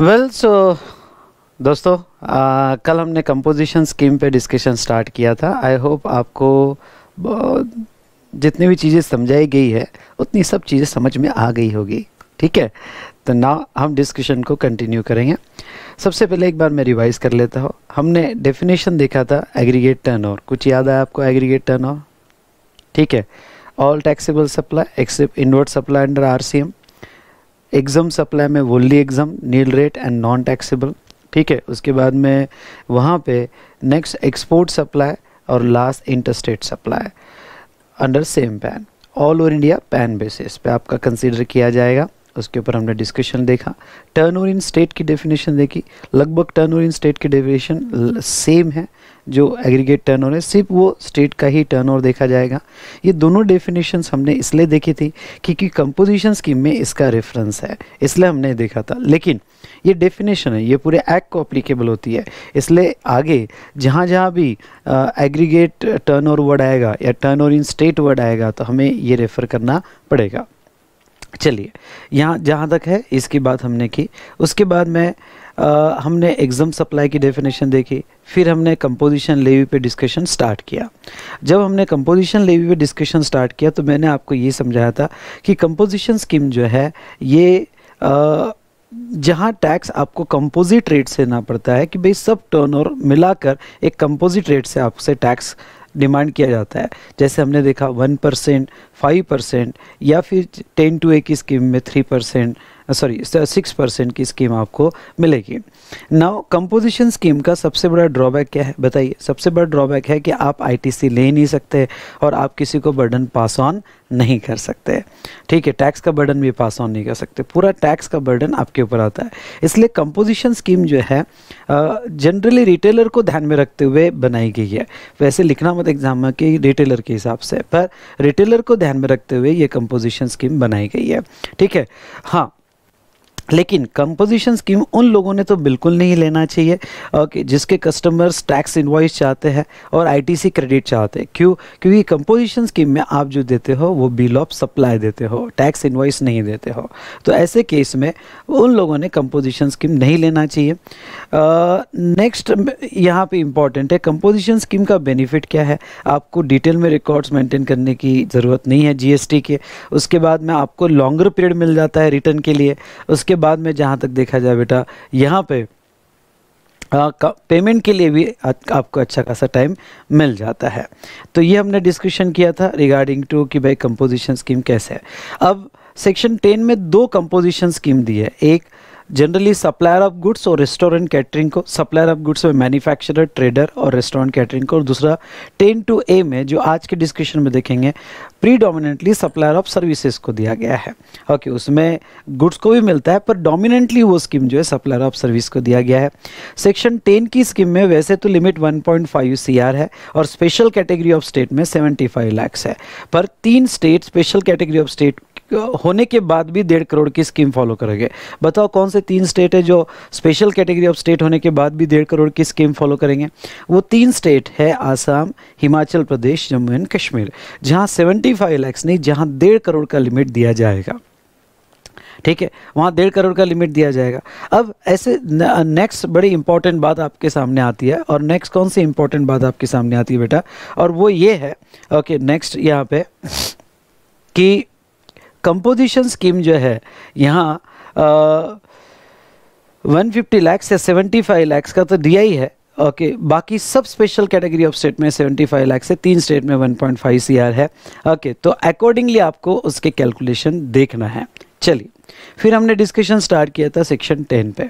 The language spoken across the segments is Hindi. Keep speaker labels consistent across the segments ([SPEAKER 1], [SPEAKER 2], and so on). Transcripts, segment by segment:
[SPEAKER 1] वेल well, सो so, दोस्तों आ, कल हमने कंपोजिशन स्कीम पे डिस्कशन स्टार्ट किया था आई होप आपको जितनी भी चीज़ें समझाई गई है उतनी सब चीज़ें समझ में आ गई होगी ठीक है तो ना हम डिस्कशन को कंटिन्यू करेंगे सबसे पहले एक बार मैं रिवाइज कर लेता हूँ हमने डेफिनेशन देखा था एग्रीगेट टर्न और कुछ याद आया आपको एग्रीगेट टर्न और ठीक है all taxable supply except inward supply under R exempt supply में wholly exempt nil rate and non taxable ठीक है उसके बाद में वहाँ पे नेक्स्ट एक्सपोर्ट सप्लाई और last interstate supply under same PAN all over India PAN basis पे आपका कंसिडर किया जाएगा उसके ऊपर हमने डिस्कशन देखा टर्न ओवर इन स्टेट की डेफिनेशन देखी लगभग टर्न ओवर इन स्टेट की डेफिनेशन सेम है जो एग्रीगेट टर्न ओवर है सिर्फ वो स्टेट का ही टर्न ओवर देखा जाएगा ये दोनों डेफिनेशंस हमने इसलिए देखी थी क्योंकि कंपोजिशन स्कीम में इसका रेफरेंस है इसलिए हमने देखा था लेकिन ये डेफिनेशन है ये पूरे एक्ट को अप्लीकेबल होती है इसलिए आगे जहाँ जहाँ भी एग्रीगेट टर्न ओवर वर्ड आएगा या turn over in state word आएगा तो हमें ये रेफ़र करना पड़ेगा चलिए यहाँ जहाँ तक है इसकी बात हमने की उसके बाद मैं आ, हमने एग्जाम सप्लाई की डेफिनेशन देखी फिर हमने कंपोजिशन लेवी पे डिस्कशन स्टार्ट किया जब हमने कंपोजिशन लेवी पे डिस्कशन स्टार्ट किया तो मैंने आपको ये समझाया था कि कंपोजिशन स्कीम जो है ये आ, जहाँ टैक्स आपको कंपोजिट रेट से ना पड़ता है कि भाई सब टर्नओवर मिलाकर एक कंपोजिट रेट से आपसे टैक्स डिमांड किया जाता है जैसे हमने देखा वन परसेंट फाइव परसेंट या फिर टेन टू ए की स्कीम में three percent sorry six percent की स्कीम आपको मिलेगी नाउ कंपोजिशन स्कीम का सबसे बड़ा ड्रॉबैक क्या है बताइए सबसे बड़ा ड्रॉबैक है कि आप आईटीसी ले नहीं सकते और आप किसी को बर्डन पास ऑन नहीं कर सकते ठीक है टैक्स का बर्डन भी पास ऑन नहीं कर सकते पूरा टैक्स का बर्डन आपके ऊपर आता है इसलिए कंपोजिशन स्कीम जो है जनरली रिटेलर को ध्यान में रखते हुए बनाई गई है वैसे लिखना मत एग्जाम में कि रिटेलर के हिसाब से पर रिटेलर को ध्यान में रखते हुए ये कंपोजिशन स्कीम बनाई गई है ठीक है हाँ लेकिन कंपोजिशन स्कीम उन लोगों ने तो बिल्कुल नहीं लेना चाहिए ओके जिसके कस्टमर्स टैक्स इन्वाइस चाहते हैं और आईटीसी क्रेडिट चाहते हैं क्यों क्योंकि कंपोजिशन स्कीम में आप जो देते हो वो बिल ऑफ सप्लाई देते हो टैक्स इन्वाइस नहीं देते हो तो ऐसे केस में उन लोगों ने कंपोजिशन स्कीम नहीं लेना चाहिए नेक्स्ट यहाँ पर इम्पॉर्टेंट है कंपोजिशन स्कीम का बेनिफिट क्या है आपको डिटेल में रिकॉर्ड्स मेंटेन करने की ज़रूरत नहीं है जी के उसके बाद में आपको लॉन्गर पीरियड मिल जाता है रिटर्न के लिए उसके उसके बाद में जहाँ तक देखा जाए बेटा यहाँ पे पेमेंट के लिए भी आपको अच्छा खासा टाइम मिल जाता है तो ये हमने डिस्कशन किया था रिगार्डिंग टू कि भाई कंपोजिशन स्कीम कैसे है अब सेक्शन टेन में दो कंपोजिशन स्कीम दी है एक जनरली सप्लायर ऑफ गुड्स और रेस्टोरेंट कैटरिंग को सप्लायर ऑफ गुड्स में मैन्युफैक्चरर ट्रेडर और रेस्टोरेंट कैटरिंग को और दूसरा टेन टू ए में जो आज के डिस्क्रिप्शन में देखेंगे प्रीडोमिनेंटली सप्लायर ऑफ सर्विसेज को दिया गया है ओके okay, उसमें गुड्स को भी मिलता है पर डोमिनेंटली वो स्कीम जो है सप्लायर ऑफ सर्विस को दिया गया है सेक्शन टेन की स्कीम में वैसे तो limit one point five C R है और स्पेशल कैटेगरी ऑफ स्टेट में सेवेंटी फाइव लैक्स है पर तीन state special category of state होने के बाद भी डेढ़ करोड़ की स्कीम फॉलो करेंगे बताओ कौन से तीन स्टेट है जो स्पेशल कैटेगरी ऑफ स्टेट होने के बाद भी डेढ़ करोड़ की स्कीम फॉलो करेंगे वो तीन स्टेट है आसाम हिमाचल प्रदेश जम्मू एंड कश्मीर जहाँ सेवेंटी फाइव लैक्स नहीं जहाँ डेढ़ करोड़ का लिमिट दिया जाएगा ठीक है वहाँ डेढ़ करोड़ का लिमिट दिया जाएगा अब ऐसे नेक्स्ट बड़ी इंपॉर्टेंट बात आपके सामने आती है और नेक्स्ट कौन सी इंपॉर्टेंट बात आपके सामने आती है बेटा और वो ये है ओके नेक्स्ट यहाँ पे कि कंपोजिशन स्कीम जो है यहाँ वन फिफ्टी लैक्स या सेवेंटी फाइव लैक्स का तो दिया ही है ओके okay, बाकी सब स्पेशल कैटेगरी ऑफ स्टेट में 75 लैक्स है तीन स्टेट में 1.5 पॉइंट है ओके okay, तो अकॉर्डिंगली आपको उसके कैलकुलेशन देखना है चलिए फिर हमने डिस्कशन स्टार्ट किया था सेक्शन 10 पे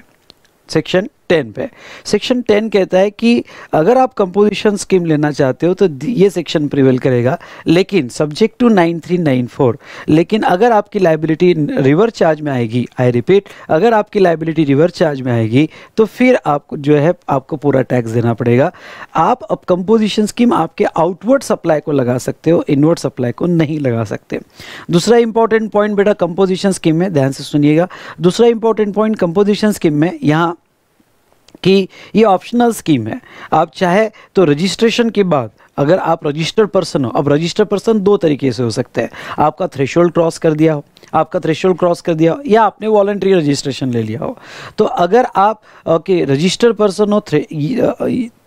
[SPEAKER 1] सेक्शन टेन पे सेक्शन टेन कहता है कि अगर आप कंपोजिशन स्कीम लेना चाहते हो तो ये सेक्शन प्रिवेल करेगा लेकिन subject to nine three nine four लेकिन अगर आपकी लाइबिलिटी रिवर चार्ज में आएगी आई रिपीट अगर आपकी लाइबिलिटी रिवर चार्ज में आएगी तो फिर आपको जो है आपको पूरा टैक्स देना पड़ेगा आप अब कंपोजिशन स्कीम आपके आउटवर्ड सप्लाई को लगा सकते हो इनवर्ड सप्लाई को नहीं लगा सकते दूसरा इंपॉर्टेंट पॉइंट बेटा कंपोजिशन स्कीम में ध्यान से सुनिएगा दूसरा इंपॉर्टेंट पॉइंट कंपोजिशन स्कीम में यहाँ कि ये ऑप्शनल स्कीम है आप चाहे तो रजिस्ट्रेशन के बाद अगर आप रजिस्टर्ड पर्सन हो अब रजिस्टर्ड पर्सन दो तरीके से हो सकते हैं आपका थ्रेशोल्ड क्रॉस कर दिया हो आपका थ्रेशोल्ड क्रॉस कर दिया हो या आपने वॉलेंट्री रजिस्ट्रेशन ले लिया हो तो अगर आप ओके रजिस्टर्ड पर्सन हो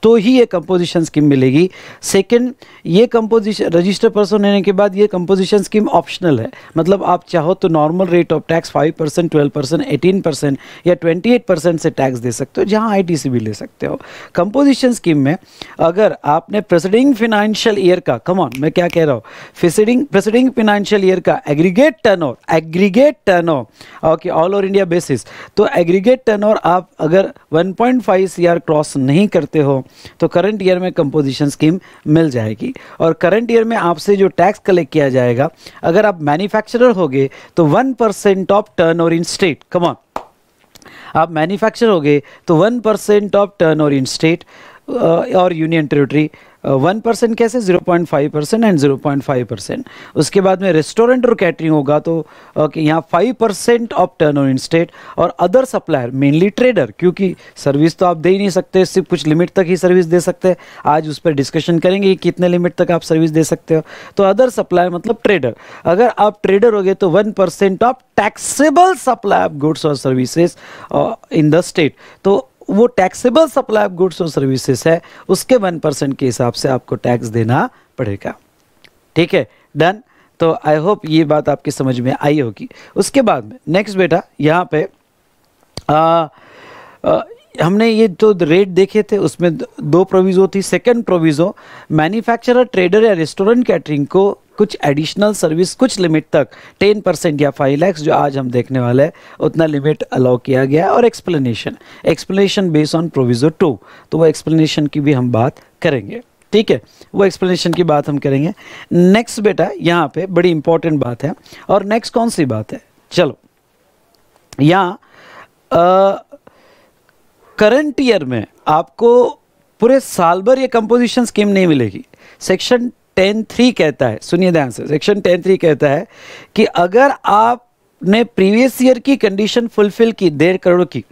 [SPEAKER 1] तो ही ये कंपोजिशन स्कीम मिलेगी सेकंड ये कंपोजिशन रजिस्टर पर्सन होने के बाद ये कंपोजिशन स्कीम ऑप्शनल है मतलब आप चाहो तो normal rate of tax five percent twelve percent eighteen percent या ट्वेंटी एट परसेंट से टैक्स दे सकते हो जहाँ आई भी ले सकते हो कंपोजिशन स्कीम में अगर आपने प्रेसिडिंग फाइनेंशियल ईयर का कम ऑन मैं क्या कह रहा हूँ प्रेसिडिंग प्रेसिडिंग फाइनेंशियल ईयर का aggregate turn turnover aggregate turnover okay all over India basis तो एग्रीगेट टर्नओवर आप अगर 1.5 पॉइंट क्रॉस नहीं करते हो तो करंट ईयर में कंपोजिशन स्कीम मिल जाएगी और करंट ईयर में आपसे जो टैक्स कलेक्ट किया जाएगा अगर आप मैन्युफैक्चरर हो गए तो one percent of turn in state come on आप मैन्युफैक्चर हो गए तो one percent of turn over in state और यूनियन टेरिटरी वन परसेंट कैसे zero point five percent and zero point five percent उसके बाद में रेस्टोरेंट और कैटरिंग होगा तो ओके यहाँ five percent of turn over state और अदर सप्लायर मेनली ट्रेडर क्योंकि सर्विस तो आप दे ही नहीं सकते सिर्फ कुछ लिमिट तक ही सर्विस दे सकते हैं आज उस पर डिस्कशन करेंगे कि कितने लिमिट तक आप सर्विस दे सकते हो तो अदर सप्लायर मतलब ट्रेडर अगर आप ट्रेडर हो गए तो one percent of taxable supply of goods और सर्विसेज इन द स्टेट तो वो टैक्सेबल सप्लाई ऑफ गुड्स और सर्विसेज है उसके वन परसेंट के हिसाब से आपको टैक्स देना पड़ेगा ठीक है डन तो आई होप ये बात आपकी समझ में आई होगी उसके बाद में नेक्स्ट बेटा यहाँ पे आ, आ, हमने ये जो तो रेट देखे थे उसमें दो प्रोविज़ो थी सेकंड प्रोविज़ो मैन्युफैक्चरर ट्रेडर या रेस्टोरेंट कैटरिंग को कुछ एडिशनल सर्विस कुछ लिमिट तक टेन परसेंट या फाइव लैक्स जो आज हम देखने वाले हैं उतना लिमिट अलाउ किया गया है और explanation explanation based on proviso two तो वो एक्सप्लेनेशन की भी हम बात करेंगे ठीक है वो एक्सप्लेनेशन की बात हम करेंगे नेक्स्ट बेटा यहाँ पे बड़ी इंपॉर्टेंट बात है और नेक्स्ट कौन सी बात है चलो यहाँ करंट ईयर में आपको पूरे साल भर ये कंपोजिशन स्कीम नहीं मिलेगी सेक्शन टेन थ्री कहता है सुनिए ध्यान से सेक्शन टेन थ्री कहता है कि अगर आपने प्रीवियस ईयर की कंडीशन फुलफिल की डेढ़ करोड़ की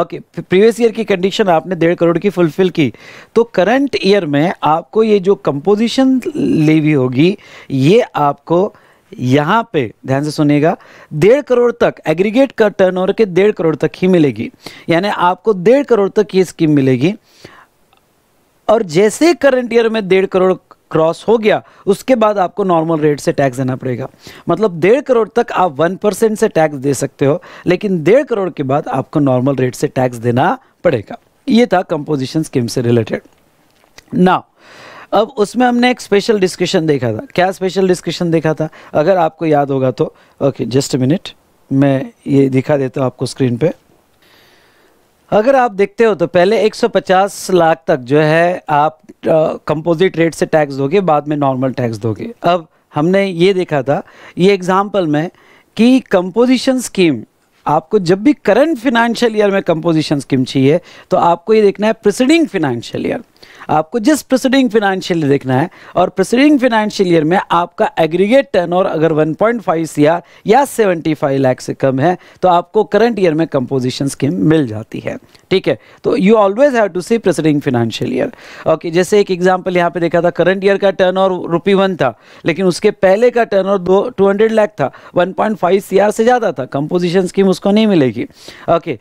[SPEAKER 1] ओके प्रीवियस ईयर की कंडीशन आपने डेढ़ करोड़ की फुलफिल की तो करंट ईयर में आपको ये जो कंपोजिशन ली हुई होगी ये आपको यहाँ पे ध्यान से सुनिएगा डेढ़ करोड़ तक एग्रीगेट का ओवर के डेढ़ करोड़ तक ही मिलेगी यानी आपको डेढ़ करोड़ तक ये स्कीम मिलेगी और जैसे करंट ईयर में डेढ़ करोड़ क्रॉस हो गया उसके बाद आपको नॉर्मल रेट से टैक्स देना पड़ेगा मतलब डेढ़ करोड़ तक आप वन परसेंट से टैक्स दे सकते हो लेकिन डेढ़ करोड़ के बाद आपको नॉर्मल रेट से टैक्स देना पड़ेगा ये था कंपोजिशन स्कीम से रिलेटेड ना अब उसमें हमने एक स्पेशल डिस्कशन देखा था क्या स्पेशल डिस्कशन देखा था अगर आपको याद होगा तो ओके जस्ट मिनट मैं ये दिखा देता हूँ आपको स्क्रीन पर अगर आप देखते हो तो पहले 150 लाख तक जो है आप कंपोजिट रेट से टैक्स दोगे बाद में नॉर्मल टैक्स दोगे अब हमने ये देखा था ये एग्ज़ाम्पल में कि कंपोजिशन स्कीम आपको जब भी करंट फाइनेंशियल ईयर में कंपोजिशन स्कीम चाहिए तो आपको ये देखना है प्रिसीडिंग फाइनेंशियल ईयर आपको जिस प्रिसीडिंग फाइनेंशियल ईयर देखना है और प्रिसीडिंग फाइनेंशियल ईयर में आपका एग्रीगेट टर्नओवर अगर 1.5 पॉइंट या 75 लाख से कम है तो आपको करंट ईयर में कंपोजिशन स्कीम मिल जाती है ठीक है तो you always have to see preceding financial year okay जैसे एक एग्जाम्पल यहाँ पे देखा था करंट ईयर का टर्न ओवर रुपी वन था लेकिन उसके पहले का टर्न ओवर दो टू हंड्रेड लाख था one point five C R से ज़्यादा था कंपोजिशन स्कीम उसको नहीं मिलेगी ओके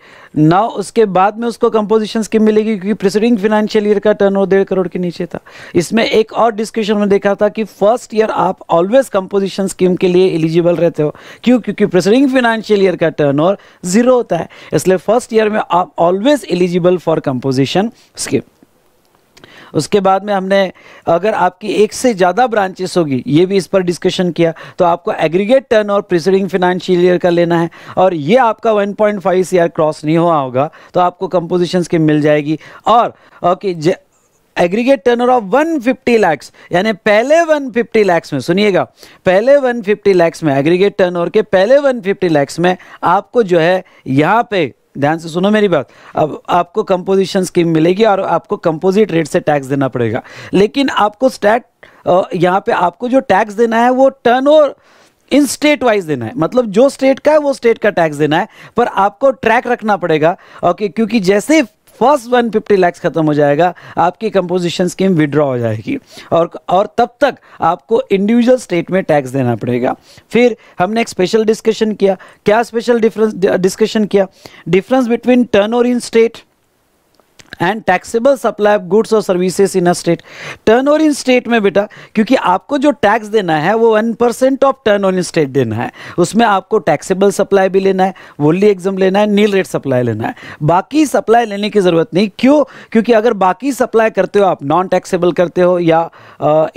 [SPEAKER 1] नाउ उसके बाद में उसको कंपोजिशन स्कीम मिलेगी क्योंकि प्रिसीडिंग फाइनेंशियल ईयर का टर्न डेढ़ करोड़ के नीचे था इसमें एक और डिस्कशन में देखा था कि फर्स्ट ईयर आप ऑलवेज कंपोजिशन स्कीम के लिए एलिजिबल रहते हो क्यों क्योंकि प्रिसीडिंग फाइनेंशियल ईयर का टर्न जीरो होता है इसलिए फर्स्ट ईयर में आप always eligible for composition scheme उसके बाद में हमने अगर आपकी एक से ज़्यादा ब्रांचेस होगी ये भी इस पर डिस्कशन किया तो आपको एग्रीगेट टर्न और प्रिसीडिंग फाइनेंशियल ईयर का लेना है और ये आपका 1.5 पॉइंट क्रॉस नहीं हुआ होगा तो आपको कंपोजिशन की मिल जाएगी और okay okay, aggregate turn of one fifty lakhs यानी पहले 150 लैक्स में सुनिएगा पहले 150 लैक्स में एग्रीगेट टर्न के पहले 150 लैक्स में आपको जो है यहाँ पे ध्यान से सुनो मेरी बात अब आपको कंपोजिशन स्कीम मिलेगी और आपको कंपोजिट रेट से टैक्स देना पड़ेगा लेकिन आपको स्टैट यहाँ पे आपको जो टैक्स देना है वो turn over in state wise देना है मतलब जो स्टेट का है वो स्टेट का टैक्स देना है पर आपको ट्रैक रखना पड़ेगा ओके क्योंकि जैसे फर्स्ट 150 लाख खत्म हो जाएगा आपकी कंपोजिशन स्कीम विड्रॉ हो जाएगी और और तब तक आपको इंडिविजुअल स्टेट में टैक्स देना पड़ेगा फिर हमने एक स्पेशल डिस्कशन किया क्या स्पेशल डिफरेंस डिस्कशन किया difference between turn in state and taxable supply of goods और services in a state turn over in state में बेटा क्योंकि आपको जो टैक्स देना है वो one percent of turn over in state देना है उसमें आपको टैक्सेबल सप्लाई भी लेना है वोली एग्जाम लेना है नील रेट सप्लाई लेना है बाकी सप्लाई लेने की ज़रूरत नहीं क्यों क्योंकि अगर बाकी सप्लाई करते हो आप नॉन टैक्सेबल करते हो या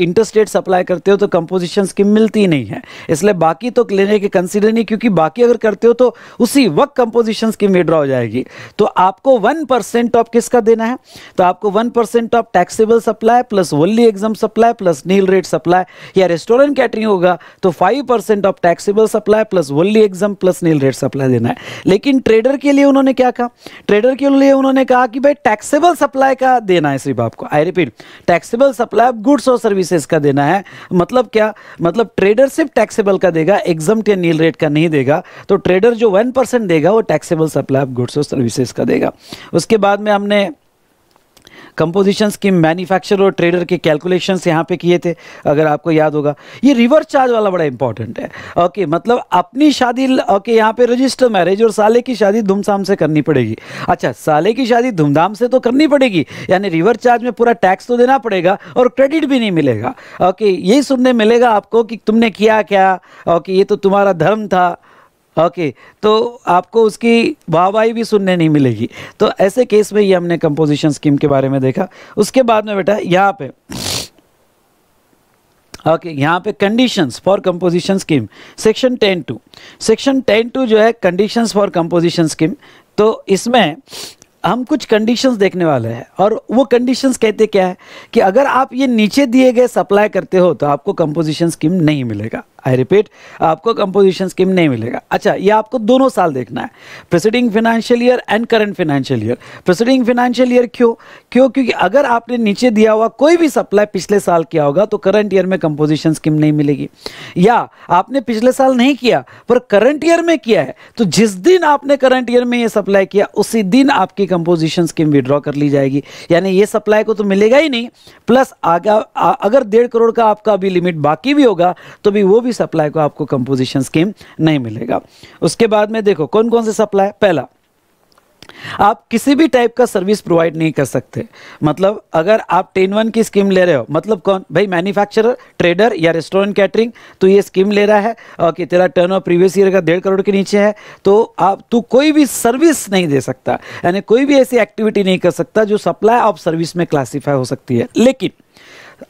[SPEAKER 1] इंटर स्टेट सप्लाई करते हो तो कंपोजिशन स्कीम मिलती नहीं है इसलिए बाकी तो लेने के कंसिडर नहीं क्योंकि बाकी अगर करते हो तो उसी वक्त कंपोजिशन स्कीम विड्रॉ हो जाएगी तो आपको वन परसेंट ऑफ किसका देना है तो आपको one percent of taxable supply plus wholly exempt supply plus nil rate supply या रेस्टोरेंट कैटरिंग होगा तो five percent of taxable supply plus wholly exempt plus nil rate supply देना है लेकिन ट्रेडर के लिए उन्होंने क्या कहा ट्रेडर के लिए उन्होंने कहा कि भाई टैक्सेबल सप्लाई का देना है सिर्फ आपको I repeat taxable supply of goods और सर्विसेज का देना है मतलब क्या मतलब ट्रेडर सिर्फ टैक्सेबल का देगा एग्जाम या नील रेट का नहीं देगा तो ट्रेडर जो वन देगा वो टैक्सेबल सप्लाई ऑफ गुड्स और सर्विसेज का देगा उसके बाद में हमने कंपोजिशंस के मैन्युफैक्चर और ट्रेडर के कैलकुलेशंस यहाँ पे किए थे अगर आपको याद होगा ये रिवर्स चार्ज वाला बड़ा इंपॉर्टेंट है ओके मतलब अपनी शादी ओके यहाँ पे रजिस्टर मैरिज और साले की शादी धूमधाम से करनी पड़ेगी अच्छा साले की शादी धूमधाम से तो करनी पड़ेगी यानी रिवर्स चार्ज में पूरा टैक्स तो देना पड़ेगा और क्रेडिट भी नहीं मिलेगा ओके यही सुनने मिलेगा आपको कि तुमने किया क्या ओके ये तो तुम्हारा धर्म था ओके तो आपको उसकी वाहवाही भी सुनने नहीं मिलेगी तो ऐसे केस में ये हमने कंपोजिशन स्कीम के बारे में देखा उसके बाद में बेटा यहाँ पे ओके okay, यहाँ पे conditions for composition scheme section ten two section ten two जो है कंडीशंस फॉर कंपोजिशन स्कीम तो इसमें हम कुछ कंडीशंस देखने वाले हैं और वो कंडीशंस कहते क्या है कि अगर आप ये नीचे दिए गए सप्लाई करते हो तो आपको कंपोजिशन स्कीम नहीं मिलेगा आई रिपीट आपको कंपोजिशन स्कीम नहीं मिलेगा अच्छा ये आपको दोनों साल देखना है preceding financial year and current financial year preceding financial year क्यों क्यों क्योंकि अगर आपने नीचे दिया हुआ कोई भी सप्लाई पिछले साल किया होगा तो करंट ईयर में कंपोजिशन स्कीम नहीं मिलेगी या आपने पिछले साल नहीं किया पर करंट ईयर में किया है तो जिस दिन आपने करंट ईयर में ये सप्लाई किया उसी दिन आपकी कंपोजिशन स्कीम विड्रॉ कर ली जाएगी यानी ये सप्लाई को तो मिलेगा ही नहीं प्लस आगे अगर डेढ़ करोड़ का आपका अभी लिमिट बाकी भी होगा तो भी वो भी सप्लाई को आपको कंपोजिशन स्कीम नहीं मिलेगा उसके बाद में देखो कौन कौन से सप्लाई पहला आप किसी भी टाइप का सर्विस प्रोवाइड नहीं कर सकते मतलब अगर आप टेन वन की स्कीम ले रहे हो मतलब कौन भाई मैन्युफैक्चरर ट्रेडर या रेस्टोरेंट कैटरिंग तो ये स्कीम ले रहा है और कि तेरा टर्न ऑफ प्रीवियस ईयर का डेढ़ करोड़ के नीचे है तो आप तू कोई भी सर्विस नहीं दे सकता यानी कोई भी ऐसी एक्टिविटी नहीं कर सकता जो सप्लाई ऑफ सर्विस में क्लासीफाई हो सकती है लेकिन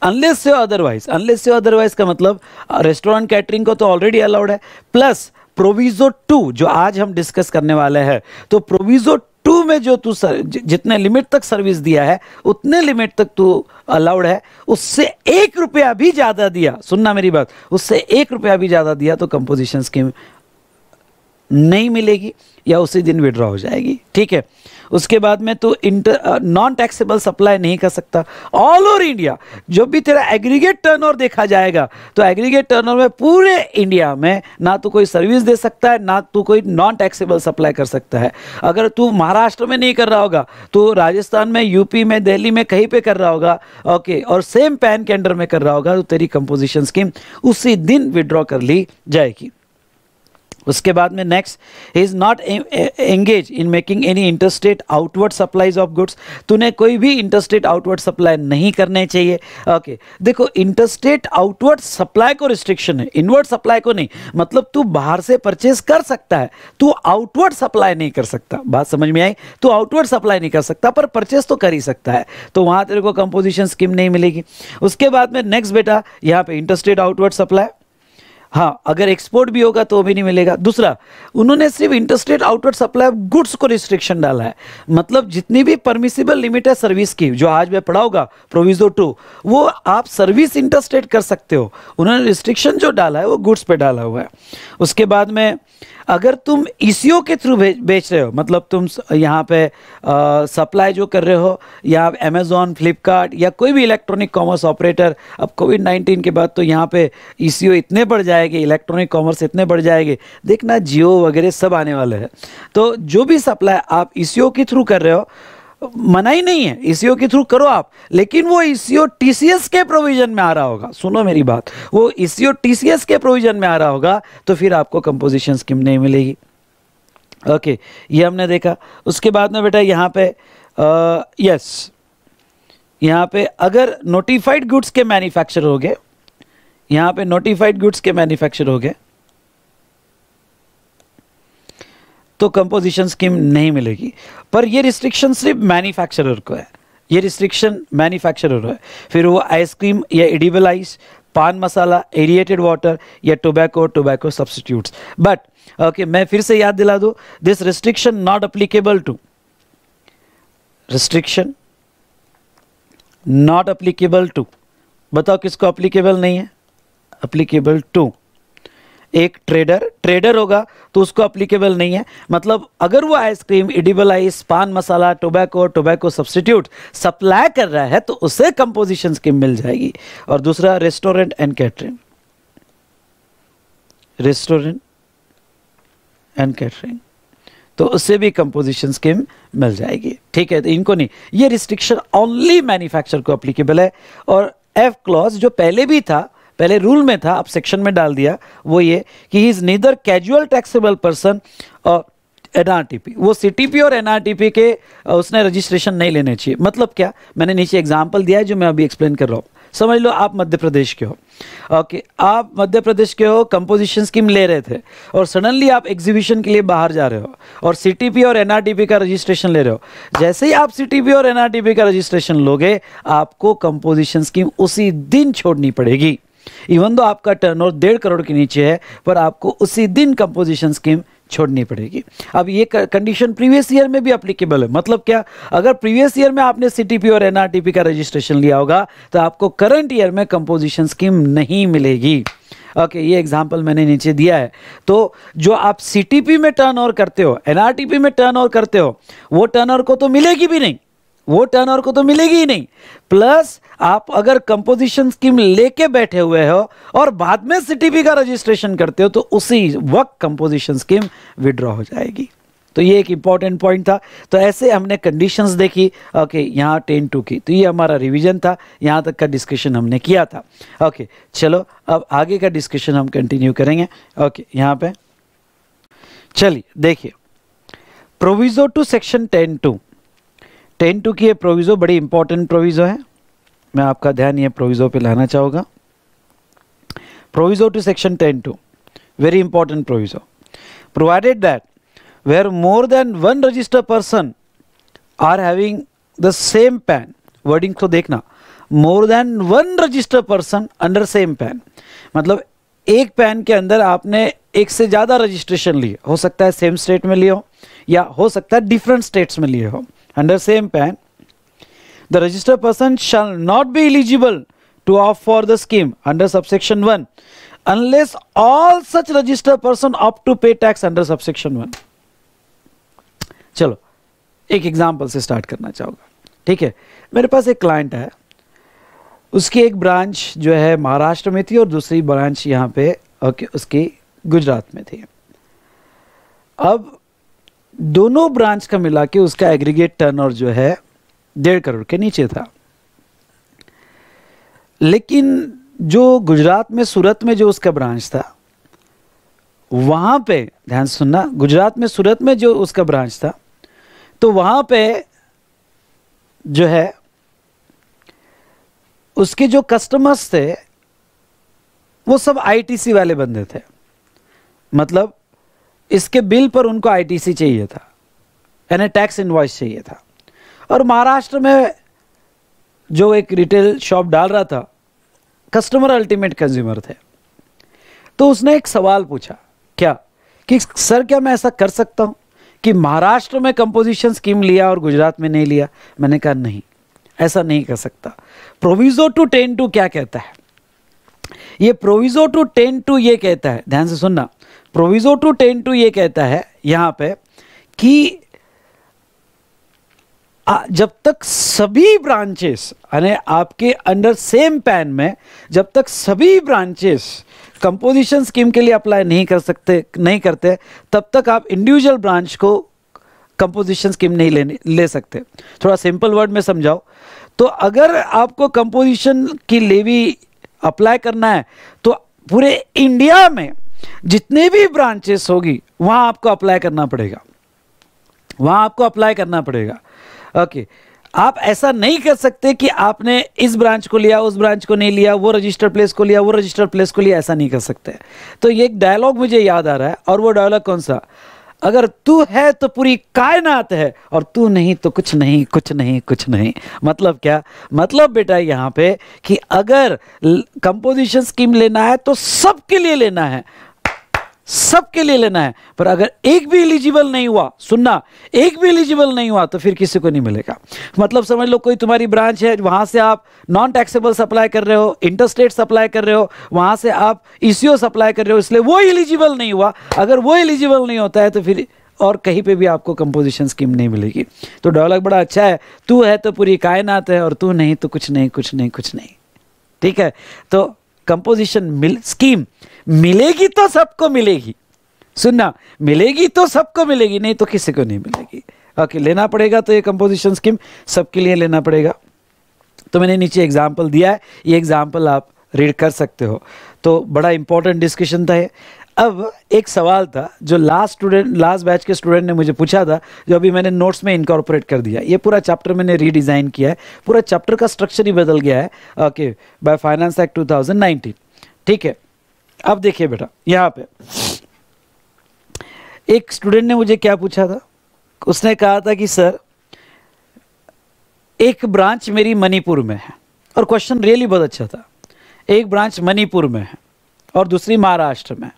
[SPEAKER 1] unless you otherwise unless you otherwise का मतलब रेस्टोरेंट uh, कैटरिंग को तो ऑलरेडी अलाउड है प्लस प्रोविजो टू जो आज हम डिस्कस करने वाले हैं तो प्रोविजो टू में जो तू सर, जितने लिमिट तक सर्विस दिया है उतने लिमिट तक तू अलाउड है उससे एक रुपया भी ज़्यादा दिया सुनना मेरी बात उससे एक रुपया भी ज़्यादा दिया तो कंपोजिशन स्कीम नहीं मिलेगी या उसी दिन विड्रॉ हो जाएगी ठीक है उसके बाद में तू इंटर नॉन टैक्सेबल सप्लाई नहीं कर सकता ऑल ओवर इंडिया जब भी तेरा एग्रीगेट टर्नओवर देखा जाएगा तो एग्रीगेट टर्नओवर में पूरे इंडिया में ना तो कोई सर्विस दे सकता है ना तो कोई नॉन टैक्सेबल सप्लाई कर सकता है अगर तू महाराष्ट्र में नहीं कर रहा होगा तो राजस्थान में यूपी में दिल्ली में कहीं पर कर रहा होगा ओके और सेम पैन के अंडर में कर रहा होगा तो तेरी कंपोजिशन स्कीम उसी दिन विड्रॉ कर ली जाएगी उसके बाद में next is not engage in making any interstate outward supplies of goods तूने कोई भी इंटरस्टेट आउटवर्ड सप्लाई नहीं करने चाहिए ओके okay. देखो इंटरस्टेट आउटवर्ड सप्लाई को रिस्ट्रिक्शन है इनवर्ड सप्लाई को नहीं मतलब तू बाहर से परचेज कर सकता है तू आउटवर्ड सप्लाई नहीं कर सकता बात समझ में आई तू आउटवर्ड सप्लाई नहीं कर सकता पर परचेज तो कर ही सकता है तो वहाँ तेरे को कंपोजिशन स्कीम नहीं मिलेगी उसके बाद में नेक्स्ट बेटा यहाँ पे इंटरस्टेट आउटवर्ड सप्लाई हाँ अगर एक्सपोर्ट भी होगा तो भी नहीं मिलेगा दूसरा उन्होंने सिर्फ interstate outward supply of goods को रिस्ट्रिक्शन डाला है मतलब जितनी भी परमिसिबल लिमिट है सर्विस की जो आज मैं पढ़ाऊंगा प्रोविजो टू वो आप सर्विस इंटरस्टेट कर सकते हो उन्होंने रिस्ट्रिक्शन जो डाला है वो गुड्स पे डाला हुआ है उसके बाद में अगर तुम ई के थ्रू बेच रहे हो मतलब तुम यहाँ पे सप्लाई जो कर रहे हो या अमेजोन फ्लिपकार्ट या कोई भी इलेक्ट्रॉनिक कॉमर्स ऑपरेटर अब कोविड नाइन्टीन के बाद तो यहाँ पे ई इतने बढ़ जाएंगे इलेक्ट्रॉनिक कॉमर्स इतने बढ़ जाएंगे देखना जियो वगैरह सब आने वाले हैं तो जो भी सप्लाई आप ई के थ्रू कर रहे हो मना ही नहीं है ईसीओ e के थ्रू करो आप लेकिन वो ईसीओ e टीसीएस के प्रोविजन में आ रहा होगा सुनो मेरी बात वो ईसीओ e टीसीएस के प्रोविजन में आ रहा होगा तो फिर आपको कंपोजिशन स्कीम नहीं मिलेगी ओके ये हमने देखा उसके बाद में बेटा यहाँ पे आ, यस यहाँ पे अगर नोटिफाइड गुड्स के मैन्युफैक्चर हो गए यहाँ पे नोटिफाइड गुड्स के मैन्युफैक्चर हो गए तो कंपोजिशन स्कीम नहीं मिलेगी पर ये रिस्ट्रिक्शन सिर्फ मैन्युफैक्चरर को है ये रिस्ट्रिक्शन मैन्युफैक्चरर है फिर वो आइसक्रीम या edible ice pan masala aerated water या tobacco tobacco substitutes but okay मैं फिर से याद दिला दूँ this restriction not applicable to restriction not applicable to बताओ किसको अप्लीकेबल नहीं है अप्लीकेबल टू एक ट्रेडर ट्रेडर होगा तो उसको अप्लीकेबल नहीं है मतलब अगर वो ice cream edible ice pan masala tobacco tobacco substitute supply कर रहा है तो उसे कंपोजिशन स्कीम मिल जाएगी और दूसरा restaurant and catering restaurant and catering तो उससे भी कंपोजिशन स्कीम मिल जाएगी ठीक है तो इनको नहीं ये रिस्ट्रिक्शन ओनली मैन्युफैक्चर को अप्लीकेबल है और एफ क्लॉज जो पहले भी था पहले रूल में था अब सेक्शन में डाल दिया वो ये कि he is neither casual taxable person और एनआरटीपी वो सीटीपी और एनआरटीपी के उसने रजिस्ट्रेशन नहीं लेने चाहिए मतलब क्या मैंने नीचे एग्जाम्पल दिया है जो मैं अभी एक्सप्लेन कर रहा हूँ समझ लो आप मध्य प्रदेश के हो ओके आप मध्य प्रदेश के हो कंपोजिशन स्कीम ले रहे थे और सडनली आप एग्जीबिशन के लिए बाहर जा रहे हो और सीटीपी और एनआरटीपी का रजिस्ट्रेशन ले रहे हो जैसे ही आप सीटीपी और एनआरटीपी का रजिस्ट्रेशन लोगे आपको कंपोजिशन स्कीम उसी दिन छोड़नी पड़ेगी इवन तो आपका टर्न ओवर डेढ़ करोड़ के नीचे है पर आपको उसी दिन कंपोजिशन स्कीम छोड़नी पड़ेगी अब ये कंडीशन प्रीवियस ईयर में भी अप्लीकेबल है मतलब क्या अगर प्रीवियस ईयर में आपने सीटीपी और एनआरटीपी का रजिस्ट्रेशन लिया होगा तो आपको करंट ईयर में कंपोजिशन स्कीम नहीं मिलेगी ओके okay, ये एग्जाम्पल मैंने नीचे दिया है तो जो आप सीटीपी में टर्न ओवर करते हो एनआरटीपी में टर्न ओवर करते हो वो टर्न ओवर को तो मिलेगी भी नहीं वो टर्न को तो मिलेगी ही नहीं प्लस आप अगर कंपोजिशन स्कीम लेके बैठे हुए हो और बाद में सीटीपी का रजिस्ट्रेशन करते हो तो उसी वक्त कंपोजिशन स्कीम विड्रॉ हो जाएगी तो ये एक इम्पॉर्टेंट पॉइंट था तो ऐसे हमने कंडीशंस देखी ओके यहाँ टेन टू की तो ये हमारा रिवीजन था यहाँ तक का डिस्कशन हमने किया था ओके चलो अब आगे का डिस्कशन हम कंटिन्यू करेंगे ओके यहाँ पे चलिए देखिए proviso two section ten two ten two की ये प्रोविज़ो बड़ी इंपॉर्टेंट प्रोविज़ो है मैं आपका ध्यान ये प्रोविज़ो पे लाना चाहूँगा proviso two section ten two very important proviso provided that where more than one register person are having the same PAN wording तो देखना more than one register person under same PAN मतलब एक पैन के अंदर आपने एक से ज़्यादा रजिस्ट्रेशन लिए हो सकता है सेम स्टेट में लिए हो या हो सकता है डिफरेंट स्टेट्स में लिए हो under same pan the registered person shall not be eligible to opt for the scheme under subsection 1 unless all such registered person opt to pay tax under subsection 1 chalo ek example se start karna chahunga theek hai mere paas ek client hai uski ek branch jo hai maharashtra mein thi aur dusri branch yahan pe okay uski gujarat mein thi ab दोनों ब्रांच का मिला के उसका एग्रीगेट टर्नओवर जो है डेढ़ करोड़ के नीचे था लेकिन जो गुजरात में सूरत में जो उसका ब्रांच था वहां पे ध्यान सुनना गुजरात में सूरत में जो उसका ब्रांच था तो वहां पे जो है उसके जो कस्टमर्स थे वो सब आईटीसी वाले बंदे थे मतलब इसके बिल पर उनको आईटीसी चाहिए था यानी टैक्स इन्वाइस चाहिए था और महाराष्ट्र में जो एक रिटेल शॉप डाल रहा था कस्टमर अल्टीमेट कंज्यूमर थे तो उसने एक सवाल पूछा क्या कि सर क्या मैं ऐसा कर सकता हूँ कि महाराष्ट्र में कंपोजिशन स्कीम लिया और गुजरात में नहीं लिया मैंने कहा नहीं ऐसा नहीं कर सकता प्रोविजो टू टेन टू क्या कहता है ये प्रोविजो टू टेन टू ये कहता है ध्यान से सुनना प्रोविजो टू टेन टू ये कहता है यहाँ पे कि जब तक सभी ब्रांचेस यानी आपके अंडर सेम पैन में जब तक सभी ब्रांचेस कंपोजिशन स्कीम के लिए अप्लाई नहीं कर सकते नहीं करते तब तक आप इंडिविजुअल ब्रांच को कंपोजिशन स्कीम नहीं लेने ले सकते थोड़ा सिंपल वर्ड में समझाओ तो अगर आपको कंपोजिशन की लेवी अप्लाई करना है तो पूरे इंडिया में जितने भी ब्रांचेस होगी वहाँ आपको अप्लाई करना पड़ेगा वहाँ आपको अप्लाई करना पड़ेगा ओके आप ऐसा नहीं कर सकते कि आपने इस ब्रांच को लिया उस ब्रांच को नहीं लिया वो रजिस्टर प्लेस को लिया वो रजिस्टर प्लेस को लिया ऐसा नहीं कर सकते तो ये एक डायलॉग मुझे याद आ रहा है और वो डायलॉग कौन सा अगर तू है तो पूरी कायनात है और तू नहीं तो कुछ नहीं कुछ नहीं कुछ नहीं मतलब क्या मतलब बेटा यहाँ पे कि अगर कंपोजिशन स्कीम लेना है तो सबके लिए लेना है सबके लिए लेना है पर अगर एक भी एलिजिबल नहीं हुआ सुनना एक भी एलिजिबल नहीं हुआ तो फिर किसी को नहीं मिलेगा मतलब समझ लो कोई तुम्हारी ब्रांच है वहां से आप नॉन टैक्सेबल सप्लाई कर रहे हो इंटरस्टेट सप्लाई कर रहे हो वहां से आप ईसीओ e सप्लाई कर रहे हो इसलिए वो एलिजिबल नहीं हुआ अगर वो एलिजिबल नहीं होता है तो फिर और कहीं पे भी आपको कंपोजिशन स्कीम नहीं मिलेगी तो डायलॉग बड़ा अच्छा है तू है तो पूरी कायनात है और तू नहीं तो कुछ नहीं कुछ नहीं कुछ नहीं ठीक है तो कंपोजिशन मिल स्कीम मिलेगी तो सबको मिलेगी सुनना मिलेगी तो सबको मिलेगी नहीं तो किसी को नहीं मिलेगी ओके लेना पड़ेगा तो ये कंपोजिशन स्कीम सबके लिए लेना पड़ेगा तो मैंने नीचे एग्जाम्पल दिया है ये एग्जाम्पल आप रीड कर सकते हो तो बड़ा इंपॉर्टेंट डिस्कशन था ये अब एक सवाल था जो लास्ट स्टूडेंट लास्ट बैच के स्टूडेंट ने मुझे पूछा था जो अभी मैंने नोट्स में इनकॉर्पोरेट कर दिया ये पूरा चैप्टर मैंने रीडिज़ाइन किया है पूरा चैप्टर का स्ट्रक्चर ही बदल गया है ओके बाय फाइनेंस एक्ट 2019 ठीक है अब देखिए बेटा यहाँ पे एक स्टूडेंट ने मुझे क्या पूछा था उसने कहा था कि सर एक ब्रांच मेरी मणिपुर में है और क्वेश्चन रियली बहुत अच्छा था एक ब्रांच मणिपुर में है और दूसरी महाराष्ट्र में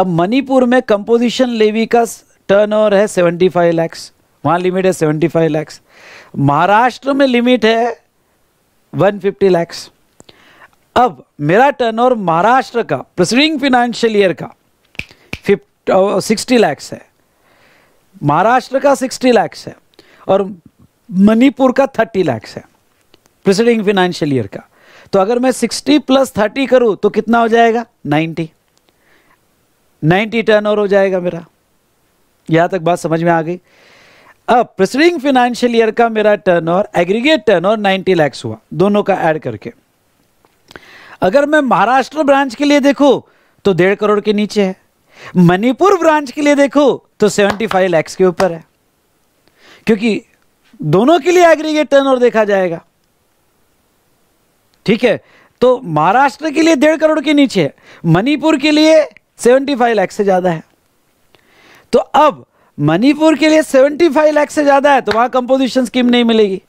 [SPEAKER 1] अब मणिपुर में कंपोजिशन लेवी का टर्नओवर है सेवेंटी फाइव लैक्स वहाँ लिमिट है सेवेंटी फाइव लैक्स महाराष्ट्र में लिमिट है वन फिफ्टी लैक्स अब मेरा टर्नओवर महाराष्ट्र का प्रसिडिंग फिनेंशियल ईयर का फिफ्ट सिक्सटी लैक्स है महाराष्ट्र का सिक्सटी लैक्स है और मणिपुर का थर्टी लैक्स है प्रसिडिंग फिनेंशियल ईयर का तो अगर मैं सिक्सटी प्लस थर्टी करूं तो कितना हो जाएगा नाइन्टी नाइन्टी टर्न हो जाएगा मेरा यहां तक बात समझ में आ गई अब प्रसिडिंग फिनेंशियल ईयर का मेरा टर्न एग्रीगेट टर्न और नाइन्टी लैक्स हुआ दोनों का ऐड करके अगर मैं महाराष्ट्र ब्रांच के लिए देखू तो डेढ़ करोड़ के नीचे है मणिपुर ब्रांच के लिए देखो तो सेवेंटी फाइव लैक्स के ऊपर है क्योंकि दोनों के लिए एग्रीगेट टर्नओवर देखा जाएगा ठीक है तो महाराष्ट्र के लिए डेढ़ करोड़ के नीचे है मणिपुर के लिए सेवेंटी फाइव लैक्स से ज्यादा है तो अब मणिपुर के लिए सेवेंटी फाइव लैक्स से ज्यादा है तो वहां कंपोजिशन स्कीम नहीं मिलेगी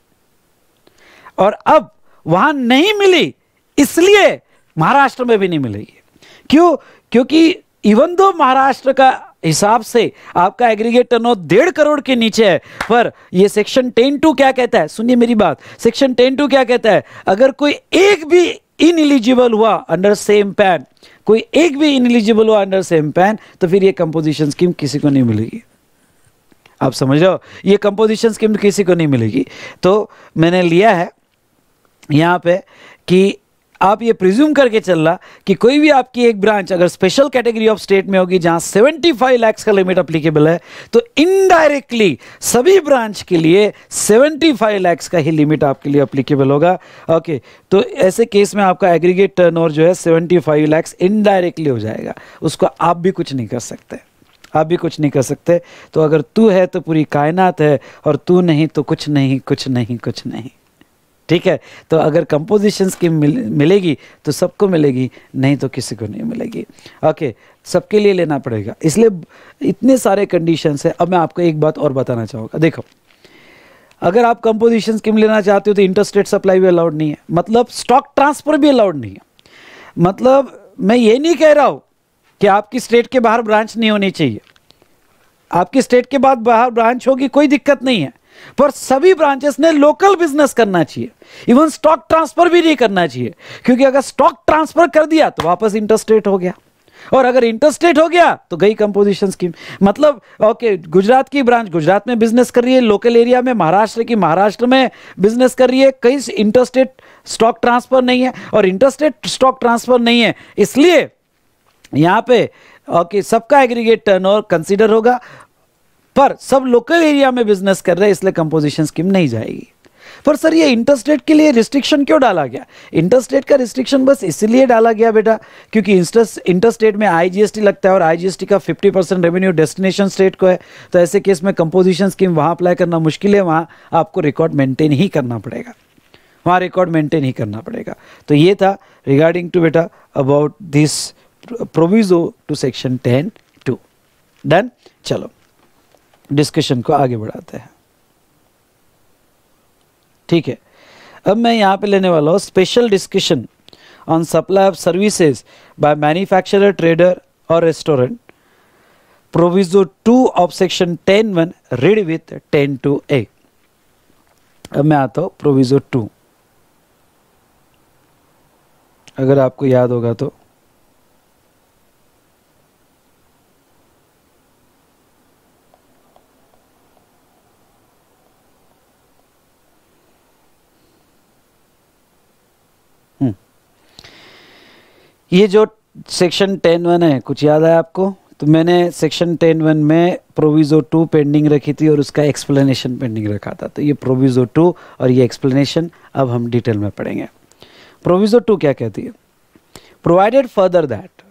[SPEAKER 1] और अब वहां नहीं मिली इसलिए महाराष्ट्र में भी नहीं मिलेगी क्यों क्योंकि इवन दो महाराष्ट्र का हिसाब से आपका एग्रीगेट टर्नओवर डेढ़ करोड़ के नीचे है पर ये सेक्शन टेन टू क्या कहता है सुनिए मेरी बात सेक्शन टेन टू क्या कहता है अगर कोई एक भी इन एलिजिबल हुआ अंडर सेम पैन कोई एक भी इन एलिजिबल हुआ अंडर सेम पैन तो फिर ये कंपोजिशन स्कीम किसी को नहीं मिलेगी आप समझ रहे हो ये कंपोजिशन स्कीम किसी को नहीं मिलेगी तो मैंने लिया है यहाँ पे कि आप ये प्रिज्यूम करके चल रहा कि कोई भी आपकी एक ब्रांच अगर स्पेशल कैटेगरी ऑफ स्टेट में होगी जहां 75 लैक्स का लिमिट अप्लीकेबल है तो इनडायरेक्टली सभी ब्रांच के लिए 75 लैक्स का ही लिमिट आपके लिए अप्लीकेबल होगा ओके तो ऐसे केस में आपका एग्रीगेट टर्न जो है सेवेंटी फाइव इनडायरेक्टली हो जाएगा उसको आप भी कुछ नहीं कर सकते आप भी कुछ नहीं कर सकते तो अगर तू है तो पूरी कायनात है और तू नहीं तो कुछ नहीं कुछ नहीं कुछ नहीं ठीक है तो अगर कंपोजिशन स्कीम मिल, मिलेगी तो सबको मिलेगी नहीं तो किसी को नहीं मिलेगी ओके सबके लिए लेना पड़ेगा इसलिए इतने सारे कंडीशंस है अब मैं आपको एक बात और बताना चाहूँगा देखो अगर आप कंपोजिशन स्कीम लेना चाहते हो तो इंटरस्टेट सप्लाई भी अलाउड नहीं है मतलब स्टॉक ट्रांसफर भी अलाउड नहीं है मतलब मैं ये नहीं कह रहा हूँ कि आपकी स्टेट के बाहर ब्रांच नहीं होनी चाहिए आपकी स्टेट के बाद बाहर ब्रांच होगी कोई दिक्कत नहीं है पर सभी ब्रांचेस ने लोकल बिजनेस करना चाहिए इवन स्टॉक ट्रांसफर भी नहीं करना चाहिए क्योंकि अगर स्टॉक ट्रांसफर कर दिया तो वापस इंटरस्टेट हो गया और अगर इंटरस्टेट हो गया तो गई कंपोजिशन स्कीम मतलब ओके गुजरात की ब्रांच गुजरात में बिजनेस कर रही है लोकल एरिया में महाराष्ट्र की महाराष्ट्र में बिजनेस कर रही है कई इंटरस्टेट स्टॉक ट्रांसफर नहीं है और इंटरस्टेट स्टॉक ट्रांसफर नहीं है इसलिए यहां पे ओके सबका एग्रीगेट टर्नओवर कंसीडर होगा पर सब लोकल एरिया में बिजनेस कर रहे हैं इसलिए कंपोजिशन स्कीम नहीं जाएगी पर सर ये इंटरेस्ट रेट के लिए रिस्ट्रिक्शन क्यों डाला गया इंटरेस्ट रेट का रिस्ट्रिक्शन बस इसलिए डाला गया बेटा क्योंकि इंटरेस्ट रेट में आईजीएसटी लगता है और आईजीएसटी का 50 परसेंट रेवेन्यू डेस्टिनेशन स्टेट को है तो ऐसे केस में कंपोजिशन स्कीम वहां अप्लाई करना मुश्किल है वहां आपको रिकॉर्ड मेंटेन ही करना पड़ेगा वहां रिकॉर्ड मेंटेन ही करना पड़ेगा तो ये था रिगार्डिंग टू बेटा about this proviso two section ten two done चलो डिस्कशन को आगे बढ़ाते हैं ठीक है अब मैं यहाँ पे लेने वाला हूँ special discussion on supply of services by manufacturer trader और restaurant proviso two of section ten one read with ten two A अब मैं आता हूँ प्रोविजो टू अगर आपको याद होगा तो ये जो सेक्शन टेन वन है कुछ याद है आपको तो मैंने सेक्शन टेन वन में प्रोविज़ो टू पेंडिंग रखी थी और उसका एक्सप्लेनेशन पेंडिंग रखा था तो ये प्रोविज़ो टू और ये एक्सप्लेनेशन अब हम डिटेल में पढ़ेंगे प्रोविज़ो टू क्या कहती है प्रोवाइडेड फर्दर दैट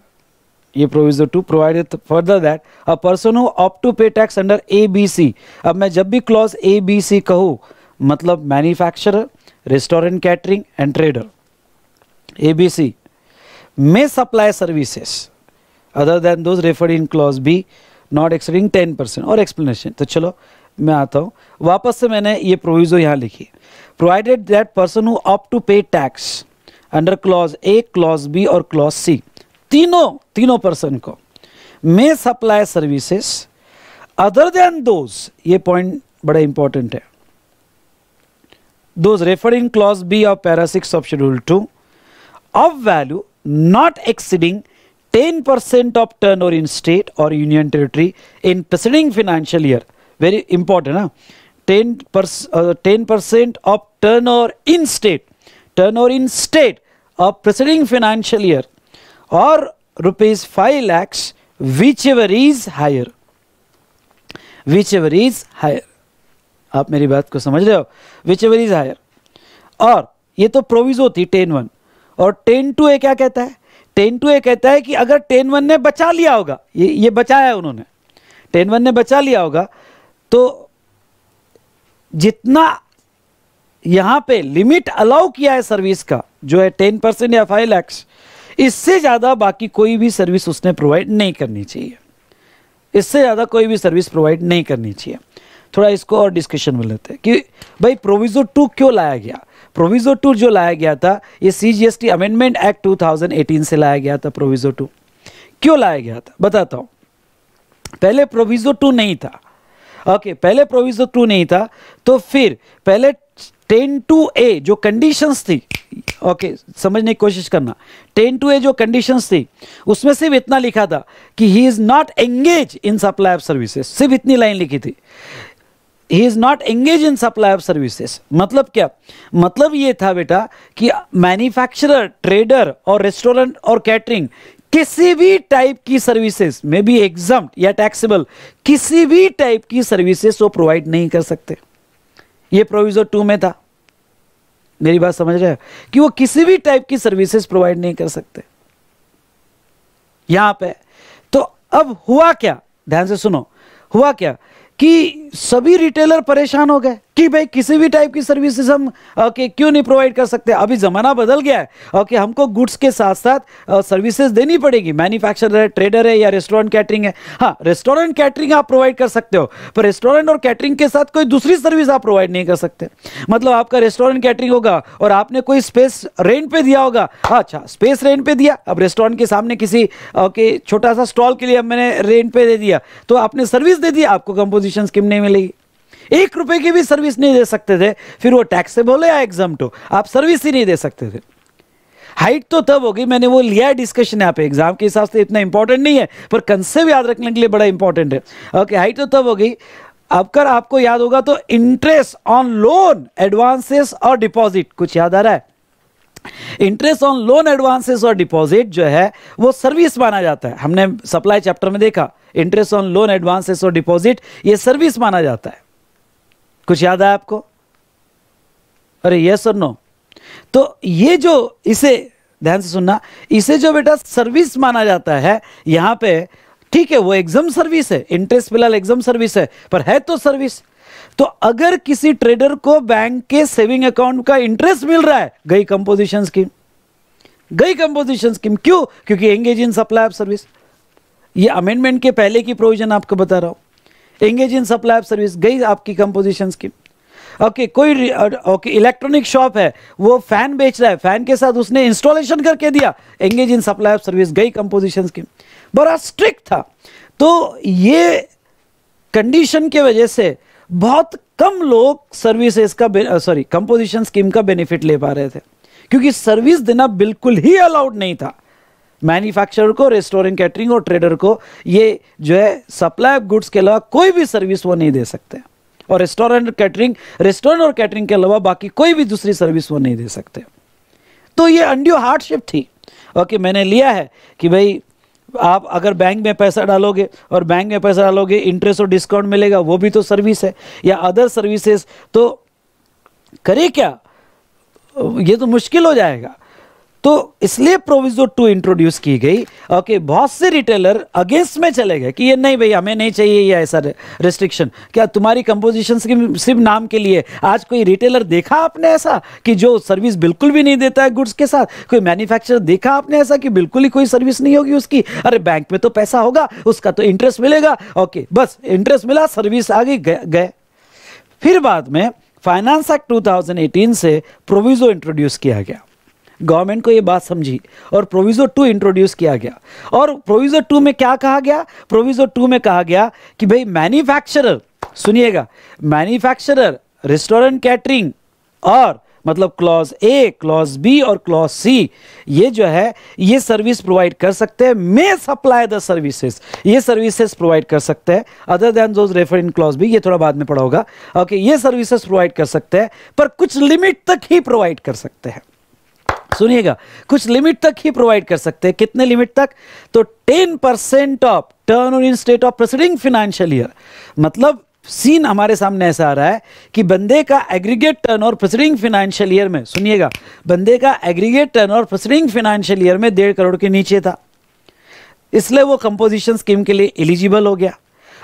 [SPEAKER 1] ये proviso two provided further that a person who opt to pay tax under A B C अब मैं जब भी क्लॉज ए बी सी कहूँ मतलब manufacturer restaurant catering and trader A B C may supply services other than those referred in clause B not exceeding 10 percent और एक्सप्लेनेशन तो चलो मैं आता हूँ वापस से मैंने ये प्रोविज़ो यहाँ लिखी provided that person who opt to pay tax under clause A clause B और क्लॉज सी तीनों तीनों पर्सन को may supply services other than those ये पॉइंट बड़ा इंपॉर्टेंट है those refer in clause B of para six of schedule two of value not exceeding 10% of turnover in state or union territory in preceding financial year. Very important, huh? 10% uh, of turnover in state, turnover in state of preceding financial year or rupees 5 lakhs, whichever is higher. Whichever is higher. आप मेरी बात को समझ रहे हो विच एवर इज हायर और ये तो प्रोविजो थी टेन वन और टेन टू ए क्या कहता है टेन टू ए कहता है कि अगर टेन वन ने बचा लिया होगा ये ये बचाया है उन्होंने टेन वन ने बचा लिया होगा तो जितना यहाँ पे लिमिट अलाउ किया है सर्विस का जो है टेन परसेंट या फाइव लैक्स इससे ज़्यादा बाकी कोई भी सर्विस उसने प्रोवाइड नहीं करनी चाहिए इससे ज़्यादा कोई भी सर्विस प्रोवाइड नहीं करनी चाहिए थोड़ा इसको और डिस्कशन में लेते हैं कि भाई प्रोविज़ो टू क्यों लाया गया प्रोविजो टू जो लाया गया था ये C G S T amendment act 2018 से लाया गया था प्रोविजो टू क्यों लाया गया था बताता हूँ पहले प्रोविजो टू नहीं था ओके पहले प्रोविजो टू नहीं था तो फिर पहले टेन टू ए जो कंडीशंस थी ओके समझने की कोशिश करना टेन टू ए जो कंडीशंस थी उसमें सिर्फ इतना लिखा था कि he is not engage in supply of services सिर्फ इतनी लाइन लिखी थी he is not engage in supply of services मतलब क्या मतलब ये था बेटा कि मैन्युफैक्चरर ट्रेडर और रेस्टोरेंट और कैटरिंग किसी भी टाइप की सर्विसेज मे बी एग्जाम या टैक्सेबल किसी भी टाइप की सर्विसेज वो प्रोवाइड नहीं कर सकते ये प्रोविजो टू में था मेरी बात समझ रहे हो कि वो किसी भी टाइप की सर्विसेज प्रोवाइड नहीं कर सकते यहां पे तो अब हुआ क्या ध्यान से सुनो हुआ क्या कि सभी रिटेलर परेशान हो गए कि भाई किसी भी टाइप की सर्विसेज हम ओके क्यों नहीं प्रोवाइड कर सकते अभी ज़माना बदल गया है ओके हमको गुड्स के साथ साथ सर्विसेज देनी पड़ेगी मैन्युफैक्चरर है ट्रेडर है या रेस्टोरेंट कैटरिंग है हाँ रेस्टोरेंट कैटरिंग आप प्रोवाइड कर सकते हो पर रेस्टोरेंट और कैटरिंग के साथ कोई दूसरी सर्विस आप प्रोवाइड नहीं कर सकते मतलब आपका रेस्टोरेंट कैटरिंग होगा और आपने कोई स्पेस रेंट पे दिया होगा अच्छा स्पेस रेंट पे दिया अब रेस्टोरेंट के सामने किसी ओके छोटा सा स्टॉल के लिए मैंने रेंट पे दे दिया तो आपने सर्विस दे दी आपको कंपोजिशन स्कीम नहीं मिलेगी एक रुपए की भी सर्विस नहीं दे सकते थे फिर वो टैक्सेबल है या एग्जाम टू आप सर्विस ही नहीं दे सकते थे हाइट तो तब होगी मैंने वो लिया डिस्कशन यहाँ पे एग्जाम के हिसाब से इतना इंपॉर्टेंट नहीं है पर कंसेप्ट याद रखने के लिए बड़ा इंपॉर्टेंट है ओके हाइट तो तब होगी अब कर आपको याद होगा तो इंटरेस्ट ऑन लोन एडवांसेस और डिपॉजिट कुछ याद आ रहा है इंटरेस्ट ऑन लोन एडवांसेस और डिपॉजिट जो है वो सर्विस माना जाता है हमने सप्लाई चैप्टर में देखा इंटरेस्ट ऑन लोन एडवांसेस और डिपॉजिट ये सर्विस माना जाता है कुछ याद है आपको अरे यस और नो तो ये जो इसे ध्यान से सुनना इसे जो बेटा सर्विस माना जाता है यहां पे ठीक है वो एग्जाम सर्विस है इंटरेस्ट फिलहाल एग्जाम सर्विस है पर है तो सर्विस तो अगर किसी ट्रेडर को बैंक के सेविंग अकाउंट का इंटरेस्ट मिल रहा है गई कंपोजिशन स्कीम गई कंपोजिशन स्कीम क्यों क्योंकि engage in supply of service ये अमेंडमेंट के पहले की प्रोविजन आपको बता रहा हूं engage in supply of service गई आपकी कंपोजिशन स्कीम ओके okay, कोई ओके इलेक्ट्रॉनिक शॉप है वो फैन बेच रहा है फैन के साथ उसने इंस्टॉलेशन करके दिया engage in supply of service गई कंपोजिशन स्कीम बड़ा स्ट्रिक्ट था तो ये कंडीशन के वजह से बहुत कम लोग सर्विसेज का सॉरी कंपोजिशन स्कीम का बेनिफिट ले पा रहे थे क्योंकि सर्विस देना बिल्कुल ही अलाउड नहीं था मैन्युफैक्चरर को रेस्टोरेंट कैटरिंग और ट्रेडर को ये जो है सप्लाई ऑफ गुड्स के अलावा कोई भी सर्विस वो नहीं दे सकते और रेस्टोरेंट कैटरिंग रेस्टोरेंट और कैटरिंग के अलावा बाकी कोई भी दूसरी सर्विस वो नहीं दे सकते तो ये अंडियो हार्डशिप थी ओके मैंने लिया है कि भाई आप अगर बैंक में पैसा डालोगे और बैंक में पैसा डालोगे इंटरेस्ट और डिस्काउंट मिलेगा वो भी तो सर्विस है या अदर सर्विसेज तो करे क्या ये तो मुश्किल हो जाएगा तो इसलिए प्रोविजो टू इंट्रोड्यूस की गई ओके बहुत से रिटेलर अगेंस्ट में चले गए कि ये नहीं भाई हमें नहीं चाहिए ये ऐसा रिस्ट्रिक्शन क्या तुम्हारी कंपोजिशन सिर्फ नाम के लिए आज कोई रिटेलर देखा आपने ऐसा कि जो सर्विस बिल्कुल भी नहीं देता है गुड्स के साथ कोई मैन्युफैक्चरर देखा आपने ऐसा कि बिल्कुल ही कोई सर्विस नहीं होगी उसकी अरे बैंक में तो पैसा होगा उसका तो इंटरेस्ट मिलेगा ओके बस इंटरेस्ट मिला सर्विस आ गई गए फिर बाद में फाइनेंस एक्ट 2018 से प्रोविजो इंट्रोड्यूस किया गया गवर्नमेंट को ये बात समझी और प्रोविज़ो टू इंट्रोड्यूस किया गया और प्रोविज़ो टू में क्या कहा गया प्रोविज़ो टू में कहा गया कि भाई मैन्युफैक्चरर सुनिएगा मैन्युफैक्चरर रेस्टोरेंट कैटरिंग और मतलब क्लॉज ए क्लॉज बी और क्लॉज सी ये जो है ये सर्विस प्रोवाइड कर सकते हैं मे सप्लाई द सर्विसेज ये सर्विसेज प्रोवाइड कर सकते हैं other than those refer in clause B ये थोड़ा बाद में पड़ा होगा ओके okay, ये सर्विसेज प्रोवाइड कर सकते हैं पर कुछ लिमिट तक ही प्रोवाइड कर सकते हैं सुनिएगा कुछ लिमिट तक ही प्रोवाइड कर सकते हैं कितने लिमिट तक तो 10 percent of turn in state of preceding financial year मतलब सीन हमारे सामने ऐसा आ रहा है कि बंदे का एग्रीगेट टर्न और प्रसिडिंग फाइनेंशियल ईयर में सुनिएगा बंदे का एग्रीगेट टर्न और प्रसिडिंग फाइनेंशियल ईयर में डेढ़ करोड़ के नीचे था इसलिए वो कंपोजिशन स्कीम के लिए एलिजिबल हो गया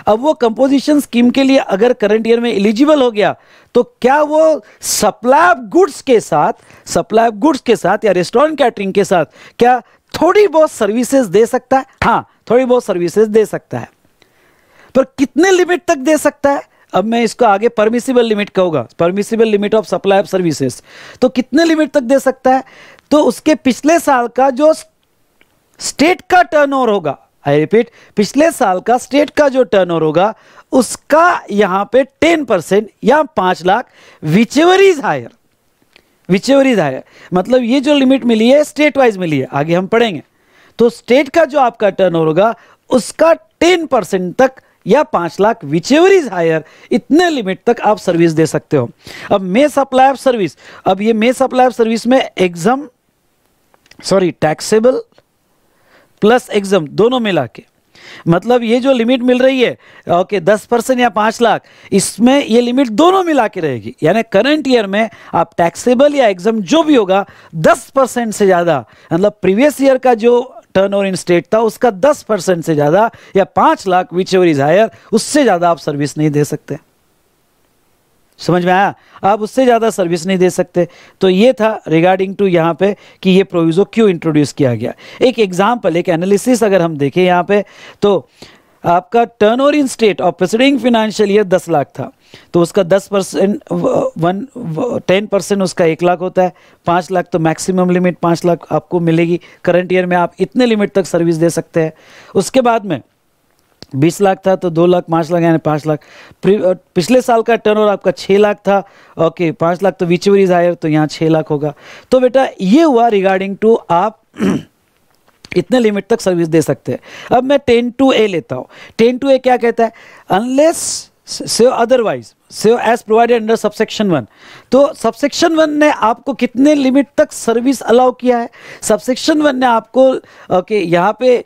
[SPEAKER 1] अब वो कंपोजिशन स्कीम के लिए अगर करंट ईयर में एलिजिबल हो गया तो क्या वो सप्लाई ऑफ गुड्स के साथ सप्लाई ऑफ गुड्स के साथ या रेस्टोरेंट कैटरिंग के साथ क्या थोड़ी बहुत सर्विसेज दे सकता है हाँ थोड़ी बहुत सर्विसेज दे सकता है पर कितने लिमिट तक दे सकता है अब मैं इसको आगे परमिसिबल लिमिट कहूंगा permissible limit of supply of services तो कितने लिमिट तक दे सकता है तो उसके पिछले साल का जो स्टेट का टर्नओवर होगा आई रिपीट पिछले साल का स्टेट का जो टर्नओवर होगा उसका यहां पे टेन परसेंट या पांच lakh ever is higher ever is higher मतलब ये जो लिमिट मिली है स्टेट वाइज मिली है आगे हम पढ़ेंगे तो स्टेट का जो आपका टर्न होगा उसका टेन परसेंट तक या पांच लाख एवर इज हायर इतने लिमिट तक आप सर्विस दे सकते हो अब मे सप्लाई ऑफ सर्विस अब ये मे सप्लाई ऑफ सर्विस में exempt sorry taxable plus exempt दोनों मिला के मतलब ये जो लिमिट मिल रही है ओके दस परसेंट या पाँच लाख इसमें ये लिमिट दोनों मिला के रहेगी यानी करंट ईयर में आप टैक्सेबल या एग्जाम जो भी होगा दस परसेंट से ज़्यादा मतलब प्रीवियस ईयर का जो टर्न ओवर इन स्टेट था उसका दस परसेंट से ज़्यादा या पाँच lakh whichever is higher उससे ज़्यादा आप सर्विस नहीं दे सकते समझ में आया आप उससे ज़्यादा सर्विस नहीं दे सकते तो ये था रिगार्डिंग टू यहाँ पे कि ये प्रोविज़ो क्यों इंट्रोड्यूस किया गया एक एग्जाम्पल एक एनालिसिस अगर हम देखें यहाँ पे तो आपका turn over in state of preceding financial year दस लाख था तो उसका दस परसेंट वन टेन परसेंट उसका एक लाख होता है पाँच लाख तो मैक्सिमम लिमिट पाँच लाख आपको मिलेगी करंट ईयर में आप इतने लिमिट तक सर्विस दे सकते हैं उसके बाद में बीस लाख था तो दो लाख पाँच लाख यानी पाँच लाख पिछले साल का टर्नओवर आपका छः लाख था ओके पाँच लाख तो विच इज हायर तो यहाँ छः लाख होगा तो बेटा ये हुआ रिगार्डिंग टू आप इतने लिमिट तक सर्विस दे सकते हैं अब मैं टेन टू ए लेता हूँ टेन टू ए क्या कहता है unless save otherwise save as provided under subsection one तो सबसेक्शन वन ने आपको कितने लिमिट तक सर्विस अलाउ किया है सबसेक्शन वन ने आपको ओके okay, यहाँ पे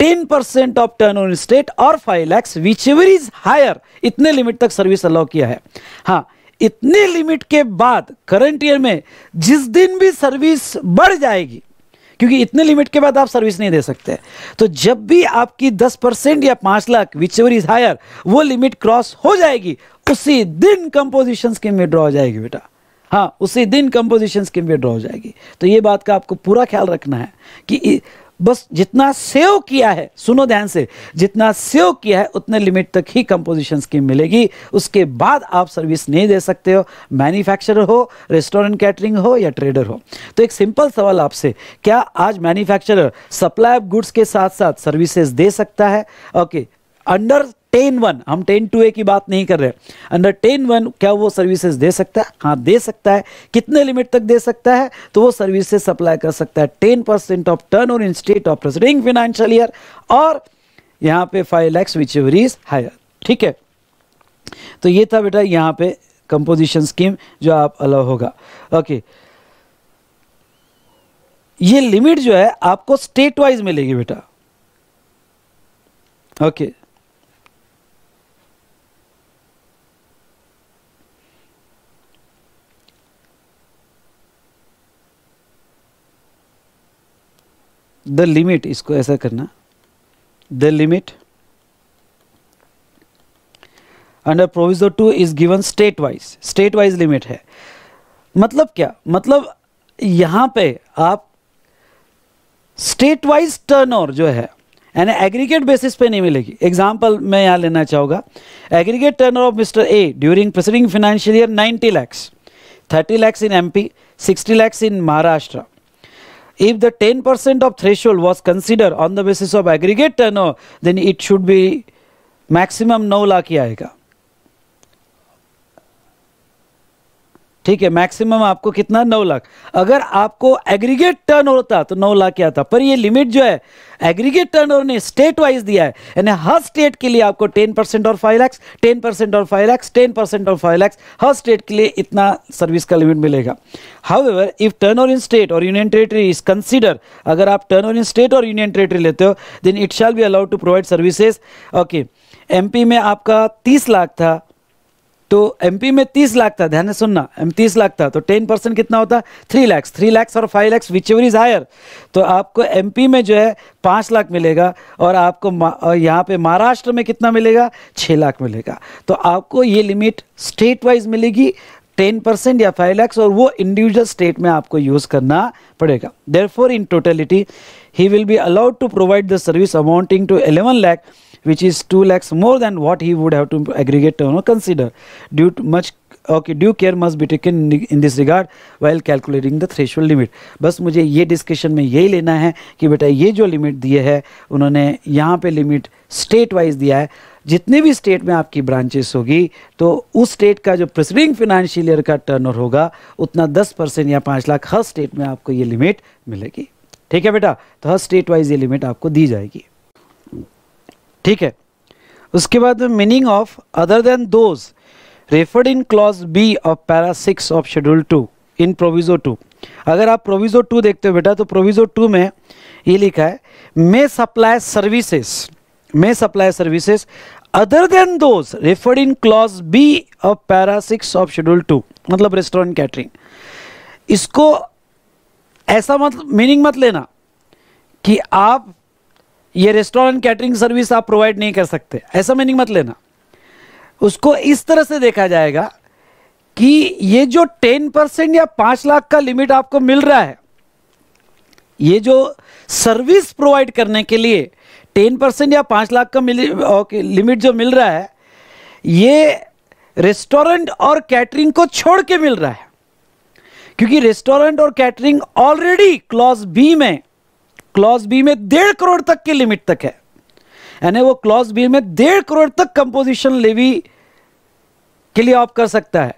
[SPEAKER 1] 10% ऑफ टर्न ओवर स्टेट और 5 lakhs whichever is higher इतने लिमिट तक सर्विस अलाउ किया है हाँ इतने लिमिट के बाद करंट ईयर में जिस दिन भी सर्विस बढ़ जाएगी क्योंकि इतने लिमिट के बाद आप सर्विस नहीं दे सकते तो जब भी आपकी 10 परसेंट या 5 lakh whichever is higher वो लिमिट क्रॉस हो जाएगी उसी दिन कंपोजिशन स्कीम विड्रॉ हो जाएगी बेटा हाँ उसी दिन कंपोजिशन स्कीम विड्रॉ हो जाएगी तो ये बात का आपको पूरा ख्याल रखना है कि बस जितना सेव किया है सुनो ध्यान से जितना सेव किया है उतने लिमिट तक ही कंपोजिशन स्कीम मिलेगी उसके बाद आप सर्विस नहीं दे सकते हो मैन्युफैक्चरर हो रेस्टोरेंट कैटरिंग हो या ट्रेडर हो तो एक सिंपल सवाल आपसे क्या आज मैन्युफैक्चरर सप्लाई ऑफ गुड्स के साथ साथ सर्विसेज दे सकता है ओके अंडर टेन वन हम टेन टू ए की बात नहीं कर रहे अंडर टेन वन क्या वो सर्विसेज दे सकता है हाँ दे सकता है कितने लिमिट तक दे सकता है तो वो सर्विसेज सप्लाई कर सकता है टेन परसेंट ऑफ टर्न और in state of preceding financial year और यहाँ पे five lakhs whichever is higher ठीक है तो ये था बेटा यहाँ पे कंपोजिशन स्कीम जो आप अलाउ होगा ओके ये लिमिट जो है आपको स्टेट वाइज मिलेगी बेटा ओके okay. द लिमिट इसको ऐसा करना the limit under proviso two is given state wise state wise limit है मतलब क्या मतलब यहां पे आप स्टेट वाइज टर्नओवर जो है यानी एग्रीगेट बेसिस पे नहीं मिलेगी एग्जाम्पल मैं यहां लेना चाहूंगा aggregate turn of mister A during preceding financial year 90 lakhs 30 lakhs in MP 60 lakhs in Maharashtra if the 10% of threshold was considered on the basis of aggregate turnover then it should be maximum 9 lakh ठीक है मैक्सिमम आपको कितना नौ लाख अगर आपको एग्रीगेट टर्न होता तो नौ लाख क्या था पर ये लिमिट जो है एग्रीगेट टर्न ओवर ने स्टेट वाइज दिया है यानी हर स्टेट के लिए आपको टेन परसेंट और फाइव लैक्स टेन परसेंट और फाइव लैक्स टेन परसेंट और फाइव लैक्स हर स्टेट के लिए इतना सर्विस का लिमिट मिलेगा however if turn over in state और यूनियन टेरेटरी इज कंसिडर अगर आप टर्न ओवर इन स्टेट और यूनियन टेरेटरी लेते हो then it shall be allowed to provide services okay एम में आपका तीस लाख था तो एमपी में तीस लाख था ध्यान सुनना एम तीस लाख था तो टेन परसेंट कितना होता थ्री लैक्स थ्री लैक्स और five lakhs whichever is higher तो आपको एमपी में जो है पाँच लाख मिलेगा और आपको यहाँ पे महाराष्ट्र में कितना मिलेगा छः लाख मिलेगा तो आपको ये लिमिट स्टेट वाइज मिलेगी टेन परसेंट या फाइव लैक्स और वो इंडिविजुअल स्टेट में आपको यूज़ करना पड़ेगा there in totality he will be allowed to provide the service amounting to eleven lakh which is 2 lakhs more than what he would have to aggregate or consider. Due to much okay due care must be taken in this regard while calculating the threshold limit बस मुझे ये डिस्कशन में यही लेना है कि बेटा ये जो लिमिट दिए है उन्होंने यहाँ पे लिमिट स्टेट वाइज दिया है जितने भी स्टेट में आपकी ब्रांचेस होगी तो उस स्टेट का जो प्रेसिडिंग फिनेंशियल ईयर का ओवर होगा उतना 10 परसेंट या 5 लाख हर स्टेट में आपको ये लिमिट मिलेगी ठीक है बेटा तो हर स्टेट वाइज ये लिमिट आपको दी जाएगी ठीक है उसके बाद meaning of other than those referred in clause B of para six of schedule two in proviso two अगर आप प्रोविजो टू देखते हो बेटा तो प्रोविजो टू में ये लिखा है may supply services may supply services other than those referred in clause B of para six of schedule two मतलब रेस्टोरेंट कैटरिंग इसको ऐसा मत मीनिंग मत लेना कि आप ये रेस्टोरेंट कैटरिंग सर्विस आप प्रोवाइड नहीं कर सकते ऐसा मीनिंग मत लेना उसको इस तरह से देखा जाएगा कि ये जो टेन परसेंट या पांच लाख का लिमिट आपको मिल रहा है ये जो सर्विस प्रोवाइड करने के लिए टेन परसेंट या पांच लाख का लिमिट जो मिल रहा है ये रेस्टोरेंट और कैटरिंग को छोड़ के मिल रहा है क्योंकि रेस्टोरेंट और कैटरिंग ऑलरेडी क्लॉज बी में क्लॉज बी में डेढ़ करोड़ तक की लिमिट तक है यानी वो क्लॉज बी में डेढ़ करोड़ तक कंपोजिशन लेवी के लिए आप कर सकता है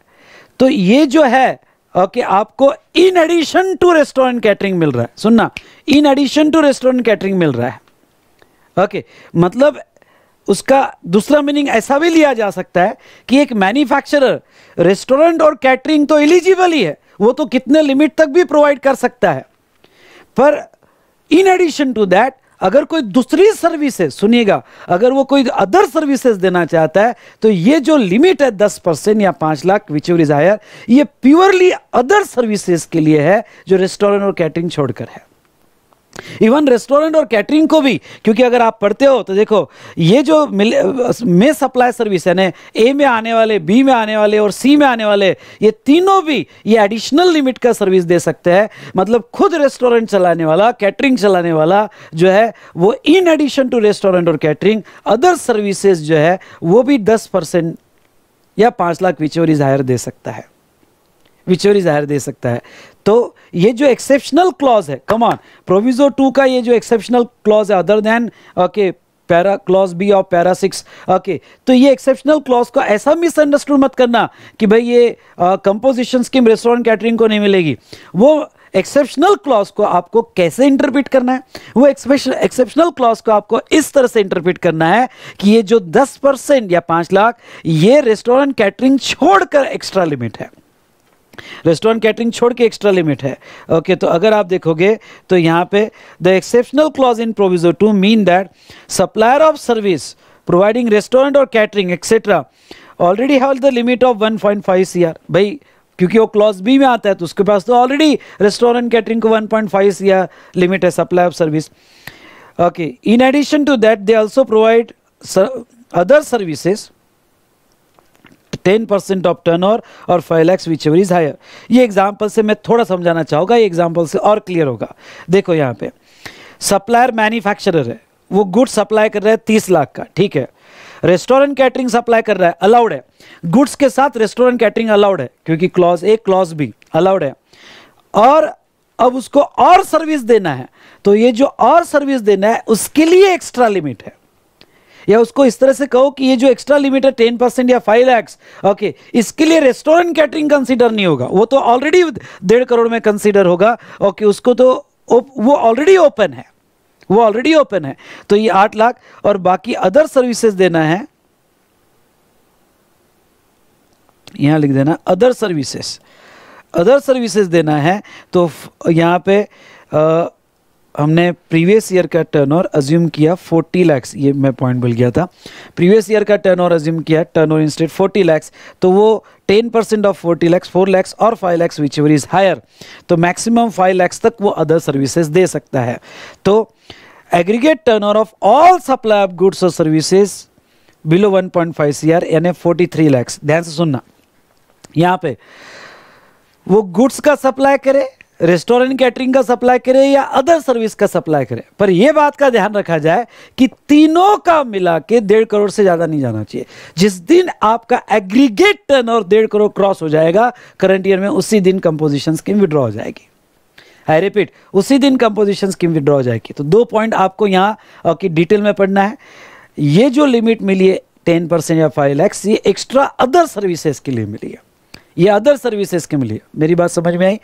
[SPEAKER 1] तो ये जो है ओके okay, आपको in addition to restaurant catering मिल रहा है सुनना in addition to restaurant catering मिल रहा है ओके okay, मतलब उसका दूसरा मीनिंग ऐसा भी लिया जा सकता है कि एक मैन्युफैक्चरर रेस्टोरेंट और कैटरिंग तो एलिजिबल ही है वो तो कितने लिमिट तक भी प्रोवाइड कर सकता है पर इन एडिशन टू दैट अगर कोई दूसरी है सुनिएगा अगर वो कोई अदर सर्विसेज देना चाहता है तो ये जो लिमिट है दस परसेंट या पांच लाख विच यू हायर ये प्योरली अदर सर्विसेज के लिए है जो रेस्टोरेंट और कैटरिंग छोड़कर है इवन रेस्टोरेंट और कैटरिंग को भी क्योंकि अगर आप पढ़ते हो तो देखो ये जो मिले में सप्लाई सर्विस ना ए में आने वाले बी में आने वाले और सी में आने वाले ये तीनों भी ये एडिशनल लिमिट का सर्विस दे सकते हैं मतलब खुद रेस्टोरेंट चलाने वाला कैटरिंग चलाने वाला जो है वो इन एडिशन टू रेस्टोरेंट और कैटरिंग अदर सर्विसेज जो है वो भी दस परसेंट या पाँच लाख विचोरी जाहिर दे सकता है विचोरी जाहिर दे सकता है तो ये जो एक्सेप्शनल क्लॉज है कमान प्रोविजो टू का ये जो एक्सेप्शनल क्लॉज है other than okay para clause B और पैरा सिक्स ओके तो ये एक्सेप्शनल क्लॉज को ऐसा मिसअंडरस्टूड मत करना कि भाई ये कंपोजिशन स्कीम रेस्टोरेंट कैटरिंग को नहीं मिलेगी वो एक्सेप्शनल क्लॉज को आपको कैसे इंटरप्रिट करना है वो एक्सेप्शनल क्लॉज को आपको इस तरह से इंटरप्रिट करना है कि ये जो 10 परसेंट या 5 लाख ये रेस्टोरेंट कैटरिंग छोड़कर एक्स्ट्रा लिमिट है रेस्टोरेंट कैटरिंग छोड़ के एक्स्ट्रा लिमिट है ओके okay, तो अगर आप देखोगे तो यहाँ पे the exceptional clause in proviso two mean that supplier of service providing restaurant और catering etcetera already have the limit of one point five C R भाई क्योंकि वो क्लॉज बी में आता है तो उसके पास तो ऑलरेडी रेस्टोरेंट कैटरिंग को one point C CR limit है supply of service okay in addition to that they also provide other services ten percent of turn over और five lakhs whichever is higher ये एग्जाम्पल से मैं थोड़ा समझाना चाहूँगा ये एग्जाम्पल से और क्लियर होगा देखो यहाँ पे सप्लायर मैन्युफैक्चरर है वो गुड सप्लाई कर रहा है तीस लाख का ठीक है रेस्टोरेंट कैटरिंग सप्लाई कर रहा है अलाउड है गुड्स के साथ रेस्टोरेंट कैटरिंग अलाउड है क्योंकि क्लॉज ए क्लॉज भी अलाउड है और अब उसको और सर्विस देना है तो ये जो और सर्विस देना है उसके लिए एक्स्ट्रा लिमिट है या उसको इस तरह से कहो कि ये जो एक्स्ट्रा लिमिट है टेन परसेंट या फाइव लैक्स ओके इसके लिए रेस्टोरेंट कैटरिंग कंसिडर नहीं होगा वो तो ऑलरेडी डेढ़ करोड़ में कंसिडर होगा ओके उसको तो वो ऑलरेडी ओपन है वो ऑलरेडी ओपन है तो ये आठ लाख और बाकी अदर सर्विसेज देना है यहां लिख देना अदर सर्विसेस अदर सर्विसेज देना है तो यहां पे आ, हमने प्रीवियस ईयर का टर्न ओवर अज्यूम किया 40 लैक्स ये मैं पॉइंट भूल गया था प्रीवियस ईयर का टर्न ओवर अज्यूम किया turn over instead forty lakhs तो वो 10 परसेंट ऑफ 40 लैक्स 4 लैक्स और 5 lakhs whichever is higher तो मैक्सिमम 5 लैक्स तक वो अदर सर्विसेज दे सकता है तो aggregate turn of all supply of goods और सर्विसेज बिलो वन पॉइंट यानी थ्री लैक्स ध्यान से सुनना यहाँ पे वो गुड्स का सप्लाई करे रेस्टोरेंट कैटरिंग का सप्लाई करे या अदर सर्विस का सप्लाई करे पर यह बात का ध्यान रखा जाए कि तीनों का मिला के डेढ़ करोड़ से ज़्यादा नहीं जाना चाहिए जिस दिन आपका एग्रीगेट टर्न और डेढ़ करोड़ क्रॉस हो जाएगा करंट ईयर में उसी दिन कंपोजिशन स्कीम विड्रॉ हो जाएगी आई रिपीट उसी दिन कंपोजिशन स्कीम विड्रॉ हो जाएगी तो दो पॉइंट आपको यहाँ की डिटेल में पढ़ना है ये जो लिमिट मिली है टेन परसेंट या फाइव लैक्स ये एक्स्ट्रा अदर सर्विसेज के लिए मिली है ये अदर सर्विसेज के मिली है मेरी बात समझ में आई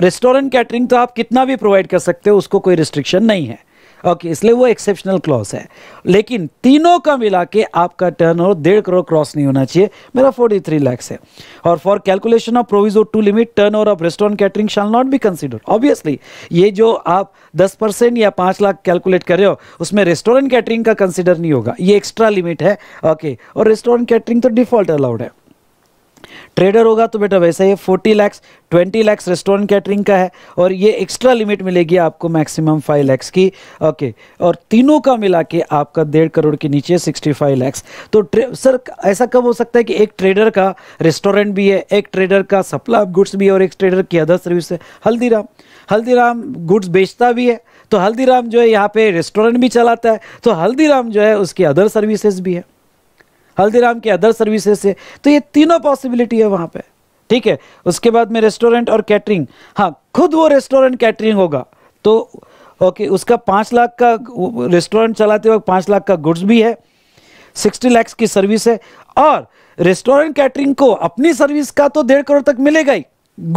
[SPEAKER 1] रेस्टोरेंट कैटरिंग तो आप कितना भी प्रोवाइड कर सकते हो उसको कोई रिस्ट्रिक्शन नहीं है ओके okay, इसलिए वो एक्सेप्शनल क्लॉज है लेकिन तीनों का मिला के आपका टर्न ओवर डेढ़ करोड़ क्रॉस नहीं होना चाहिए मेरा फोर्टी थ्री लैक्स है और for calculation of proviso two limit turn over of restaurant catering shall not be consider obviously ये जो आप दस परसेंट या पाँच लाख कैलकुलेट कर रहे हो उसमें रेस्टोरेंट कैटरिंग का कंसिडर नहीं होगा ये एक्स्ट्रा लिमिट है ओके okay, और रेस्टोरेंट कैटरिंग तो डिफॉल्ट अलाउड है ट्रेडर होगा तो बेटा वैसा ये forty lakhs twenty lakhs restaurant catering का है और ये एक्स्ट्रा लिमिट मिलेगी आपको मैक्सिमम फाइव लैक्स की ओके और तीनों का मिला के आपका डेढ़ करोड़ के नीचे सिक्सटी फाइव लैक्स तो सर ऐसा कब हो सकता है कि एक ट्रेडर का रेस्टोरेंट भी है एक ट्रेडर का सप्लाई ऑफ गुड्स भी है और एक ट्रेडर की अदर सर्विस है हल्दीराम हल्दीराम गुड्स बेचता भी है तो हल्दीराम जो है यहाँ पे रेस्टोरेंट भी चलाता है तो हल्दीराम जो है उसकी अदर सर्विसेज भी है हल्दीराम के अदर सर्विसेज है तो ये तीनों पॉसिबिलिटी है वहाँ पे ठीक है उसके बाद में रेस्टोरेंट और कैटरिंग हाँ खुद वो रेस्टोरेंट कैटरिंग होगा तो ओके उसका पाँच लाख का रेस्टोरेंट चलाते वक्त पाँच लाख का गुड्स भी है सिक्सटी लैक्स की सर्विस है और रेस्टोरेंट कैटरिंग को अपनी सर्विस का तो डेढ़ करोड़ तक मिलेगा ही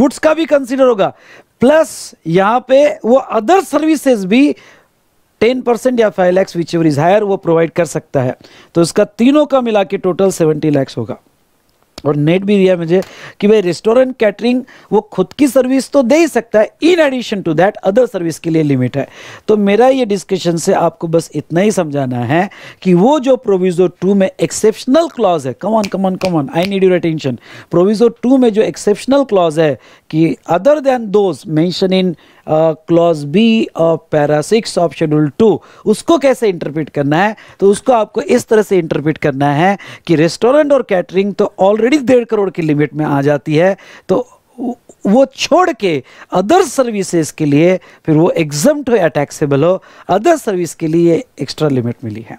[SPEAKER 1] गुड्स का भी कंसिडर होगा प्लस यहाँ पे वो अदर सर्विसेज भी टेन परसेंट या five lakhs whichever is higher वो प्रोवाइड कर सकता है तो इसका तीनों का मिला के टोटल सेवेंटी लैक्स होगा और नेट भी दिया मुझे कि भाई रेस्टोरेंट कैटरिंग वो खुद की सर्विस तो दे ही सकता है in addition to that other service के लिए लिमिट है तो मेरा ये डिस्कशन से आपको बस इतना ही समझाना है कि वो जो प्रोविजो टू में एक्सेप्शनल क्लॉज है come on come on come on I need your attention proviso two में जो एक्सेप्शनल क्लॉज है कि other than those mention in clause B of para six of schedule two उसको कैसे इंटरप्रेट करना है तो उसको आपको इस तरह से इंटरप्रेट करना है कि रेस्टोरेंट और कैटरिंग तो ऑलरेडी डेढ़ करोड़ की लिमिट में आ जाती है तो वो छोड़ के अदर सर्विसेज के लिए फिर वो एग्जम्प्ट हो या टैक्सेबल हो अदर सर्विस के लिए एक्स्ट्रा लिमिट मिली है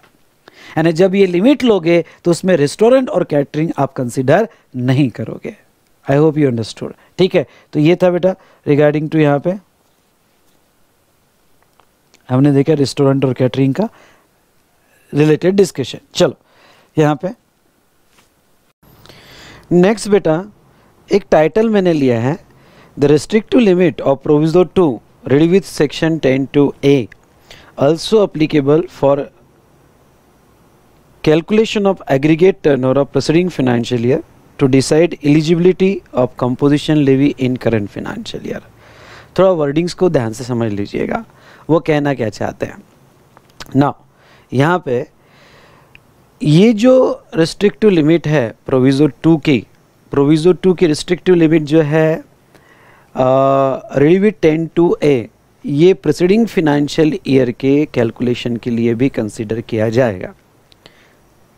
[SPEAKER 1] यानी जब ये लिमिट लोगे तो उसमें रेस्टोरेंट और कैटरिंग आप कंसिडर नहीं करोगे आई होप यू अंडरस्टूड ठीक है तो ये था बेटा रिगार्डिंग टू यहाँ पे हमने देखा रेस्टोरेंट और कैटरिंग का रिलेटेड डिस्कशन चलो यहाँ पे नेक्स्ट बेटा एक टाइटल मैंने लिया है the restrictive limit of proviso two read with section ten two A also applicable for calculation of aggregate turn of preceding financial year to decide eligibility of composition levy in current financial year थोड़ा वर्डिंग्स को ध्यान से समझ लीजिएगा वो कहना क्या चाहते हैं ना यहाँ पे ये जो रिस्ट्रिक्टिव लिमिट है प्रोविज़ो टू की प्रोविज़ो टू की रिस्ट्रिक्टिव लिमिट जो है रिलीवी टेन टू ए ये प्रिसीडिंग फिनेंशियल ईयर के कैलकुलेशन के लिए भी कंसिडर किया जाएगा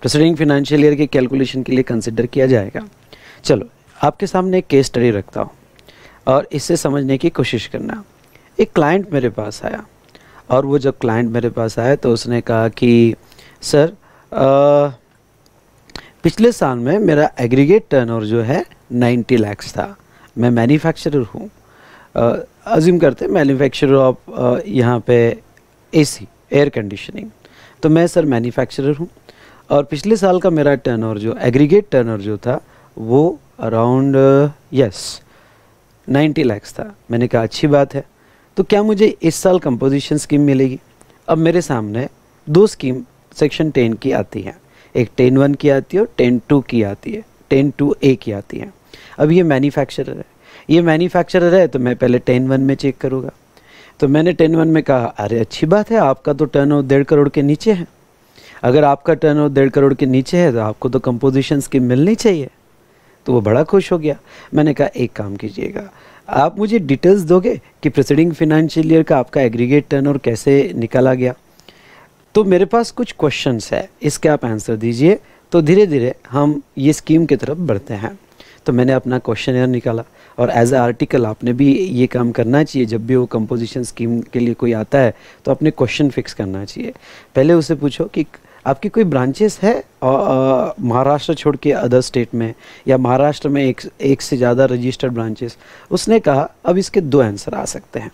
[SPEAKER 1] प्रिसीडिंग फिनंशियल ईयर के कैलकुलेशन के लिए कंसिडर किया जाएगा चलो आपके सामने एक केस स्टडी रखता हूँ और इससे समझने की कोशिश करना एक क्लाइंट मेरे पास आया और वो जब क्लाइंट मेरे पास आए तो उसने कहा कि सर आ, पिछले साल में मेरा एग्रीगेट टर्नओवर जो है 90 लैक्स था मैं मैन्युफैक्चरर हूँ अजीम करते मैन्युफैक्चरर ऑफ यहाँ पे एसी एयर कंडीशनिंग तो मैं सर मैन्युफैक्चरर हूँ और पिछले साल का मेरा टर्नओवर जो एग्रीगेट टर्नओवर जो था वो अराउंड यस नाइन्टी लैक्स था मैंने कहा अच्छी बात है तो क्या मुझे इस साल कंपोजिशन स्कीम मिलेगी अब मेरे सामने दो स्कीम सेक्शन टेन की आती है एक टेन वन की आती है और टेन टू की आती है टेन टू ए की आती है अब ये मैन्युफैक्चरर है ये मैन्युफैक्चरर है तो मैं पहले टेन वन में चेक करूँगा तो मैंने टेन वन में कहा अरे अच्छी बात है आपका तो टर्न ओवर डेढ़ करोड़ के नीचे है अगर आपका टर्न ओवर डेढ़ करोड़ के नीचे है तो आपको तो कंपोजिशन स्कीम मिलनी चाहिए तो वो बड़ा खुश हो गया मैंने कहा एक काम कीजिएगा आप मुझे डिटेल्स दोगे कि प्रसिडिंग फिनंशियल ईयर का आपका एग्रीगेट टर्न और कैसे निकाला गया तो मेरे पास कुछ क्वेश्चंस है इसके आप आंसर दीजिए तो धीरे धीरे हम ये स्कीम की तरफ बढ़ते हैं तो मैंने अपना क्वेश्चन एयर निकाला और एज ए आर्टिकल आपने भी ये काम करना चाहिए जब भी वो कंपोजिशन स्कीम के लिए कोई आता है तो आपने क्वेश्चन फिक्स करना चाहिए पहले उसे पूछो कि आपकी कोई ब्रांचेस है महाराष्ट्र छोड़ के अदर स्टेट में या महाराष्ट्र में एक एक से ज़्यादा रजिस्टर्ड ब्रांचेस उसने कहा अब इसके दो आंसर आ सकते हैं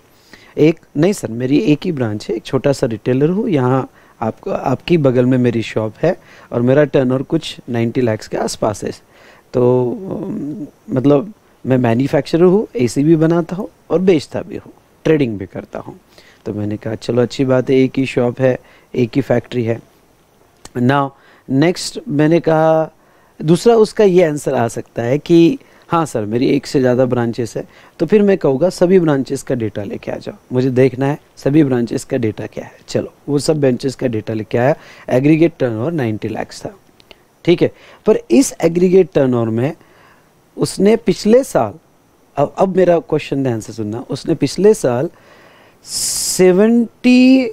[SPEAKER 1] एक नहीं सर मेरी एक ही ब्रांच है एक छोटा सा रिटेलर हूँ यहाँ आपको आपकी बगल में मेरी शॉप है और मेरा और कुछ नाइन्टी लैक्स के आसपास है तो मतलब मैं मैन्युफैक्चरर हूँ एसी भी बनाता हूँ और बेचता भी हूँ ट्रेडिंग भी करता हूँ तो मैंने कहा चलो अच्छी बात है एक ही शॉप है एक ही फैक्ट्री है ना नेक्स्ट मैंने कहा दूसरा उसका ये आंसर आ सकता है कि हाँ सर मेरी एक से ज़्यादा ब्रांचेस है तो फिर मैं कहूँगा सभी ब्रांचेस का डेटा लेके आ जाओ मुझे देखना है सभी ब्रांचेस का डेटा क्या है चलो वो सब ब्रांचेस का डेटा लेके आया एग्रीगेट टर्नओवर 90 लाख था ठीक है पर इस एग्रीगेट टर्नओवर में उसने पिछले साल अब अब मेरा क्वेश्चन आंसर सुनना उसने पिछले साल सेवेंटी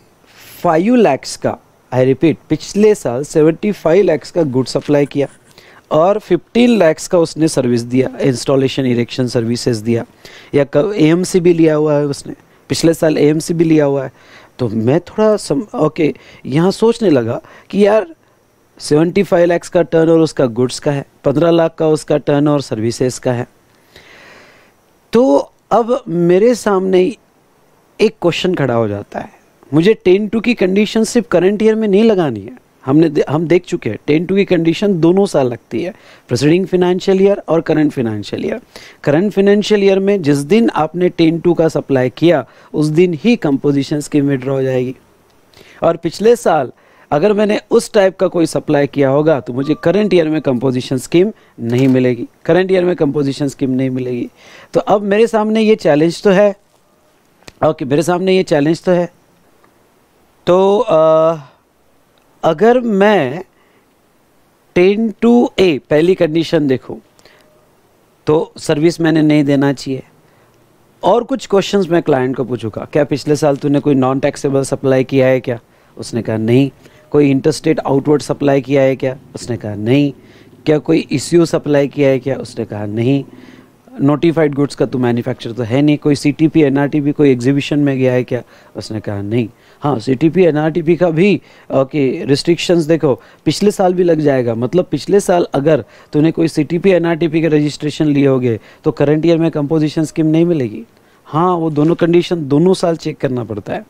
[SPEAKER 1] फाइव लैक्स का आई रिपीट पिछले साल 75 लैक्स का गुड सप्लाई किया और 15 लैक्स का उसने सर्विस दिया इंस्टॉलेशन इरेक्शन सर्विसेज दिया या एम भी लिया हुआ है उसने पिछले साल एम भी लिया हुआ है तो मैं थोड़ा सम ओके यहाँ सोचने लगा कि यार 75 लैक्स का टर्न और उसका गुड्स का है 15 लाख का उसका टर्न और सर्विसेज का है तो अब मेरे सामने एक क्वेश्चन खड़ा हो जाता है मुझे टेन टू की कंडीशन सिर्फ करंट ईयर में नहीं लगानी है हमने दे, हम देख चुके हैं टेन टू की कंडीशन दोनों साल लगती है प्रसिडिंग फिनेंशियल ईयर और current financial year current financial year में जिस दिन आपने टेन टू का सप्लाई किया उस दिन ही कंपोजिशन स्कीम विड्रॉ हो जाएगी और पिछले साल अगर मैंने उस टाइप का कोई सप्लाई किया होगा तो मुझे करंट ईयर में कंपोजिशन स्कीम नहीं मिलेगी करंट ईयर में कंपोजिशन स्कीम नहीं मिलेगी तो अब मेरे सामने ये चैलेंज तो है ओके मेरे सामने ये चैलेंज तो है तो आ, अगर मैं टेन टू ए पहली कंडीशन देखूँ तो सर्विस मैंने नहीं देना चाहिए और कुछ क्वेश्चंस मैं क्लाइंट को पूछूंगा क्या पिछले साल तूने कोई नॉन टैक्सेबल सप्लाई किया है क्या उसने कहा नहीं कोई इंटरस्टेट आउटवर्ड सप्लाई किया है क्या उसने कहा नहीं क्या कोई इश्यू सप्लाई किया है क्या उसने कहा नहीं नोटिफाइड गुड्स का तो मैन्युफैक्चर तो है नहीं कोई C T P N R T भी कोई एग्जीबिशन में गया है क्या उसने कहा नहीं हाँ C T P N R T P का भी ओके रिस्ट्रिक्शंस देखो पिछले साल भी लग जाएगा मतलब पिछले साल अगर तूने कोई सी टी पी का रजिस्ट्रेशन लिए होगे तो करंट ईयर में कंपोजिशन स्कीम नहीं मिलेगी हाँ वो दोनों कंडीशन दोनों साल चेक करना पड़ता है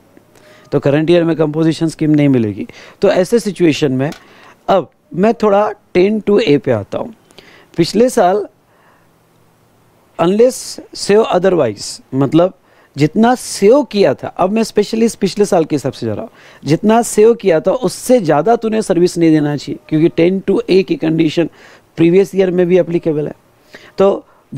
[SPEAKER 1] तो करंट ईयर में कंपोजिशन स्कीम नहीं मिलेगी तो ऐसे सिचुएशन में अब मैं थोड़ा टेन टू ए पे आता हूँ पिछले साल अनलेस से अदरवाइज मतलब जितना सेव किया था अब मैं स्पेशली पिछले साल के हिसाब से जा रहा हूँ जितना सेव किया था उससे ज़्यादा तूने सर्विस नहीं देना चाहिए क्योंकि टेन टू ए की कंडीशन प्रीवियस ईयर में भी अप्लीकेबल है तो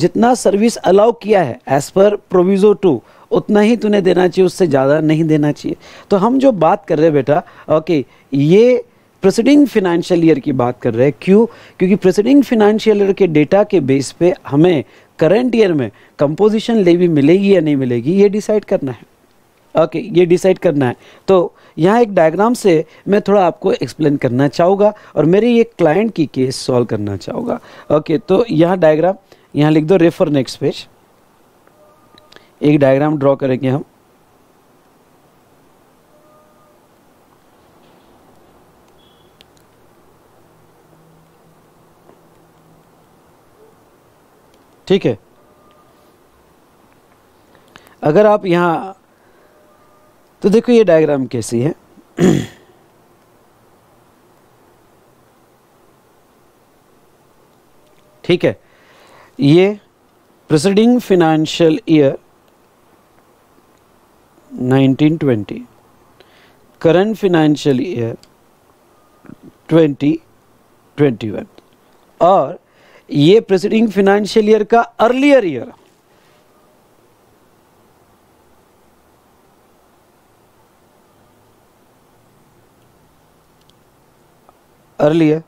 [SPEAKER 1] जितना सर्विस अलाउ किया है एज़ पर प्रोविज़ो टू उतना ही तूने देना चाहिए उससे ज़्यादा नहीं देना चाहिए तो हम जो बात कर रहे हैं बेटा ओके ये प्रेसिडिंग फिनेंशियल ईयर की बात कर रहे हैं क्यों क्योंकि प्रेसिडिंग फिनेंशियल ईयर के डेटा के बेस पे हमें करंट ईयर में कंपोजिशन लेवी मिलेगी या नहीं मिलेगी ये डिसाइड करना है ओके okay, ये डिसाइड करना है तो यहाँ एक डायग्राम से मैं थोड़ा आपको एक्सप्लेन करना चाहूँगा और मेरे ये क्लाइंट की केस सॉल्व करना चाहूँगा ओके okay, तो यहाँ डायग्राम यहाँ लिख दो रेफर नेक्स्ट पेज एक डायग्राम ड्रॉ करेंगे हम ठीक है अगर आप यहाँ तो देखो ये डायग्राम कैसी है ठीक है ये preceding financial year 1920 current financial year 2021 और ये प्रेसिडिंग फाइनेंशियल ईयर का earlier year earlier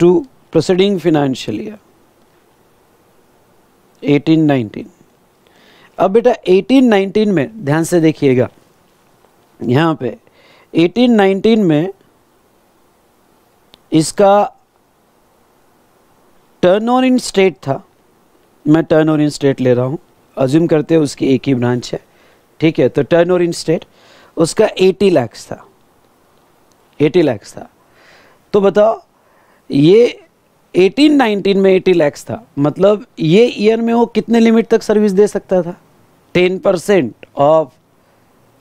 [SPEAKER 1] to preceding financial year 1819 अब बेटा 1819 में ध्यान से देखिएगा यहां पे 1819 में इसका टर्न ऑन इन स्टेट था मैं टर्न ऑन इन स्टेट ले रहा हूँ अज्यूम करते हैं उसकी एक ही ब्रांच है ठीक है तो टर्न ऑन इन स्टेट उसका 80 लैक्स था 80 लैक्स था तो बताओ ये 1819 में 80 लैक्स था मतलब ये ईयर में वो कितने लिमिट तक सर्विस दे सकता था 10 परसेंट ऑफ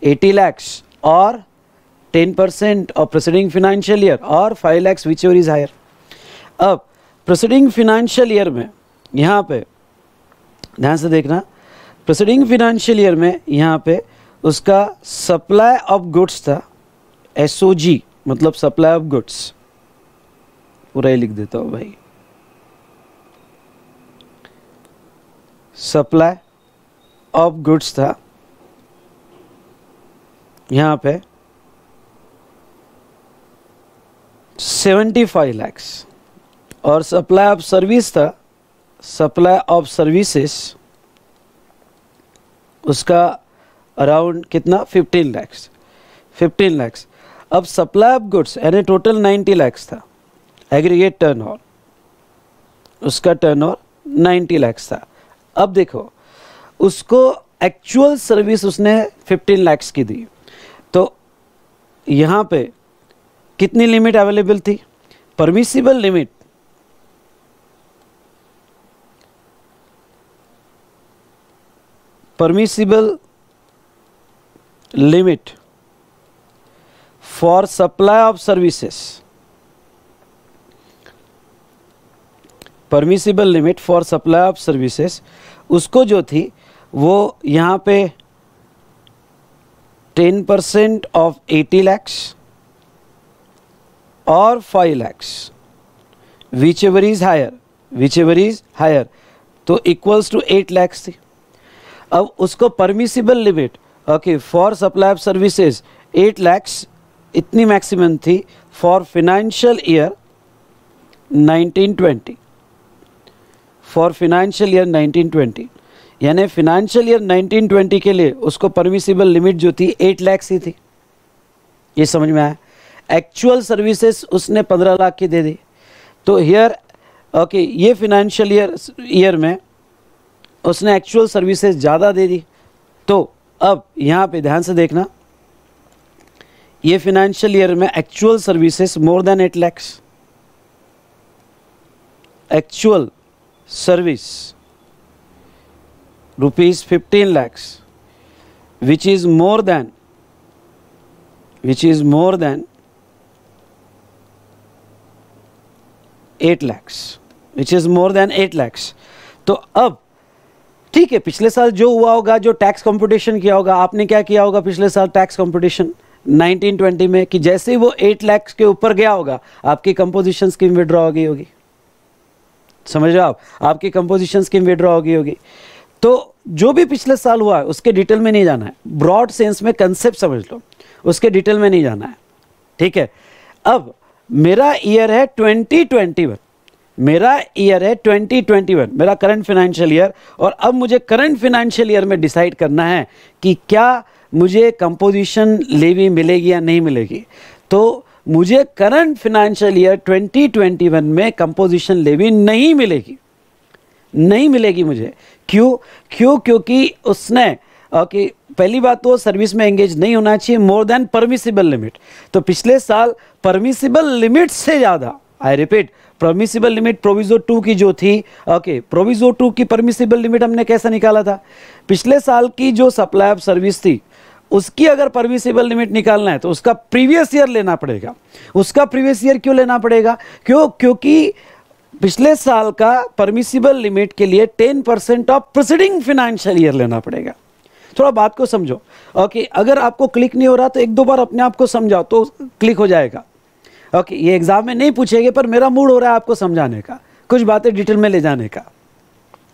[SPEAKER 1] 80 लैक्स और 10 percent of preceding financial year और 5 lakhs whichever is higher अब प्रोसीडिंग फिनेंशियल ईयर में यहाँ पे ध्यान से देखना प्रोसीडिंग फिनेंशियल ईयर में यहाँ पे उसका सप्लाई ऑफ गुड्स था एस मतलब सप्लाई ऑफ गुड्स पूरा ही लिख देता हूँ भाई सप्लाई ऑफ गुड्स था यहाँ पे सेवेंटी फाइव लैक्स और सप्लाई ऑफ सर्विस था सप्लाई ऑफ सर्विसेस उसका अराउंड कितना 15 लैक्स 15 लैक्स अब सप्लाई ऑफ गुड्स यानी टोटल 90 लैक्स था एग्रीगेट टर्न ओवर उसका टर्न ओवर नाइन्टी लैक्स था अब देखो उसको एक्चुअल सर्विस उसने 15 लैक्स की दी तो यहाँ पे कितनी लिमिट अवेलेबल थी permissible limit permissible limit for supply of services permissible limit for supply of services उसको जो थी वो यहाँ पे ten percent of eighty lakhs और five lakhs whichever is higher whichever is higher तो इक्वल्स टू एट लैक्स थी अब उसको permissible limit okay for supply of services eight lakhs इतनी मैक्सिमम थी for financial year 1920 for financial year 1920 यानी फिनेंशियल ईयर 1920 के लिए उसको परमिसिबल लिमिट जो थी एट लैक्स ही थी ये समझ में आया एक्चुअल सर्विसेज उसने पंद्रह लाख की दे दी तो हियर ओके ये फिनेंशियल ईयर ईयर में उसने एक्चुअल सर्विसेज ज़्यादा दे दी तो अब यहाँ पे ध्यान से देखना ये फिनेंशियल ईयर में actual services more than eight lakhs actual service rupees fifteen lakhs which is more than which is more than eight lakhs which is more than eight lakhs तो अब ठीक है पिछले साल जो हुआ होगा जो टैक्स कंपटीशन किया होगा आपने क्या किया होगा पिछले साल टैक्स कंपटीशन 1920 में कि जैसे ही वो 8 लाख के ऊपर गया होगा आपकी कंपोजिशन स्कीम विड्रॉ हो गई होगी समझ रहे हो आप आपकी कंपोजिशन स्कीम विड्रॉ हो गई होगी तो जो भी पिछले साल हुआ है उसके डिटेल में नहीं जाना है ब्रॉड सेंस में कंसेप्ट समझ लो उसके डिटेल में नहीं जाना है ठीक है अब मेरा ईयर है वन मेरा ईयर है 2021 मेरा करंट फाइनेंशियल ईयर और अब मुझे करंट फाइनेंशियल ईयर में डिसाइड करना है कि क्या मुझे कंपोजिशन लेवी मिलेगी या नहीं मिलेगी तो मुझे करंट फाइनेंशियल ईयर 2021 में कंपोजिशन लेवी नहीं मिलेगी नहीं मिलेगी मुझे क्यों क्यों क्योंकि उसने ओके पहली बात तो सर्विस में एंगेज नहीं होना चाहिए मोर देन परमिसिबल लिमिट तो पिछले साल परमिसिबल लिमिट से ज़्यादा I repeat permissible limit proviso two की जो थी ओके प्रोविजो टू की परमिसिबल लिमिट हमने कैसा निकाला था पिछले साल की जो सप्लाई ऑफ सर्विस थी उसकी अगर परमिसिबल लिमिट निकालना है तो उसका प्रीवियस ईयर लेना पड़ेगा उसका प्रीवियस ईयर क्यों लेना पड़ेगा क्यों क्योंकि पिछले साल का परमिसिबल लिमिट के लिए ten percent of proceeding financial year लेना पड़ेगा थोड़ा बात को समझो ओके अगर आपको क्लिक नहीं हो रहा तो एक दो बार अपने आप को समझाओ तो क्लिक हो जाएगा ओके ये एग्ज़ाम में नहीं पूछेंगे पर मेरा मूड हो रहा है आपको समझाने का कुछ बातें डिटेल में ले जाने का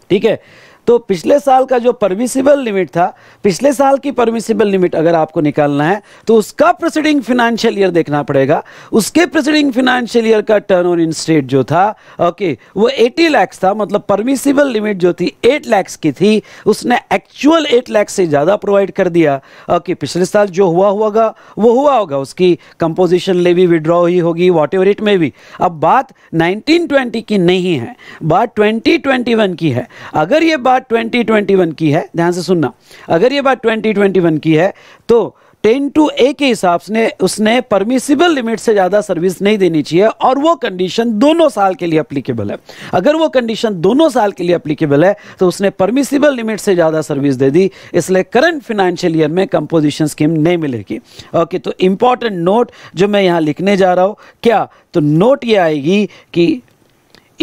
[SPEAKER 1] ठीक है तो पिछले साल का जो परमिसिबल लिमिट था पिछले साल की परमिसिबल लिमिट अगर आपको निकालना है तो उसका प्रोसीडिंग फिनेंशियल ईयर देखना पड़ेगा उसके प्रोसीडिंग फिनेंशियल ईयर का टर्न ऑन इन स्टेट जो था ओके वो 80 लैक्स था मतलब परमिसिबल लिमिट जो थी 8 लैक्स की थी उसने एक्चुअल 8 लैक्स से ज़्यादा प्रोवाइड कर दिया ओके पिछले साल जो हुआ होगा वो हुआ होगा उसकी कंपोजिशन ले भी विड्रॉ हुई होगी वॉट एवर इट में भी अब बात नाइनटीन की नहीं है बात ट्वेंटी की है अगर ये बात बात 2021 की है ध्यान से सुनना अगर ये बात 2021 की है तो 10 टू ए के हिसाब से उसने परमिसिबल लिमिट से ज़्यादा सर्विस नहीं देनी चाहिए और वो कंडीशन दोनों साल के लिए अप्लीकेबल है अगर वो कंडीशन दोनों साल के लिए अप्लीकेबल है तो उसने परमिसिबल लिमिट से ज़्यादा सर्विस दे दी इसलिए करंट फाइनेंशियल ईयर में कंपोजिशन स्कीम नहीं मिलेगी ओके तो इम्पॉर्टेंट नोट जो मैं यहाँ लिखने जा रहा हूँ क्या तो नोट ये आएगी कि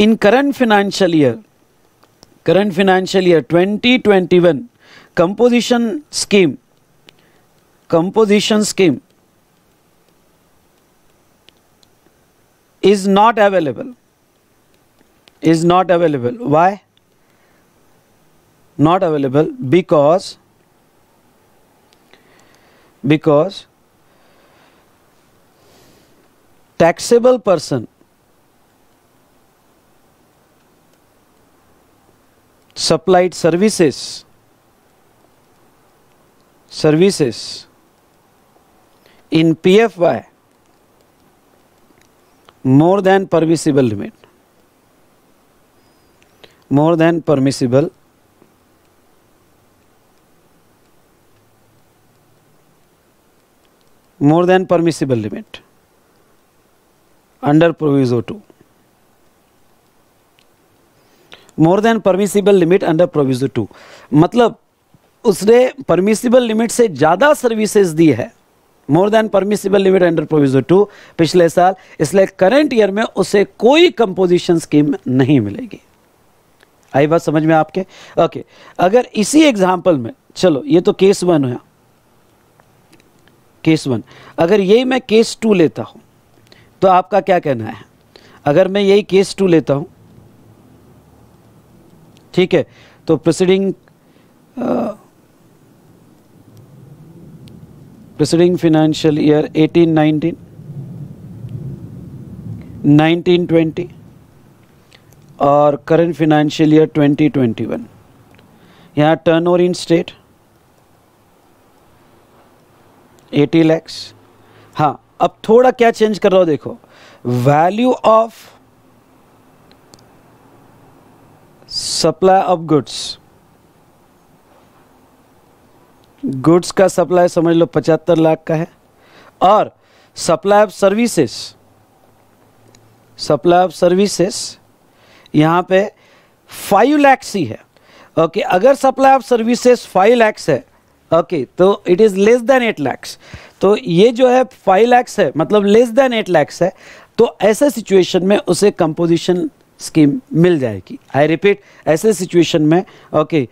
[SPEAKER 1] in current financial year current financial year 2021 composition scheme composition scheme is not available is not available why not available because because taxable person supplied services services in PFY more than permissible limit more than permissible more than permissible limit under proviso 2 more than permissible limit under provision two मतलब उसने परमिसिबल लिमिट से ज़्यादा सर्विसेज दी है more than permissible limit under provision two पिछले साल इसलिए करंट ईयर में उसे कोई कंपोजिशन स्कीम नहीं मिलेगी आई बात समझ में आपके ओके अगर इसी एग्जाम्पल में चलो ये तो केस वन है केस वन अगर यही मैं केस टू लेता हूँ तो आपका क्या कहना है अगर मैं यही केस टू लेता हूँ ठीक है तो प्रोसीडिंग प्रोसीडिंग फिनेंशियल ईयर 1819 1920 और करंट फिनेंशियल ईयर 2021 यहाँ ओवर इन स्टेट 80 लैक्स हाँ अब थोड़ा क्या चेंज कर रहा हो देखो value of supply of goods goods का सप्लाई समझ लो पचहत्तर लाख का है और supply of services supply of services यहां पे फाइव लैक्स ही है ओके अगर supply of services five lakhs है ओके तो it is less than eight lakhs तो ये जो है फाइव लैक्स है मतलब लेस देन एट लैक्स है तो ऐसे सिचुएशन में उसे कंपोजिशन स्कीम मिल जाएगी आई रिपीट ऐसे सिचुएशन में okay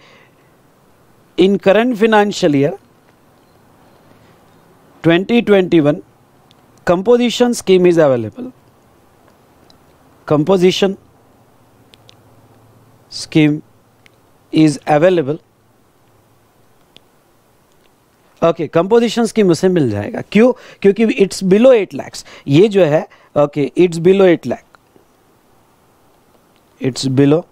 [SPEAKER 1] in current financial year 2021 composition scheme is available composition scheme is available okay composition scheme उसे मिल जाएगा क्यों क्योंकि इट्स बिलो एट लैक्स ये जो है okay it's below eight lakh it's below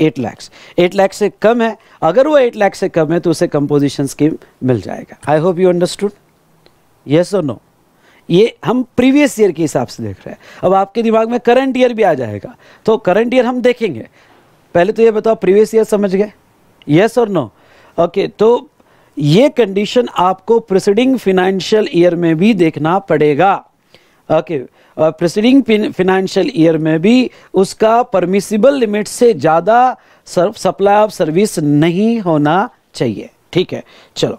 [SPEAKER 1] eight lakhs eight lakhs से कम है अगर वो एट लैक्स से कम है तो उसे कंपोजिशन स्कीम मिल जाएगा I hope you understood yes और नो ये हम प्रीवियस ईयर के हिसाब से देख रहे हैं अब आपके दिमाग में करंट ईयर भी आ जाएगा तो करंट ईयर हम देखेंगे पहले तो ये बताओ प्रीवियस ईयर समझ गए यस और नो ओके तो ये कंडीशन आपको प्रिसीडिंग फिनेंशियल ईयर में भी देखना पड़ेगा okay okay. Preceding financial year में भी उसका परमिसिबल लिमिट से ज़्यादा सप्लाई ऑफ सर्विस नहीं होना चाहिए ठीक है चलो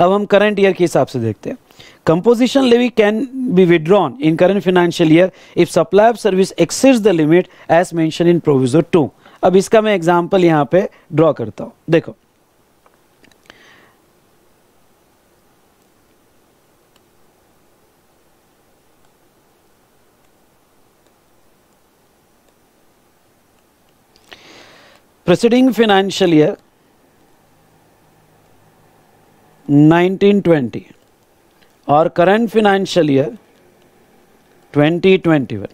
[SPEAKER 1] अब हम करंट ईयर के हिसाब से देखते हैं composition levy can be withdrawn in current financial year if supply of service exceeds the limit as मैं इन प्रोविजो टू अब इसका मैं एग्जाम्पल यहां पे ड्रॉ करता हूं देखो preceding financial year 1920 और करंट फिनेंशियल ईयर 2021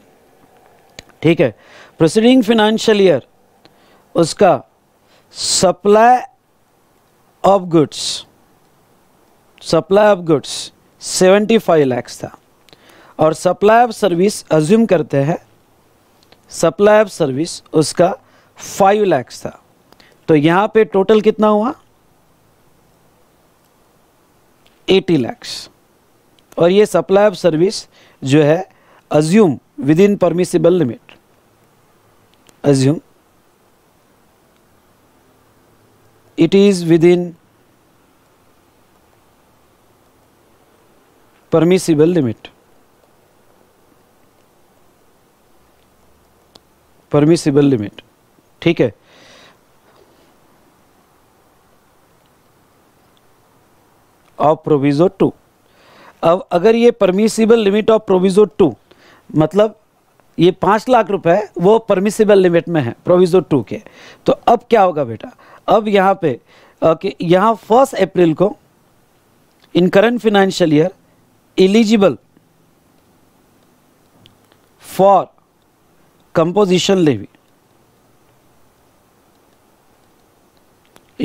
[SPEAKER 1] ठीक है प्रोसीडिंग फिनेंशियल ईयर उसका supply of goods supply of goods 75 lakhs था और सप्लाई ऑफ सर्विस अज्यूम करते हैं सप्लाई ऑफ सर्विस उसका फाइव लैक्स था तो यहां पे टोटल कितना हुआ एटी लैक्स और ये सप्लाई ऑफ सर्विस जो है assume within permissible limit assume is within permissible limit permissible limit ठीक है ऑफ प्रोविजो टू अब अगर ये permissible limit of proviso two मतलब ये पांच लाख रुपए वो परमिसिबल लिमिट में है प्रोविजो टू के तो अब क्या होगा बेटा अब यहां पे ओके यहां फर्स्ट अप्रैल को in current financial year eligible for composition levy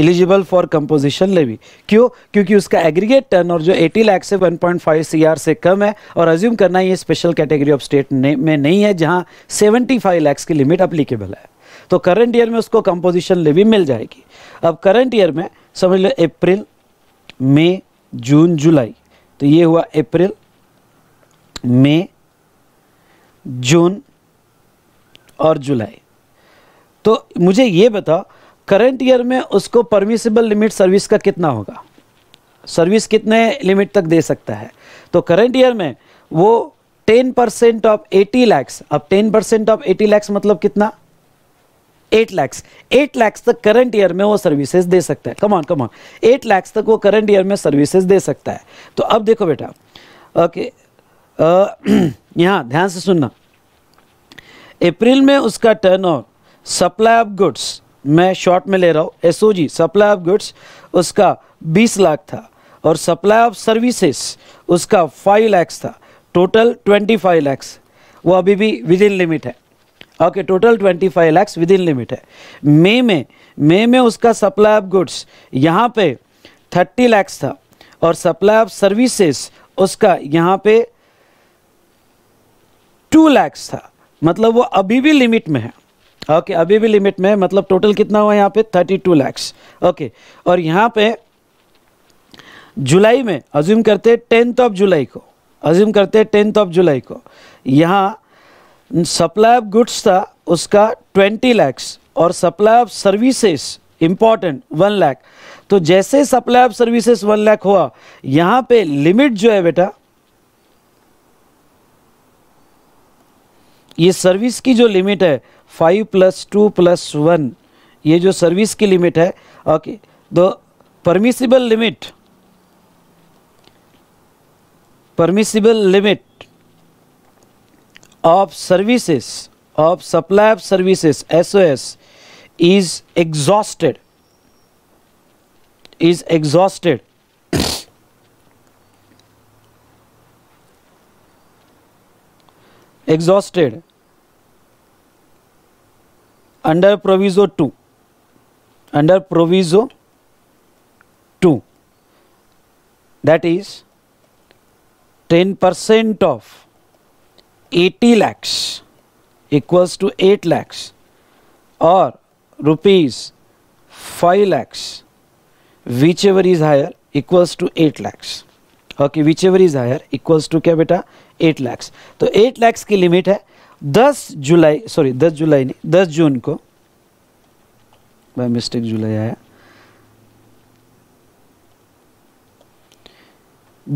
[SPEAKER 1] eligible for composition levy क्यों क्योंकि उसका एग्रीगेट टर्न और जो 80 लाख से 1.5 पॉइंट से कम है और अज्यूम करना ये स्पेशल कैटेगरी ऑफ स्टेट में नहीं है जहां 75 लैक्स की लिमिट अप्लीकेबल है तो करंट ईयर में उसको कंपोजिशन लेवी मिल जाएगी अब करंट ईयर में समझ लो अप्रैल मई जून जुलाई तो ये हुआ अप्रैल मई जून और जुलाई तो मुझे ये बताओ करंट ईयर में उसको परमिसिबल लिमिट सर्विस का कितना होगा सर्विस कितने लिमिट तक दे सकता है तो करंट ईयर में वो ten percent of eighty lakhs अब ten percent of eighty lakhs मतलब कितना एट लैक्स एट लैक्स तक करंट ईयर में वो सर्विसेज दे सकता है कमॉन कमॉन एट लैक्स तक वो करंट ईयर में सर्विसेज दे सकता है तो अब देखो बेटा ओके यहाँ ध्यान से सुनना अप्रैल में उसका टर्न सप्लाई ऑफ गुड्स मैं शॉर्ट में ले रहा हूँ एस सप्लाई ऑफ गुड्स उसका 20 लाख था और सप्लाई ऑफ सर्विसेज उसका 5 लैक्स था टोटल 25 लैक्स वो अभी भी विद इन लिमिट है okay total 25 lakhs within limit है मे में मे में उसका सप्लाई ऑफ गुड्स यहाँ पे 30 लैक्स था और सप्लाई ऑफ सर्विसेज उसका यहाँ पे टू लैक्स था मतलब वो अभी भी लिमिट में है ओके अभी भी लिमिट में मतलब टोटल कितना हुआ यहाँ पे थर्टी टू लैक्स ओके और यहाँ पे जुलाई में अज्यूम करते टेंथ ऑफ जुलाई को अज्यूम करते टेंथ ऑफ जुलाई को यहाँ सप्लाई ऑफ गुड्स था उसका ट्वेंटी लैक्स और supply of services important one lakh तो जैसे supply of services one lakh हुआ यहाँ पे लिमिट जो है बेटा ये सर्विस की जो लिमिट है five plus two plus one ये जो सर्विस की लिमिट है okay the permissible limit permissible limit of services of supply of services S O S is exhausted is exhausted exhausted under proviso two under proviso two that is ten percent of eighty lakhs equals to eight lakhs और rupees five lakhs whichever is higher equals to eight lakhs okay whichever is higher equals to क्या बेटा एट लैक्स तो एट लैक्स की लिमिट है 10 जुलाई सॉरी 10 जुलाई नहीं 10 जून को बाय मिस्टेक जुलाई आया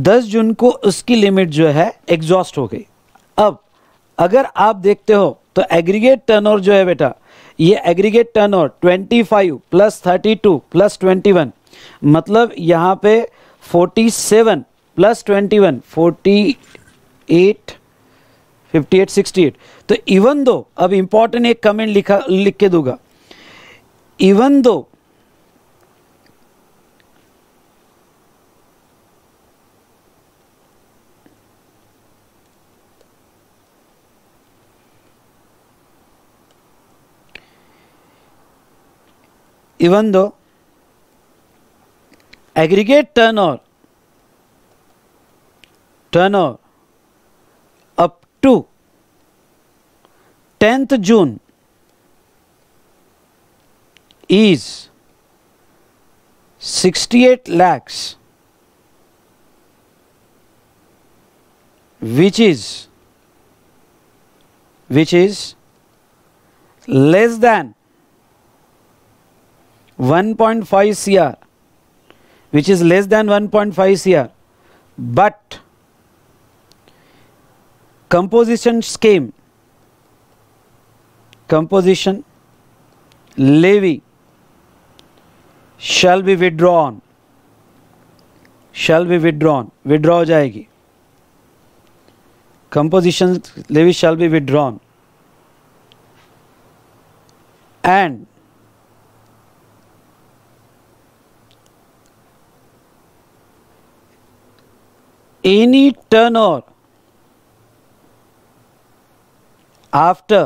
[SPEAKER 1] 10 जून को उसकी लिमिट जो है एग्जॉस्ट हो गई अब अगर आप देखते हो तो एग्रीगेट टर्नओवर जो है बेटा ये aggregate turnover 25 plus two plus one मतलब यहां पे 47 plus forty 48 fifty eight sixty eight तो इवन दो अब इंपॉर्टेंट एक कमेंट लिखा लिख के दूंगा even though even though aggregate turn aggregate turn turnover 10th June is 68 lakhs which is which is less than 1.5 cr which is less than 1.5 cr but composition scheme composition levy shall be withdrawn shall be withdrawn withdraw हो जाएगी composition levy shall be withdrawn and any turnover after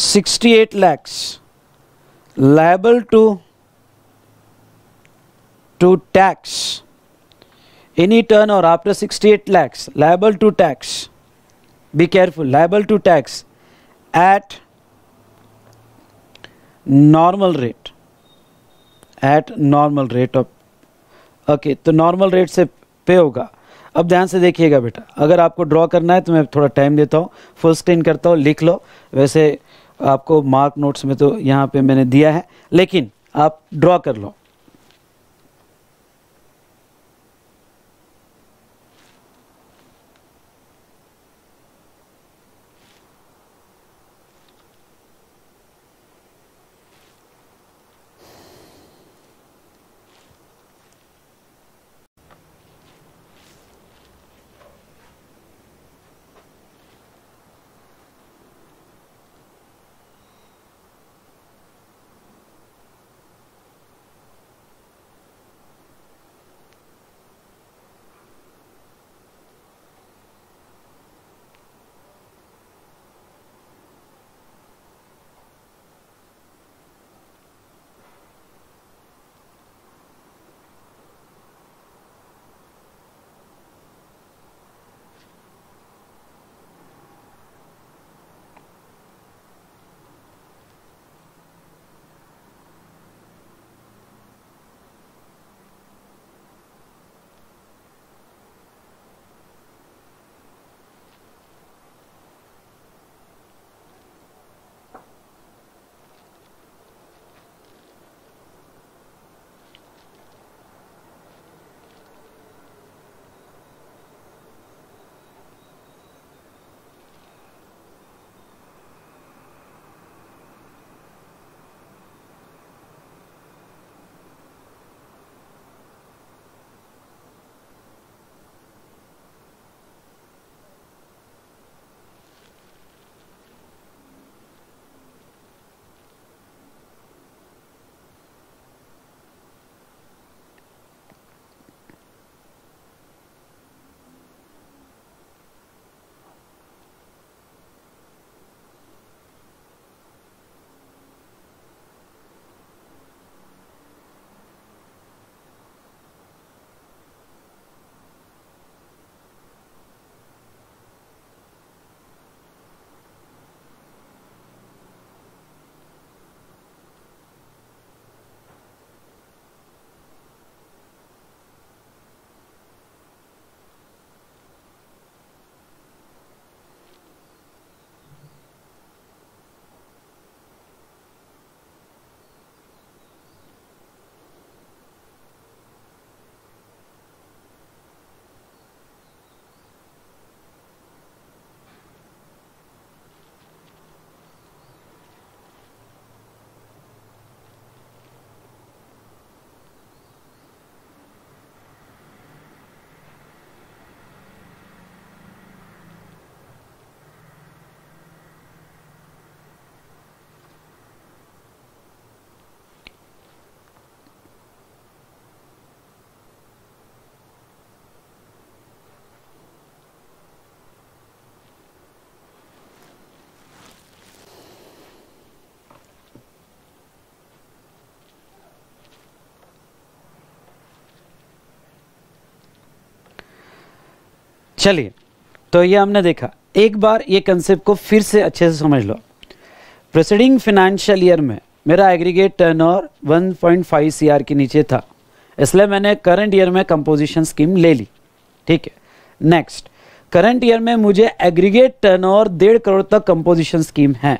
[SPEAKER 1] 68 lakhs liable to to tax any turnover after 68 lakhs liable to tax be careful liable to tax at normal rate at normal rate of okay the normal rate से पे होगा अब ध्यान से देखिएगा बेटा अगर आपको ड्रॉ करना है तो मैं थोड़ा टाइम देता हूँ फुल स्क्रीन करता हूँ लिख लो वैसे आपको मार्क नोट्स में तो यहाँ पे मैंने दिया है लेकिन आप ड्रॉ कर लो चलिए तो ये हमने देखा एक बार ये कंसेप्ट को फिर से अच्छे से समझ लो प्रोसीडिंग फिनेंशियल ईयर में मेरा एग्रीगेट टर्नओवर 1.5 पॉइंट के नीचे था इसलिए मैंने करंट ईयर में कंपोजिशन स्कीम ले ली ठीक है नेक्स्ट करंट ईयर में मुझे एग्रीगेट टर्नओवर डेढ़ करोड़ तक कंपोजिशन स्कीम है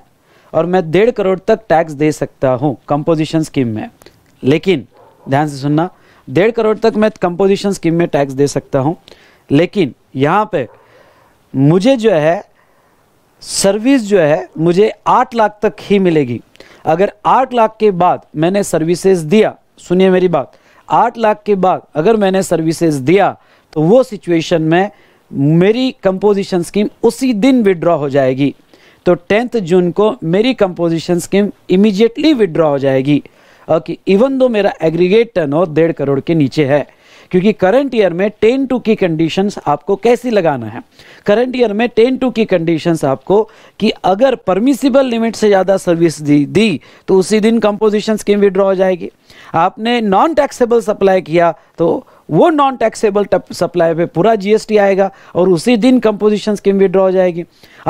[SPEAKER 1] और मैं डेढ़ करोड़ तक टैक्स दे सकता हूँ कंपोजिशन स्कीम में लेकिन ध्यान से सुनना डेढ़ करोड़ तक मैं कंपोजिशन स्कीम में टैक्स दे सकता हूँ लेकिन यहाँ पे मुझे जो है सर्विस जो है मुझे आठ लाख तक ही मिलेगी अगर आठ लाख के बाद मैंने सर्विसेज दिया सुनिए मेरी बात आठ लाख के बाद अगर मैंने सर्विसेज दिया तो वो सिचुएशन में मेरी कंपोजिशन स्कीम उसी दिन विड्रॉ हो जाएगी तो टेंथ जून को मेरी कंपोजिशन स्कीम इमीजिएटली विड्रॉ हो जाएगी ओके इवन दो मेरा एग्रीगेट टर्न और डेढ़ करोड़ के नीचे है क्योंकि करंट ईयर में टेन टू की कंडीशंस आपको कैसी लगाना है करंट ईयर में टेन टू की कंडीशंस आपको कि अगर परमिसिबल लिमिट से ज़्यादा सर्विस दी दी तो उसी दिन कंपोजिशन स्कीम विड्रॉ हो जाएगी आपने नॉन टैक्सेबल सप्लाई किया तो वो नॉन टैक्सेबल सप्लाई पे पूरा जीएसटी आएगा और उसी दिन कंपोजिशन स्कीम विड्रॉ हो जाएगी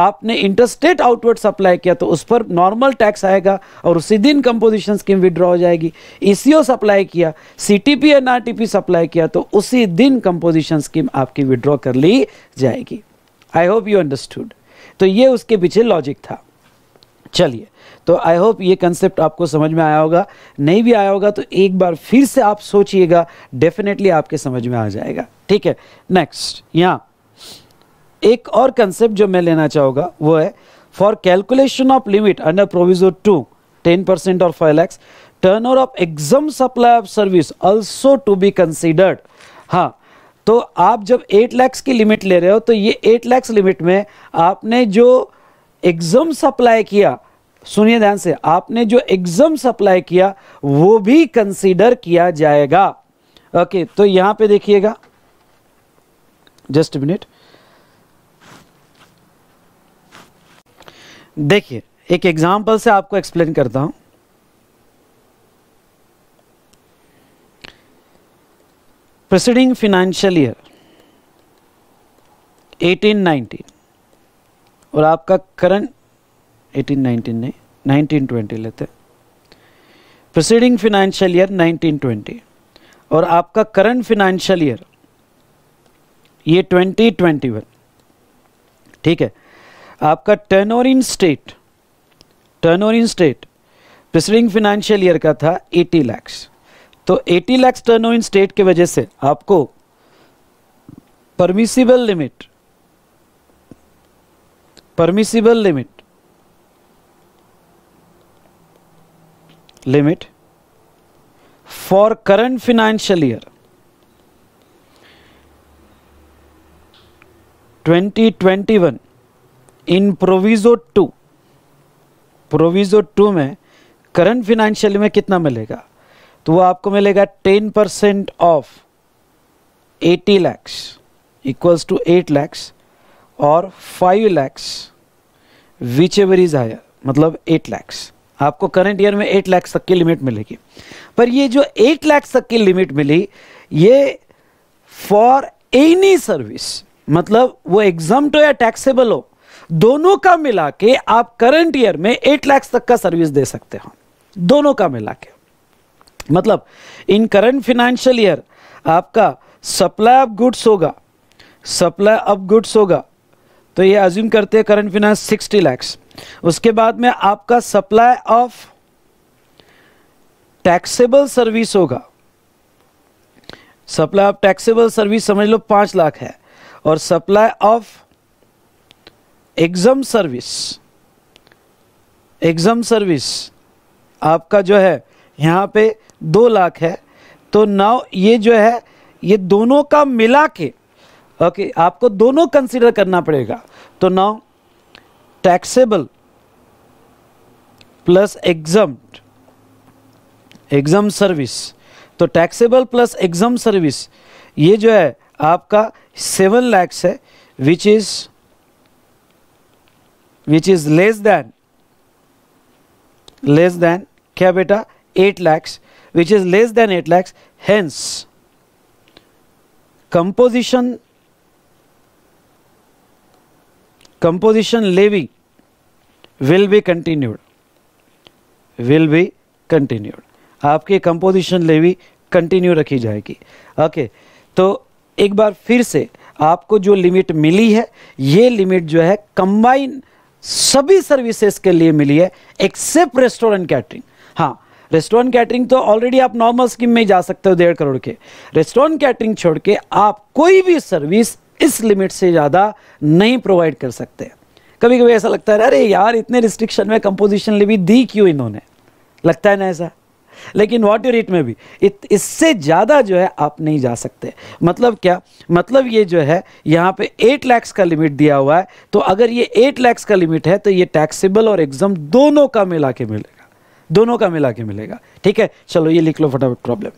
[SPEAKER 1] आपने इंटरस्टेट आउटवर्ड सप्लाई किया तो उस पर नॉर्मल टैक्स आएगा और उसी दिन कंपोजिशन स्कीम विड्रॉ हो जाएगी ईसीओ e सप्लाई किया सीटीपी एनआरटीपी सप्लाई किया तो उसी दिन कंपोजिशन स्कीम आपकी विड्रॉ कर ली जाएगी आई होप यू अंडरस्टूड तो ये उसके पीछे लॉजिक था चलिए तो आई होप ये कंसेप्ट आपको समझ में आया होगा नहीं भी आया होगा तो एक बार फिर से आप सोचिएगा डेफिनेटली आपके समझ में आ जाएगा ठीक है नेक्स्ट यहाँ एक और कंसेप्ट जो मैं लेना चाहूँगा वो है for calculation of limit under proviso two ten percent और five lakhs turn over of exempt supply of service also to be considered हाँ तो आप जब 8 लैक्स की लिमिट ले रहे हो तो ये 8 लैक्स लिमिट में आपने जो एग्जाम सप्लाई किया सुनिए ध्यान से आपने जो एग्जाम सप्लाई किया वो भी कंसीडर किया जाएगा ओके तो यहां पे देखिएगा जस्ट मिनट देखिए एक एग्जाम्पल से आपको एक्सप्लेन करता हूं प्रेसिडिंग फिनेंशियल ईयर 1819 और आपका करंट एटीन नाइनटीन नहीं नाइनटीन ट्वेंटी लेते preceding financial year nineteen twenty और आपका करंट फिनेंशियल ईयर ये ट्वेंटी ट्वेंटी वन ठीक है आपका turnover in state turnover in state preceding financial year का था 80 लैक्स तो 80 लैक्स टर्नओवर इन स्टेट की वजह से आपको permissible limit permissible limit limit for current financial year 2021 in proviso two proviso two में करंट फिनेंशियल में कितना मिलेगा तो वो आपको मिलेगा ten percent of eighty lakhs equals to eight lakhs और five lakhs whichever is higher मतलब एट लैक्स आपको करंट ईयर में एट लैक्स तक की लिमिट मिलेगी पर ये जो एट लैक्स तक की लिमिट मिली ये फॉर एनी सर्विस मतलब वो एग्जाम हो या टैक्सेबल हो दोनों का मिला के आप करंट ईयर में एट लैक्स तक का सर्विस दे सकते हो दोनों का मिला के मतलब इन करंट फिनेंशियल ईयर आपका सप्लाई ऑफ गुड्स होगा सप्लाई ऑफ गुड्स होगा तो ये अज्यूम करते हैं करंट फिनेंस सिक्सटी लैक्स उसके बाद में आपका सप्लाई ऑफ टैक्सेबल सर्विस होगा सप्लाई ऑफ टैक्सेबल सर्विस समझ लो पांच लाख है और supply of exempt service exempt service आपका जो है यहां पे दो लाख है तो नाउ ये जो है ये दोनों का मिला के ओके आपको दोनों कंसिडर करना पड़ेगा तो now taxable plus exempt exempt service तो टैक्सेबल प्लस एग्जाम सर्विस ये जो है आपका सेवन लैक्स है which is which is less than less than क्या बेटा eight lakhs which is less than eight lakhs hence composition composition levy will be continued will be continued आपकी कंपोजिशन लेवी कंटिन्यू रखी जाएगी ओके okay, तो एक बार फिर से आपको जो लिमिट मिली है ये लिमिट जो है कंबाइन सभी सर्विसेज के लिए मिली है एक्सेप्ट रेस्टोरेंट कैटरिंग हाँ रेस्टोरेंट कैटरिंग तो ऑलरेडी आप नॉर्मल स्कीम में जा सकते हो डेढ़ करोड़ के रेस्टोरेंट कैटरिंग छोड़ के आप कोई भी सर्विस इस लिमिट से ज़्यादा नहीं प्रोवाइड कर सकते कभी कभी ऐसा लगता है अरे यार इतने रिस्ट्रिक्शन में कंपोजिशन ले भी दी क्यों इन्होंने लगता है ना ऐसा लेकिन वॉट यू इट में भी इत, इससे ज़्यादा जो है आप नहीं जा सकते मतलब क्या मतलब ये जो है यहाँ पे एट लैक्स का लिमिट दिया हुआ है तो अगर ये एट लैक्स का लिमिट है तो ये टैक्सेबल और एग्जाम दोनों का मिला के मिलेगा दोनों का मिला के मिलेगा ठीक है चलो ये लिख लो फटाफट प्रॉब्लम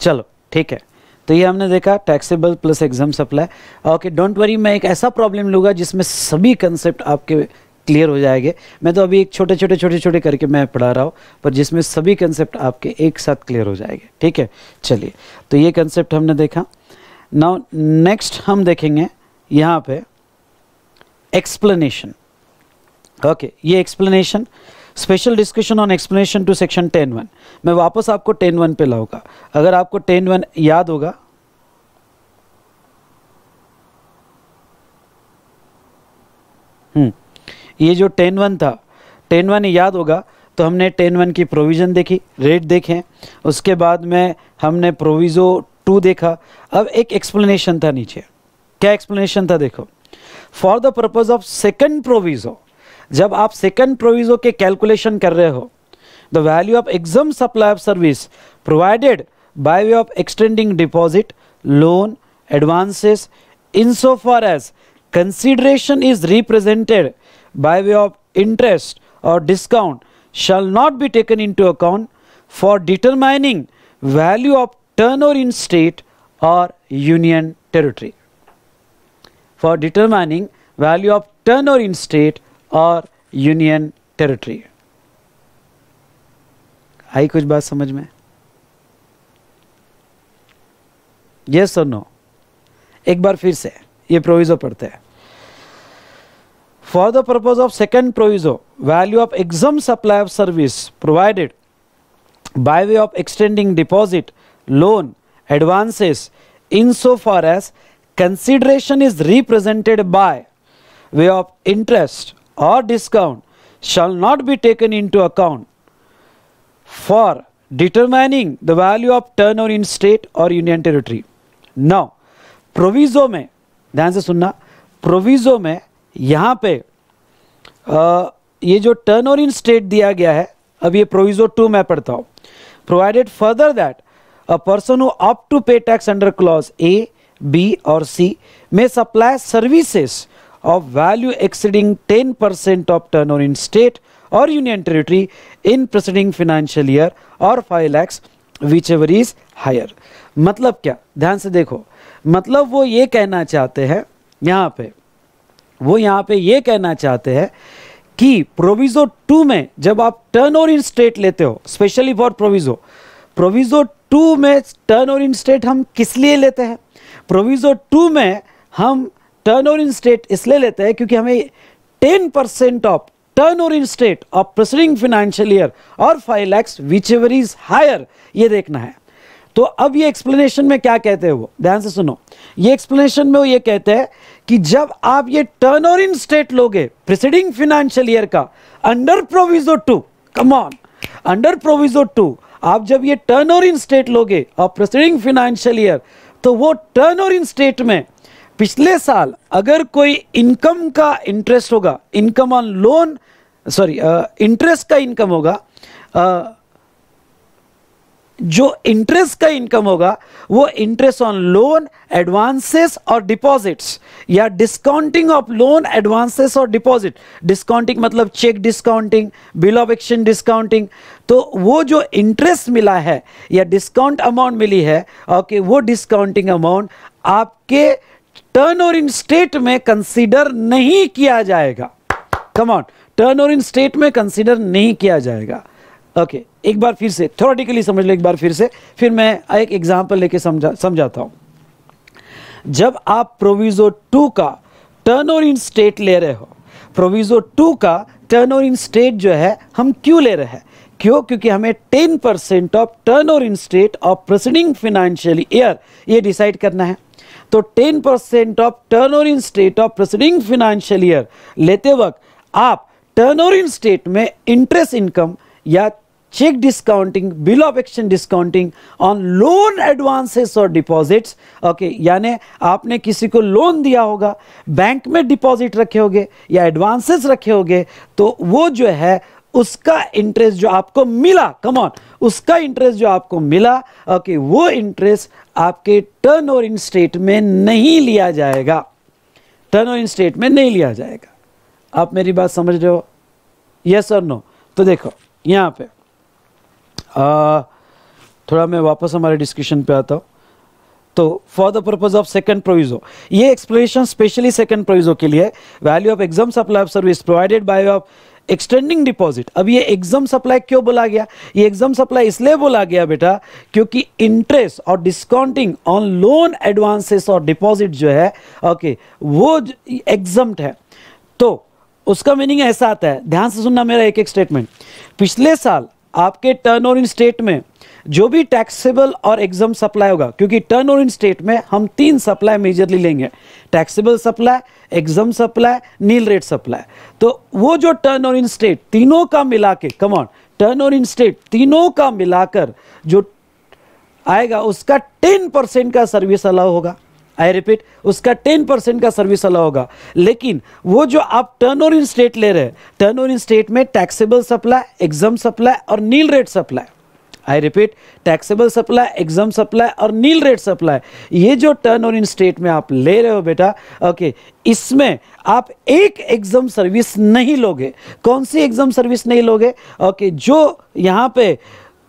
[SPEAKER 1] चलो ठीक है तो ये हमने देखा taxable plus exempt supply okay don't worry मैं एक ऐसा प्रॉब्लम लूँगा जिसमें सभी कंसेप्ट आपके क्लियर हो जाएंगे मैं तो अभी एक छोटे छोटे छोटे छोटे करके मैं पढ़ा रहा हूँ पर जिसमें सभी कंसेप्ट आपके एक साथ क्लियर हो जाएंगे ठीक है चलिए तो ये कंसेप्ट हमने देखा नाउ नेक्स्ट हम देखेंगे यहाँ पे एक्सप्लेनेशन ओके ये explanation special discussion on explanation two section ten one मैं वापस आपको टेन वन पे लाऊंगा अगर आपको टेन वन याद होगा हम्म, ये जो टेन वन था टेन वन याद होगा तो हमने टेन वन की प्रोविज़न देखी रेट देखे उसके बाद में हमने प्रोविज़ो टू देखा अब एक एक्सप्लेनेशन था नीचे क्या एक्सप्लेनेशन था देखो for the purpose of second proviso जब आप सेकेंड प्रोविजो के कैलकुलेशन कर रहे हो the value of exempt supply of service provided by way of extending deposit loan advances in so far as consideration is represented by way of interest और discount shall not be taken into account for determining value of turn over in state और union territory for determining value of turn over in state और यूनियन टेरिटरी आई कुछ बात समझ में ये yes सुनो एक बार फिर से ये प्रोविजो पढ़ते हैं for the purpose of second proviso value of exempt supply of service provided by way of extending deposit loan advances in so far as consideration is represented by way of interest or discount shall not be taken into account for determining the value of turnover in state or union territory. Now, proviso में ध्यान से सुनना प्रोविज़ो में यहाँ पे आ, ये जो टर्न ओवर इन स्टेट दिया गया है अब ये प्रोविज़ो टू मैं पढ़ता हूँ provided further that a person who opt to pay tax under clause A B और सी में supply services of value exceeding 10% of turnover in state or union territory in preceding financial year or 5 lakhs whichever is higher मतलब क्या ध्यान से देखो मतलब वो ये कहना चाहते हैं यहाँ पे वो यहाँ पे ये कहना चाहते हैं कि प्रोविजो टू में जब आप टर्न ओवर इन स्टेट लेते हो specially for proviso proviso two में टर्न ओवर इन स्टेट हम किस लिए लेते हैं प्रोविजो टू में हम टर्न इन स्टेट इसलिए लेते हैं क्योंकि हमें ten percent of turn in state of preceding financial year और five lakhs whichever is higher ये देखना है तो अब ये एक्सप्लेनेशन में क्या कहते हैं वो ध्यान से सुनो ये एक्सप्लेनेशन में वो ये कहते हैं कि जब आप ये टर्न ओवर इन स्टेट लोगे प्रिसीडिंग फाइनेंशियल ईयर का under proviso two come on under proviso two आप जब ये टर्न ओवर इन स्टेट लोगे और प्रिसीडिंग फाइनेंशियल ईयर तो वो टर्न ओवर इन स्टेट में पिछले साल अगर कोई इनकम का इंटरेस्ट होगा income on loan sorry interest का इनकम होगा आ, जो इंटरेस्ट का इनकम होगा वो इंटरेस्ट ऑन लोन एडवांसेस और डिपॉजिट्स या डिस्काउंटिंग ऑफ लोन एडवांसेस और डिपॉजिट डिस्काउंटिंग मतलब cheque discounting bill of exchange discounting तो वो जो इंटरेस्ट मिला है या डिस्काउंट अमाउंट मिली है ओके वो डिस्काउंटिंग अमाउंट आपके टर्न ओवर इन स्टेट में कंसीडर नहीं किया जाएगा come on turn over in state में कंसीडर नहीं किया जाएगा ओके okay, एक बार फिर से थोरेटिकली समझ लो एक बार फिर से फिर मैं एक एग्जाम्पल लेके समझा समझाता हूं जब आप प्रोविजो टू का टर्न ओवर इन स्टेट ले रहे हो प्रोविजो टू का टर्न ओवर इन स्टेट जो है हम क्यों ले रहे हैं क्यों क्योंकि हमें ten percent of turn over in state of proceeding financial year ये डिसाइड करना है तो 10 percent of turn over in state of proceeding financial year लेते वक्त आप टर्न ओवर इन स्टेट में इंटरेस्ट इनकम या cheque discounting bill of action discounting on loan advances और डिपॉजिट्स ओके यानी आपने किसी को लोन दिया होगा बैंक में डिपॉजिट रखे होंगे या एडवांसेस रखे होंगे तो वो जो है उसका इंटरेस्ट जो आपको मिला कमॉन उसका इंटरेस्ट जो आपको मिला ओके okay, वो इंटरेस्ट आपके टर्न ओवर इन स्टेट में नहीं लिया जाएगा टर्न ओवर इन स्टेट में नहीं लिया जाएगा आप मेरी बात समझ रहे हो यस और नो तो देखो यहाँ पे आ, थोड़ा मैं वापस हमारे डिस्कशन पे आता हूँ तो for the purpose of second proviso ये एक्सप्लेनेशन स्पेशली सेकंड प्रोविजो के लिए value of exempt supply of service provided by of extending deposit अब ये एग्जाम सप्लाई क्यों बोला गया ये एग्जाम सप्लाई इसलिए बोला गया बेटा क्योंकि इंटरेस्ट और डिस्काउंटिंग ऑन लोन एडवांसेस और डिपॉजिट जो है ओके वो एग्जाम है तो उसका मीनिंग ऐसा आता है ध्यान से सुनना मेरा एक एक स्टेटमेंट पिछले साल आपके टर्न ओवर इन स्टेट में जो भी टैक्सेबल और एग्जम सप्लाई होगा क्योंकि टर्न ओवर इन स्टेट में हम तीन सप्लाई मेजरली लेंगे taxable supply exempt supply nil rate supply तो वो जो टर्न ओवर इन स्टेट तीनों का मिला के come on turn over in state तीनों का मिलाकर जो आएगा उसका टेन परसेंट का सर्विस अलाउ होगा आई रिपीट उसका टेन परसेंट का सर्विस अलाउ होगा लेकिन वो जो आप टर्न ओवर इन स्टेट ले रहे हैं टर्न ओवर इन स्टेट में टैक्सेबल सप्लाई एग्जाम सप्लाई और nil rate supply I repeat taxable supply exempt supply और नील रेट सप्लाई ये जो टर्न और इन स्टेट में आप ले रहे हो बेटा ओके इसमें आप एक एग्जाम सर्विस नहीं लोगे कौन सी एग्जाम सर्विस नहीं लोगे ओके जो यहाँ पे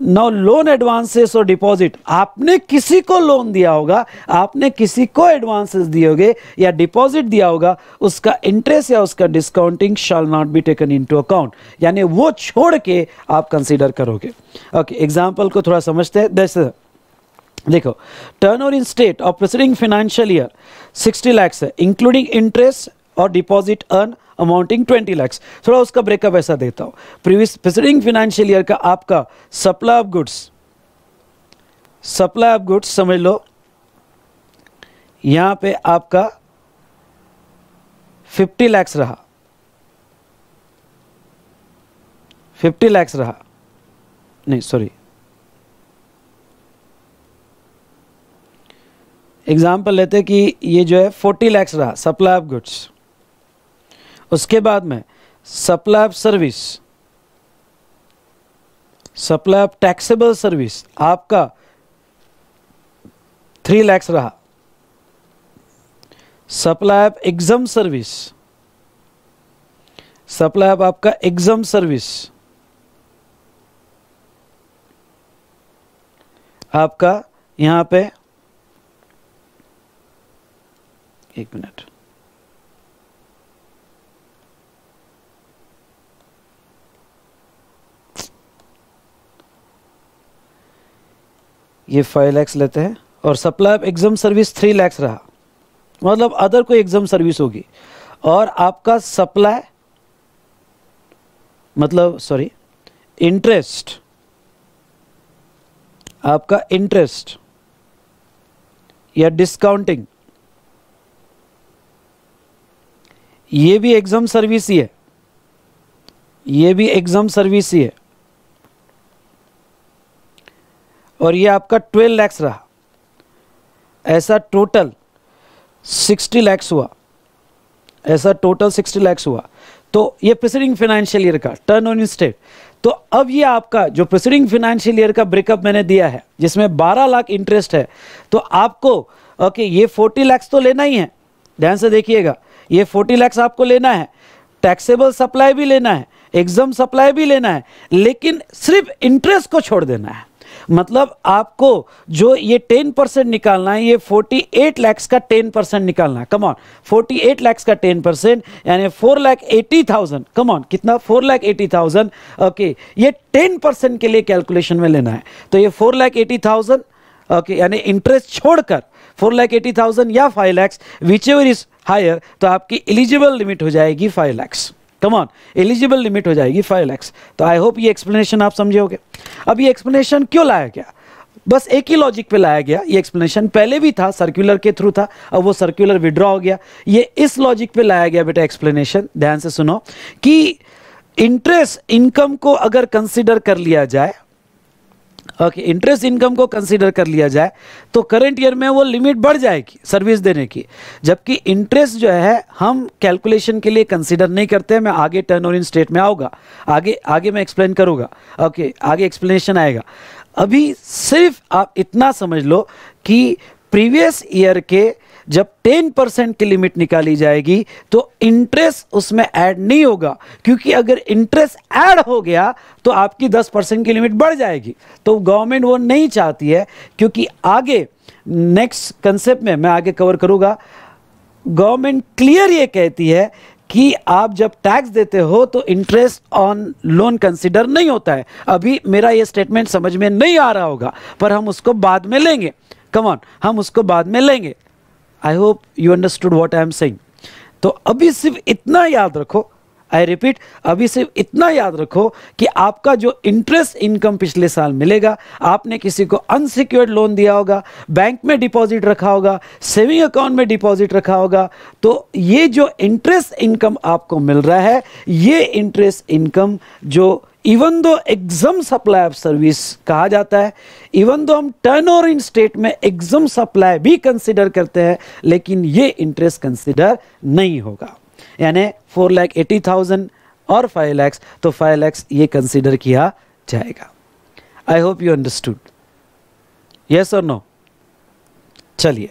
[SPEAKER 1] नो लोन एडवांसेस और डिपॉजिट आपने किसी को लोन दिया होगा आपने किसी को एडवांसेस दिए होंगे या डिपॉजिट दिया होगा उसका इंटरेस्ट या उसका discounting shall not be taken into account यानी वो छोड़ के आप कंसीडर करोगे ओके एग्जाम्पल को थोड़ा समझते हैं जैसे देखो turn over in state of preceding financial year sixty lakhs है इंक्लूडिंग इंटरेस्ट और deposit earn amounting twenty lakhs थोड़ा उसका ब्रेकअप ऐसा देता हूं प्रीवियस प्रेसिडिंग फाइनेंशियल ईयर का आपका supply of goods supply of goods समझ लो यहां पे आपका फिफ्टी लैक्स रहा फिफ्टी लैक्स रहा नहीं सॉरी एग्जाम्पल लेते कि ये जो है फोर्टी लैक्स रहा सप्लाई ऑफ गुड्स उसके बाद में supply of service supply of taxable service आपका थ्री लैक्स रहा supply of exempt service supply of आपका एग्जाम सर्विस आपका यहां पे एक मिनट ये फाइव लैक्स लेते हैं और supply of exempt service three lakhs रहा मतलब अदर कोई एग्जाम सर्विस होगी और आपका सप्लाई मतलब सॉरी इंटरेस्ट आपका इंटरेस्ट या डिस्काउंटिंग ये भी एग्जाम सर्विस ही है ये भी एग्जाम सर्विस ही है और ये आपका ट्वेल्व लैक्स रहा ऐसा टोटल सिक्सटी लैक्स हुआ ऐसा टोटल सिक्सटी लैक्स हुआ तो ये प्रेसिडिंग फाइनेंशियल ईयर का टर्न ऑन स्टेट तो अब ये आपका जो प्रेसिडिंग फाइनेंशियल ईयर का ब्रेकअप मैंने दिया है जिसमें 12 लाख इंटरेस्ट है तो आपको ओके ये 40 लैक्स तो लेना ही है ध्यान से देखिएगा ये 40 लैक्स आपको लेना है टैक्सेबल सप्लाई भी लेना है एग्जाम सप्लाई भी लेना है लेकिन सिर्फ इंटरेस्ट को छोड़ देना है मतलब आपको जो ये टेन परसेंट निकालना है ये फोर्टी एट लैक्स का टेन परसेंट निकालना है कमॉन फोर्टी एट लैक्स का टेन परसेंट यानी four lakh eighty thousand come on कितना four lakh eighty thousand okay ये टेन परसेंट के लिए कैलकुलेशन में लेना है तो ये four lakh eighty thousand okay यानी इंटरेस्ट छोड़कर फोर लाख एटी थाउजेंड या five lakhs whichever is higher तो आपकी एलिजिबल लिमिट हो जाएगी five lakhs come on eligible limit हो जाएगी फाइव लैक्स तो आई होप ये एक्सप्लेनेशन आप समझे होगे अब ये एक्सप्लेनेशन क्यों लाया गया बस एक ही लॉजिक पे लाया गया ये एक्सप्लेनेशन पहले भी था सर्कुलर के थ्रू था अब वो सर्कुलर विड्रॉ हो गया ये इस लॉजिक पे लाया गया बेटा एक्सप्लेनेशन ध्यान से सुनो कि इंटरेस्ट इनकम को अगर कंसिडर कर लिया जाए ओके इंटरेस्ट इनकम को कंसीडर कर लिया जाए तो करंट ईयर में वो लिमिट बढ़ जाएगी सर्विस देने की जबकि इंटरेस्ट जो है हम कैलकुलेशन के लिए कंसीडर नहीं करते मैं आगे टर्न ओवर इन स्टेट में आऊँगा आगे आगे मैं एक्सप्लेन करूँगा ओके आगे एक्सप्लेनेशन आएगा अभी सिर्फ आप इतना समझ लो कि प्रीवियस ईयर के जब 10 परसेंट की लिमिट निकाली जाएगी तो इंटरेस्ट उसमें ऐड नहीं होगा क्योंकि अगर इंटरेस्ट ऐड हो गया तो आपकी 10 परसेंट की लिमिट बढ़ जाएगी तो गवर्नमेंट वो नहीं चाहती है क्योंकि आगे नेक्स्ट कंसेप्ट में मैं आगे कवर करूँगा गवर्नमेंट क्लियर ये कहती है कि आप जब टैक्स देते हो तो इंटरेस्ट ऑन लोन कंसिडर नहीं होता है अभी मेरा ये स्टेटमेंट समझ में नहीं आ रहा होगा पर हम उसको बाद में लेंगे कमॉन हम उसको बाद में लेंगे I hope you understood what I am saying तो अभी सिर्फ इतना याद रखो आई रिपीट अभी सिर्फ इतना याद रखो कि आपका जो इंटरेस्ट इनकम पिछले साल मिलेगा आपने किसी को अनसिक्योर्ड लोन दिया होगा बैंक में डिपॉजिट रखा होगा सेविंग अकाउंट में डिपॉजिट रखा होगा तो ये जो इंटरेस्ट इनकम आपको मिल रहा है ये इंटरेस्ट इनकम जो even though एग्जम supply of service कहा जाता है इवन दो हम टर्न ओवर इन स्टेट में एग्जम सप्लाई भी कंसिडर करते हैं लेकिन ये इंटरेस्ट कंसिडर नहीं होगा यानी फोर लैख एटी थाउजेंड और फाइव लैक्स तो फाइव लैक्स ये कंसिडर किया जाएगा I hope you understood yes और नो चलिए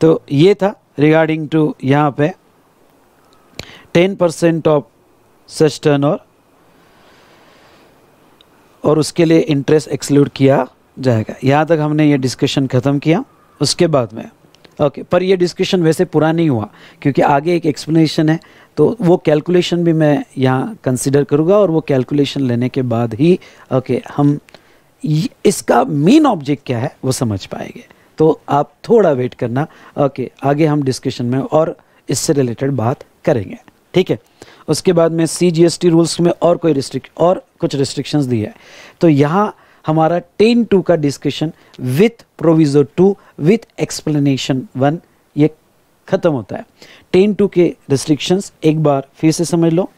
[SPEAKER 1] तो ये था रिगार्डिंग टू यहाँ पे ten percent of such turn और और उसके लिए इंटरेस्ट एक्सक्लूड किया जाएगा यहाँ तक हमने ये डिस्कशन ख़त्म किया उसके बाद में ओके पर ये डिस्कशन वैसे पूरा नहीं हुआ क्योंकि आगे एक एक्सप्लेनेशन है तो वो कैलकुलेशन भी मैं यहाँ कंसिडर करूँगा और वो कैलकुलेशन लेने के बाद ही ओके हम इसका मेन ऑब्जेक्ट क्या है वो समझ पाएंगे तो आप थोड़ा वेट करना ओके आगे हम डिस्कशन में और इससे रिलेटेड बात करेंगे ठीक है उसके बाद में C G S T rules में और कोई रिस्ट्रिक और कुछ रिस्ट्रिक्शंस दी है तो यहाँ हमारा टेन टू का discussion with proviso two with explanation one ये ख़त्म होता है टेन टू के रिस्ट्रिक्शंस एक बार फिर से समझ लो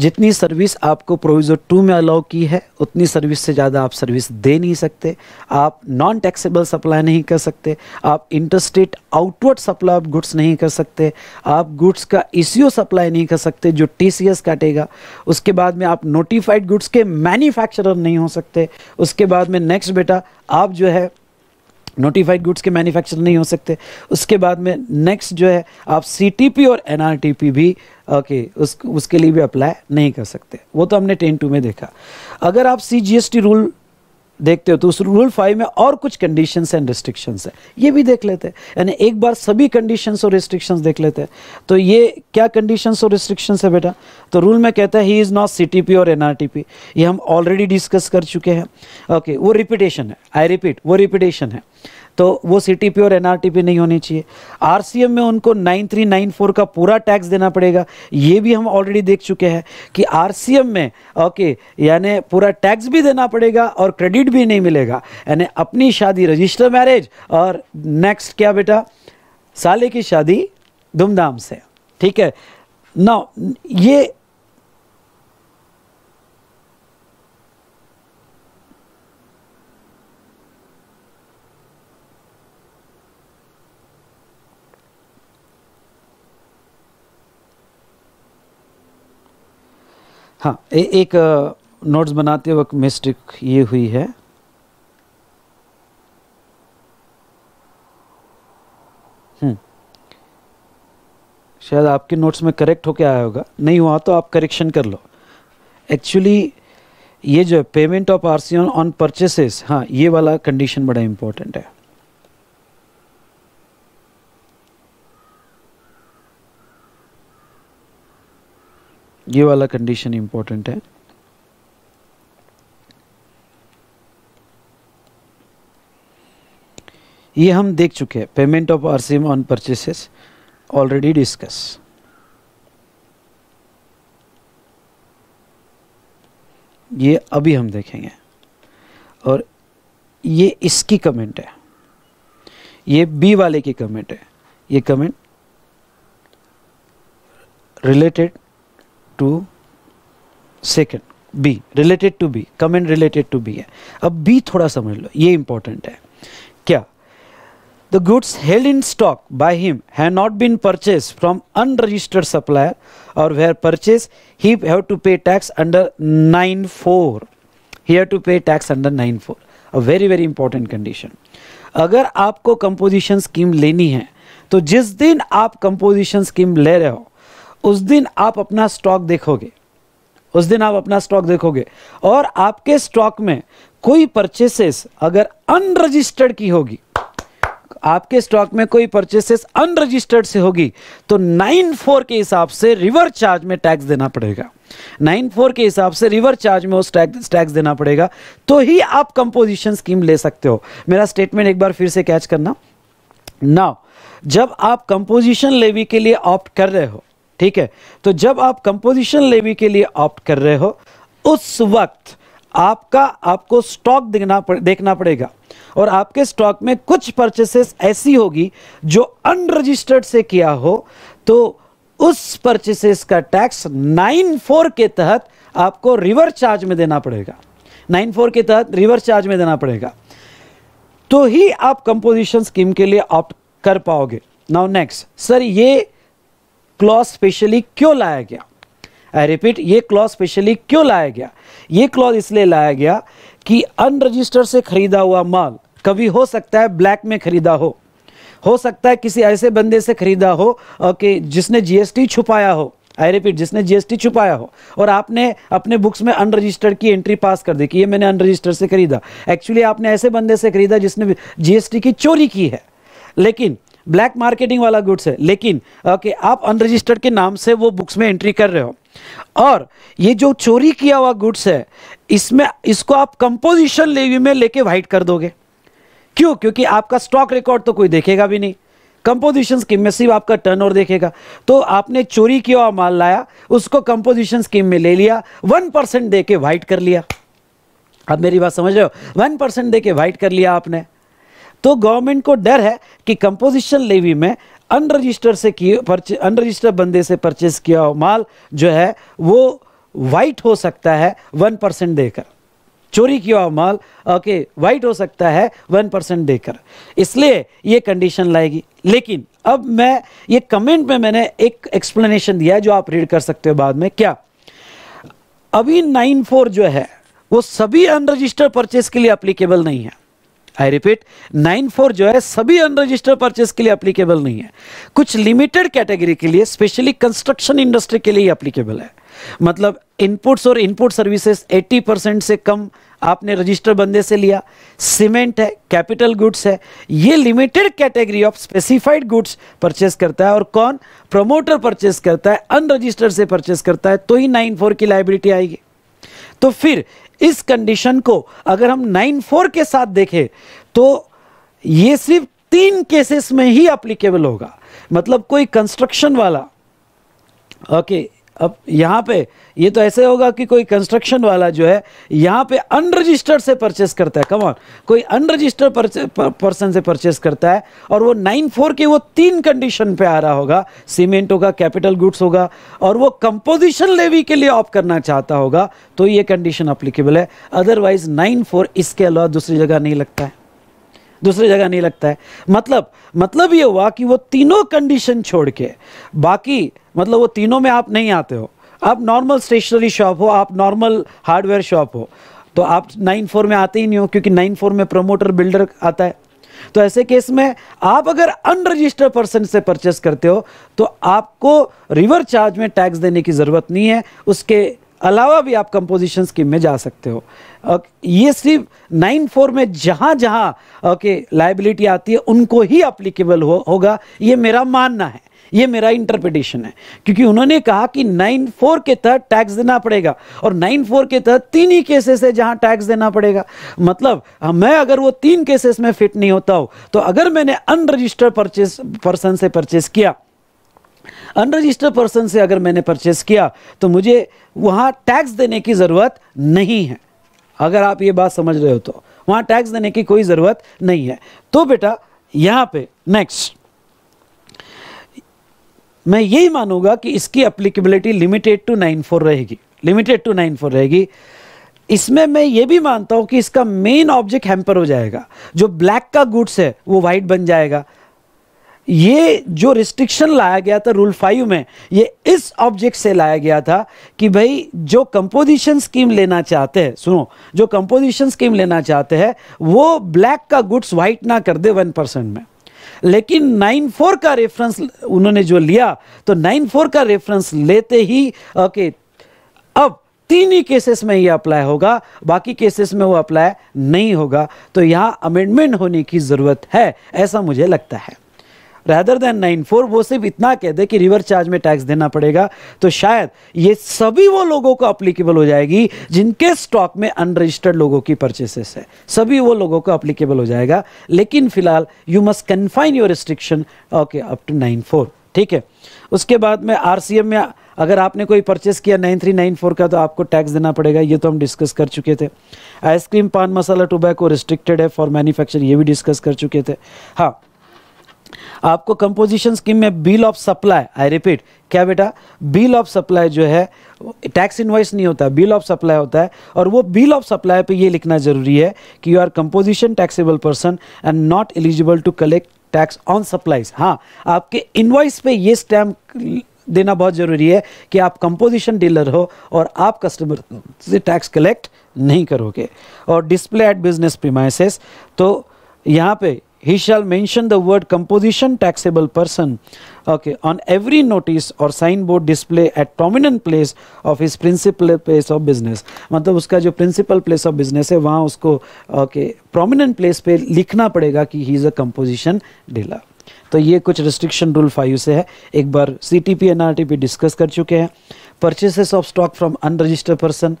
[SPEAKER 1] जितनी सर्विस आपको प्रोविज़ो टू में अलाउ की है उतनी सर्विस से ज़्यादा आप सर्विस दे नहीं सकते आप नॉन टैक्सेबल सप्लाई नहीं कर सकते आप interstate outward supply of goods नहीं कर सकते आप गुड्स का ई सप्लाई नहीं कर सकते जो टी काटेगा उसके बाद में आप नोटिफाइड गुड्स के मैन्युफैक्चरर नहीं हो सकते उसके बाद में नेक्स्ट बेटा आप जो है नोटिफाइड गुड्स के मैन्युफैक्चर नहीं हो सकते उसके बाद में नेक्स्ट जो है आप सी और एनआरटीपी भी ओके okay, उस उसके लिए भी अप्लाई नहीं कर सकते वो तो हमने टेन टू में देखा अगर आप सी रूल देखते हो तो उस रूल फाइव में और कुछ कंडीशन एंड रिस्ट्रिक्शंस है ये भी देख लेते हैं यानी एक बार सभी कंडीशन और रिस्ट्रिक्शन देख लेते हैं तो ये क्या कंडीशन और रिस्ट्रिक्शंस है बेटा तो रूल में कहता है ही इज़ नॉट सी और एन आर टी पी ये हम ऑलरेडी डिस्कस कर चुके हैं ओके okay, वो रिपीटेशन है आई रिपीट वो रिपीटेशन है तो वो सी और एन नहीं होनी चाहिए आर में उनको 9394 का पूरा टैक्स देना पड़ेगा ये भी हम ऑलरेडी देख चुके हैं कि आर में ओके यानी पूरा टैक्स भी देना पड़ेगा और क्रेडिट भी नहीं मिलेगा यानी अपनी शादी रजिस्टर मैरिज और नेक्स्ट क्या बेटा साले की शादी धूमधाम से ठीक है ना ये हाँ ए, एक नोट्स बनाते वक्त मिस्टेक ये हुई है हम्म। शायद आपके नोट्स में करेक्ट होके आया होगा नहीं हुआ तो आप करेक्शन कर लो एक्चुअली ये जो है payment of RC on purchases हाँ ये वाला कंडीशन बड़ा इंपॉर्टेंट है ये वाला कंडीशन इम्पोर्टेंट है ये हम देख चुके हैं payment of R CM on purchases already discuss ये अभी हम देखेंगे और ये इसकी कमेंट है ये बी वाले की कमेंट है ये comment related to second B related to B comment related to b है अब b थोड़ा समझ लो ये important है क्या The goods held in stock by him had not been purchased from unregistered supplier or were purchased, he have to pay tax under 9.4. He have to pay tax under 9.4. A very very important condition. अगर आपको कंपोजिशन स्कीम लेनी है तो जिस दिन आप कंपोजिशन स्कीम ले रहे हो उस दिन आप अपना स्टॉक देखोगे उस दिन आप अपना स्टॉक देखोगे और आपके स्टॉक में कोई परचेसेस अगर अनरजिस्टर्ड की होगी आपके स्टॉक में कोई परचेसेस अनरजिस्टर्ड से होगी तो 94 के हिसाब से रिवर चार्ज में टैक्स देना पड़ेगा 94 के हिसाब से रिवर चार्ज में उस टैक्स टैक्स देना पड़ेगा तो ही आप कंपोजिशन स्कीम ले सकते हो मेरा स्टेटमेंट एक बार फिर से कैच करना नाउ जब आप कंपोजिशन लेवी के लिए ऑप्ट कर रहे हो ठीक है तो जब आप कंपोजिशन लेवी के लिए ऑप्ट कर रहे हो उस वक्त आपका आपको स्टॉक देखना पड़े, देखना पड़ेगा और आपके स्टॉक में कुछ परचेसेस ऐसी होगी जो अनरजिस्टर्ड से किया हो तो उस परचेसेस का टैक्स नाइन फोर के तहत आपको रिवर चार्ज में देना पड़ेगा नाइन फोर के तहत रिवर चार्ज में देना पड़ेगा तो ही आप कंपोजिशन स्कीम के लिए ऑप्ट कर पाओगे नाउ नेक्स्ट सर ये क्लॉज स्पेशली क्यों लाया गया आई रिपीट ये क्लॉज स्पेशली क्यों लाया गया ये क्लॉज इसलिए लाया गया कि अनरजिस्टर से खरीदा हुआ माल कभी हो सकता है ब्लैक में खरीदा हो हो सकता है किसी ऐसे बंदे से खरीदा हो कि जिसने जीएसटी छुपाया हो आई रिपीट जिसने जीएसटी छुपाया हो और आपने अपने बुक्स में अनरजिस्टर्ड की एंट्री पास कर दी कि ये मैंने अनरजिस्टर्ड से खरीदा एक्चुअली आपने ऐसे बंदे से खरीदा जिसने जीएसटी की चोरी की है लेकिन ब्लैक मार्केटिंग वाला गुड्स है लेकिन ओके आप अनरजिस्टर्ड के नाम से वो बुक्स में एंट्री कर रहे हो और ये जो चोरी किया हुआ गुड्स है इसमें इसको आप कंपोजिशन लेवी में लेके वाइट कर दोगे क्यों क्योंकि आपका स्टॉक रिकॉर्ड तो कोई देखेगा भी नहीं कंपोजिशन स्कीम में सिर्फ आपका टर्न ओवर देखेगा तो आपने चोरी किया हुआ माल लाया उसको कंपोजिशन स्कीम में ले लिया वन परसेंट दे के वाइट कर लिया अब मेरी बात समझ रहे हो वन परसेंट दे के वाइट कर लिया आपने तो गवर्नमेंट को डर है कि कंपोजिशन लेवी में अनरजिस्टर से किए अनरजिस्टर बंदे से परचेस किया हुआ माल जो है वो वाइट हो सकता है वन परसेंट देकर चोरी किया हुआ माल ओके वाइट हो सकता है वन परसेंट देकर इसलिए ये कंडीशन लाएगी लेकिन अब मैं ये कमेंट में मैंने एक एक्सप्लेनेशन दिया है जो आप रीड कर सकते हो बाद में क्या अभी नाइन फोर जो है वो सभी अनरजिस्टर्ड परचेस के लिए अप्लीकेबल नहीं है आई रिपीट नाइन फोर जो है सभी अनरजिस्टर्ड परचेस के लिए अप्लीकेबल नहीं है कुछ लिमिटेड कैटेगरी के लिए स्पेशली कंस्ट्रक्शन इंडस्ट्री के लिए अप्लीकेबल है मतलब इनपुट्स और इनपुट सर्विसेज 80 परसेंट से कम आपने रजिस्टर बंदे से लिया सीमेंट है कैपिटल गुड्स है ये limited category of specified goods purchase करता है और कौन प्रमोटर परचेस करता है अनरजिस्टर्ड से परचेस करता है तो ही नाइन फोर की लाइबिलिटी आएगी तो फिर इस कंडीशन को अगर हम नाइन फोर के साथ देखें तो ये सिर्फ तीन केसेस में ही अप्लीकेबल होगा मतलब कोई कंस्ट्रक्शन वाला ओके अब यहाँ पे ये तो ऐसे होगा कि कोई कंस्ट्रक्शन वाला जो है यहाँ पे अनरजिस्टर्ड से परचेस करता है ऑन कोई अनरजिस्टर्ड पर्सन से परचेस करता है और वो नाइन फोर के वो तीन कंडीशन पे आ रहा होगा सीमेंट होगा कैपिटल गुड्स होगा और वो कंपोजिशन लेवी के लिए ऑफ करना चाहता होगा तो ये कंडीशन अप्लीकेबल है अदरवाइज नाइन फोर इसके अलावा दूसरी जगह नहीं लगता है दूसरी जगह नहीं लगता है मतलब मतलब ये हुआ कि वो तीनों कंडीशन छोड़ के बाकी मतलब वो तीनों में आप नहीं आते हो आप नॉर्मल स्टेशनरी शॉप हो आप नॉर्मल हार्डवेयर शॉप हो तो आप नाइन फोर में आते ही नहीं हो क्योंकि नाइन फोर में प्रमोटर बिल्डर आता है तो ऐसे केस में आप अगर अनरजिस्टर्ड पर्सन से परचेस करते हो तो आपको रिवर चार्ज में टैक्स देने की ज़रूरत नहीं है उसके अलावा भी आप कंपोजिशन स्कीम में जा सकते हो ये सिर्फ नाइन फोर में जहाँ जहाँ ओके लाइबिलिटी आती है उनको ही अप्लीकेबल हो, होगा ये मेरा मानना है ये मेरा इंटरप्रिटेशन है क्योंकि उन्होंने कहा कि नाइन फोर के तहत टैक्स देना पड़ेगा और नाइन फोर के तहत तीन ही केसेस है जहां टैक्स देना पड़ेगा मतलब हाँ, मैं अगर वो तीन केसेस में फिट नहीं होता हूं तो अगर मैंने अनरजिस्टर्ड परचेस पर्सन से परचेस किया अनरजिस्टर्ड पर्सन से अगर मैंने परचेस किया तो मुझे वहां टैक्स देने की ज़रूरत नहीं है अगर आप ये बात समझ रहे हो तो वहां टैक्स देने की कोई ज़रूरत नहीं है तो बेटा यहां पे नेक्स्ट मैं यही मानूंगा कि इसकी applicability limited to nine four रहेगी लिमिटेड टू नाइन फोर रहेगी इसमें मैं ये भी मानता हूं कि इसका मेन ऑब्जेक्ट हैम्पर हो जाएगा जो ब्लैक का गुड्स है वो वाइट बन जाएगा ये जो रिस्ट्रिक्शन लाया गया था रूल फाइव में ये इस ऑब्जेक्ट से लाया गया था कि भाई जो कंपोजिशन स्कीम लेना चाहते हैं सुनो जो कंपोजिशन स्कीम लेना चाहते हैं वो ब्लैक का गुड्स वाइट ना कर दे वन परसेंट में लेकिन नाइन फोर का रेफरेंस उन्होंने जो लिया तो नाइन फोर का रेफरेंस लेते ही ओके अब तीन ही केसेस में ये अप्लाई होगा बाकी केसेस में वो अप्लाई नहीं होगा तो यहाँ अमेंडमेंट होने की ज़रूरत है ऐसा मुझे लगता है रेदर देन नाइन फोर वो सिर्फ इतना कह दे कि रिवर चार्ज में टैक्स देना पड़ेगा तो शायद ये सभी वो लोगों को अप्लीकेबल हो जाएगी जिनके स्टॉक में अनरजिस्टर्ड लोगों की परचेसेस है सभी वो लोगों को अप्लीकेबल हो जाएगा लेकिन फिलहाल you must confine your restriction okay up to nine four ठीक है उसके बाद में एम में अगर आपने कोई परचेस किया नाइन थ्री नाइन फोर का तो आपको टैक्स देना पड़ेगा ये तो हम डिस्कस कर चुके थे ice cream paan masala tobacco restricted है फॉर मैन्युफैक्चर ये भी डिस्कस कर चुके थे हाँ आपको कंपोजिशन स्कीम में bill of supply I repeat क्या बेटा बिल ऑफ सप्लाई जो है टैक्स इन्वाइस नहीं होता बिल ऑफ सप्लाई होता है और वो बिल ऑफ सप्लाई पे ये लिखना जरूरी है कि you are composition taxable person and not eligible to collect tax on supplies हाँ आपके इन्वाइस पे ये स्टैम्प देना बहुत ज़रूरी है कि आप कंपोजिशन डीलर हो और आप कस्टमर से टैक्स कलेक्ट नहीं करोगे और डिस्प्ले एट बिजनेस प्रीमाइसेस तो यहाँ पे he shall mention the word composition taxable person okay on every notice or signboard display at prominent place of his principal place of business matlab uska jo principal place of business hai wahan usko okay prominent place pe likhna padega ki he is a composition dealer तो ये कुछ रिस्ट्रिक्शन रूल फाइव से है एक बार C T P N R T P discuss कर चुके हैं purchases of stock from unregistered person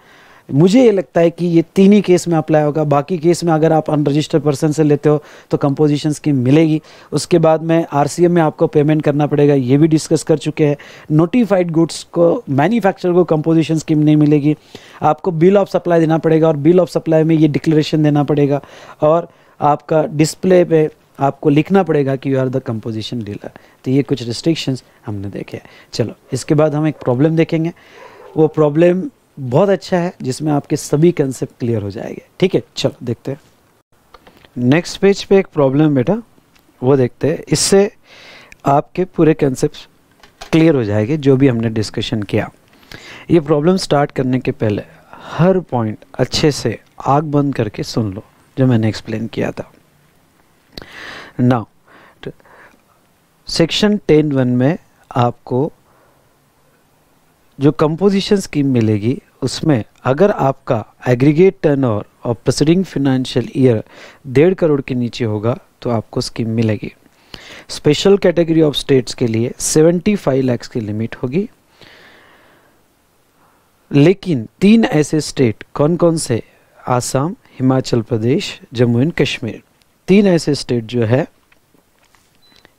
[SPEAKER 1] मुझे ये लगता है कि ये तीन ही केस में अप्लाई होगा बाकी केस में अगर आप अनरजिस्टर्ड पर्सन से लेते हो तो कंपोजिशन स्कीम मिलेगी उसके बाद में आर में आपको पेमेंट करना पड़ेगा ये भी डिस्कस कर चुके हैं नोटिफाइड गुड्स को मैन्युफैक्चरर को कंपोजिशन स्कीम नहीं मिलेगी आपको बिल ऑफ सप्लाई देना पड़ेगा और बिल ऑफ सप्लाई में ये डिक्लेरेशन देना पड़ेगा और आपका डिस्प्ले पे आपको लिखना पड़ेगा कि you are the composition dealer तो ये कुछ रिस्ट्रिक्शंस हमने देखे हैं चलो इसके बाद हम एक प्रॉब्लम देखेंगे वो प्रॉब्लम बहुत अच्छा है जिसमें आपके सभी कंसेप्ट क्लियर हो जाएंगे ठीक है चलो देखते हैं नेक्स्ट पेज पे एक प्रॉब्लम बेटा वो देखते हैं इससे आपके पूरे कंसेप्ट क्लियर हो जाएंगे जो भी हमने डिस्कशन किया ये प्रॉब्लम स्टार्ट करने के पहले हर पॉइंट अच्छे से आग बंद करके सुन लो जो मैंने एक्सप्लेन किया था नाउ सेक्शन टेन वन में आपको जो कंपोजिशन स्कीम मिलेगी उसमें अगर आपका एग्रीगेट टर्नओवर और प्रसिडिंग फिनेंशियल ईयर डेढ़ करोड़ के नीचे होगा तो आपको स्कीम मिलेगी स्पेशल कैटेगरी ऑफ स्टेट्स के लिए 75 लैक्स की लिमिट होगी लेकिन तीन ऐसे स्टेट कौन कौन से आसाम हिमाचल प्रदेश जम्मू एंड कश्मीर तीन ऐसे स्टेट जो है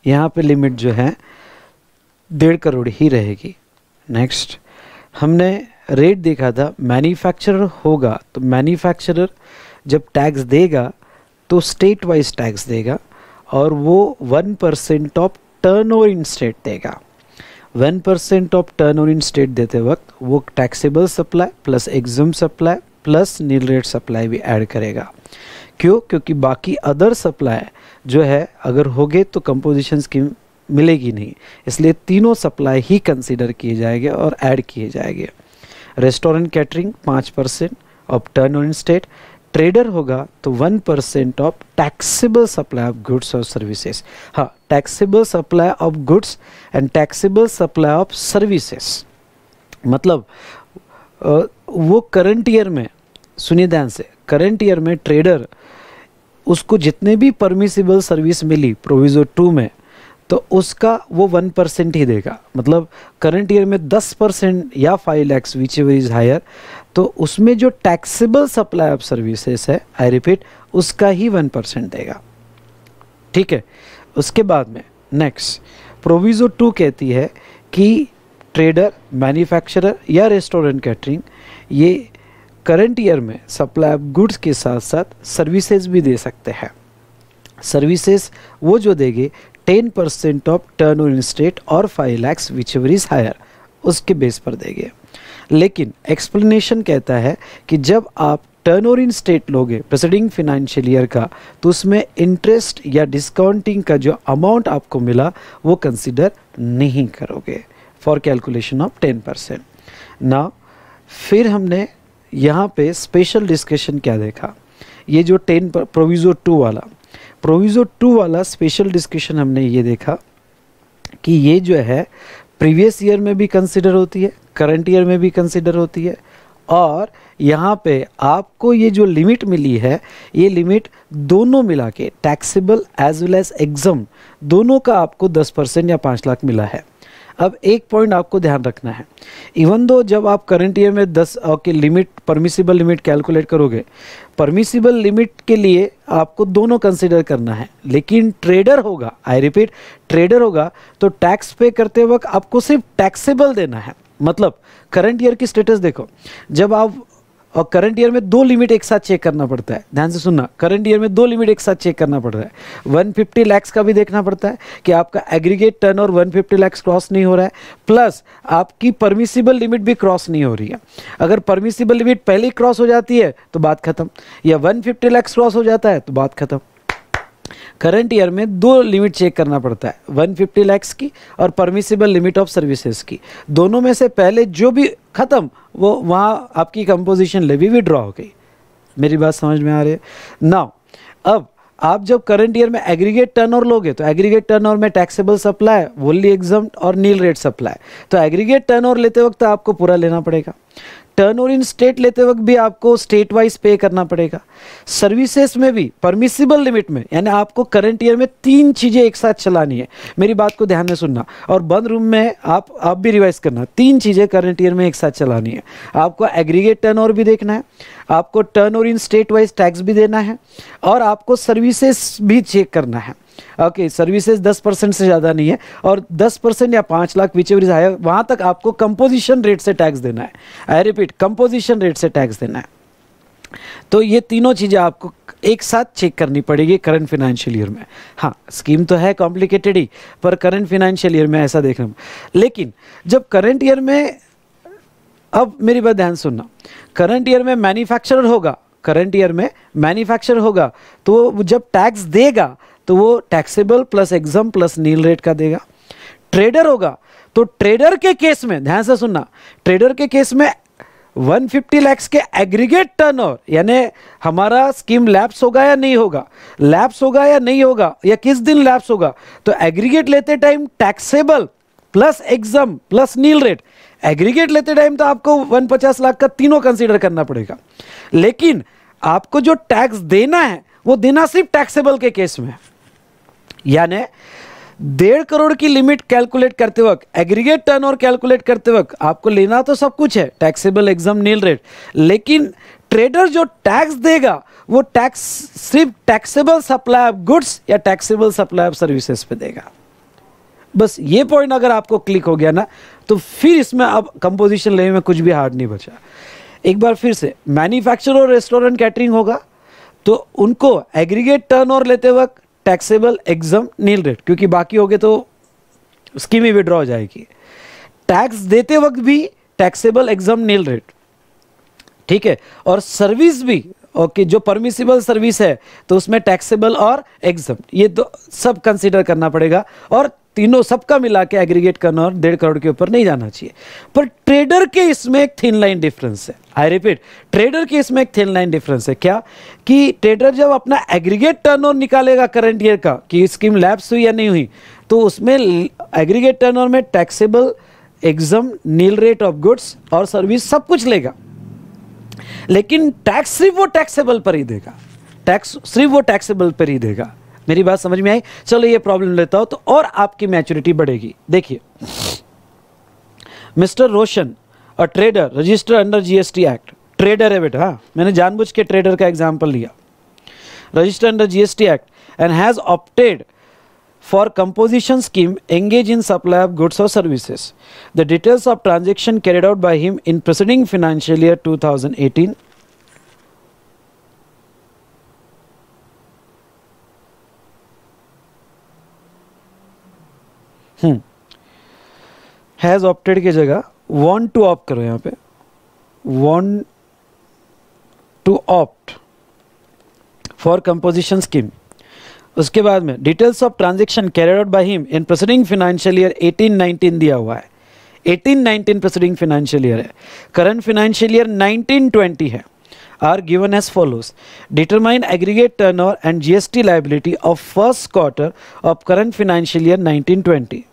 [SPEAKER 1] यहाँ पे लिमिट जो है डेढ़ करोड़ ही रहेगी नेक्स्ट हमने रेट देखा था मैन्युफैक्चरर होगा तो मैन्युफैक्चरर जब टैक्स देगा तो स्टेट वाइज टैक्स देगा और वो one percent of turn over in state देगा one percent of turn over in state देते वक्त वो taxable supply plus exempt supply plus nil rate supply भी ऐड करेगा क्यों क्योंकि बाकी अदर सप्लाई जो है अगर होगे तो कंपोजिशन स्कीम मिलेगी नहीं इसलिए तीनों सप्लाई ही कंसिडर किए जाएंगे और ऐड किए जाएंगे रेस्टोरेंट कैटरिंग पाँच percent of turn on state trader होगा तो one percent of taxable supply of goods और सर्विसेज हाँ taxable supply of goods and taxable supply of services मतलब वो करंट ईयर में सुनिए ध्यान से करंट ईयर में ट्रेडर उसको जितने भी परमिसिबल सर्विस मिली प्रोविजो टू में तो उसका वो वन परसेंट ही देगा मतलब करंट ईयर में दस परसेंट या five lakhs whichever is higher तो उसमें जो टैक्सेबल सप्लाई ऑफ सर्विसेज है आई रिपीट उसका ही वन परसेंट देगा ठीक है उसके बाद में नेक्स्ट प्रोविज़ो टू कहती है कि ट्रेडर मैन्युफैक्चरर या रेस्टोरेंट कैटरिंग ये करंट ईयर में सप्लाई ऑफ गुड्स के साथ साथ सर्विसेज भी दे सकते हैं सर्विसेज वो जो देंगे ten percent of turn over state और five lakhs whichever is higher उसके बेस पर देंगे लेकिन एक्सप्लेनेशन कहता है कि जब आप टर्न ओवर इन स्टेट लोगे प्रेसिडिंग फिनंशियल ईयर का तो उसमें इंटरेस्ट या डिस्काउंटिंग का जो अमाउंट आपको मिला वो कंसिडर नहीं करोगे for calculation of ten percent ना फिर हमने यहाँ पे स्पेशल डिस्कशन क्या देखा ये जो टेन प्रोविज़ो टू वाला प्रोविज़ो टू वाला स्पेशल डिस्कशन हमने ये देखा कि ये जो है प्रीवियस ईयर में भी कंसिडर होती है करंट ईयर में भी कंसिडर होती है और यहाँ पे आपको ये जो लिमिट मिली है ये लिमिट दोनों मिला के taxable as well as exempt दोनों का आपको 10 परसेंट या 5 लाख मिला है अब एक पॉइंट आपको ध्यान रखना है इवन दो जब आप करंट ईयर में दस की लिमिट परमिसिबल लिमिट कैलकुलेट करोगे परमिसिबल लिमिट के लिए आपको दोनों कंसिडर करना है लेकिन ट्रेडर होगा आई रिपीट ट्रेडर होगा तो टैक्स पे करते वक्त आपको सिर्फ टैक्सेबल देना है मतलब करंट ईयर की स्टेटस देखो जब आप और करंट ईयर में दो लिमिट एक साथ चेक करना पड़ता है ध्यान से सुनना करंट ईयर में दो लिमिट एक साथ चेक करना पड़ रहा है वन फिफ्टी लैक्स का भी देखना पड़ता है कि आपका एग्रीगेट टर्न और वन फिफ्टी लैक्स क्रॉस नहीं हो रहा है प्लस आपकी परमिसिबल लिमिट भी क्रॉस नहीं हो रही है अगर परमिसिबल लिमिट पहले ही क्रॉस हो जाती है तो बात खत्म या वन फिफ्टी लैक्स क्रॉस हो जाता है तो बात खत्म करंट ईयर में दो लिमिट चेक करना पड़ता है 150 फिफ्टी लैक्स की और परमिसिबल लिमिट ऑफ सर्विसेज की दोनों में से पहले जो भी खत्म वो वहाँ आपकी कंपोजिशन लेवी विड्रॉ हो गई मेरी बात समझ में आ रही है नाउ अब आप जब करंट ईयर में एग्रीगेट टर्न ओवर लोगे तो एग्रीगेट टर्न ओवर में टैक्सेबल सप्लाई वोली एग्जाम और नील रेट सप्लाई तो एग्रीगेट टर्न ओवर लेते वक्त आपको पूरा लेना पड़ेगा टर्न ओवर इन स्टेट लेते वक्त भी आपको स्टेट वाइज पे करना पड़ेगा सर्विसेज में भी परमिसिबल लिमिट में यानी आपको करंट ईयर में तीन चीज़ें एक साथ चलानी है मेरी बात को ध्यान में सुनना और बंद रूम में आप आप भी रिवाइज करना तीन चीज़ें करंट ईयर में एक साथ चलानी है आपको एग्रीगेट टर्न ओवर भी देखना है आपको turn over in state wise tax भी देना है और आपको सर्विसेस भी चेक करना है ओके सर्विसेज दस परसेंट से ज़्यादा नहीं है और दस परसेंट या पाँच lakh whichever is higher वहाँ तक आपको कंपोजिशन रेट से टैक्स देना है आई रिपीट कंपोजिशन रेट से टैक्स देना है तो ये तीनों चीज़ें आपको एक साथ चेक करनी पड़ेगी करंट फिनेंशियल ईयर में हाँ स्कीम तो है कॉम्प्लिकेटेड ही पर करंट फिनेंशियल ईयर में ऐसा देख देखना लेकिन जब करंट ईयर में अब मेरी बात ध्यान सुनना करंट ईयर में मैन्युफैक्चरर होगा करंट ईयर में मैन्युफैक्चरर होगा तो जब टैक्स देगा तो वो taxable plus exempt plus nil rate का देगा ट्रेडर होगा तो ट्रेडर के केस में ध्यान से सुनना ट्रेडर के केस में 150 फिफ्टी लैक्स के एग्रीगेट टर्नओवर यानी हमारा स्कीम लैप्स होगा या नहीं होगा लैप्स होगा या नहीं होगा या किस दिन लैप्स होगा तो एग्रीगेट लेते time taxable plus exempt plus nil rate aggregate लेते टाइम तो आपको 150 लाख का तीनों कंसीडर करना पड़ेगा लेकिन आपको जो टैक्स देना है वो देना सिर्फ टैक्सेबल के केस में है यानी डेढ़ करोड़ की लिमिट कैलकुलेट करते वक्त एग्रीगेट टर्न और कैलकुलेट करते वक्त आपको लेना तो सब कुछ है टैक्सेबल एग्जाम नील रेट लेकिन ट्रेडर जो टैक्स देगा वो टैक्स सिर्फ टैक्सेबल सप्लाई ऑफ गुड्स या टैक्सेबल सप्लाई ऑफ सर्विसेज पे देगा बस ये पॉइंट अगर आपको क्लिक हो गया ना तो फिर इसमें अब कंपोजिशन लेने में कुछ भी हार्ड नहीं बचा एक बार फिर से मैन्युफैक्चरर और रेस्टोरेंट कैटरिंग होगा तो उनको एग्रीगेट टर्न ओवर लेते वक्त टैक्सेबल एग्जाम नील रेट क्योंकि बाकी हो गए तो स्कीम ही विड्रॉ हो जाएगी टैक्स देते वक्त भी टैक्सेबल एग्जाम नील रेट ठीक है और सर्विस भी ओके okay, जो परमिसिबल सर्विस है तो उसमें टैक्सेबल और एग्जाम ये तो सब कंसिडर करना पड़ेगा और तीनों सबका मिला के एग्रीगेट करना और डेढ़ करोड़ के ऊपर नहीं जाना चाहिए पर ट्रेडर के इसमें एक थिन लाइन डिफरेंस है आई रिपीट ट्रेडर के इसमें एक थिन लाइन डिफरेंस है क्या कि ट्रेडर जब अपना एग्रीगेट टर्न निकालेगा करंट ईयर का कि स्कीम लैप्स हुई या नहीं हुई तो उसमें एग्रीगेट टर्न में taxable exempt nil rate of goods और सर्विस सब कुछ लेगा लेकिन टैक्स सिर्फ वो टैक्सेबल पर ही देगा टैक्स सिर्फ वो टैक्सेबल पर ही देगा मेरी बात समझ में आई चलो ये प्रॉब्लम लेता हो तो और आपकी मैच्योरिटी बढ़ेगी देखिए mister Roshan a trader register under GST act trader है बेटा हाँ। मैंने जानबूझ के ट्रेडर का एग्जाम्पल लिया register under GST act and has opted for composition scheme engage in supply of goods or services the details of transaction carried out by him in preceding financial year 2018 has hmm. Opted की जगह वॉन्ट टू ऑप्ट करो यहां पे want to opt for composition scheme उसके बाद में details of transaction carried out by him in proceeding financial year 1819 दिया हुआ है 1819 प्रोसीडिंग फाइनेंशियल ईयर है करंट फाइनेंशियल ईयर 1920 है are given as follows determine aggregate turn and GST liability of first quarter of current financial year 1920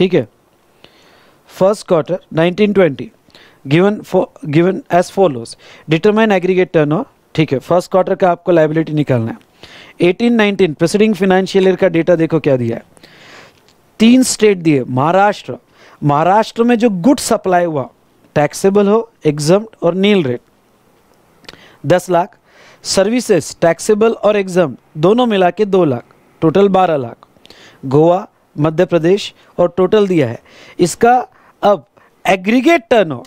[SPEAKER 1] ठीक है first quarter 1920 given for given as follows determine aggregate turnover ठीक है फर्स्ट क्वार्टर का आपको लाइबिलिटी निकालना है 1819 प्रेसिडिंग फिनेंशियल ईयर का डेटा देखो क्या दिया है तीन स्टेट दिए महाराष्ट्र महाराष्ट्र में जो गुड सप्लाई हुआ टैक्सेबल हो एग्जाम और नील रेट दस लाख सर्विसेज टैक्सेबल और एग्जाम दोनों मिला के दो लाख टोटल बारह लाख गोवा मध्य प्रदेश और टोटल दिया है इसका अब एग्रीगेट टर्न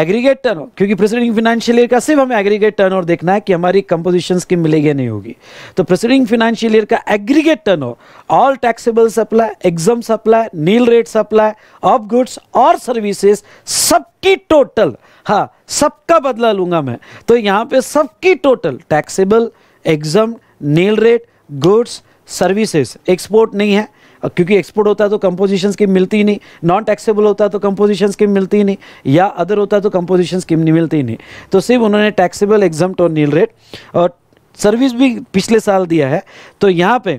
[SPEAKER 1] एग्रीगेट टर्न क्योंकि प्रेसिडिंग फाइनेंशियल ईयर का सिर्फ हमें एग्रीगेट टर्न देखना है कि हमारी कंपोजिशन की मिलेगी नहीं होगी तो प्रेसिडिंग फाइनेंशियल ईयर का aggregate turn all taxable supply exempt supply nil rate supply of goods और सर्विसेज सबकी टोटल हाँ सबका बदला लूंगा मैं तो यहाँ पे सबकी total taxable exempt nil rate goods services export नहीं है क्योंकि एक्सपोर्ट होता है तो कंपोजिशन स्कीम मिलती ही नहीं नॉन टैक्सेबल होता है तो कंपोजिशन स्कीम मिलती ही नहीं या अदर होता है तो कंपोजिशन स्कीम नहीं मिलती ही नहीं तो सिर्फ उन्होंने टैक्सेबल एग्जाम और नील रेट और सर्विस भी पिछले साल दिया है तो यहाँ पे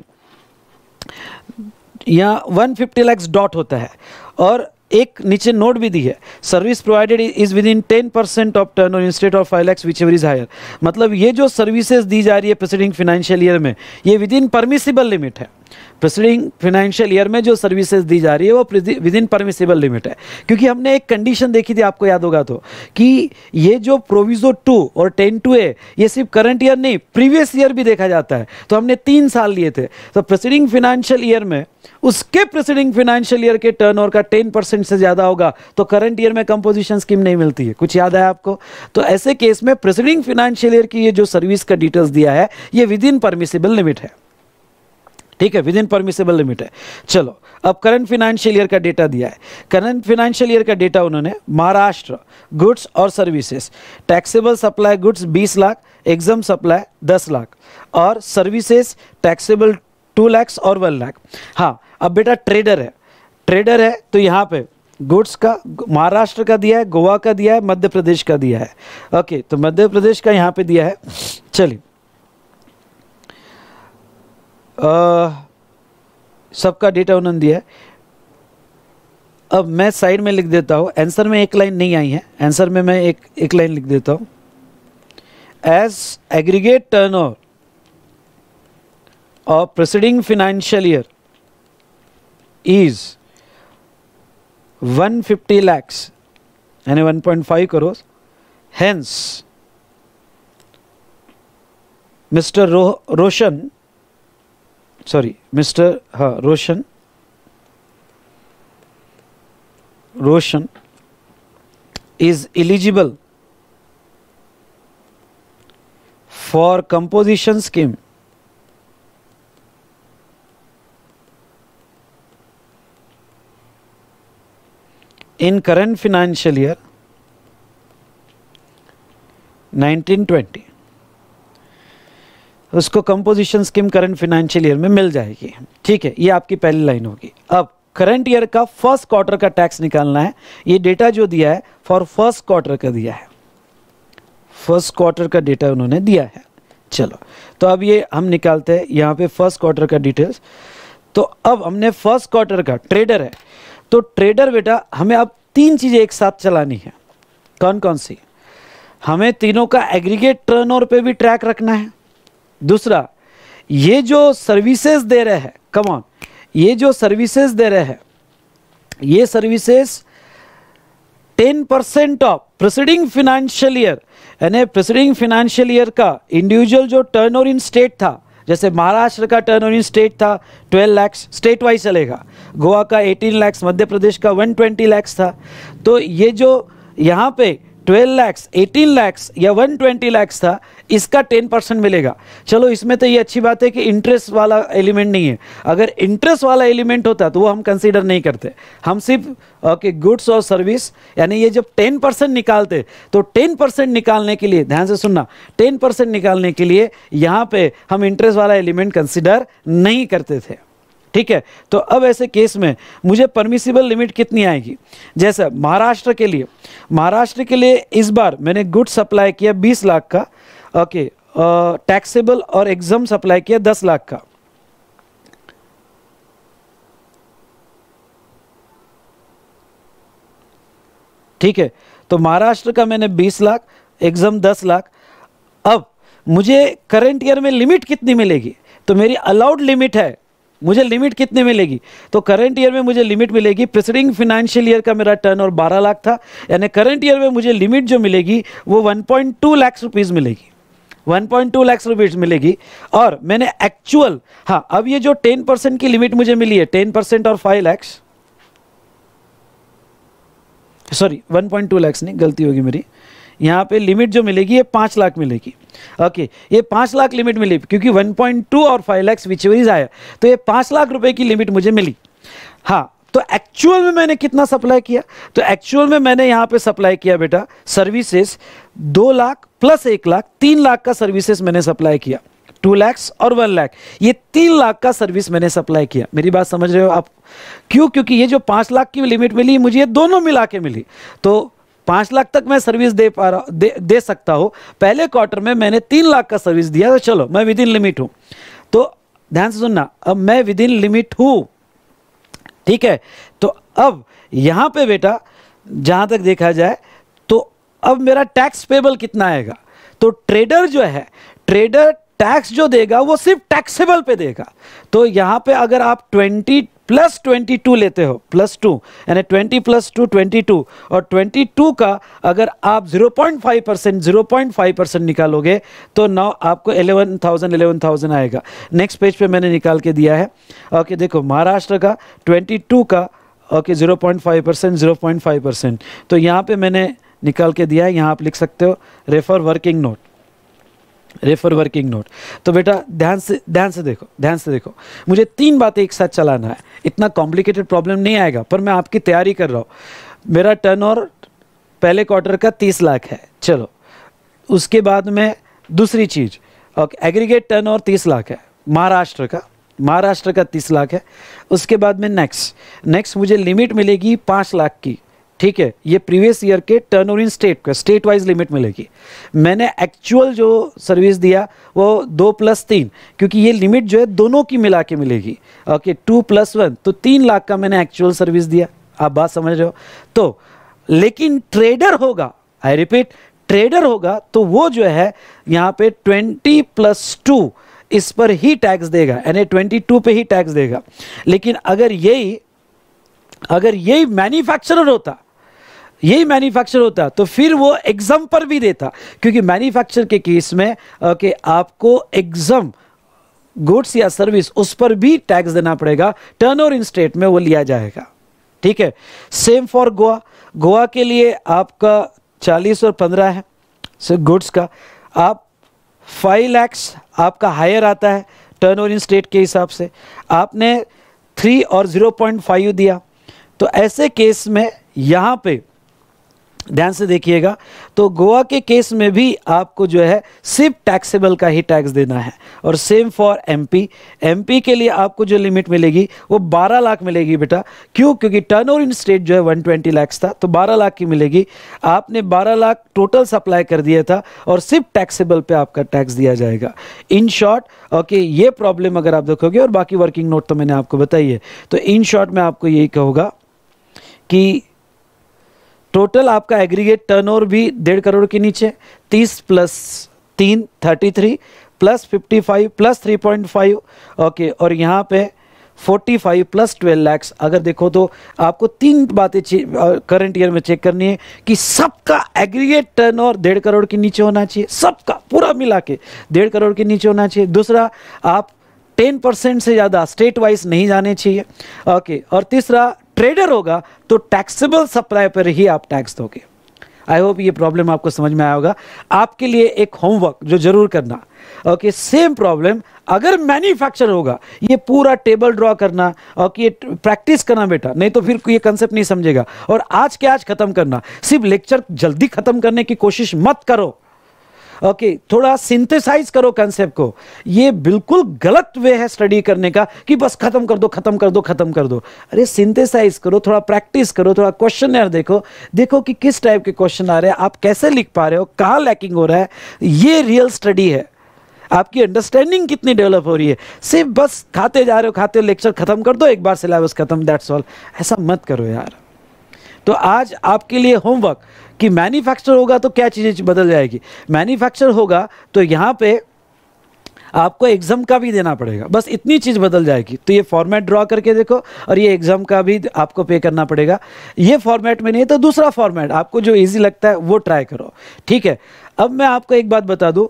[SPEAKER 1] यहाँ वन फिफ्टी लैक्स डॉट होता है और एक नीचे नोट भी दी है service provided is within ten percent of turn और in state of five lakhs whichever is higher मतलब ये जो सर्विसेज दी जा रही है प्रेसिडिंग फाइनेंशियल ईयर में ये विद इन परमिसिबल लिमिट है प्रेसिडिंग फाइनेंशियल ईयर में जो सर्विसेज दी जा रही है वो विद इन परमिसेबल लिमिट है क्योंकि हमने एक कंडीशन देखी थी आपको याद होगा तो कि ये जो प्रोविजो टू और टेन टू ए ये सिर्फ करंट ईयर नहीं प्रीवियस ईयर भी देखा जाता है तो हमने तीन साल लिए थे तो प्रेसिडिंग फाइनेंशियल ईयर में उसके प्रेसिडिंग फाइनेंशियल ईयर के टर्न ओवर का टेन परसेंट से ज़्यादा होगा तो करंट ईयर में कंपोजिशन स्कीम नहीं मिलती है कुछ याद है आपको तो ऐसे केस में प्रेसिडिंग फाइनेंशियल ईयर की ये जो सर्विस का डिटेल्स दिया है ये विद इन परमिसेबल लिमिट है ठीक है विद इन परमिसेबल लिमिट है चलो अब करंट फिनेंशियल ईयर का डेटा दिया है करंट फिनेंशियल ईयर का डेटा उन्होंने महाराष्ट्र गुड्स और services taxable supply goods 20 lakh exempt supply 10 lakh और सर्विसेज टैक्सेबल 2 लाख और 1 लाख हाँ अब बेटा ट्रेडर है ट्रेडर है तो यहाँ पे गुड्स का महाराष्ट्र का दिया है गोवा का दिया है मध्य प्रदेश का दिया है ओके तो मध्य प्रदेश का यहाँ पे दिया है चलिए सबका डेटा उन्होंने दिया है अब मैं साइड में लिख देता हूँ आंसर में एक लाइन नहीं आई है आंसर में मैं एक एक लाइन लिख देता हूँ as aggregate turn over of proceeding financial year is 150 lakhs यानी 1.5 crore hence mister Roshan sorry Mr. Uh, Roshan Roshan is eligible for composition scheme in current financial year 1920 उसको composition scheme current financial year में मिल जाएगी ठीक है ये आपकी पहली लाइन होगी अब करंट ईयर का फर्स्ट क्वार्टर का टैक्स निकालना है ये डेटा जो दिया है फॉर फर्स्ट क्वार्टर का दिया है फर्स्ट क्वार्टर का डेटा उन्होंने दिया है चलो तो अब ये हम निकालते हैं यहाँ पे फर्स्ट क्वार्टर का डिटेल्स तो अब हमने फर्स्ट क्वार्टर का ट्रेडर है तो ट्रेडर बेटा हमें अब तीन चीज़ें एक साथ चलानी है कौन कौन सी हमें तीनों का एग्रीगेट टर्न ओवर पे भी ट्रैक रखना है दूसरा ये जो सर्विसेज दे रहे हैं कमॉन ये जो सर्विसेज दे रहे हैं ये services ten percent of preceding financial year यानी प्रसिडिंग फिनेंशियल ईयर का इंडिविजुअल जो टर्न ओवर इन स्टेट था जैसे महाराष्ट्र का टर्न ओवर इन स्टेट था 12 लैक्स स्टेट वाइज चलेगा गोवा का 18 लैक्स मध्य प्रदेश का 120 लैक्स था तो ये जो यहाँ पे ट्वेल्व लैक्स एटीन लैक्स या वन ट्वेंटी लैक्स था इसका टेन परसेंट मिलेगा चलो इसमें तो ये अच्छी बात है कि इंटरेस्ट वाला एलिमेंट नहीं है अगर इंटरेस्ट वाला एलिमेंट होता तो वो हम कंसीडर नहीं करते हम सिर्फ ओके गुड्स और सर्विस यानी ये जब टेन परसेंट निकालते तो टेन परसेंट निकालने के लिए ध्यान से सुनना टेन परसेंट निकालने के लिए यहाँ पे हम इंटरेस्ट वाला एलिमेंट कंसिडर नहीं करते थे ठीक है तो अब ऐसे केस में मुझे परमिसिबल लिमिट कितनी आएगी जैसे महाराष्ट्र के लिए महाराष्ट्र के लिए इस बार मैंने गुड सप्लाई किया बीस लाख का ओके टैक्सेबल और एग्जाम सप्लाई किया दस लाख का ठीक है तो महाराष्ट्र का मैंने 20 लाख एग्जाम 10 लाख अब मुझे करंट ईयर में लिमिट कितनी मिलेगी तो मेरी अलाउड लिमिट है मुझे लिमिट कितने मिलेगी तो करंट ईयर में मुझे लिमिट मिलेगी प्रिसडिंग फाइनेंशियल ईयर का मेरा टर्न और बारह लाख था यानी करंट ईयर में मुझे लिमिट जो मिलेगी वो one point two lakhs rupees मिलेगी 1.2 लाख रुपीज मिलेगी और मैंने एक्चुअल हाँ अब ये जो 10 परसेंट की लिमिट मुझे मिली है 10 परसेंट और 5 लैक्स सॉरी 1.2 लैक्स नहीं गलती होगी मेरी यहाँ पे लिमिट जो मिलेगी ये पाँच लाख मिलेगी ओके ये पाँच लाख लिमिट मिली क्योंकि 1.2 और 5 लाख विच वीज आया तो ये पाँच लाख रुपए की लिमिट मुझे मिली हाँ तो एक्चुअल में मैंने कितना सप्लाई किया तो एक्चुअल में मैंने यहाँ पे सप्लाई किया बेटा सर्विसेज दो लाख प्लस एक लाख तीन लाख का सर्विसेज मैंने सप्लाई किया टू लैक्स और वन लैख ये तीन लाख का सर्विस मैंने सप्लाई किया मेरी बात समझ रहे हो आप क्यों क्योंकि ये जो पाँच लाख की लिमिट मिली मुझे ये दोनों मिला के मिली तो पाँच लाख तक मैं सर्विस दे पा रहा दे, दे सकता हूँ पहले क्वार्टर में मैंने तीन लाख का सर्विस दिया तो चलो मैं विद इन लिमिट हूँ तो ध्यान से सुनना अब मैं विद इन लिमिट हूँ ठीक है तो अब यहाँ पे बेटा जहाँ तक देखा जाए तो अब मेरा टैक्स पेबल कितना आएगा तो ट्रेडर जो है ट्रेडर टैक्स जो देगा वो सिर्फ टैक्सेबल पे देगा तो यहाँ पे अगर आप ट्वेंटी प्लस ट्वेंटी टू लेते हो प्लस टू यानी twenty plus two twenty two और ट्वेंटी टू का अगर आप zero point five percent zero point five percent निकालोगे तो नाउ आपको एलेवन थाउजेंड एलेवन थाउजेंड आएगा नेक्स्ट पेज पे मैंने निकाल के दिया है ओके okay, देखो महाराष्ट्र का ट्वेंटी टू का okay zero point five percent zero point five percent तो यहाँ पर मैंने निकाल के दिया है यहाँ आप लिख सकते हो refer working note refer working note तो बेटा ध्यान से ध्यान से देखो ध्यान से देखो मुझे तीन बातें एक साथ चलाना है इतना कॉम्प्लिकेटेड प्रॉब्लम नहीं आएगा पर मैं आपकी तैयारी कर रहा हूँ मेरा टर्न और पहले क्वार्टर का तीस लाख है चलो उसके बाद में दूसरी चीज़ ओके एग्रीगेट टर्न और तीस लाख है महाराष्ट्र का महाराष्ट्र का तीस लाख है उसके बाद में नेक्स्ट नेक्स्ट मुझे लिमिट मिलेगी पाँच लाख की ठीक है ये प्रीवियस ईयर के टर्न ओवर इन स्टेट का स्टेट वाइज लिमिट मिलेगी मैंने एक्चुअल जो सर्विस दिया वो दो प्लस तीन क्योंकि ये लिमिट जो है दोनों की मिला के मिलेगी ओके टू प्लस वन तो तीन लाख का मैंने एक्चुअल सर्विस दिया आप बात समझ रहे हो तो लेकिन ट्रेडर होगा आई रिपीट ट्रेडर होगा तो वो जो है यहाँ पे ट्वेंटी प्लस टू इस पर ही टैक्स देगा यानी ट्वेंटी टू पर ही टैक्स देगा लेकिन अगर यही अगर यही मैन्युफैक्चरर होता यही मैन्युफैक्चर होता तो फिर वो एग्ज़ाम पर भी देता क्योंकि मैन्युफैक्चर के केस में ओके आपको एग्ज़ाम गुड्स या सर्विस उस पर भी टैक्स देना पड़ेगा टर्न ओवर इन स्टेट में वो लिया जाएगा ठीक है सेम फॉर गोवा गोवा के लिए आपका चालीस और पंद्रह है सिर्फ गुड्स का आप फाइव लैक्स आपका हायर आता है टर्न ओवर इन स्टेट के हिसाब से आपने थ्री और ज़ीरो पॉइंट फाइव दिया तो ऐसे केस में यहाँ पे ध्यान से देखिएगा तो गोवा के केस में भी आपको जो है सिर्फ टैक्सेबल का ही टैक्स देना है और सेम फॉर एमपी एमपी के लिए आपको जो लिमिट मिलेगी वो 12 लाख मिलेगी बेटा क्यों क्योंकि टर्न इन स्टेट जो है 120 लाख था तो 12 लाख की मिलेगी आपने 12 लाख टोटल सप्लाई कर दिया था और सिर्फ टैक्सेबल पर आपका टैक्स दिया जाएगा इन शॉर्ट ओके ये प्रॉब्लम अगर आप देखोगे और बाकी वर्किंग नोट तो मैंने आपको बताई है तो इन शॉर्ट में आपको यही कहूँगा कि टोटल आपका एग्रीगेट टर्नओवर भी डेढ़ करोड़ के नीचे तीस प्लस तीन thirty three plus fifty five plus three point five okay और यहाँ पे forty five plus twelve lakhs अगर देखो तो आपको तीन बातें करंट ईयर में चेक करनी है कि सबका एग्रीगेट टर्न और डेढ़ करोड़ के नीचे होना चाहिए सबका पूरा मिला के डेढ़ करोड़ के नीचे होना चाहिए दूसरा आप टेन परसेंट से ज़्यादा स्टेट वाइज नहीं जाने चाहिए ओके और तीसरा ट्रेडर होगा तो टैक्सेबल सप्लाई पर ही आप टैक्स दोगे आई होप ये प्रॉब्लम आपको समझ में आया होगा आपके लिए एक होमवर्क जो जरूर करना ओके सेम प्रॉब्लम अगर मैन्युफैक्चर होगा ये पूरा टेबल ड्रॉ करना और कि ये प्रैक्टिस करना बेटा नहीं तो फिर ये कंसेप्ट नहीं समझेगा और आज के आज खत्म करना सिर्फ लेक्चर जल्दी खत्म करने की कोशिश मत करो ओके थोड़ा सिंथेसाइज करो कंसेप्ट को ये बिल्कुल गलत वे है स्टडी करने का कि बस खत्म कर दो खत्म कर दो खत्म कर दो अरे सिंथेसाइज करो थोड़ा प्रैक्टिस करो थोड़ा क्वेश्चन देखो देखो कि किस टाइप के क्वेश्चन आ रहे हैं आप कैसे लिख पा रहे हो कहाँ लैकिंग हो रहा है ये रियल स्टडी है आपकी अंडरस्टैंडिंग कितनी डेवलप हो रही है सिर्फ बस खाते जा रहे हो खाते लेक्चर खत्म कर दो एक बार सिलेबस खत्म दैट्स ऑल ऐसा मत करो यार तो आज आपके लिए होमवर्क कि मैन्युफैक्चर होगा तो क्या चीज़ें बदल जाएगी मैन्युफैक्चर होगा तो यहाँ पे आपको एग्ज़ाम का भी देना पड़ेगा बस इतनी चीज़ बदल जाएगी तो ये फॉर्मेट ड्रॉ करके देखो और ये एग्ज़ाम का भी आपको पे करना पड़ेगा ये फॉर्मेट में नहीं है तो दूसरा फॉर्मेट आपको जो ईजी लगता है वो ट्राई करो ठीक है अब मैं आपको एक बात बता दूँ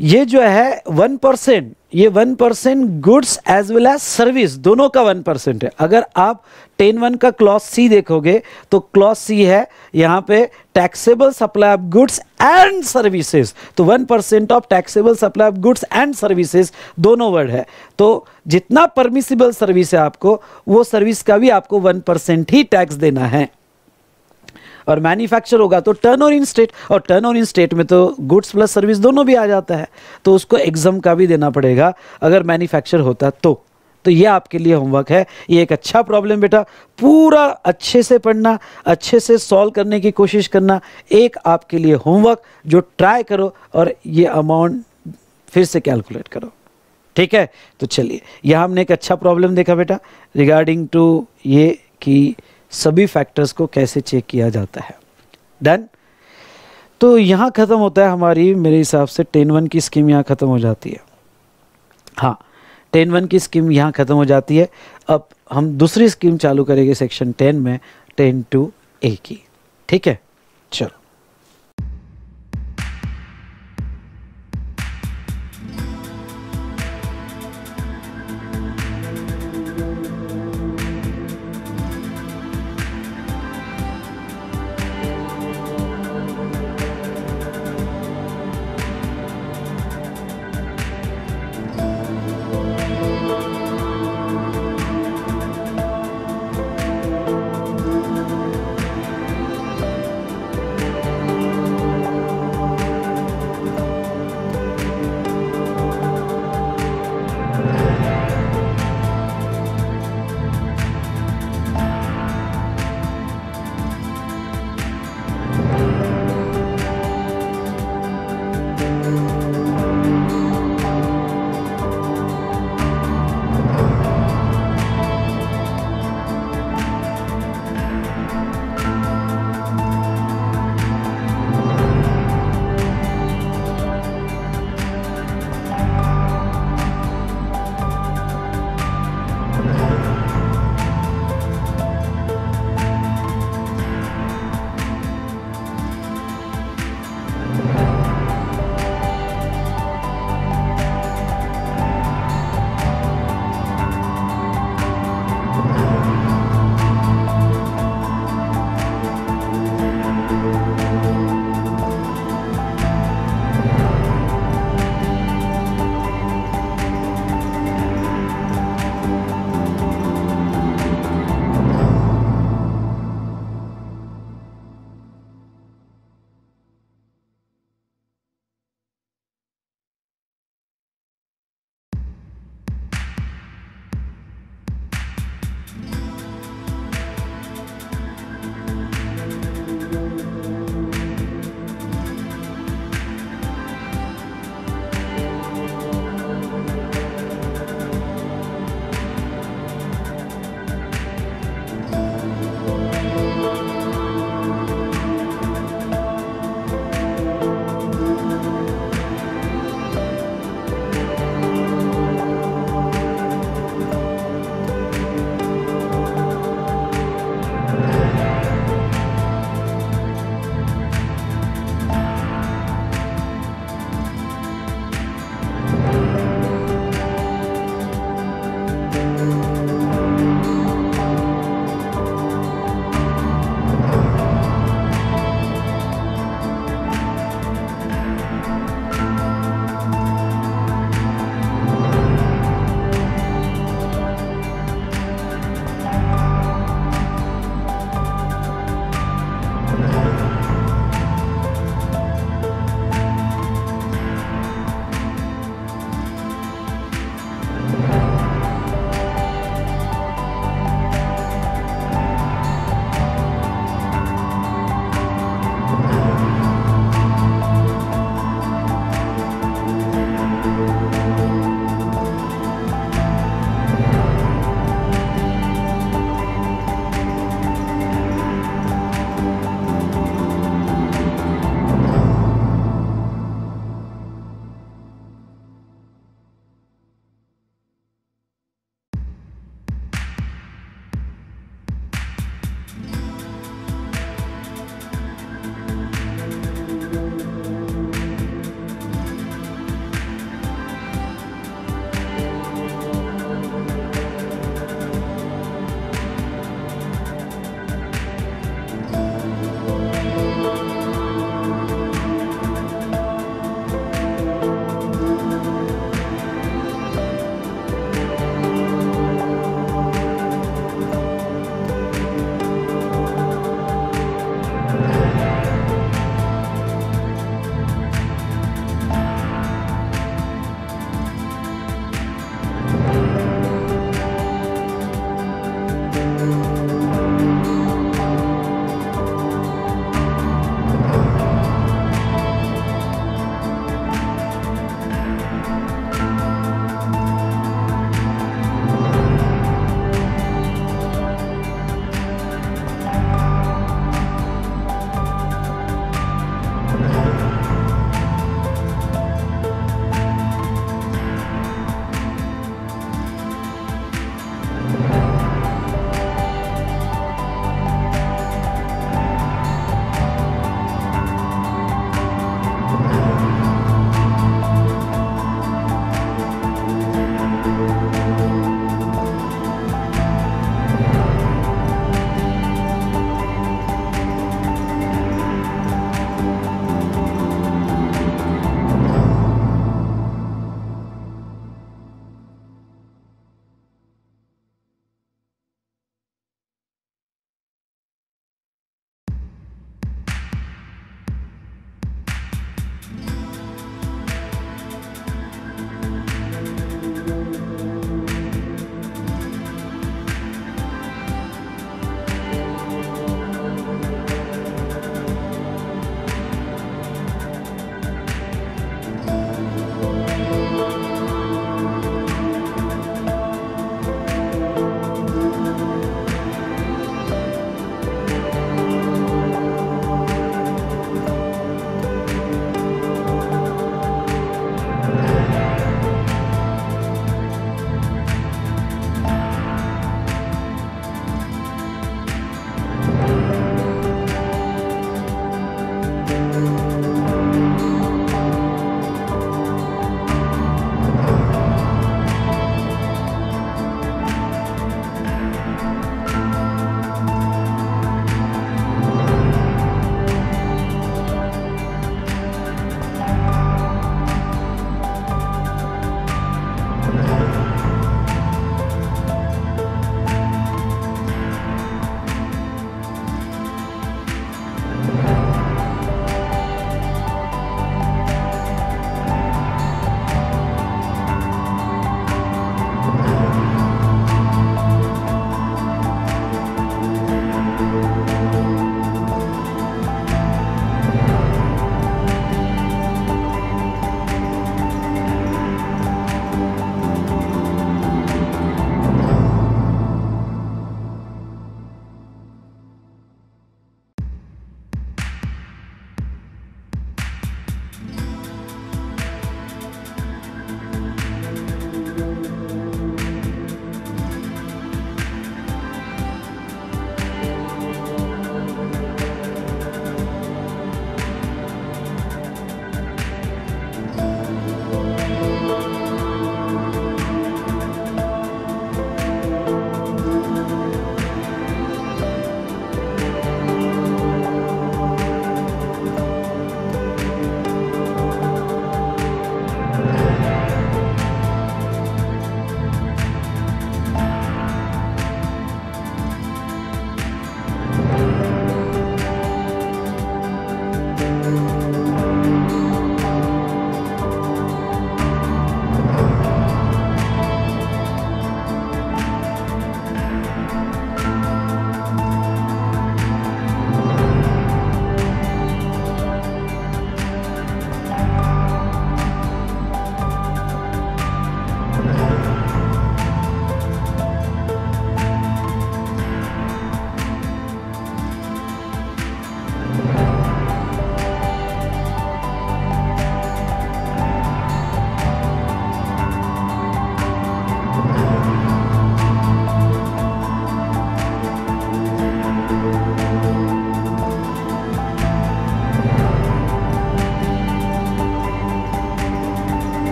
[SPEAKER 1] ये जो है वन परसेंट ये one percent goods as well as service दोनों का वन परसेंट है अगर आप टेन वन का क्लॉज सी देखोगे तो क्लॉज सी है यहाँ पे taxable supply of goods and services तो one percent of taxable supply of goods and services दोनों वर्ड है तो जितना परमिसिबल सर्विस है आपको वो सर्विस का भी आपको वन परसेंट ही टैक्स देना है और मैन्युफैक्चर होगा तो टर्न ओवर इन स्टेट और टर्न ओवर इन स्टेट में तो गुड्स प्लस सर्विस दोनों भी आ जाता है तो उसको एग्जाम का भी देना पड़ेगा अगर मैन्युफैक्चर होता तो तो ये आपके लिए होमवर्क है ये एक अच्छा प्रॉब्लम बेटा पूरा अच्छे से पढ़ना अच्छे से सॉल्व करने की कोशिश करना एक आपके लिए होमवर्क जो ट्राई करो और ये अमाउंट फिर से कैलकुलेट करो ठीक है तो चलिए यह हमने एक अच्छा प्रॉब्लम देखा बेटा रिगार्डिंग टू ये कि सभी फैक्टर्स को कैसे चेक किया जाता है डन तो यहाँ ख़त्म होता है हमारी मेरे हिसाब से टेन वन की स्कीम यहाँ ख़त्म हो जाती है हाँ टेन वन की स्कीम यहाँ ख़त्म हो जाती है अब हम दूसरी स्कीम चालू करेंगे सेक्शन टेन में टेन टू ए की ठीक है चलो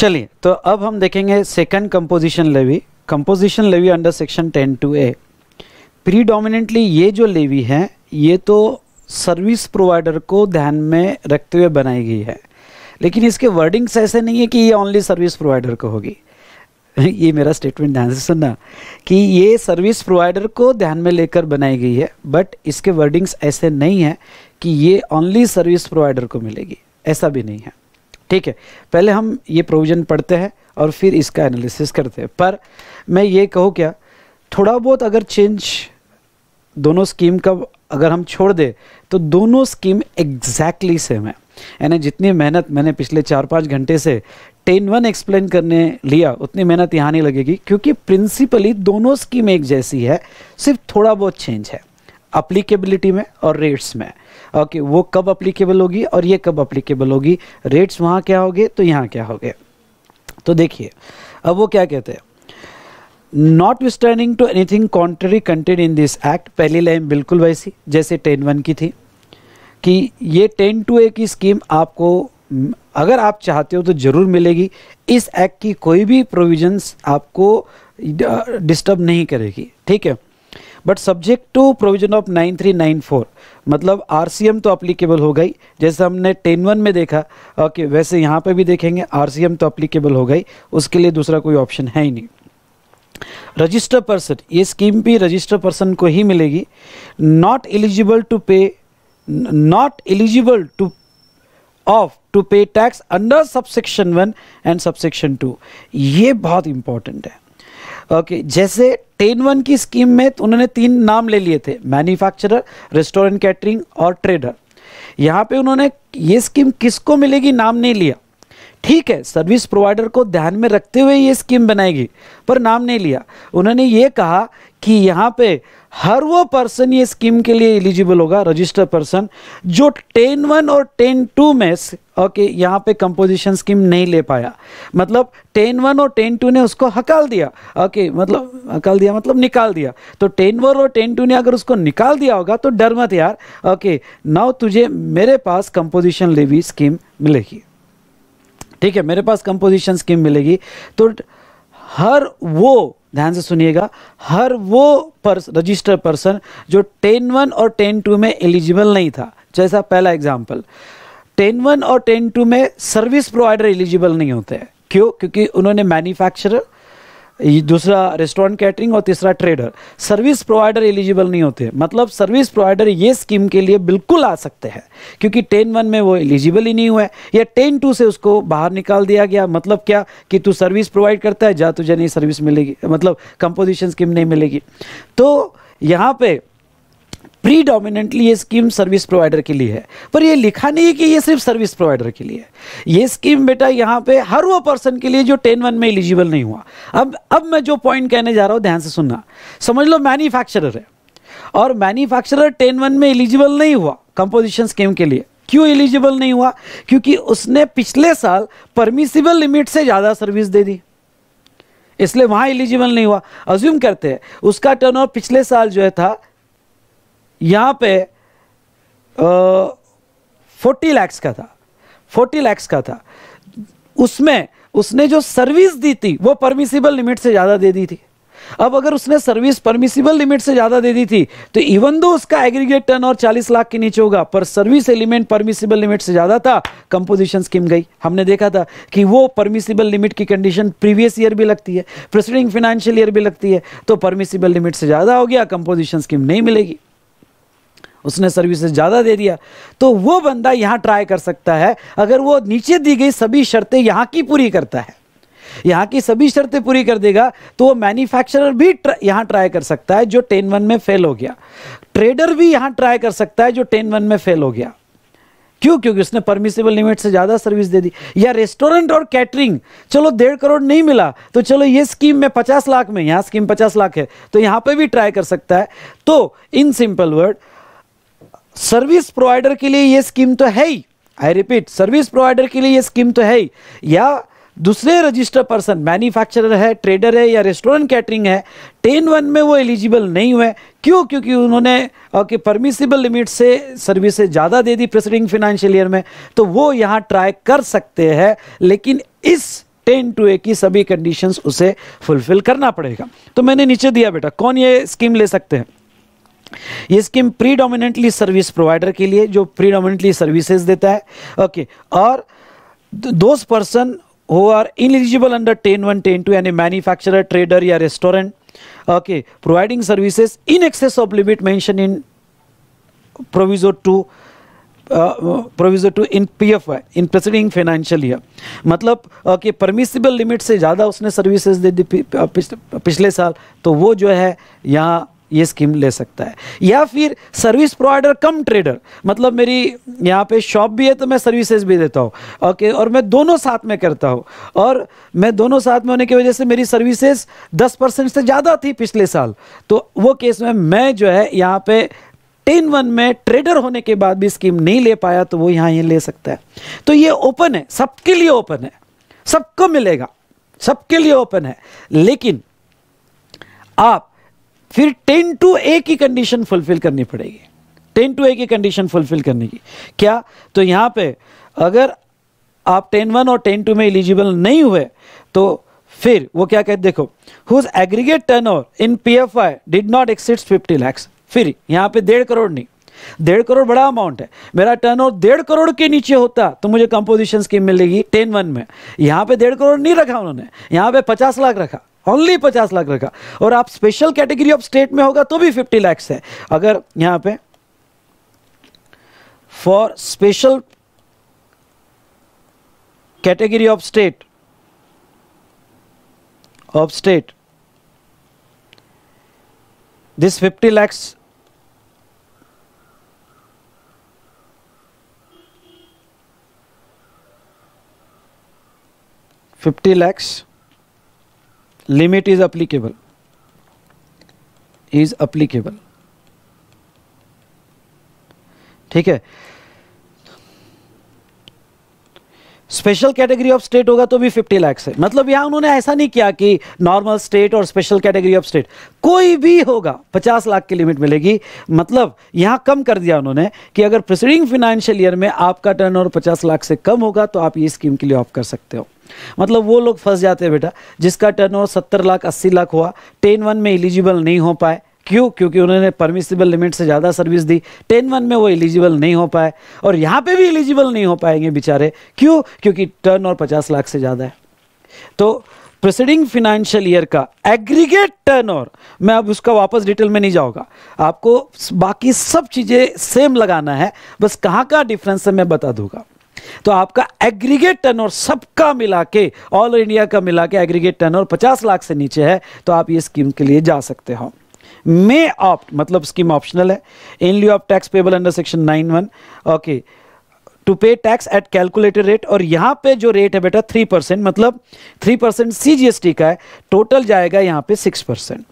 [SPEAKER 1] चलिए तो अब हम देखेंगे second composition levy composition levy under section ten two A predominantly ये जो लेवी है ये तो सर्विस प्रोवाइडर को ध्यान में रखते हुए बनाई गई है लेकिन इसके वर्डिंग्स ऐसे नहीं है कि ये ओनली सर्विस प्रोवाइडर को होगी ये मेरा स्टेटमेंट ध्यान से सुनना कि ये सर्विस प्रोवाइडर को ध्यान में लेकर बनाई गई है बट इसके वर्डिंग्स ऐसे नहीं है कि ये ओनली सर्विस प्रोवाइडर को मिलेगी ऐसा भी नहीं है ठीक है पहले हम ये प्रोविज़न पढ़ते हैं और फिर इसका एनालिसिस करते हैं पर मैं ये कहूँ क्या थोड़ा बहुत अगर चेंज दोनों स्कीम का अगर हम छोड़ दें तो दोनों स्कीम एग्जैक्टली सेम है यानी जितनी मेहनत मैंने पिछले चार पाँच घंटे से टेन वन एक्सप्लेन करने लिया उतनी मेहनत यहाँ नहीं लगेगी क्योंकि प्रिंसिपली दोनों स्कीम एक जैसी है सिर्फ थोड़ा बहुत चेंज है अप्लीकेबिलिटी में और रेट्स में ओके वो कब अप्लीकेबल होगी और ये कब अप्लीकेबल होगी रेट्स वहाँ क्या होगे तो यहाँ क्या होगे तो देखिए अब वो क्या कहते हैं notwithstanding to anything contrary contained in this act पहली लाइन बिल्कुल वैसी जैसे टेन वन की थी कि ये टेन टू ए की स्कीम आपको अगर आप चाहते हो तो ज़रूर मिलेगी इस एक्ट की कोई भी प्रोविजंस आपको डिस्टर्ब नहीं करेगी ठीक है but subject to provision of 9394 मतलब आरसीएम तो अप्लीकेबल हो गई जैसे हमने टेन वन में देखा ओके वैसे यहाँ पे भी देखेंगे आरसीएम तो अप्लीकेबल हो गई उसके लिए दूसरा कोई ऑप्शन है ही नहीं रजिस्टर पर्सन ये स्कीम भी रजिस्टर पर्सन को ही मिलेगी not eligible to pay not eligible to of to pay tax under subsection one and subsection two ये बहुत इंपॉर्टेंट है ओके जैसे टेन वन की स्कीम में तो उन्होंने तीन नाम ले लिए थे मैन्युफैक्चरर रेस्टोरेंट कैटरिंग और ट्रेडर यहाँ पे उन्होंने ये स्कीम किसको मिलेगी नाम नहीं लिया ठीक है सर्विस प्रोवाइडर को ध्यान में रखते हुए ये स्कीम बनाएगी पर नाम नहीं लिया उन्होंने ये कहा कि यहाँ पे हर वो पर्सन ये स्कीम के लिए एलिजिबल होगा रजिस्टर पर्सन जो टेन वन और टेन टू में ओके यहाँ पे कंपोजिशन स्कीम नहीं ले पाया मतलब टेन वन और टेन टू ने उसको हकाल दिया ओके मतलब हकाल दिया मतलब निकाल दिया तो टेन वन और टेन टू ने अगर उसको निकाल दिया होगा तो डर मत यार ओके नाउ तुझे मेरे पास कंपोजिशन लेवी स्कीम मिलेगी ठीक है मेरे पास कंपोजिशन स्कीम मिलेगी तो हर वो ध्यान से सुनिएगा हर वो पर्स रजिस्टर पर्सन जो टेन वन और टेन टू में एलिजिबल नहीं था जैसा पहला एग्जाम्पल टेन वन और टेन टू में सर्विस प्रोवाइडर एलिजिबल नहीं होते क्यों क्योंकि उन्होंने मैन्युफैक्चरर दूसरा रेस्टोरेंट कैटरिंग और तीसरा ट्रेडर सर्विस प्रोवाइडर एलिजिबल नहीं होते मतलब सर्विस प्रोवाइडर ये स्कीम के लिए बिल्कुल आ सकते हैं क्योंकि टेन वन में वो एलिजिबल ही नहीं हुआ है या टेन टू से उसको बाहर निकाल दिया गया मतलब क्या कि तू सर्विस प्रोवाइड करता है जा तुझे नहीं सर्विस मिलेगी मतलब कंपोजिशन स्कीम नहीं मिलेगी तो यहाँ पर प्री डोमिनेंटली ये स्कीम सर्विस प्रोवाइडर के लिए है पर ये लिखा नहीं है कि ये सिर्फ सर्विस प्रोवाइडर के लिए है ये स्कीम बेटा यहाँ पे हर वो पर्सन के लिए जो टेन वन में एलिजिबल नहीं हुआ अब अब मैं जो पॉइंट कहने जा रहा हूँ ध्यान से सुनना समझ लो मैन्युफैक्चरर है और मैन्युफैक्चरर टेन वन में एलिजिबल नहीं हुआ कंपोजिशन स्कीम के लिए क्यों एलिजिबल नहीं हुआ क्योंकि उसने पिछले साल परमिसिबल लिमिट से ज़्यादा सर्विस दे दी इसलिए वहाँ एलिजिबल नहीं हुआ अज्यूम करते हैं उसका टर्न पिछले साल जो है था यहाँ पे फोर्टी लैक्स का था फोर्टी लैक्स का था उसमें उसने जो सर्विस दी थी वो परमिसिबल लिमिट से ज़्यादा दे दी थी अब अगर उसने सर्विस परमिसिबल लिमिट से ज़्यादा दे दी थी तो इवन दो उसका एग्रीगेट टर्न और चालीस लाख के नीचे होगा पर सर्विस एलिमेंट परमिसिबल लिमिट से ज़्यादा था कंपोजिशन स्कीम गई हमने देखा था कि वो परमिसिबल लिमिट की कंडीशन प्रीवियस ईयर भी लगती है प्रेसिडिंग फाइनेंशियल ईयर भी लगती है तो परमिसिबल लिमिट से ज़्यादा हो गया कंपोजिशन स्कीम नहीं मिलेगी उसने सर्विसेज ज़्यादा दे दिया तो वो बंदा यहाँ ट्राई कर सकता है अगर वो नीचे दी गई सभी शर्तें यहाँ की पूरी करता है यहाँ की सभी शर्तें पूरी कर देगा तो वो मैन्युफैक्चरर भी ट्र, यहाँ ट्राई कर सकता है जो टेन वन में फेल हो गया ट्रेडर भी यहाँ ट्राई कर सकता है जो टेन वन में फेल हो गया क्यों क्योंकि उसने परमिसेबल लिमिट से ज़्यादा सर्विस दे दी या रेस्टोरेंट और कैटरिंग चलो डेढ़ करोड़ नहीं मिला तो चलो ये स्कीम में पचास लाख में यहाँ स्कीम पचास लाख है तो यहाँ पे भी ट्राई कर सकता है तो in simple word service provider के लिए ये स्कीम तो है ही आई रिपीट सर्विस प्रोवाइडर के लिए ये स्कीम तो है ही या दूसरे रजिस्टर पर्सन मैन्युफैक्चरर है ट्रेडर है या रेस्टोरेंट कैटरिंग है टेन वन में वो एलिजिबल नहीं हुए क्यों क्योंकि उन्होंने ओके परमिसिबल लिमिट से सर्विसेज ज़्यादा दे दी प्रेसिडिंग फिनेंशियल ईयर में तो वो यहाँ ट्राई कर सकते हैं लेकिन इस टेन टू ए की सभी कंडीशंस उसे फुलफिल करना पड़ेगा तो मैंने नीचे दिया बेटा कौन ये स्कीम ले सकते हैं ये स्कीम प्रीडोमिनेंटली सर्विस प्रोवाइडर के लिए जो प्रीडोमिनेंटली सर्विसेज देता है ओके okay. और those person who are ineligible under ten one ten two यानी मैन्युफैक्चर ट्रेडर या restaurant okay providing services in excess of limit mention in proviso two proviso two in P F I in preceding financial year मतलब कि परमिसिबल लिमिट से ज़्यादा उसने सर्विसेज दे दी पिछले साल तो वो जो है यहाँ ये स्कीम ले सकता है या फिर सर्विस प्रोवाइडर कम ट्रेडर मतलब मेरी यहाँ पे शॉप भी है तो मैं सर्विसेज भी देता हूँ ओके और मैं दोनों साथ में करता हूँ और मैं दोनों साथ में होने की वजह से मेरी सर्विसेज दस परसेंट से ज़्यादा थी पिछले साल तो वो केस में मैं जो है यहाँ पे टेन वन में ट्रेडर होने के बाद भी स्कीम नहीं ले पाया तो वो यहाँ ये ले सकता है तो ये ओपन है सबके लिए ओपन है सबको मिलेगा सबके लिए ओपन है लेकिन आप फिर टेन टू ए की कंडीशन फुलफिल करनी पड़ेगी टेन टू ए की कंडीशन फुलफिल करने की क्या तो यहाँ पे अगर आप टेन वन और टेन टू में एलिजिबल नहीं हुए तो फिर वो क्या कहते देखो whose aggregate turn over in P F I did not exceeds fifty lakhs फिर यहाँ पे डेढ़ करोड़ नहीं डेढ़ करोड़ बड़ा अमाउंट है मेरा टर्न ओवर डेढ़ करोड़ के नीचे होता तो मुझे कंपोजिशन स्कीम मिलेगी टेन वन में यहाँ पे डेढ़ करोड़ नहीं रखा उन्होंने यहाँ पे पचास लाख रखा ओनली पचास लाख रखा और आप स्पेशल कैटेगरी ऑफ स्टेट में होगा तो भी फिफ्टी लैक्स है अगर यहां पे for special category of state of state this fifty lakhs fifty lakhs limit is applicable is applicable ठीक है स्पेशल कैटेगरी ऑफ स्टेट होगा तो भी 50 लाख से मतलब यहां उन्होंने ऐसा नहीं किया कि नॉर्मल स्टेट और स्पेशल कैटेगरी ऑफ स्टेट कोई भी होगा 50 लाख की लिमिट मिलेगी मतलब यहां कम कर दिया उन्होंने कि अगर प्रिसीडिंग फाइनेंशियल ईयर में आपका टर्नओवर 50 लाख से कम होगा तो आप ये स्कीम के लिए ऑफ कर सकते हो मतलब वो लोग फंस जाते हैं बेटा जिसका टर्न ओवर सत्तर लाख अस्सी लाख हुआ टेन वन में एलिजिबल नहीं हो पाए क्यों क्योंकि उन्होंने परमिसिबल लिमिट से ज़्यादा सर्विस दी टेन वन में वो एलिजिबल नहीं हो पाए और यहाँ पे भी एलिजिबल नहीं हो पाएंगे बेचारे क्यों क्योंकि टर्न ओवर पचास लाख से ज़्यादा है तो प्रोसीडिंग फिनेंशियल ईयर का एग्रीगेट टर्नओवर मैं अब उसका वापस डिटेल में नहीं जाऊँगा आपको बाकी सब चीज़ें सेम लगाना है बस कहाँ का डिफरेंस है मैं बता दूंगा तो आपका एग्रीगेट टर्न और सबका मिला के ऑल इंडिया का मिला के एग्रीगेट टर्न और पचास लाख से नीचे है तो आप ये स्कीम के लिए जा सकते हो मे ऑप्ट मतलब स्कीम ऑप्शनल है in lieu of tax payable under section nine one okay to pay tax at calculated rate और यहाँ पे जो रेट है बेटा थ्री परसेंट मतलब थ्री परसेंट सी का है टोटल जाएगा यहाँ पे six percent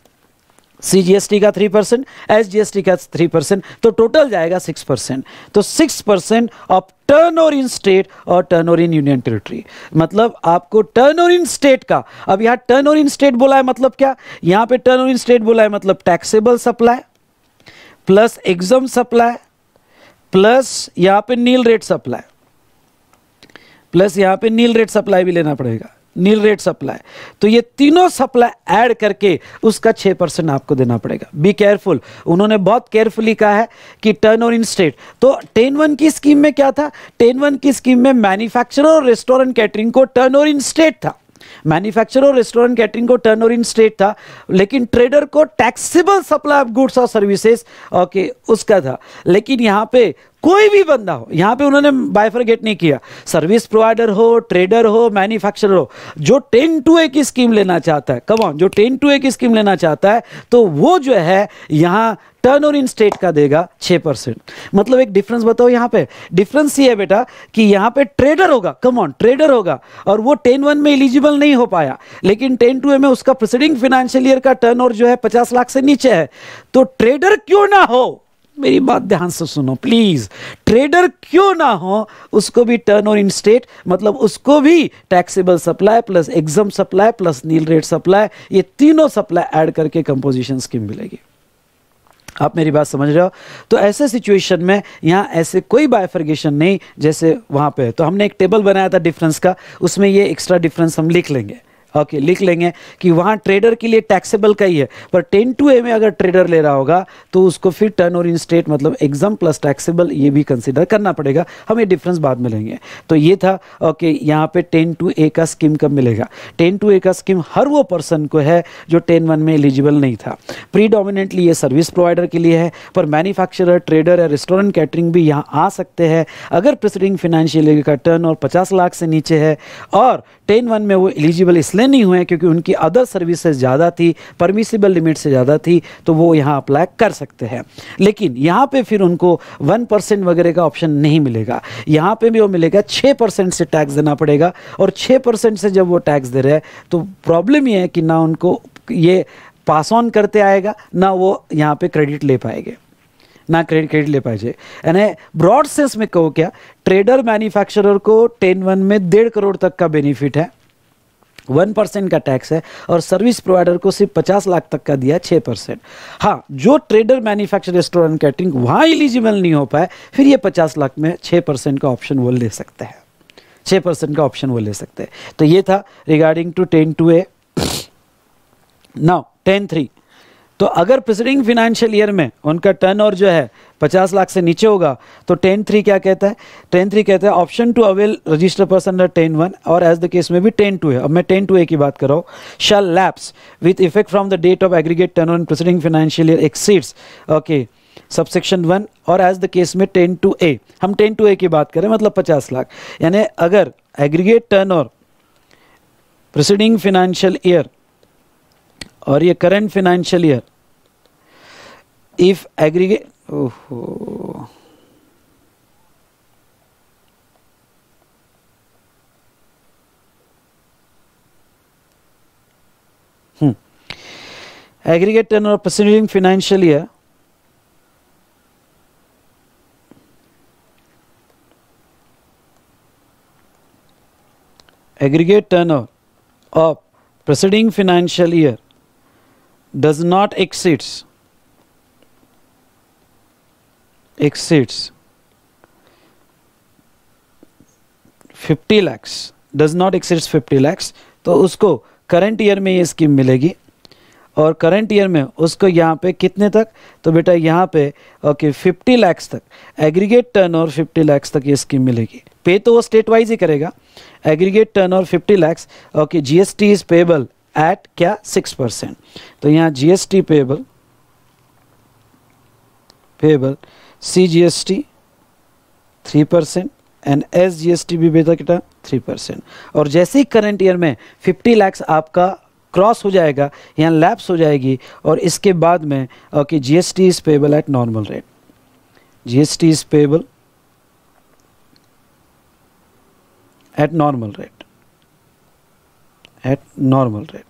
[SPEAKER 1] C G S T का three percent S G S T का थ्री परसेंट तो टोटल जाएगा सिक्स परसेंट तो six percent of turn over in state और turn over in union territory मतलब आपको टर्न ओवर इन स्टेट का अब यहाँ टर्न ओवर इन स्टेट बोला है मतलब क्या यहाँ पे टर्न ओवर इन स्टेट बोला है मतलब taxable supply plus exempt supply plus यहाँ पे नील रेट सप्लाई प्लस यहाँ पे नील रेट सप्लाई भी लेना पड़ेगा नील रेट सप्लाई तो ये तीनों सप्लाई ऐड करके उसका छः परसेंट आपको देना पड़ेगा बी केयरफुल उन्होंने बहुत केयरफुली कहा है कि टर्न ओवर इन स्टेट तो टेन वन की स्कीम में क्या था टेन वन की स्कीम में मैन्युफैक्चरर और रेस्टोरेंट कैटरिंग को टर्न ओवर इन स्टेट था मैन्युफैक्चरर और रेस्टोरेंट कैटरिंग को टर्न ओवर इन स्टेट था लेकिन ट्रेडर को टैक्सेबल सप्लाई ऑफ गुड्स और सर्विसेज ओके उसका था लेकिन यहाँ पे कोई भी बंदा हो यहाँ पे उन्होंने बायफरगेट नहीं किया सर्विस प्रोवाइडर हो ट्रेडर हो मैन्युफैक्चरर हो जो टेन टू ए की स्कीम लेना चाहता है कम ऑन जो टेन टू ए की स्कीम लेना चाहता है तो वो जो है यहाँ टर्न इन स्टेट का देगा छः परसेंट मतलब एक डिफरेंस बताओ यहाँ पे डिफरेंस ये है बेटा कि यहाँ पे ट्रेडर होगा कम ऑन ट्रेडर होगा और वो टेन वन में एलिजिबल नहीं हो पाया लेकिन टेन टू ए में उसका प्रोसीडिंग फाइनेंशियल ईयर का टर्न जो है पचास लाख से नीचे है तो ट्रेडर क्यों ना हो मेरी बात ध्यान से सुनो प्लीज़ ट्रेडर क्यों ना हो उसको भी टर्न और स्टेट मतलब उसको भी taxable supply plus exempt supply plus nil rate supply ये तीनों सप्लाई ऐड करके कंपोजिशन स्कीम मिलेगी आप मेरी बात समझ रहे हो तो ऐसे सिचुएशन में यहाँ ऐसे कोई बायफर्गेशन नहीं जैसे वहाँ पे तो हमने एक टेबल बनाया था डिफरेंस का उसमें ये एक्स्ट्रा डिफरेंस हम लिख लेंगे ओके okay, लिख लेंगे कि वहाँ ट्रेडर के लिए टैक्सेबल का ही है पर टेन टू ए में अगर ट्रेडर ले रहा होगा तो उसको फिर टर्न और इन स्टेट मतलब एग्जाम प्लस टैक्सेबल ये भी कंसिडर करना पड़ेगा हम ये डिफरेंस बाद में लेंगे तो ये था ओके okay, यहाँ पे टेन टू ए का स्कीम कब मिलेगा टेन टू ए का स्कीम हर वो पर्सन को है जो टेन वन में एलिजिबल नहीं था प्री ये सर्विस प्रोवाइडर के लिए है पर मैन्युफैक्चरर ट्रेडर या रेस्टोरेंट कैटरिंग भी यहाँ आ सकते हैं अगर प्रेसिडिंग फाइनेंशियल का टर्न और पचास लाख से नीचे है और टेन वन में वो एलिजिबल इसलिए इसलिए नहीं हुए क्योंकि उनकी अदर सर्विसेज ज़्यादा थी परमिसिबल लिमिट से ज़्यादा थी तो वो यहाँ अप्लाई कर सकते हैं लेकिन यहाँ पे फिर उनको वन परसेंट वगैरह का ऑप्शन नहीं मिलेगा यहाँ पे भी वो मिलेगा छः परसेंट से टैक्स देना पड़ेगा और छः परसेंट से जब वो टैक्स दे रहे हैं तो प्रॉब्लम ये है कि ना उनको ये पास ऑन करते आएगा ना वो यहाँ पर क्रेडिट ले पाएंगे ना क्रेडिट क्रेडिट ले पाए यानी ब्रॉड सेंस में कहो क्या ट्रेडर मैन्युफैक्चरर को टेन वन में डेढ़ करोड़ तक का बेनिफिट है वन परसेंट का टैक्स है और सर्विस प्रोवाइडर को सिर्फ पचास लाख तक का दिया छः परसेंट हाँ जो ट्रेडर मैन्युफैक्चर रेस्टोरेंट कैटरिंग वहाँ एलिजिबल नहीं हो पाए फिर ये पचास लाख में छः परसेंट का ऑप्शन वो ले सकते हैं छः परसेंट का ऑप्शन वो ले सकते हैं तो ये था regarding to ten two A now ten three तो अगर प्रिसडिंग फिनेंशियल ईयर में उनका टर्न और जो है पचास लाख से नीचे होगा तो टेन थ्री क्या कहता है टेन थ्री कहता है option to avail register person under ten one और एज द केस में भी टेन टू है अब मैं टेन टू ए की बात कर रहा हूँ shall lapse with effect from the date of aggregate turn on preceding financial year exceeds okay subsection one और एज द केस में टेन टू ए हम टेन टू ए की बात करें मतलब पचास लाख यानी अगर एग्रीगेट टर्न और प्रिसडिंग फिनेंशियल ईयर और ये current financial year if aggregate ओहो aggregate turn of preceding financial year aggregate turn of preceding financial year does not exceeds exceeds 50 lakhs does not exceeds 50 lakhs तो उसको करंट ईयर में ये स्कीम मिलेगी और करंट ईयर में उसको यहाँ पे कितने तक तो बेटा यहाँ पे ओके फिफ्टी लैक्स तक एग्रीगेट टर्न और फिफ्टी लैक्स तक ये स्कीम मिलेगी पे तो वो स्टेट वाइज ही करेगा एग्रीगेट टर्न और fifty lakhs okay GST is payable at क्या सिक्स परसेंट तो यहाँ GST payable payable C T three percent and S G S T भी बेहतर कितना थ्री परसेंट और जैसे ही करंट ईयर में फिफ्टी लैक्स आपका क्रॉस हो जाएगा यहाँ लैप्स हो जाएगी और इसके बाद में okay G S T is payable at normal rate G S T is payable at normal rate at normal rate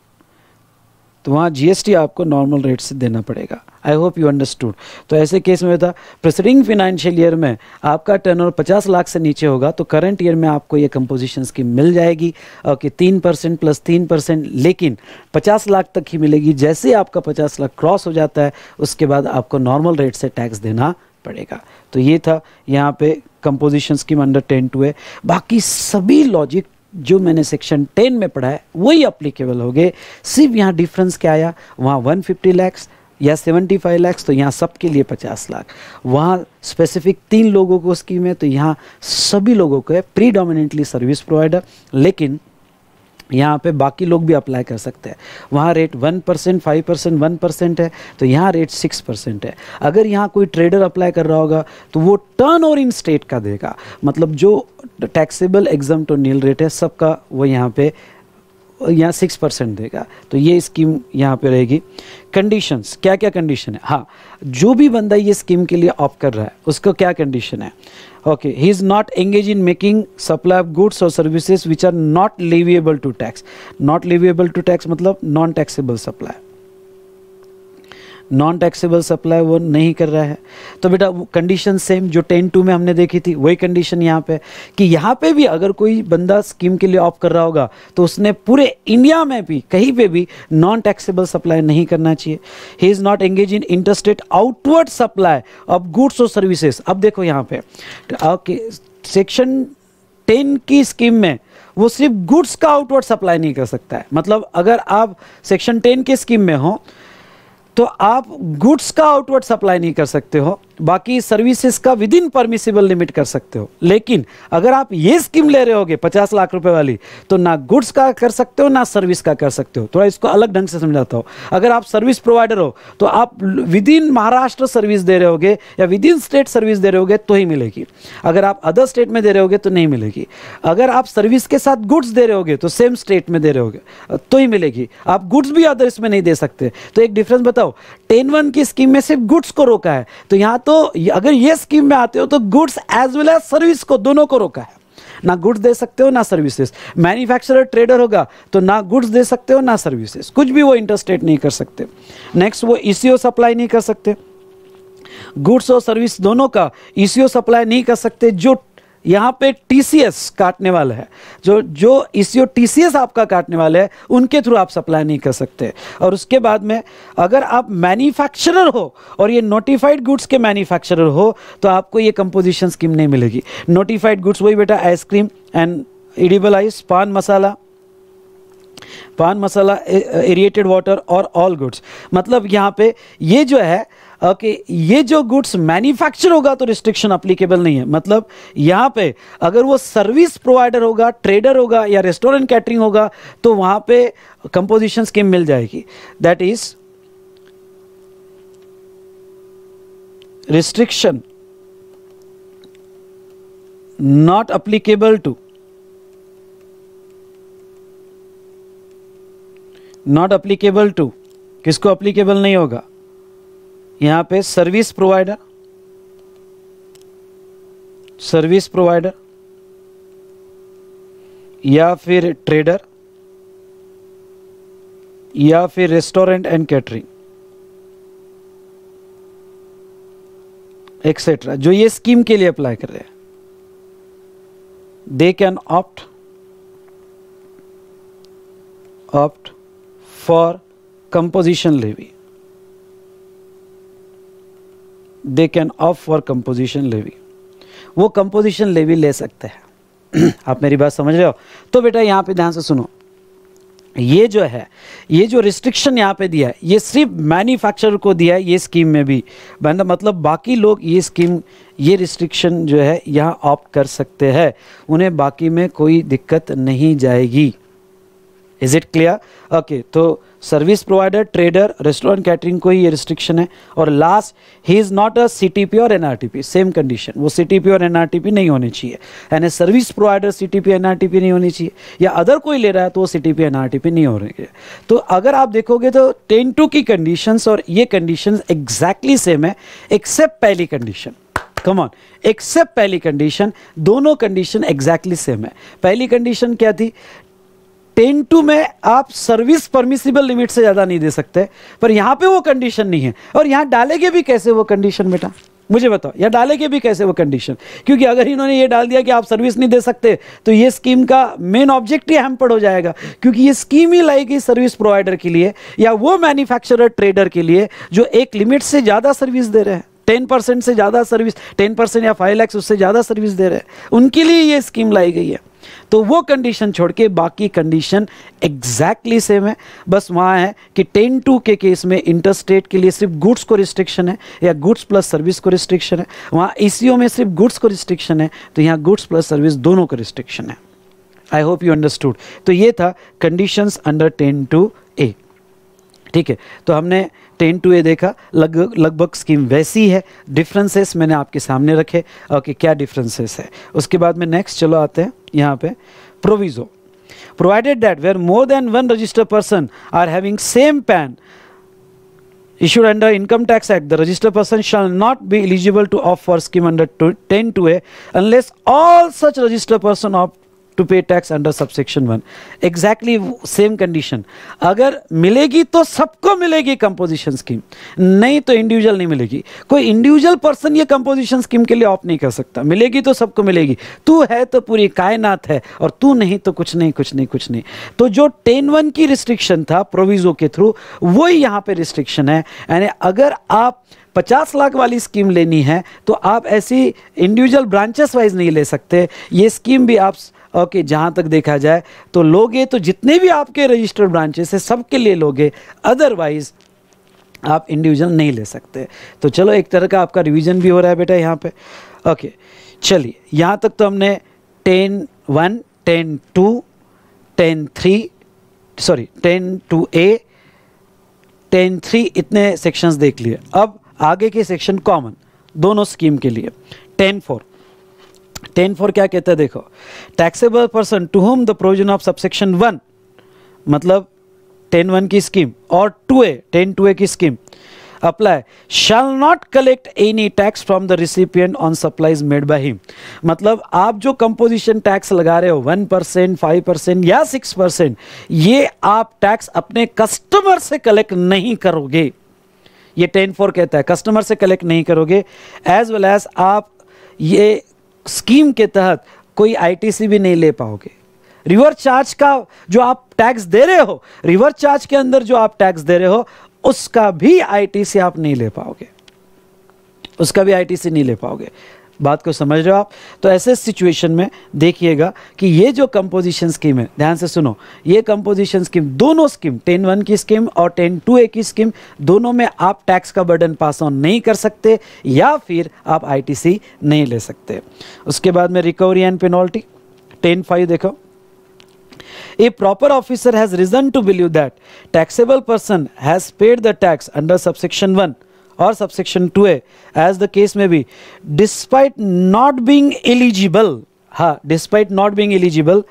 [SPEAKER 1] तो वहाँ जीएसटी आपको नॉर्मल रेट से देना पड़ेगा आई होप यू अंडरस्टूड तो ऐसे केस में होता प्रेसिडिंग फाइनेंशियल ईयर में आपका टर्न ओवर पचास लाख से नीचे होगा तो करंट ईयर में आपको ये कंपोजिशन स्कीम मिल जाएगी ओके तीन परसेंट प्लस तीन परसेंट लेकिन पचास लाख तक ही मिलेगी जैसे आपका पचास लाख क्रॉस हो जाता है उसके बाद आपको नॉर्मल रेट से टैक्स देना पड़ेगा तो ये था यहाँ पे composition scheme under ten two है बाकी सभी लॉजिक जो मैंने सेक्शन 10 में पढ़ा है वही अप्लीकेबल हो गए सिर्फ यहाँ डिफरेंस क्या आया वहाँ 150 लैक्स या 75 लैक्स तो यहाँ सबके लिए 50 लाख वहाँ स्पेसिफिक तीन लोगों को स्कीम है तो यहाँ सभी लोगों को है प्रीडोमिनेंटली सर्विस प्रोवाइडर लेकिन यहाँ पे बाकी लोग भी अप्लाई कर सकते हैं वहाँ rate one percent five percent one percent है तो यहाँ रेट सिक्स परसेंट है अगर यहाँ कोई ट्रेडर अप्लाई कर रहा होगा तो वो टर्न और इन स्टेट का देगा मतलब जो taxable exempt to nil rate है सबका वो यहाँ पे यहाँ सिक्स परसेंट देगा तो ये स्कीम यहाँ पे रहेगी कंडीशंस क्या क्या कंडीशन है हाँ जो भी बंदा ये स्कीम के लिए ऑप कर रहा है उसका क्या कंडीशन है okay he is not engaged in making supply of goods or services which are not leviable to tax not leviable to tax matlab non taxable supply non taxable supply वो नहीं कर रहा है तो बेटा कंडीशन सेम जो टेन टू में हमने देखी थी वही कंडीशन यहाँ पे कि यहाँ पे भी अगर कोई बंदा स्कीम के लिए ऑफ कर रहा होगा तो उसने पूरे इंडिया में भी कहीं पे भी नॉन टैक्सेबल सप्लाई नहीं करना चाहिए he is not engage in interstate outward supply of goods और सर्विसेज अब देखो यहाँ पे ओके सेक्शन टेन की स्कीम में वो सिर्फ गुड्स का आउटवर्ड सप्लाई नहीं कर सकता है मतलब अगर आप सेक्शन टेन के स्कीम में हो तो आप गुड्स का आउटवर्ड सप्लाई नहीं कर सकते हो बाकी सर्विसेज का विद इन परमिशिबल लिमिट कर सकते हो लेकिन अगर आप ये स्कीम ले रहे होगे पचास लाख रुपए वाली तो ना गुड्स का कर सकते हो ना सर्विस का कर सकते हो थोड़ा इसको अलग ढंग से समझाता हो अगर आप सर्विस प्रोवाइडर हो तो आप विद इन महाराष्ट्र सर्विस दे रहे होगे या विद इन स्टेट सर्विस दे रहे होगे तो ही मिलेगी अगर आप अदर स्टेट में दे रहे होगे तो नहीं मिलेगी अगर आप सर्विस के साथ गुड्स दे रहे होगे तो सेम स्टेट में दे रहे होगे तो ही मिलेगी आप गुड्स भी अदर इसमें नहीं दे सकते तो एक डिफरेंस बताओ टेन वन की स्कीम में सिर्फ गुड्स को रोका है तो यहाँ तो अगर ये स्कीम में आते हो तो goods as well as service को दोनों को रोका है ना गुड्स दे सकते हो ना सर्विसेज मैन्युफैक्चरर ट्रेडर होगा तो ना गुड्स दे सकते हो ना सर्विसेज कुछ भी वो इंटरस्टेट नहीं कर सकते नेक्स्ट वो ई e सप्लाई नहीं कर सकते गुड्स और सर्विस दोनों का ई e सप्लाई नहीं कर सकते जो यहाँ पे टीसीएस काटने वाला है जो जो ईसीओ e टीसीएस आपका काटने वाला है उनके थ्रू आप सप्लाई नहीं कर सकते और उसके बाद में अगर आप मैन्युफैक्चरर हो और ये नोटिफाइड गुड्स के मैन्युफैक्चरर हो तो आपको ये कंपोजिशन स्कीम नहीं मिलेगी नोटिफाइड गुड्स वही बेटा ice cream and edible ice pan masala pan masala aerated water और ऑल गुड्स मतलब यहाँ पे ये जो है ओके ये जो गुड्स मैन्युफैक्चर होगा तो रिस्ट्रिक्शन अप्लीकेबल नहीं है मतलब यहाँ पे अगर वो सर्विस प्रोवाइडर होगा ट्रेडर होगा या रेस्टोरेंट कैटरिंग होगा तो वहाँ पे कंपोजिशन स्कीम मिल जाएगी that is restriction not applicable to not applicable to किसको अप्लीकेबल नहीं होगा यहां पे सर्विस प्रोवाइडर सर्विस प्रोवाइडर या फिर ट्रेडर या फिर रेस्टोरेंट एंड कैटरिंग एक्सेट्रा जो ये स्कीम के लिए अप्लाई कर रहे हैं they can opt opt for composition levy they can of for composition levy वो कंपोजिशन लेवी ले सकते हैं आप मेरी बात समझ रहे हो तो बेटा यहाँ पे ध्यान से सुनो ये जो है ये जो रिस्ट्रिक्शन यहाँ पे दिया है ये सिर्फ मैन्युफैक्चरर को दिया है ये स्कीम में भी मतलब बाकी लोग ये स्कीम ये रिस्ट्रिक्शन जो है यहाँ ऑप्ट कर सकते हैं उन्हें बाकी में कोई दिक्कत नहीं जाएगी इज़ इट क्लियर ओके तो service provider trader restaurant catering को ही ये रिस्ट्रिक्शन है और last he is not a C T P और एन पी सेम कंडीशन वो सी टी पी और एन टी पी नहीं होनी चाहिए यानी service provider C T P T P नहीं होनी चाहिए या अदर कोई ले रहा है तो वो C T P N T P नहीं होने चाहिए तो अगर आप देखोगे तो टेन टू की कंडीशंस और ये कंडीशंस एग्जैक्टली सेम है एक्सेप्ट पहली कंडीशन कम ऑन एक्सेप्ट पहली कंडीशन दोनों कंडीशन एग्जैक्टली सेम है पहली कंडीशन क्या थी टेन टू में आप सर्विस परमिसिबल लिमिट से ज़्यादा नहीं दे सकते पर यहाँ पे वो कंडीशन नहीं है और यहाँ डालेंगे भी कैसे वो कंडीशन बेटा मुझे बताओ यहां डालेंगे भी कैसे वो कंडीशन क्योंकि अगर इन्होंने ये डाल दिया कि आप सर्विस नहीं दे सकते तो ये स्कीम का मेन ऑब्जेक्ट ही हैम्पर्ड हो जाएगा क्योंकि ये स्कीम ही लाई गई सर्विस प्रोवाइडर के लिए या वो मैन्युफैक्चरर ट्रेडर के लिए जो एक लिमिट से ज़्यादा सर्विस दे रहे हैं टेन परसेंट से ज़्यादा सर्विस टेन परसेंट या फाइव लैक्स उससे ज़्यादा सर्विस दे रहे हैं उनके लिए ये स्कीम लाई गई है तो वो कंडीशन छोड़ के बाकी कंडीशन एग्जैक्टली सेम है बस वहाँ है कि टेन टू के केस में इंटरस्टेट के लिए सिर्फ गुड्स को रिस्ट्रिक्शन है या गुड्स प्लस सर्विस को रिस्ट्रिक्शन है वहाँ ई में सिर्फ गुड्स को रिस्ट्रिक्शन है तो यहाँ गुड्स प्लस सर्विस दोनों को रिस्ट्रिक्शन है आई होप यू अंडरस्टूड तो ये था conditions under ten two A ठीक है तो हमने टेन टू ए देखा लग लगभग स्कीम वैसी है डिफरेंसेस मैंने आपके सामने रखे ओके क्या डिफरेंसेस है उसके बाद में नेक्स्ट चलो आते हैं यहाँ पे proviso provided that where more than one register person are having same PAN issued under income tax act the register person shall not be eligible to of for scheme under ten two unless all such register person of to pay tax under subsection one exactly same condition अगर मिलेगी तो सबको मिलेगी कंपोजिशन स्कीम नहीं तो इंडिविजुअल नहीं मिलेगी कोई इंडिविजुअल पर्सन ये कंपोजिशन स्कीम के लिए ऑप नहीं कर सकता मिलेगी तो सबको मिलेगी तू है तो पूरी कायनात है और तू नहीं तो कुछ नहीं कुछ नहीं कुछ नहीं तो जो टेन वन की रिस्ट्रिक्शन था प्रोविजो के थ्रू वही यहाँ पर रिस्ट्रिक्शन है यानी अगर आप 50 लाख वाली स्कीम लेनी है तो आप ऐसी इंडिविजुअल ब्रांचेस वाइज नहीं ले सकते ये स्कीम भी आप ओके जहाँ तक देखा जाए तो लोगे तो जितने भी आपके रजिस्टर्ड ब्रांचेस है सबके लिए लोगे अदरवाइज़ आप इंडिविजुअल नहीं ले सकते तो चलो एक तरह का आपका रिवीजन भी हो रहा है बेटा यहाँ पे ओके चलिए यहाँ तक तो हमने ten one ten two ten three sorry ten two A ten three इतने सेक्शंस देख लिए अब आगे के सेक्शन कॉमन दोनों स्कीम के लिए टेन फोर टेन फोर क्या कहता है देखो taxable person to whom the provision of subsection one मतलब टेन वन की स्कीम और two A ten two A की scheme apply shall not collect any tax from the recipient on supplies made by him मतलब आप जो कंपोजिशन टैक्स लगा रहे हो वन परसेंट फाइव परसेंट या सिक्स परसेंट ये आप टैक्स अपने कस्टमर से कलेक्ट नहीं करोगे ये टेन फोर कहता है कस्टमर से कलेक्ट नहीं करोगे एज वेल एज आप ये स्कीम के तहत कोई आईटीसी भी नहीं ले पाओगे रिवर्स चार्ज का जो आप टैक्स दे रहे हो रिवर्स चार्ज के अंदर जो आप टैक्स दे रहे हो उसका भी आईटीसी आप नहीं ले पाओगे उसका भी आईटीसी नहीं ले पाओगे बात को समझ रहे हो आप तो ऐसे सिचुएशन में देखिएगा कि ये जो कंपोजिशन स्कीम है ध्यान से सुनो ये कंपोजिशन स्कीम दोनों स्कीम टेन वन की स्कीम और टेन टू ए की स्कीम दोनों में आप टैक्स का बर्डन पास ऑन नहीं कर सकते या फिर आप आईटीसी नहीं ले सकते उसके बाद में recovery and penalty ten five देखो a proper officer has reason to believe that taxable person has paid the tax under subsection one और subsection two as the case में भी डिस्पाइट नॉट बींग एलिजिबल हा despite not being eligible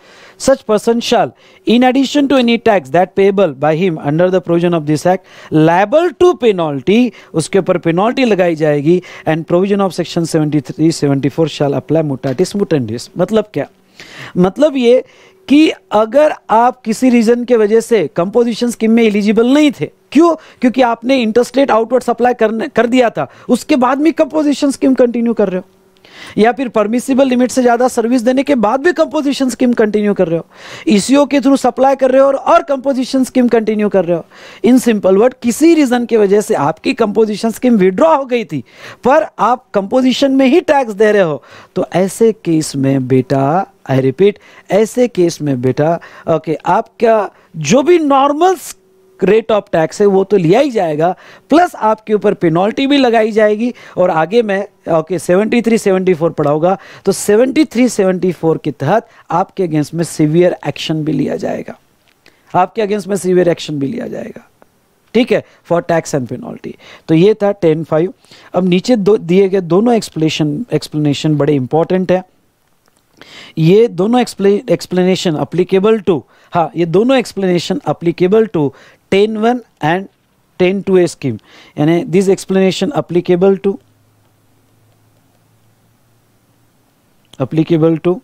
[SPEAKER 1] such person shall in addition to any tax that payable by him under the provision of this act liable to penalty उसके ऊपर पेनॉल्टी लगाई जाएगी and provision of section seventy three seventy four shall apply mutatis mutandis मतलब क्या मतलब ये कि अगर आप किसी रीजन के वजह से कंपोजिशन स्कीम में एलिजिबल नहीं थे क्यों क्योंकि आपने इंटरस्टेट आउटवर्ड सप्लाई करने कर दिया था उसके बाद भी कंपोजिशन स्कीम कंटिन्यू कर रहे हो या फिर परमिसिबल लिमिट से ज़्यादा सर्विस देने के बाद भी कंपोजिशन स्कीम कंटिन्यू कर रहे हो ईसीओ के थ्रू सप्लाई कर रहे हो और, और कंपोजिशन स्कीम कंटिन्यू कर रहे हो इन सिंपल वर्ड किसी रीज़न की वजह से आपकी कंपोजिशन स्कीम विड्रॉ हो गई थी पर आप कंपोजिशन में ही टैक्स दे रहे हो तो ऐसे केस में बेटा आई रिपीट ऐसे केस में बेटा ओके आपका जो भी नॉर्मल रेट ऑफ टैक्स है वो तो लिया ही जाएगा प्लस आपके ऊपर पेनल्टी भी लगाई जाएगी और आगे मैं okay seventy three seventy four पढ़ाऊंगा तो सेवेंटी थ्री सेवेंटी फोर के तहत आपके अगेंस्ट में सीवियर एक्शन भी लिया जाएगा आपके अगेंस्ट में सीवियर एक्शन भी लिया जाएगा ठीक है फॉर टैक्स एंड पेनल्टी तो ये था टेन फाइव अब नीचे दो दिए गए दोनों एक्सप्लेशन एक्सप्लेनेशन बड़े इंपॉर्टेंट है ये दोनों एक्सप्लेनेशन अप्लीकेबल टू हाँ ये दोनों explanation applicable to ten one and ten two A scheme यानी this explanation applicable to applicable to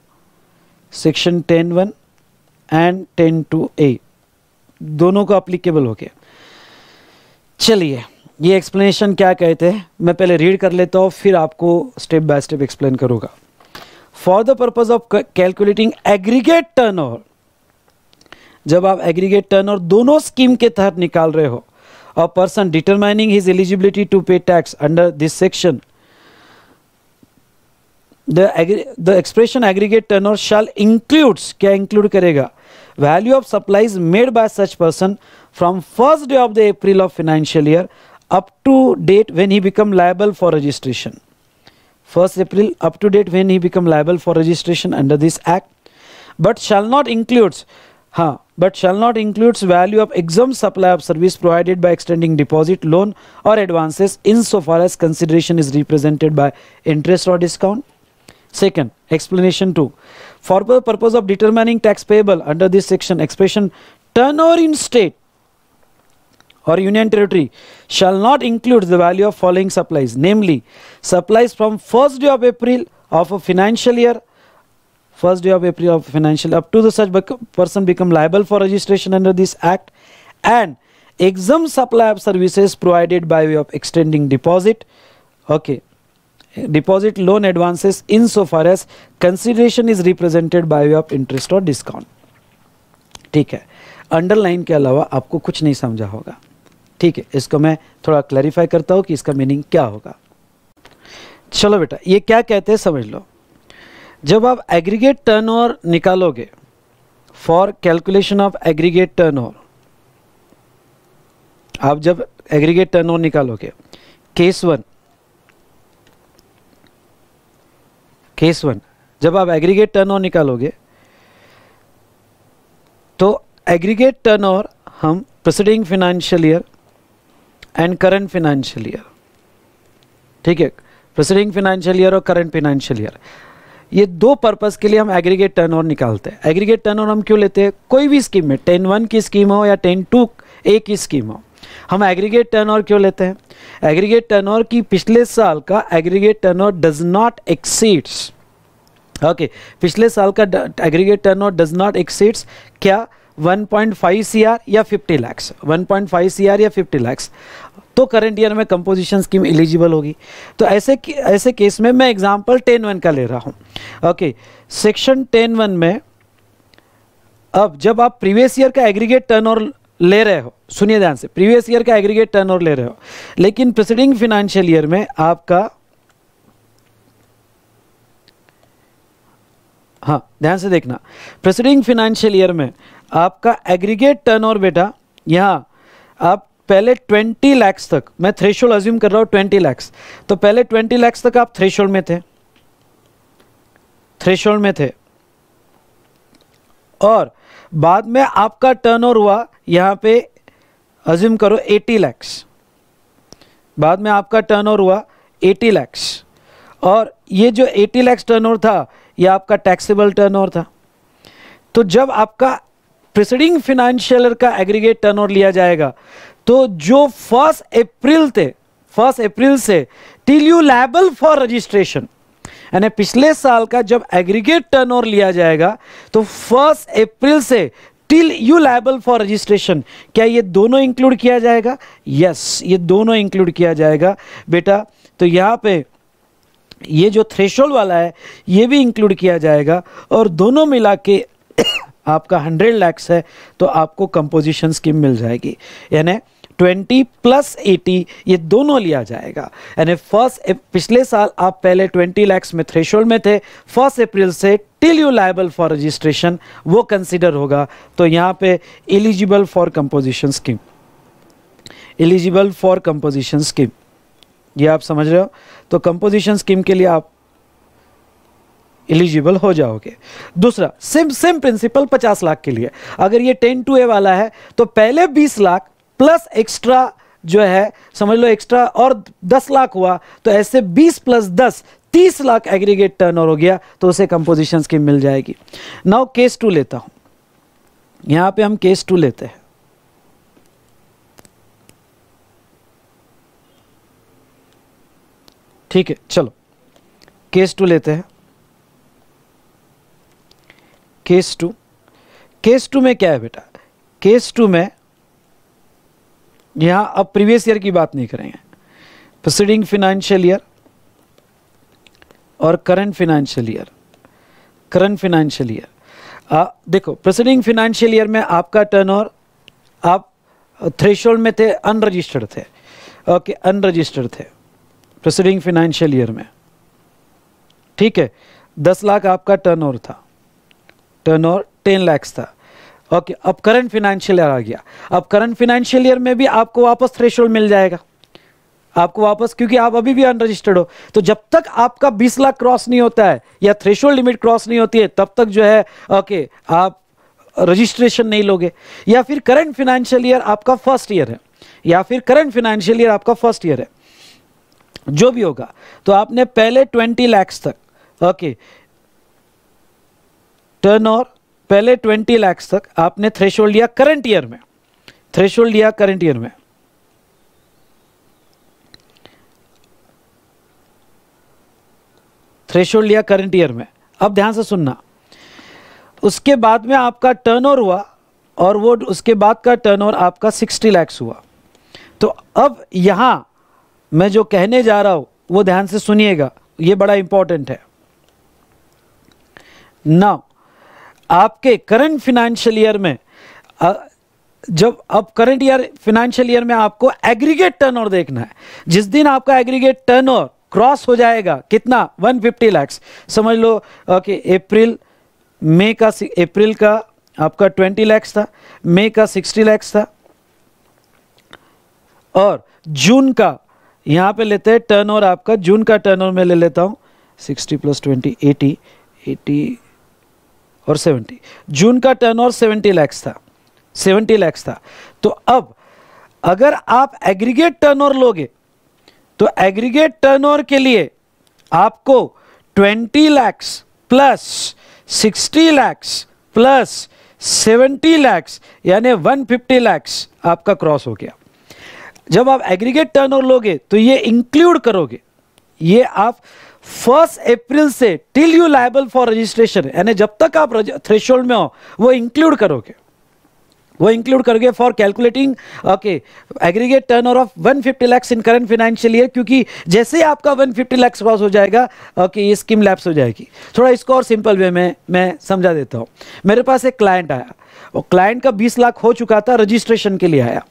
[SPEAKER 1] section ten one and ten two A दोनों को अप्लीकेबल हो गया चलिए ये एक्सप्लेनेशन क्या कहते हैं मैं पहले रीड कर लेता हूँ फिर आपको स्टेप बाय स्टेप एक्सप्लेन करूँगा for the purpose of calculating aggregate turn turnover जब आप एग्रीगेट टर्न ओवर दोनों स्कीम के तहत निकाल रहे हो a person determining his eligibility to pay tax under this section the expression aggregate turn turnover shall include क्या इंक्लूड करेगा value of supplies made by such person from first day of the April of financial year up to date when he become liable for registration 1st April up to date when he become liable for registration under this act but shall not includes huh, but shall not includes value of exempt supply of service provided by extending deposit loan or advances insofar as consideration is represented by interest or discount second explanation 2 for the purpose of determining tax payable under this section expression turnover in state or union territory shall not include the value of following supplies namely supplies from first day of april of a financial year first day of april of financial up to the such person become liable for registration under this act and exempt supply of services provided by way of extending deposit okay deposit loan advances in so far as consideration is represented by way of interest or discount ठीक है अंडरलाइन के अलावा आपको कुछ नहीं समझा होगा ठीक है इसको मैं थोड़ा क्लैरिफाई करता हूँ कि इसका मीनिंग क्या होगा चलो बेटा ये क्या कहते हैं समझ लो जब आप एग्रीगेट ओवर निकालोगे for calculation of aggregate over आप जब एग्रीगेट ओवर निकालोगे केस वन केस वन जब आप एग्रीगेट ओवर निकालोगे तो एग्रीगेट ओवर हम preceding financial year and current financial year ठीक है प्रोसीडिंग फिनेंशियल ईयर और करंट फिनेंशियल ईयर ये दो पर्पज़ के लिए हम एग्रीगेट टर्न ओवर निकालते हैं एग्रीगेट टर्न ओवर हम क्यों लेते हैं कोई भी स्कीम में टेन वन की स्कीम हो या टेन टू ए की स्कीम हो हम एग्रीगेट टर्न ओवर क्यों लेते हैं एग्रीगेट टर्न ओवर की पिछले साल का aggregate turn turnover does not exceeds okay पिछले साल का aggregate turn turnover does not exceeds क्या 1.5 सीआर या 50 लैक्स 1.5 सीआर या 50 लैक्स तो करंट ईयर में कंपोजिशन स्कीम एलिजिबल होगी तो ऐसे ऐसे केस में मैं एग्जांपल टेन वन का ले रहा हूँ ओके सेक्शन टेन वन में अब जब आप प्रीवियस ईयर का एग्रीगेट टर्न और ले रहे हो सुनिए ध्यान से प्रीवियस ईयर का एग्रीगेट टर्न ले रहे हो लेकिन प्रेसिडिंग फिनेंशियल ईयर में आपका हाँ ध्यान से देखना प्रेसिडिंग फिनेंशियल ईयर में आपका एग्रीगेट टर्न और बेटा यहाँ आप पहले 20 लैक्स तक मैं थ्रेशोल्ड अज्यूम कर रहा हूँ 20 लैक्स तो पहले 20 लैक्स तक आप थ्रेशोल्ड में थे थ्रेशोल्ड में थे और बाद में आपका टर्नओवर हुआ यहाँ पे अज्यूम करो 80 लैक्स बाद में आपका टर्नओवर हुआ 80 लैक्स और ये जो 80 लैक्स टर्नओवर था ये आपका टैक्सेबल टर्नओवर था तो जब आपका प्रिसडिंग फिनेंशियल का एग्रीगेट टर्नओवर लिया जाएगा तो जो फर्स्ट अप्रैल थे फर्स्ट अप्रैल से till you liable for registration यानी पिछले साल का जब एग्रीगेट टर्नओवर लिया जाएगा तो फर्स्ट अप्रैल से till you liable for registration क्या ये दोनों इंक्लूड किया जाएगा यस yes, ये दोनों इंक्लूड किया जाएगा बेटा तो यहाँ पे ये जो थ्रेशोल्ड वाला है ये भी इंक्लूड किया जाएगा और दोनों मिला के आपका हंड्रेड लैक्स है तो आपको कंपोजिशन स्कीम मिल जाएगी यानी ट्वेंटी प्लस एटी ये दोनों लिया जाएगा यानी फर्स्ट पिछले साल आप पहले ट्वेंटी लैक्स में थ्रेशोल्ड में थे फर्स्ट अप्रैल से till you liable for registration वो कंसिडर होगा तो यहाँ पे eligible for composition scheme eligible for composition scheme ये आप समझ रहे हो तो कंपोजिशन स्कीम के लिए आप एलिजिबल हो जाओगे दूसरा सेम सेम प्रिंसिपल 50 लाख के लिए अगर ये 10 टू ए वाला है तो पहले 20 लाख प्लस एक्स्ट्रा जो है समझ लो एक्स्ट्रा और 10 लाख हुआ तो ऐसे 20 प्लस दस तीस लाख एग्रीगेट टर्नओवर हो गया तो उसे कंपोजिशन की मिल जाएगी नाउ केस टू लेता हूं यहां पे हम केस टू लेते हैं ठीक है चलो केस टू लेते हैं केस टू केस टू में क्या है बेटा केस टू में यहाँ अब प्रीवियस ईयर की बात नहीं करेंगे प्रोसीडिंग फिनेंशियल ईयर और current financial year current financial year देखो प्रसिडिंग फिनेंशियल ईयर में आपका टर्नओवर आप थ्रेशोल्ड में थे अनरजिस्टर्ड थे ओके अनरजिस्टर्ड थे प्रसिडिंग फिनेंशियल ईयर में ठीक है दस लाख आपका टर्नओवर था टर्न ओवर टेन लैक्स था ओके अब करंट फिनेंशियल ईयर आ गया अब करंट फिनेंशियल ईयर में भी आपको वापस थ्रेश मिल जाएगा आपको वापस क्योंकि आप अभी भी अनरजिस्टर्ड हो तो जब तक आपका 20 लाख क्रॉस नहीं होता है या थ्रेश लिमिट क्रॉस नहीं होती है तब तक जो है ओके आप रजिस्ट्रेशन नहीं लोगे या फिर करंट फिनेंशियल ईयर आपका फर्स्ट ईयर है या फिर करंट फिनेंशियल ईयर आपका फर्स्ट ईयर है जो भी होगा तो आपने पहले ट्वेंटी लैक्स तक ओके okay, टर्न ओवर पहले 20 लैक्स तक आपने थ्रेश लिया करंट ईयर में थ्रेश लिया करंट ईयर में थ्रेश लिया करंट ईयर में अब ध्यान से सुनना उसके बाद में आपका टर्न ओवर हुआ और वो उसके बाद का टर्न ओवर आपका 60 लैक्स हुआ तो अब यहां मैं जो कहने जा रहा हूं वो ध्यान से सुनिएगा ये बड़ा इंपॉर्टेंट है नाउ आपके करंट फिनेंशियल ईयर में जब अब करंट ईयर फिनेंशियल ईयर में आपको एग्रीगेट टर्नओवर देखना है जिस दिन आपका एग्रीगेट टर्नओवर क्रॉस हो जाएगा कितना 150 लाख समझ लो कि अप्रैल मई का अप्रैल का आपका 20 लाख था मई का 60 लाख था और जून का यहां पे लेते हैं टर्नओवर आपका जून का टर्नओवर में ले लेता हूं 60 प्लस ट्वेंटी एटी एटी और 70 जून का टर्न ओवर सेवेंटी लैक्स था 70 लैक्स था तो अब अगर आप एग्रीगेट ओवर लोगे तो एग्रीगेट ओवर के लिए आपको 20 लैक्स प्लस 60 लैक्स प्लस 70 लैक्स यानी 150 लैक्स आपका क्रॉस हो गया जब आप एग्रीगेट ओवर लोगे तो ये इंक्लूड करोगे ये आप फर्स्ट अप्रैल से till you liable for registration यानी जब तक आप थ्रेशोल्ड में हो वो इंक्लूड करोगे वो इंक्लूड करोगे for calculating okay aggregate turn of 150 lakhs in current financial year क्योंकि जैसे ही आपका 150 लैक्स पास हो जाएगा ओके okay, ये स्कीम लैप्स हो जाएगी थोड़ा इसको और सिंपल वे में मैं समझा देता हूँ मेरे पास एक क्लाइंट आया और क्लाइंट का 20 लाख हो चुका था रजिस्ट्रेशन के लिए आया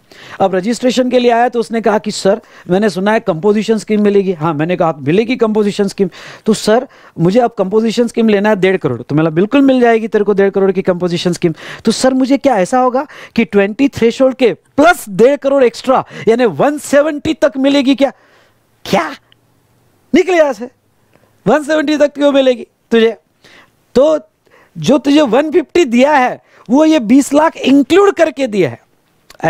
[SPEAKER 1] अब रजिस्ट्रेशन के लिए आया तो उसने कहा कि सर मैंने सुना है कंपोजिशन स्कीम मिलेगी हाँ मैंने कहा हाँ, मिलेगी कंपोजिशन स्कीम तो सर मुझे अब कंपोजिशन स्कीम लेना है डेढ़ करोड़ तो मेरा बिल्कुल मिल जाएगी तेरे को डेढ़ करोड़ की कंपोजिशन स्कीम तो सर मुझे क्या ऐसा होगा कि ट्वेंटी थ्रेशोल्ड के प्लस डेढ़ करोड़ एक्स्ट्रा यानी वन तक मिलेगी क्या क्या निकले यहां से वन तक क्यों मिलेगी तुझे तो जो तुझे 150 दिया है वो ये 20 लाख इंक्लूड करके दिया है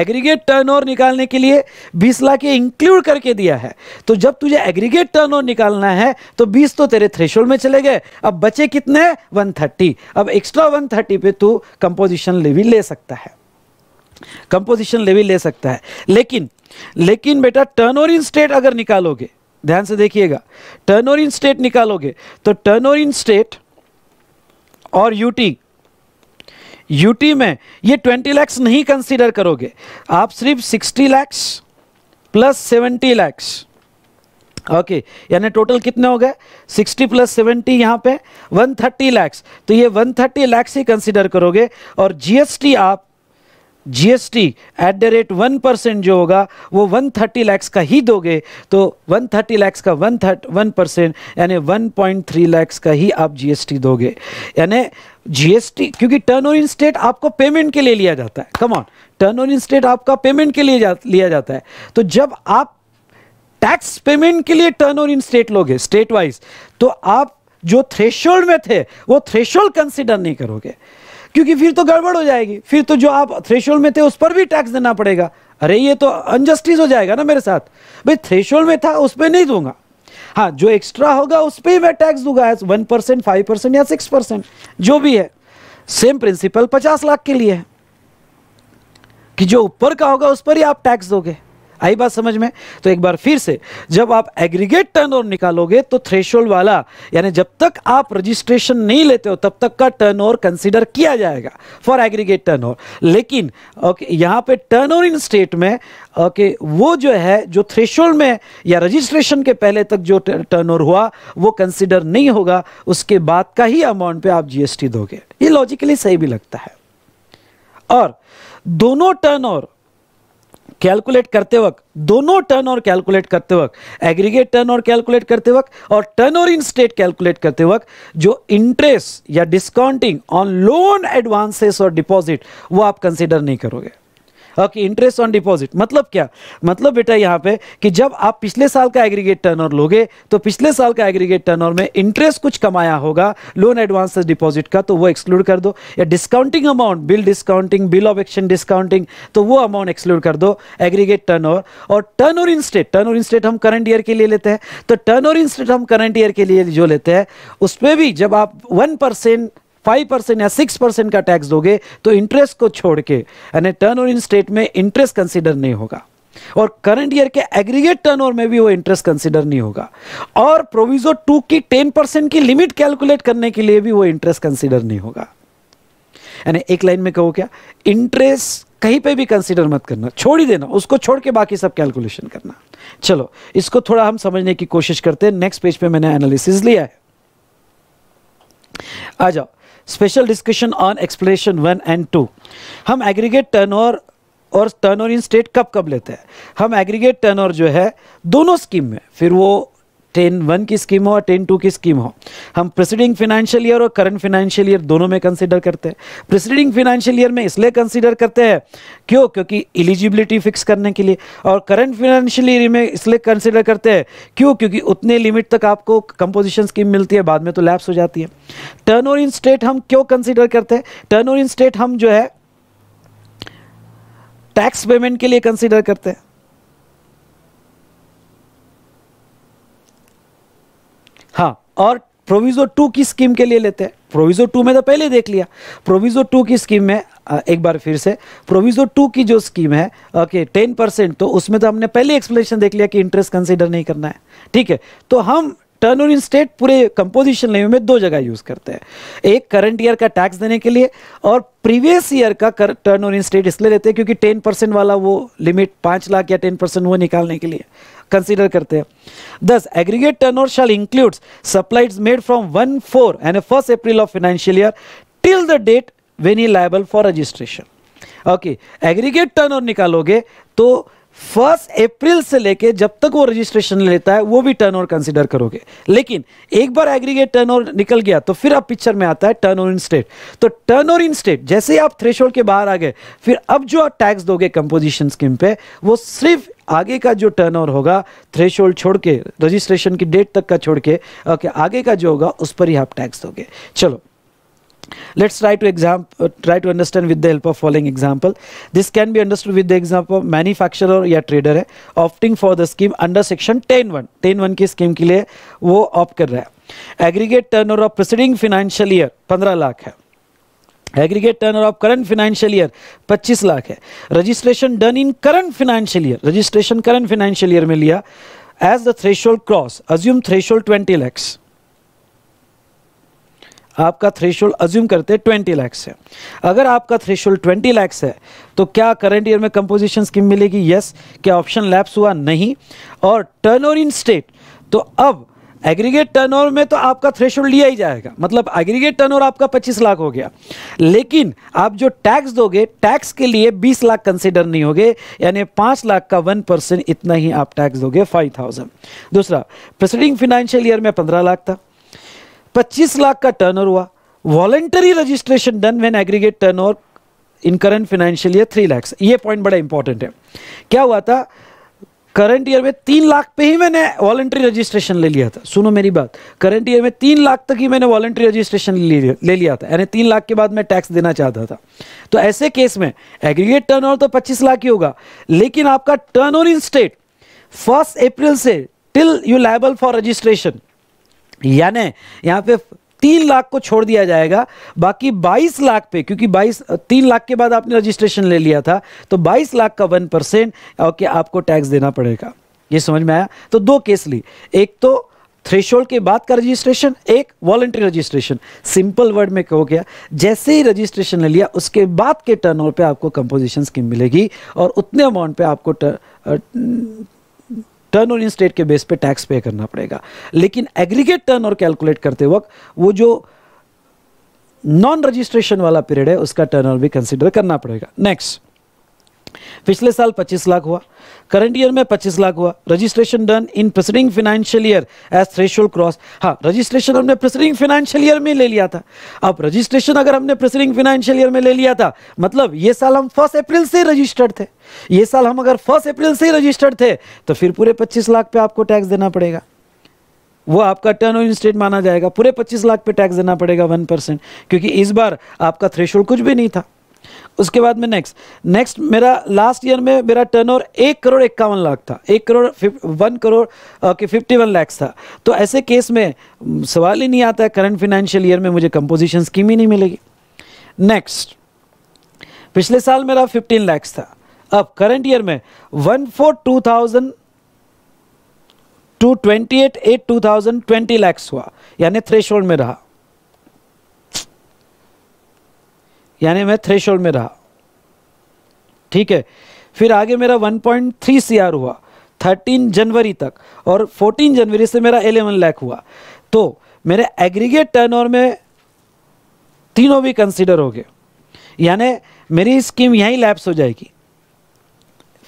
[SPEAKER 1] एग्रीगेट टर्नओवर निकालने के लिए 20 लाख ये इंक्लूड करके दिया है तो जब तुझे एग्रीगेट टर्नओवर निकालना है तो 20 तो तेरे थ्रेशोल्ड में चले गए अब बचे कितने 130 अब एक्स्ट्रा 130 पे तू कंपोजिशन लेवी ले सकता है कंपोजिशन लेवी ले सकता है लेकिन लेकिन बेटा ओवर इन स्टेट अगर निकालोगे ध्यान से देखिएगा ओवर इन स्टेट निकालोगे तो ओवर इन स्टेट और यूटी यूटी में ये 20 लैक्स नहीं कंसीडर करोगे आप सिर्फ 60 लैक्स प्लस 70 लैक्स ओके यानी टोटल कितने हो गए 60 प्लस 70 यहाँ पे 130 लैक्स तो ये 130 लैक्स ही कंसीडर करोगे और जीएसटी आप GST at the rate one percent जो होगा वो वन थर्टी लैक्स का ही दोगे तो वन थर्टी लैक्स का वन थर्ट वन परसेंट यानी वन पॉइंट थ्री लैक्स का ही आप जीएसटी दोगे यानी जीएसटी क्योंकि टर्न ओवर इन स्टेट आपको पेमेंट के लिए लिया जाता है come on turn over in state आपका पेमेंट के लिए जा, लिया जाता है तो जब आप टैक्स पेमेंट के लिए टर्न ओवर इन स्टेट लोगे स्टेट वाइज तो आप जो थ्रेशोल्ड में थे वो थ्रेशोल्ड कंसिडर नहीं करोगे क्योंकि फिर तो गड़बड़ हो जाएगी फिर तो जो आप थ्रेशोल में थे उस पर भी टैक्स देना पड़ेगा अरे ये तो अनजस्टिस हो जाएगा ना मेरे साथ भाई थ्रेशोल में था उस पर नहीं दूंगा हाँ जो एक्स्ट्रा होगा उस पर ही मैं टैक्स दूंगा वन परसेंट फाइव परसेंट या सिक्स परसेंट जो भी है सेम प्रिंसिपल पचास लाख के लिए है कि जो ऊपर का होगा उस पर ही आप टैक्स दोगे आई बात समझ में तो एक बार फिर से जब आप एग्रीगेट टर्न ओवर निकालोगे तो थ्रेशोल्ड वाला यानी जब तक आप रजिस्ट्रेशन नहीं लेते हो तब तक का टर्न ओवर कंसिडर किया जाएगा फॉर एग्रीगेट टर्न ओवर लेकिन ओके यहाँ पे टर्न ओवर इन स्टेट में ओके वो जो है जो थ्रेशोल्ड में या रजिस्ट्रेशन के पहले तक जो टर्न ओवर हुआ वो कंसिडर नहीं होगा उसके बाद का ही अमाउंट पर आप जीएसटी दोगे ये लॉजिकली सही भी लगता है और दोनों टर्न ओवर कैलकुलेट करते वक्त दोनों टर्न और कैलकुलेट करते वक्त एग्रीगेट टर्न और कैलकुलेट करते वक्त और टर्न और इन स्टेट कैलकुलेट करते वक्त जो इंटरेस्ट या डिस्काउंटिंग ऑन लोन एडवांसेस और डिपॉजिट वो आप कंसिडर नहीं करोगे ओके इंटरेस्ट ऑन डिपॉजिट मतलब क्या मतलब बेटा यहाँ पे कि जब आप पिछले साल का एग्रीगेट टर्नओवर लोगे तो पिछले साल का एग्रीगेट टर्नओवर में इंटरेस्ट कुछ कमाया होगा लोन एडवांस डिपॉजिट का तो वो एक्सक्लूड कर दो या discounting amount bill discounting bill of action discounting तो वो अमाउंट एक्सक्लूड कर दो एग्रीगेट टर्न और turnover in state turnover in state हम करंट ईयर के लिए लेते हैं तो टर्न ओवर इंस्टेट हम करंट ईयर के लिए जो लेते हैं उसमें भी जब आप वन परसेंट फाइव परसेंट या सिक्स परसेंट का टैक्स दोगे तो इंटरेस्ट को छोड़ के यानी टर्न ओवर इन स्टेट में इंटरेस्ट कंसिडर नहीं होगा और करंट ईयर के एग्रीगेट टर्न में भी वो इंटरेस्ट कंसिडर नहीं होगा और प्रोविजो टू की टेन परसेंट की लिमिट कैलकुलेट करने के लिए भी वो इंटरेस्ट कंसिडर नहीं होगा यानी एक लाइन में कहो क्या इंटरेस्ट कहीं पे भी कंसिडर मत करना छोड़ ही देना उसको छोड़ के बाकी सब कैलकुलेशन करना चलो इसको थोड़ा हम समझने की कोशिश करते हैं नेक्स्ट पेज पे मैंने एनालिसिस लिया है आ जाओ special discussion on explanation one and two हम एग्रीगेट टर्नओवर और टर्नओवर इन स्टेट कब कब लेते हैं हम एग्रीगेट टर्नओवर जो है दोनों स्कीम में फिर वो टेन वन की स्कीम हो और टेन टू की स्कीम हो हम प्रेसिडिंग फाइनेंशियल ईयर और करंट फाइनेंशियल ईयर दोनों में कंसिडर करते हैं प्रेसिडिंग फाइनेंशियल ईयर में इसलिए कंसिडर करते हैं क्यों क्योंकि एलिजिबिलिटी फिक्स करने के लिए और करंट फाइनेंशियल ईयर में इसलिए कंसिडर करते हैं क्यों क्योंकि उतने लिमिट तक आपको कंपोजिशन स्कीम मिलती है बाद में तो लैप्स हो जाती है टर्न ओवर इन स्टेट हम क्यों कंसिडर करते हैं टर्न ओवर इन स्टेट हम जो है टैक्स पेमेंट के लिए कंसिडर करते हैं हाँ और प्रोविजो टू की स्कीम के लिए लेते हैं प्रोविजो टू में तो पहले देख लिया प्रोविजो टू की स्कीम में एक बार फिर से प्रोविजो टू की जो स्कीम है ओके टेन परसेंट तो उसमें तो हमने पहले एक्सप्लेनेशन देख लिया कि इंटरेस्ट कंसिडर नहीं करना है ठीक है तो हम टर्न ऑन इन स्टेट पूरे कंपोजिशन लेवे में दो जगह यूज करते हैं एक करंट ईयर का टैक्स देने के लिए और प्रीवियस ईयर का टर्न ऑन इन स्टेट इसलिए लेते हैं क्योंकि टेन परसेंट वाला वो लिमिट पांच लाख या टेन परसेंट वो निकालने के लिए कंसीडर करते हैं this aggregate turnover shall includes supplies made from one four and first April of financial year till the date when he liable for registration okay aggregate turnover निकालोगे तो फर्स्ट अप्रैल से लेके जब तक वो रजिस्ट्रेशन लेता है वो भी टर्न ओवर कंसिडर करोगे लेकिन एक बार एग्रीगेट टर्न ओवर निकल गया तो फिर आप पिक्चर में आता है टर्न ओवर इन स्टेट तो टर्न ओवर इन स्टेट जैसे ही आप थ्रेश के बाहर आ गए फिर अब जो आप टैक्स दोगे कंपोजिशन स्कीम पे वो सिर्फ आगे का जो टर्न ओवर होगा थ्रेश छोड़ के रजिस्ट्रेशन की डेट तक का छोड़ के ओके आगे का जो होगा उस पर ही आप टैक्स दोगे चलो Let's try to example uh, try to understand with the help of following example. This can be understood with the example of manufacturer or trader hai opting for the scheme under section ten one ten one की स्कीम के लिए वो ऑप्ट कर रहा है aggregate turnover of preceding financial year 15 lakh hai aggregate turn of current financial year 25 lakh है registration done in current financial year registration current financial year में लिया as the threshold cross assume threshold 20 lakhs आपका थ्रेशोल्ड अज्यूम करते हैं ट्वेंटी लैक्स है अगर आपका थ्रेशोल्ड ट्वेंटी लैक्स है तो क्या करंट ईयर में कंपोजिशन स्कीम मिलेगी यस क्या ऑप्शन लैप्स हुआ नहीं और टर्न इन स्टेट तो अब एग्रीगेट टर्न में तो आपका थ्रेशोल्ड लिया ही जाएगा मतलब एग्रीगेट टर्न आपका 25 लाख हो गया लेकिन आप जो टैक्स दोगे टैक्स के लिए 20 लाख कंसिडर नहीं होगे यानी 5 लाख का 1 परसेंट इतना ही आप टैक्स दोगे 5000 दूसरा प्रेसिडिंग फाइनेंशियल ईयर में 15 लाख था पच्चीस लाख का टर्नओवर हुआ voluntary registration done when aggregate turnover in current financial year three lakhs ये पॉइंट बड़ा इंपॉर्टेंट है क्या हुआ था करंट ईयर में तीन लाख पे ही मैंने वॉलेंट्री रजिस्ट्रेशन ले लिया था सुनो मेरी बात करंट ईयर में तीन लाख तक ही मैंने वॉलेंट्री रजिस्ट्रेशन ले लिया था यानी तीन लाख के बाद मैं टैक्स देना चाहता था तो ऐसे केस में एग्रीगेट ओवर तो पच्चीस लाख ही होगा लेकिन आपका over in state first April से till you liable for registration यानी यहाँ पे तीन लाख को छोड़ दिया जाएगा बाकी बाईस लाख पे क्योंकि बाईस तीन लाख के बाद आपने रजिस्ट्रेशन ले लिया था तो बाईस लाख का वन परसेंट ओके आपको टैक्स देना पड़ेगा ये समझ में आया तो दो केस ली एक तो थ्रेशोल्ड के बाद का रजिस्ट्रेशन एक वॉलेंट्री रजिस्ट्रेशन सिंपल वर्ड में हो गया जैसे ही रजिस्ट्रेशन ले लिया उसके बाद के टर्न पे आपको कंपोजिशन स्कीम मिलेगी और उतने अमाउंट पे आपको टर्न और स्टेट के बेस पे टैक्स पे करना पड़ेगा लेकिन एग्रीगेट टर्न और कैलकुलेट करते वक्त वो जो नॉन रजिस्ट्रेशन वाला पीरियड है उसका टर्न भी कंसिडर करना पड़ेगा नेक्स्ट पिछले साल 25 लाख हुआ करंट ईयर में 25 लाख हुआ registration done in preceding financial year as threshold cross हाँ रजिस्ट्रेशन हमने प्रेसिडिंग फाइनेंशियल ईयर में ले लिया था अब रजिस्ट्रेशन अगर हमने प्रेसिडिंग फाइनेंशियल ईयर में ले लिया था मतलब ये साल हम फर्स्ट अप्रैल से रजिस्टर्ड थे ये साल हम अगर फर्स्ट अप्रैल से रजिस्टर्ड थे तो फिर पूरे पच्चीस लाख पे आपको टैक्स देना पड़ेगा वो आपका टर्न ओवर स्टेट माना जाएगा पूरे 25 लाख पे टैक्स देना पड़ेगा वन परसेंट क्योंकि इस बार आपका थ्रेशोल्ड कुछ भी नहीं था उसके बाद में नेक्स्ट नेक्स्ट मेरा लास्ट ईयर में मेरा टर्न ओवर एक करोड़ इक्यावन लाख था एक करोड़ वन करोड़ के फिफ्टी वन लैक्स था तो ऐसे केस में सवाल ही नहीं आता है करंट फिनेंशियल ईयर में मुझे कंपोजिशन स्कीम ही नहीं मिलेगी नेक्स्ट पिछले साल मेरा फिफ्टीन लैक्स था अब करंट ईयर में one four two thousand two twenty eight eight two thousand twenty lakhs हुआ यानी थ्रेश में रहा यानी मैं थ्रेश में रहा ठीक है फिर आगे मेरा 1.3 पॉइंट हुआ 13 जनवरी तक और 14 जनवरी से मेरा 11 लाख हुआ तो मेरे एग्रीगेट टर्नओवर में तीनों भी कंसिडर हो गए यानी मेरी स्कीम यहीं लैप्स हो जाएगी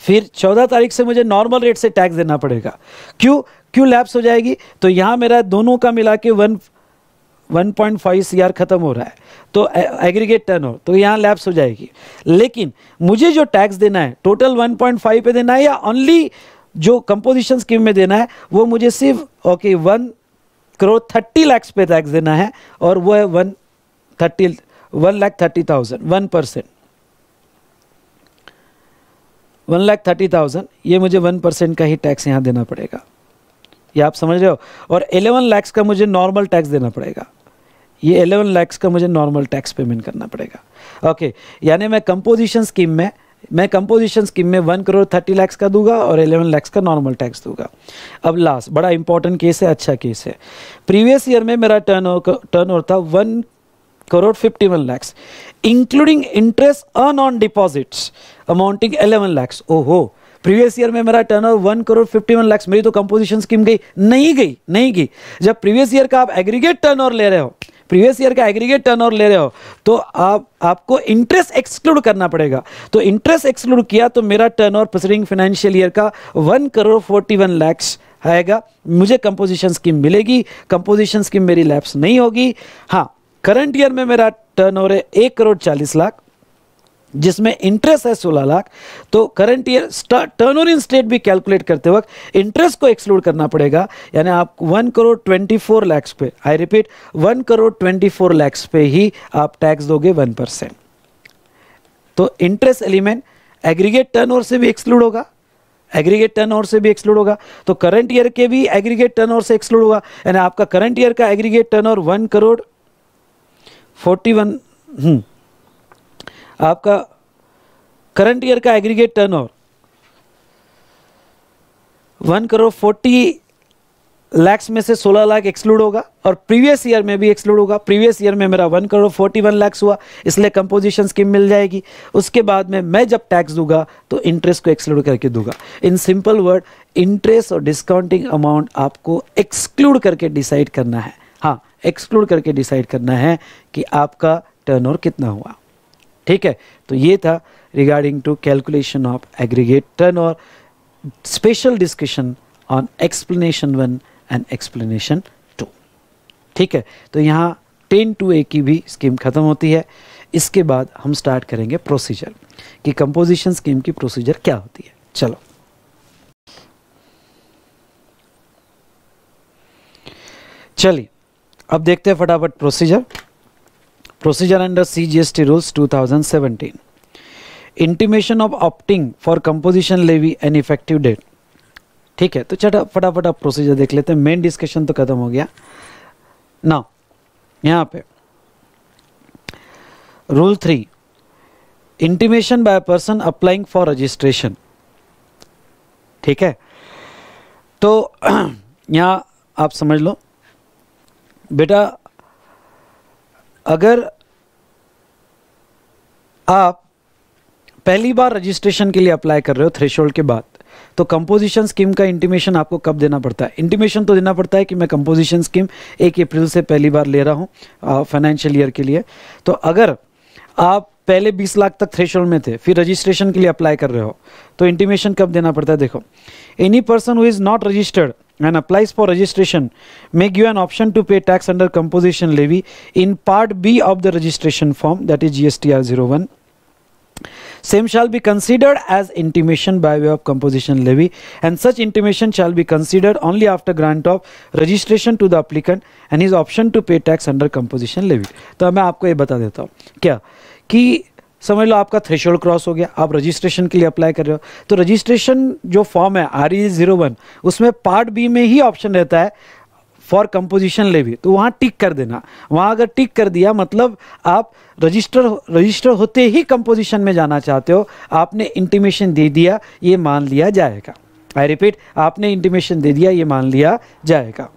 [SPEAKER 1] फिर 14 तारीख से मुझे नॉर्मल रेट से टैक्स देना पड़ेगा क्यों क्यों लैप्स हो जाएगी तो यहाँ मेरा दोनों का मिला के वन 1.5 सीआर ख़त्म हो रहा है तो एग्रीगेट टर्न हो तो यहाँ लैप्स हो जाएगी लेकिन मुझे जो टैक्स देना है टोटल 1.5 पे देना है या ओनली जो कंपोजिशन स्कीम में देना है वो मुझे सिर्फ okay one crore thirty lakhs पे टैक्स देना है और वो है one thirty one lakh thirty thousand one percent one lakh thirty thousand ये मुझे वन परसेंट का ही टैक्स यहाँ देना पड़ेगा ये आप समझ रहे हो और एलेवन लैक्स का मुझे नॉर्मल टैक्स देना पड़ेगा ये एलेवन लैक्स का मुझे नॉर्मल टैक्स पेमेंट करना पड़ेगा ओके यानी मैं कंपोजिशन स्कीम में मैं कंपोजिशन स्कीम में वन करोड़ थर्टी लैक्स का दूंगा और एलेवन लैक्स का नॉर्मल टैक्स दूंगा अब लास्ट बड़ा इंपॉर्टेंट केस है अच्छा केस है प्रीवियस ईयर में मेरा टर्न टर्न ओवर था one crore fifty one lakhs including interest earn on deposits amounting eleven lakhs ओहो प्रीवियस ईयर में मेरा turnover one crore fifty one lakhs मेरी तो कंपोजिशन स्कीम गई नहीं गई नहीं गई जब प्रीवियस ईयर का आप एग्रीगेट टर्न ओवर ले रहे हो प्रीवियस ईयर का एग्रीगेट टर्नओवर ले रहे हो तो आप आपको इंटरेस्ट एक्सक्लूड करना पड़ेगा तो इंटरेस्ट एक्सक्लूड किया तो मेरा टर्नओवर प्रसिडिंग फाइनेंशियल ईयर का one crore forty one lakhs आएगा मुझे कंपोजिशन स्कीम मिलेगी कंपोजिशन स्कीम मेरी लैप्स नहीं होगी हाँ करंट ईयर में मेरा टर्नओवर है एक करोड़ चालीस लाख जिसमें इंटरेस्ट है सोलह लाख तो current year turn over in state भी कैलकुलेट करते वक्त इंटरेस्ट को एक्सक्लूड करना पड़ेगा यानी आप one crore twenty four lakhs पे I repeat one crore twenty four lakhs पे ही आप टैक्स दोगे वन परसेंट तो interest element aggregate turn turnover से भी एक्सक्लूड होगा एग्रीगेट टर्न ओवर से भी एक्सक्लूड होगा तो करंट ईयर के भी एग्रीगेट टर्न ओवर से एक्सक्लूड होगा यानी आपका करंट ईयर का aggregate turn turnover one crore forty one आपका करंट ईयर का aggregate turnover one crore forty lakhs में से सोलह लाख एक्सक्लूड होगा और प्रीवियस ईयर में भी एक्सक्लूड होगा प्रीवियस ईयर में मेरा one crore forty one lakhs हुआ इसलिए कंपोजिशन स्कीम मिल जाएगी उसके बाद में मैं जब टैक्स दूंगा तो इंटरेस्ट को एक्सक्लूड करके दूंगा इन सिंपल वर्ड इंटरेस्ट और डिस्काउंटिंग अमाउंट आपको एक्सक्लूड करके डिसाइड करना है हाँ एक्सक्लूड करके डिसाइड करना है कि आपका टर्न कितना हुआ ठीक है तो ये था regarding to calculation of aggregate turn और special discussion on explanation one and explanation two ठीक है तो यहाँ टेन टू ए की भी स्कीम ख़त्म होती है इसके बाद हम स्टार्ट करेंगे प्रोसीजर कि कंपोजिशन स्कीम की प्रोसीजर क्या होती है चलो चलिए अब देखते हैं फटाफट procedure Procedure under CGST Rules 2017. Intimation of opting for composition levy and effective date. ठीक है तो चटा फटाफट आप प्रोसीजर देख लेते हैं मेन डिस्कशन तो खत्म हो गया ना यहाँ पे rule three intimation by person applying for registration ठीक है तो यहाँ आप समझ लो बेटा अगर आप पहली बार रजिस्ट्रेशन के लिए अप्लाई कर रहे हो थ्रेशोल्ड के बाद तो कंपोजिशन स्कीम का इंटीमेशन आपको कब देना पड़ता है इंटीमेशन तो देना पड़ता है कि मैं कंपोजिशन स्कीम एक अप्रैल से पहली बार ले रहा हूँ फाइनेंशियल ईयर के लिए तो अगर आप पहले 20 लाख तक थ्रेशोल्ड में थे फिर रजिस्ट्रेशन के लिए अप्लाई कर रहे हो तो इंटीमेशन कब देना पड़ता है देखो any person who is not registered and applies for registration may give an option to pay tax under composition levy in part B of the registration form that is GST R same shall be considered as intimation by way of composition levy and such intimation shall be considered only after grant of registration to the applicant and is option to pay tax under composition levy तो मैं आपको ये बता देता हूँ क्या कि समझ लो आपका थ्रेशोल्ड क्रॉस हो गया आप रजिस्ट्रेशन के लिए अप्लाई कर रहे हो तो रजिस्ट्रेशन जो फॉर्म है आर ई जीरो वन उसमें पार्ट बी में ही ऑप्शन रहता है फॉर कंपोजिशन ले भी तो वहाँ टिक कर देना वहाँ अगर टिक कर दिया मतलब आप रजिस्टर रजिस्टर होते ही कंपोजिशन में जाना चाहते हो आपने इंटीमेशन दे दिया ये मान लिया जाएगा आई रिपीट आपने इंटीमेशन दे दिया ये मान लिया जाएगा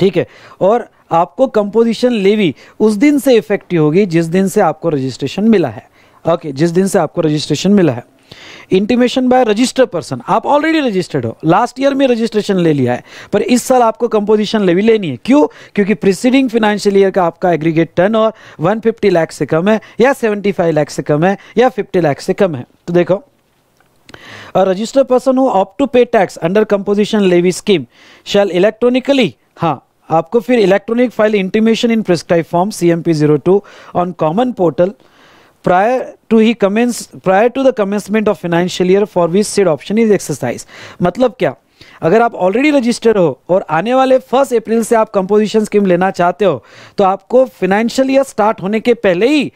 [SPEAKER 1] ठीक है और आपको कंपोजिशन लेवी उस दिन से इफेक्टिव होगी जिस दिन से आपको रजिस्ट्रेशन मिला है ओके okay, जिस दिन से आपको रजिस्ट्रेशन मिला है इंटीमेशन बाय रजिस्टर पर्सन आप ऑलरेडी रजिस्टर्ड हो लास्ट ईयर में रजिस्ट्रेशन ले लिया है पर इस साल आपको कंपोजिशन लेवी लेनी है क्यों क्योंकि प्रीसीडिंग फाइनेंशियल ईयर का आपका एग्रीगेट टर्न और फिफ्टी लाख से कम है या फाइव लाख से कम है या फिफ्टी लाख से कम है तो देखो register person who opt to pay tax under composition levy scheme shall electronically हाँ आपको फिर electronic file intimation in prescribe form C M P zero two on common portal prior to he commence prior to the commencement of financial year for which said option is exercise मतलब क्या अगर आप ऑलरेडी रजिस्टर हो और आने वाले फर्स्ट अप्रैल से आप कंपोजिशन स्कीम लेना चाहते हो तो आपको फिनेंशियल ईयर स्टार्ट होने के पहले ही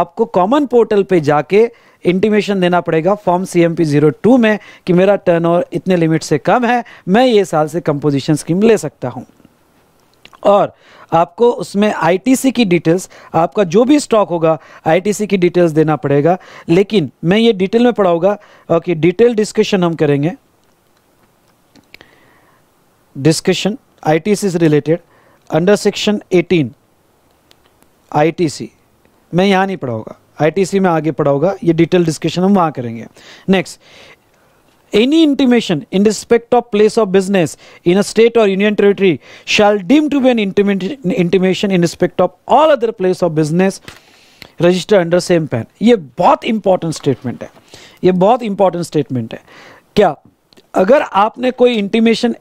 [SPEAKER 1] आपको कॉमन पोर्टल पे जाके इंटीमेशन देना पड़ेगा form C M P zero two में कि मेरा टर्न ओवर इतने लिमिट से कम है मैं ये साल से कंपोजिशन स्कीम ले सकता हूँ और आपको उसमें आईटीसी की डिटेल्स आपका जो भी स्टॉक होगा आईटीसी की डिटेल्स देना पड़ेगा लेकिन मैं ये डिटेल में पढ़ाऊंगा ओके डिटेल डिस्कशन हम करेंगे डिस्कशन आईटीसी से रिलेटेड अंडर सेक्शन 18 आईटीसी मैं यहाँ नहीं पढ़ाऊंगा आईटीसी में आगे पढ़ाऊंगा ये डिटेल डिस्कशन हम वहाँ करेंगे next any intimation in respect of place of business in a state or union territory shall deem to be an intimation in respect of all other place of business registered under same PAN ye bahut important statement hai ye bahut important statement hai kya agar aapne koi intimation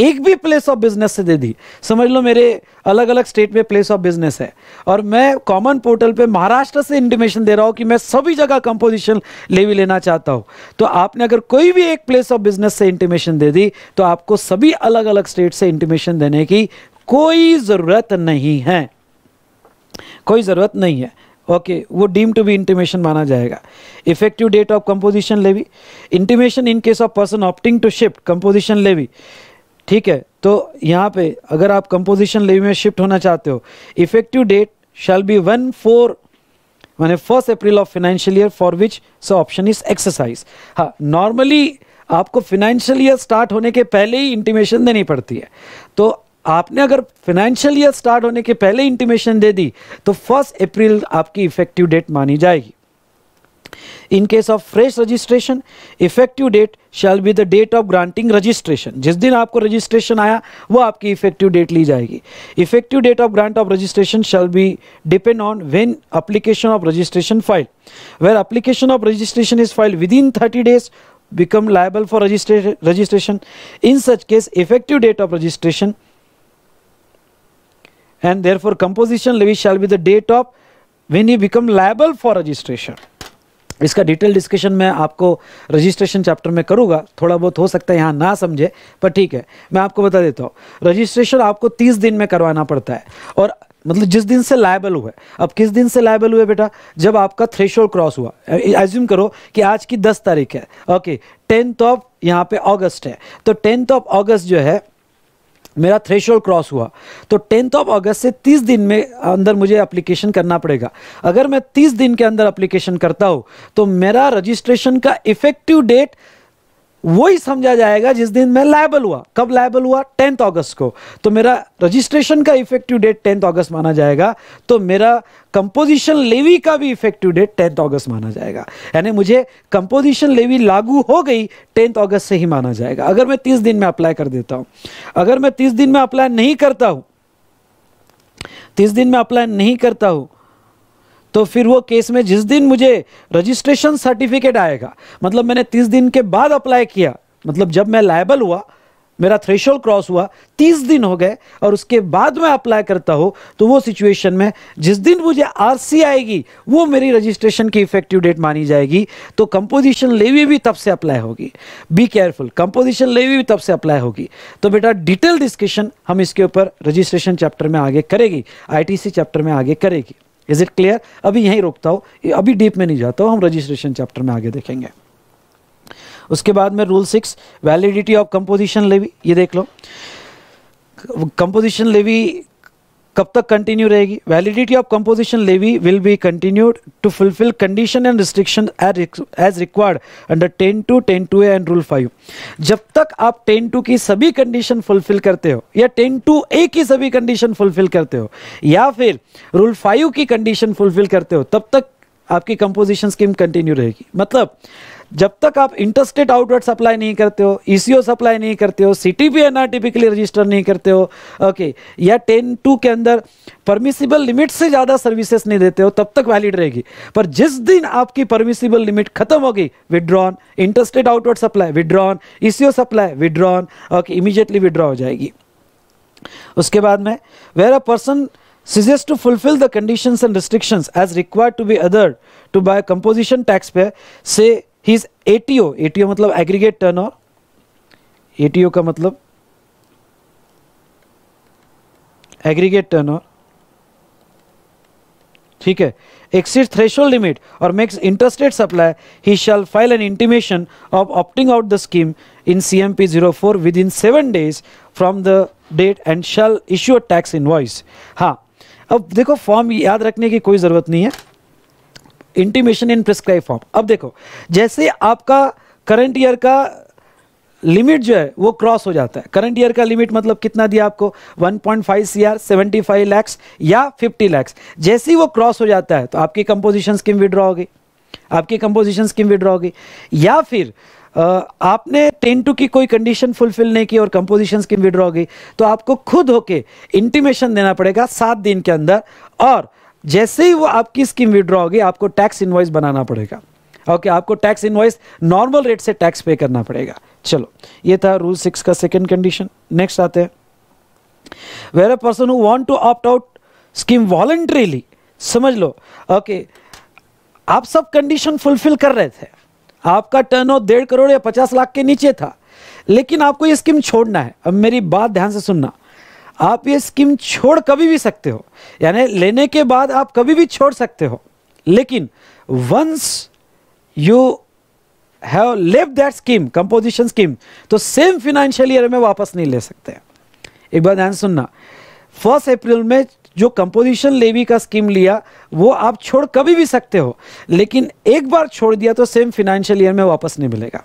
[SPEAKER 1] एक भी प्लेस ऑफ बिजनेस से दे दी समझ लो मेरे अलग अलग स्टेट में प्लेस ऑफ बिजनेस है और मैं कॉमन पोर्टल पे महाराष्ट्र से इंटीमेशन दे रहा हूँ कि मैं सभी जगह कंपोजिशन लेवी लेना चाहता हूँ तो आपने अगर कोई भी एक प्लेस ऑफ बिजनेस से इंटीमेशन दे दी तो आपको सभी अलग अलग स्टेट से इंटीमेशन देने की कोई ज़रूरत नहीं है कोई ज़रूरत नहीं है ओके okay, वो डीम टू बी इंटीमेशन माना जाएगा effective date of composition levy intimation in case of person opting to shift composition levy ठीक है तो यहाँ पे अगर आप कंपोजिशन लेवी में शिफ्ट होना चाहते हो effective date shall be one four मैंने first April of financial year for which so option is exercise हाँ नॉर्मली आपको फाइनेंशियल ईयर स्टार्ट होने के पहले ही इंटीमेशन देनी पड़ती है तो आपने अगर फाइनेंशियल ईयर स्टार्ट होने के पहले इंटीमेशन दे दी तो फर्स्ट अप्रैल आपकी इफेक्टिव डेट मानी जाएगी in case of fresh registration effective date shall be the date of granting registration जिस दिन आपको रजिस्ट्रेशन आया वो आपकी इफेक्टिव डेट ली जाएगी effective date of grant of registration shall be depend on when application of registration file where application of registration is file within thirty days become liable for registration in such case effective date of registration and therefore composition levy shall be the date of when you become liable for registration इसका डिटेल डिस्कशन मैं आपको रजिस्ट्रेशन चैप्टर में करूँगा थोड़ा बहुत हो सकता है यहाँ ना समझे पर ठीक है मैं आपको बता देता हूँ रजिस्ट्रेशन आपको तीस दिन में करवाना पड़ता है और मतलब जिस दिन से लाइबल हुए अब किस दिन से लाइबल हुए बेटा जब आपका थ्रेशोल्ड क्रॉस हुआ एज्यूम करो कि आज की दस तारीख है ओके टेंथ ऑफ यहाँ पे अगस्त है तो टेंथ ऑफ अगस्त जो है मेरा थ्रेश क्रॉस हुआ तो टेंथ ऑफ अगस्त से 30 दिन में अंदर मुझे एप्लीकेशन करना पड़ेगा अगर मैं 30 दिन के अंदर एप्लीकेशन करता हूँ तो मेरा रजिस्ट्रेशन का इफेक्टिव डेट वही समझा जाएगा जिस दिन मैं लाइबल हुआ कब लाइबल हुआ टेंथ अगस्त को तो मेरा रजिस्ट्रेशन का इफेक्टिव डेट टेंथ अगस्त माना जाएगा तो मेरा कंपोजिशन लेवी का भी इफेक्टिव डेट टेंथ अगस्त माना जाएगा यानी मुझे कंपोजिशन लेवी लागू हो गई टेंथ अगस्त से ही माना जाएगा अगर मैं तीस दिन में अप्लाई कर देता हूँ अगर मैं तीस दिन में अप्लाई नहीं करता हूँ तीस दिन में अप्लाई नहीं करता हूँ तो फिर वो केस में जिस दिन मुझे रजिस्ट्रेशन सर्टिफिकेट आएगा मतलब मैंने तीस दिन के बाद अप्लाई किया मतलब जब मैं लाइबल हुआ मेरा थ्रेशोल क्रॉस हुआ तीस दिन हो गए और उसके बाद मैं अप्लाई करता हूँ तो वो सिचुएशन में जिस दिन मुझे आरसी आएगी वो मेरी रजिस्ट्रेशन की इफेक्टिव डेट मानी जाएगी तो कंपोजिशन लेवी भी तब से अप्लाई होगी बी केयरफुल कंपोजिशन लेवी भी तब से अप्लाई होगी तो बेटा डिटेल डिस्कशन हम इसके ऊपर रजिस्ट्रेशन चैप्टर में आगे करेगी आई चैप्टर में आगे करेगी इज इट क्लियर अभी यहीं रोकता हूँ अभी डीप में नहीं जाता हूँ हम रजिस्ट्रेशन चैप्टर में आगे देखेंगे उसके बाद में rule six validity of composition levy ये देख लो कंपोजिशन लेवी कब तक कंटिन्यू रहेगी validity of composition levy will be continued to fulfil condition and restriction as required under ten two ten two and rule five जब तक आप टेन टू की सभी कंडीशन फुलफिल करते हो या टेन टू ए की सभी कंडीशन फुलफिल करते हो या फिर रूल फाइव की कंडीशन फुलफिल करते हो तब तक आपकी कंपोजिशन स्कीम कंटिन्यू रहेगी मतलब जब तक आप इंटरस्टेट आउटवर्ड सप्लाई नहीं करते हो ईसीओ e सप्लाई नहीं करते हो सिटी पी एन के लिए रजिस्टर नहीं करते हो ओके या टेन टू के अंदर परमिसिबल लिमिट से ज़्यादा सर्विसेज नहीं देते हो तब तक वैलिड रहेगी पर जिस दिन आपकी परमिसिबल लिमिट खत्म होगी withdrawn interstate outward supply withdrawn ECO supply withdrawn okay immediately withdraw हो जाएगी उसके बाद में where a person ceases to fulfil the conditions and restrictions as required to be adhered to by composition tax pay से हिज एटीओ एटीओ मतलब एग्रीगेट टर्न टर्नओवर एटीओ का मतलब एग्रीगेट टर्नओवर ठीक है exit threshold limit or makes interstate supply he shall file an intimation of opting out the scheme in CMP 04 zero four within seven days from the date and shall issue a tax invoice हाँ अब देखो फॉर्म याद रखने की कोई जरूरत नहीं है इंटीमेशन इन प्रिस्क्राइब फॉर्म अब देखो जैसे आपका करंट ईयर का लिमिट जो है वो क्रॉस हो जाता है करंट ईयर का लिमिट मतलब कितना दिया आपको 1.5 पॉइंट फाइव 75 लैक्स या 50 लैक्स जैसे ही वो क्रॉस हो जाता है तो आपकी कंपोजिशन स्कीम विड्रॉ होगी आपकी कंपोजिशन स्कीम विड्रॉ होगी या फिर आपने टेन टू की कोई कंडीशन फुलफिल नहीं की और कंपोजिशन स्कीम विड्रॉ होगी तो आपको खुद होके इंटीमेशन देना पड़ेगा सात दिन के अंदर और जैसे ही वो आपकी स्कीम विड्रॉ होगी आपको टैक्स इन्वाइस बनाना पड़ेगा ओके okay, आपको टैक्स इन्वाइस नॉर्मल रेट से टैक्स पे करना पड़ेगा चलो ये था रूल सिक्स का सेकेंड कंडीशन नेक्स्ट आते हैं where a person who want to opt out scheme voluntarily समझ लो ओके okay, आप सब कंडीशन फुलफिल कर रहे थे आपका टर्न ओवर डेढ़ करोड़ या पचास लाख के नीचे था लेकिन आपको ये स्कीम छोड़ना है अब मेरी बात ध्यान से सुनना आप ये स्कीम छोड़ कभी भी सकते हो यानी लेने के बाद आप कभी भी छोड़ सकते हो लेकिन once you have leave that scheme composition scheme तो सेम फिनेंशियल ईयर में वापस नहीं ले सकते एक बार ध्यान सुनना फर्स्ट अप्रैल में जो कंपोजिशन लेवी का स्कीम लिया वो आप छोड़ कभी भी सकते हो लेकिन एक बार छोड़ दिया तो सेम फिनेंशियल ईयर में वापस नहीं मिलेगा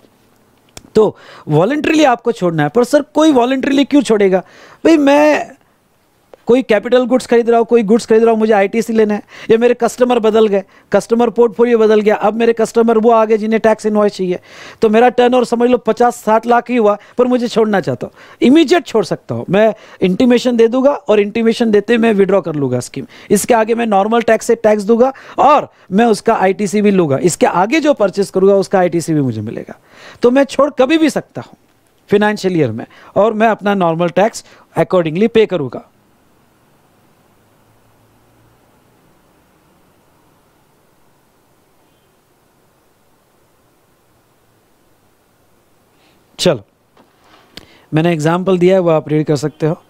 [SPEAKER 1] तो वॉलेंट्रीली आपको छोड़ना है पर सर कोई वॉलेंट्रीली क्यों छोड़ेगा भाई मैं कोई कैपिटल गुड्स खरीद रहा हो कोई गुड्स खरीद रहा हो मुझे आईटीसी लेना है या मेरे कस्टमर बदल गए कस्टमर पोर्टफोलियो बदल गया अब मेरे कस्टमर वो आ गए जिन्हें टैक्स इन्वाइस चाहिए तो मेरा टर्न और समझ लो पचास साठ लाख ही हुआ पर मुझे छोड़ना चाहता हूँ इमीजिएट छोड़ सकता हूँ मैं इंटीमेशन दे दूंगा और इंटीमेशन देते मैं विड्रॉ कर लूँगा स्कीम इसके आगे मैं नॉर्मल टैक्स से टैक्स दूंगा और मैं उसका आई भी लूँगा इसके आगे जो परचेस करूँगा उसका आई भी मुझे मिलेगा तो मैं छोड़ कभी भी सकता हूँ फिनेंशियल ईयर में और मैं अपना नॉर्मल टैक्स अकॉर्डिंगली पे करूँगा चलो मैंने एग्जाम्पल दिया है वो आप रीड कर सकते हो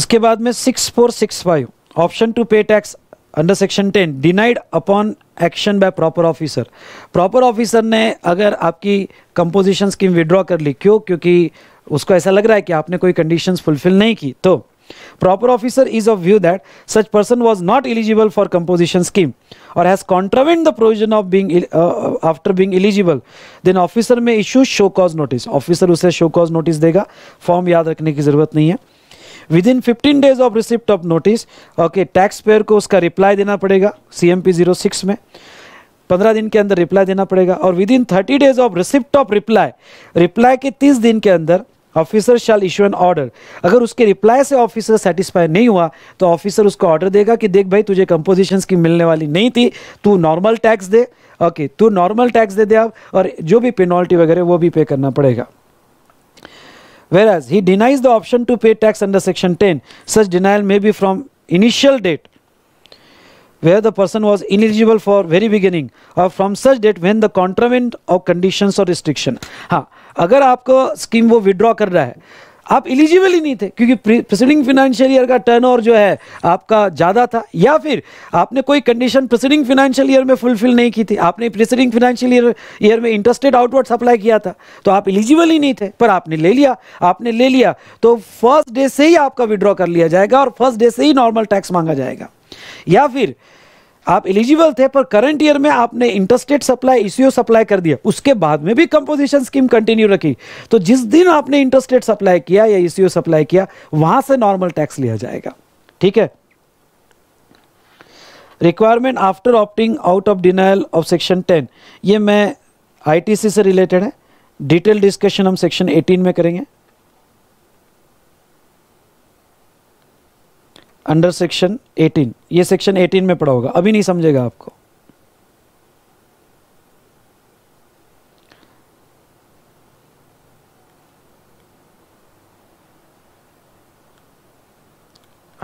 [SPEAKER 1] उसके बाद में six four six five option to pay tax under section ten denied upon action by proper officer proper officer ने अगर आपकी कंपोजिशन स्कीम विड्रॉ कर ली क्यों क्योंकि उसको ऐसा लग रहा है कि आपने कोई कंडीशंस फुलफिल नहीं की तो Proper officer is of view that such person was not eligible for composition scheme or has contravened the provision of being uh, after being eligible. Then officer may issue show cause notice. Officer उसे show cause notice देगा. Form याद रखने की ज़रूरत नहीं है. within 15 days of receipt of notice okay taxpayer tax payer को उसका रिप्लाई देना पड़ेगा सी एम में पंद्रह दिन के अंदर रिप्लाई देना पड़ेगा और within thirty days of receipt of reply reply के 30 दिन के अंदर officer shall issue an order अगर उसके रिप्लाई से ऑफिसर सेटिस्फाई नहीं हुआ तो ऑफिसर उसको ऑर्डर देगा कि देख भाई तुझे कंपोजिशन की मिलने वाली नहीं थी तू नॉर्मल टैक्स दे ओके तू नॉर्मल टैक्स दे दे अब और जो भी पेनॉल्टी वगैरह वो भी पे करना पड़ेगा whereas he denies the option to pay tax under section ten such denial may be from initial date where the person was ineligible for very beginning or from such date when the contravention of condition or restriction हाँ अगर आपको स्कीम वो विड्रॉ रहा है आप इलिजिबल ही नहीं थे क्योंकि प्रिसीडिंग फिनेंशियल ईयर का टर्नओवर जो है आपका ज़्यादा था या फिर आपने कोई कंडीशन प्रिसीडिंग फिनेंशियल ईयर में फुलफिल नहीं की थी आपने प्रिसीडिंग फिनेंशियल ईयर ईयर में इंटरेस्टेड आउटवर्ड सप्लाई किया था तो आप इलिजिबल ही नहीं थे पर आपने ले लिया आपने ले लिया तो फर्स्ट डे से ही आपका विड्रॉ कर लिया जाएगा और फर्स्ट डे से ही नॉर्मल टैक्स मांगा जाएगा या फिर आप एलिजिबल थे पर करंट ईयर में आपने इंटरस्टेट सप्लाई इसीओ सप्लाई कर दिया उसके बाद में भी कंपोजिशन स्कीम कंटिन्यू रखी तो जिस दिन आपने इंटरस्टेट सप्लाई किया या इसीओ सप्लाई किया वहां से नॉर्मल टैक्स लिया जाएगा ठीक है requirement after opting out of denial of section ten ये मैं आईटीसी से रिलेटेड है डिटेल डिस्कशन हम सेक्शन एटीन में करेंगे अंडर सेक्शन 18 ये सेक्शन 18 में पड़ा होगा अभी नहीं समझेगा आपको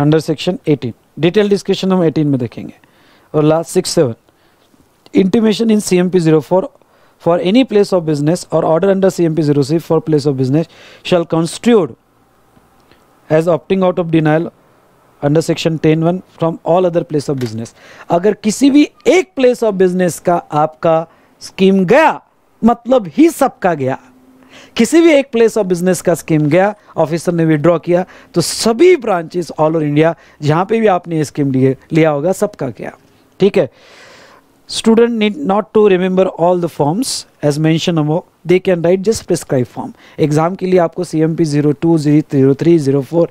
[SPEAKER 1] अंडर सेक्शन 18 डिटेल डिस्कशन हम 18 में देखेंगे और last six seven intimation in C M P zero four for any place of business or order under C M P zero six for place of business shall construed as opting out of denial under section ten one from all other place of business अगर किसी भी एक प्लेस ऑफ बिजनेस का आपका स्कीम गया मतलब ही सबका गया किसी भी एक प्लेस ऑफ बिजनेस का स्कीम गया ऑफिसर ने विड्रॉ किया तो सभी ब्रांचेस ऑल ओवर इंडिया जहां पे भी आपने ये स्कीम लिया होगा सबका गया ठीक है student need not to remember all the forms as mention among they can write just prescribe form exam के लिए आपको C M P zero two zero three zero four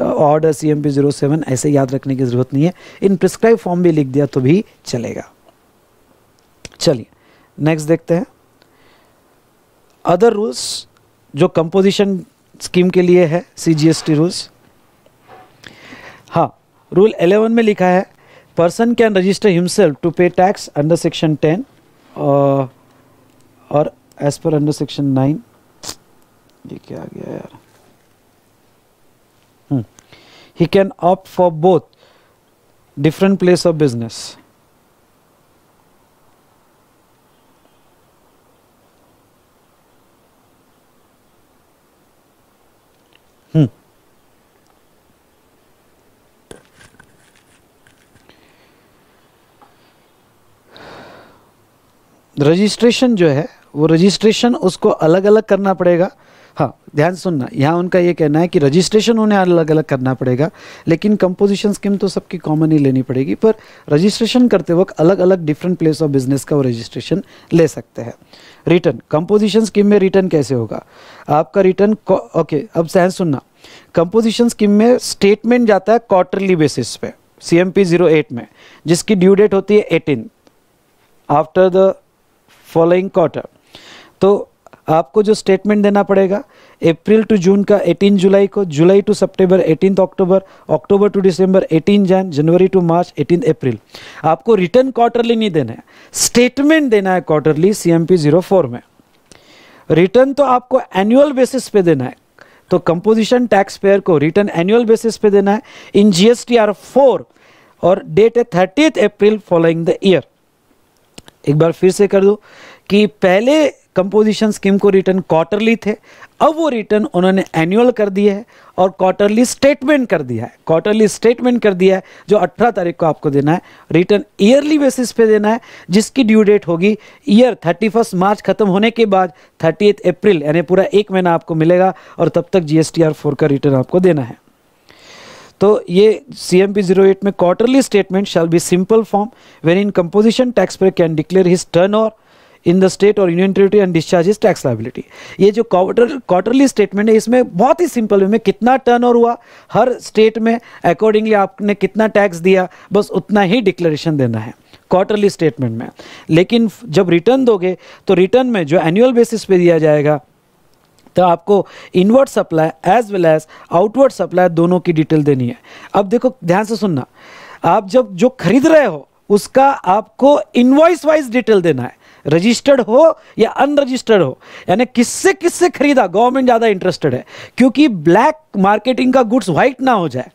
[SPEAKER 1] order C M P zero seven ऐसे याद रखने की ज़रूरत नहीं है इन प्रिस्क्राइब फॉर्म भी लिख दिया तो भी चलेगा चलिए नेक्स्ट देखते हैं अदर रूल्स जो कंपोजिशन स्कीम के लिए है C G S T rules हाँ रूल एलेवन में लिखा है person can register himself to pay tax under section ten or as per under section nine ये क्या आ गया यार he can opt for both different place of business hmm. Registration जो है वो रजिस्ट्रेशन उसको अलग अलग करना पड़ेगा हाँ ध्यान सुनना यहाँ उनका ये कहना है कि रजिस्ट्रेशन उन्हें अलग अलग करना पड़ेगा लेकिन कंपोजिशन स्कीम तो सबकी कॉमन ही लेनी पड़ेगी पर रजिस्ट्रेशन करते वक्त अलग अलग डिफरेंट प्लेस ऑफ बिजनेस का वो रजिस्ट्रेशन ले सकते हैं रिटर्न कंपोजिशन स्कीम में रिटर्न कैसे होगा आपका रिटर्न ओके अब ध्यान सुनना कंपोजिशन स्कीम में स्टेटमेंट जाता है क्वार्टरली बेसिस पे C M P zero eight में जिसकी ड्यू डेट होती है eighteen after the following quarter तो आपको जो स्टेटमेंट देना पड़ेगा अप्रैल टू जून का 18 जुलाई को जुलाई to September 18 October October to दिसंबर 18 जन जनवरी टू मार्च 18 अप्रैल आपको रिटर्न क्वार्टरली नहीं देना है स्टेटमेंट देना है क्वार्टरली सीएमपी 04 में रिटर्न तो आपको एनुअल बेसिस पे देना है तो कंपोजिशन टैक्स पेयर को रिटर्न एनुअल बेसिस पे देना है इन जीएसटी आर फोर और डेट है thirtieth April following the year एक बार फिर से कर दो कि पहले कंपोजिशन स्कीम को रिटर्न क्वार्टरली थे अब वो रिटर्न उन्होंने एनुअल कर दिए है और क्वार्टरली स्टेटमेंट कर दिया है क्वार्टरली स्टेटमेंट कर दिया है जो 18 तारीख को आपको देना है रिटर्न ईयरली बेसिस पे देना है जिसकी ड्यू डेट होगी ईयर 31 मार्च खत्म होने के बाद 30 अप्रैल यानी पूरा एक महीना आपको मिलेगा और तब तक जी एस का रिटर्न आपको देना है तो ये C M P zero eight में quarterly statement shall be simple form wherein composition tax pay can declare his turn over in the state और union territory and discharge his tax liability ये जो क्वार्टरली स्टेटमेंट है इसमें बहुत ही सिंपल वे में कितना टर्न हुआ हर स्टेट में अकॉर्डिंगली आपने कितना टैक्स दिया बस उतना ही डिक्लेरेशन देना है क्वार्टरली स्टेटमेंट में लेकिन जब रिटर्न दोगे तो रिटर्न में जो एनुअल बेसिस पे दिया जाएगा तो आपको inward supply as well as outward supply दोनों की डिटेल देनी है अब देखो ध्यान से सुनना आप जब जो खरीद रहे हो उसका आपको इनवॉइस वाइज डिटेल देना है रजिस्टर्ड हो या अनरजिस्टर्ड हो यानी किससे किससे खरीदा गवर्नमेंट ज़्यादा इंटरेस्टेड है क्योंकि ब्लैक मार्केटिंग का गुड्स व्हाइट ना हो जाए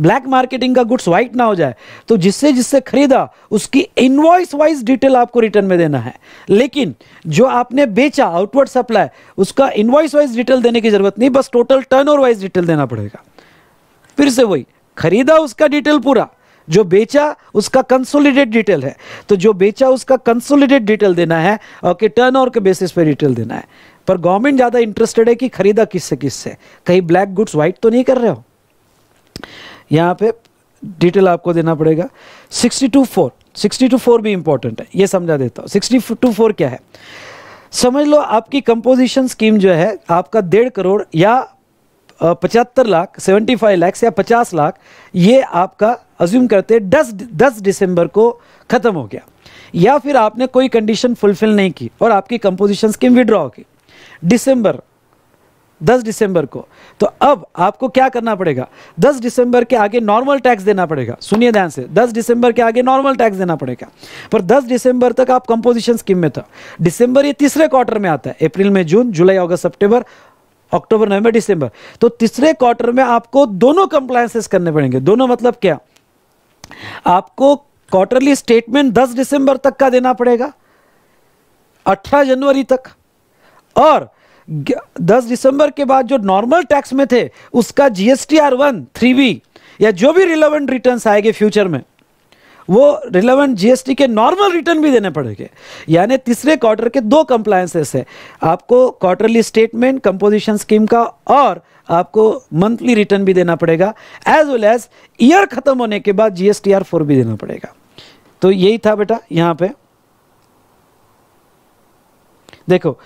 [SPEAKER 1] ब्लैक मार्केटिंग का गुड्स व्हाइट ना हो जाए तो जिससे जिससे खरीदा उसकी इनवॉइस वाइज डिटेल आपको रिटर्न में देना है लेकिन जो आपने बेचा आउटवर्ड सप्लाई उसका इनवॉइस वाइज डिटेल देने की जरूरत नहीं बस टोटल टर्न वाइज डिटेल देना पड़ेगा फिर से वही खरीदा उसका डिटेल पूरा जो बेचा उसका कंसोलिडेट डिटेल है तो जो बेचा उसका कंसोलिडेट डिटेल देना है ओके टर्न ओवर के बेसिस पे डिटेल देना है पर गवर्नमेंट ज़्यादा इंटरेस्टेड है कि खरीदा किससे किससे कहीं ब्लैक गुड्स वाइट तो नहीं कर रहे हो यहाँ पे डिटेल आपको देना पड़ेगा sixty two four sixty two four भी इंपॉर्टेंट है ये समझा देता हूँ सिक्सटी टू फोर क्या है समझ लो आपकी कंपोजिशन स्कीम जो है आपका डेढ़ करोड़ या पचहत्तर लाख सेवेंटी फाइव लैक्स या पचास लाख ये आपका अज्यूम करते दस दस दिसंबर को ख़त्म हो गया या फिर आपने कोई कंडीशन फुलफिल नहीं की और आपकी कंपोजिशन स्कीम विड्रॉ की दिसंबर दस दिसंबर को तो अब आपको क्या करना पड़ेगा दस दिसंबर के आगे नॉर्मल टैक्स देना पड़ेगा सुनिए ध्यान से दस दिसंबर के आगे नॉर्मल टैक्स देना पड़ेगा पर दस दिसंबर तक आप कंपोजिशन स्कीम में था दिसंबर ये तीसरे क्वार्टर में आता है अप्रैल में जून जुलाई अगस्त सितंबर अक्टूबर नवंबर दिसंबर तो तीसरे क्वार्टर में आपको दोनों कंप्लायसेस करने पड़ेंगे दोनों मतलब क्या आपको क्वार्टरली स्टेटमेंट 10 दिसंबर तक का देना पड़ेगा 18 जनवरी तक और 10 दिसंबर के बाद जो नॉर्मल टैक्स में थे उसका जीएसटी आर वन थ्री या जो भी रिलेवेंट रिटर्न आएंगे फ्यूचर में वो रिलेवेंट जीएसटी के नॉर्मल रिटर्न भी देने पड़ेंगे यानी तीसरे क्वार्टर के दो कंप्लायसेस है आपको क्वार्टरली स्टेटमेंट कंपोजिशन स्कीम का और आपको मंथली रिटर्न भी देना पड़ेगा एज वेल एज ईयर खत्म होने के बाद जीएसटी आर फोर भी देना पड़ेगा तो यही था बेटा यहां पे देखो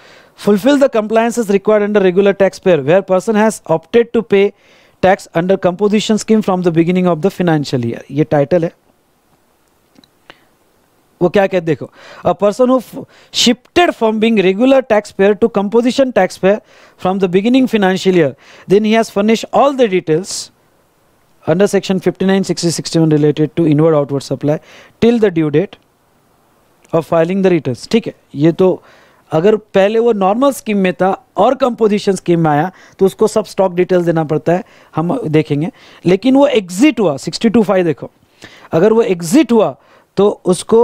[SPEAKER 1] fulfil the compliances required under regular tax payer where person has opted to pay tax under composition scheme from the beginning of the financial year यह टाइटल है वो क्या कहते देखो a person who shifted from being regular tax payer to composition tax payer from the beginning financial year then he has furnish all the details under section 59 60 61 related to inward outward supply till the due date of filing ठीक है ये तो अगर पहले वो नॉर्मल स्कीम में था और कंपोजिशन स्कीम में आया तो उसको सब स्टॉक डिटेल्स देना पड़ता है हम देखेंगे लेकिन वो एग्जिट हुआ सिक्सटी टू फाइव देखो अगर वो एग्जिट हुआ तो उसको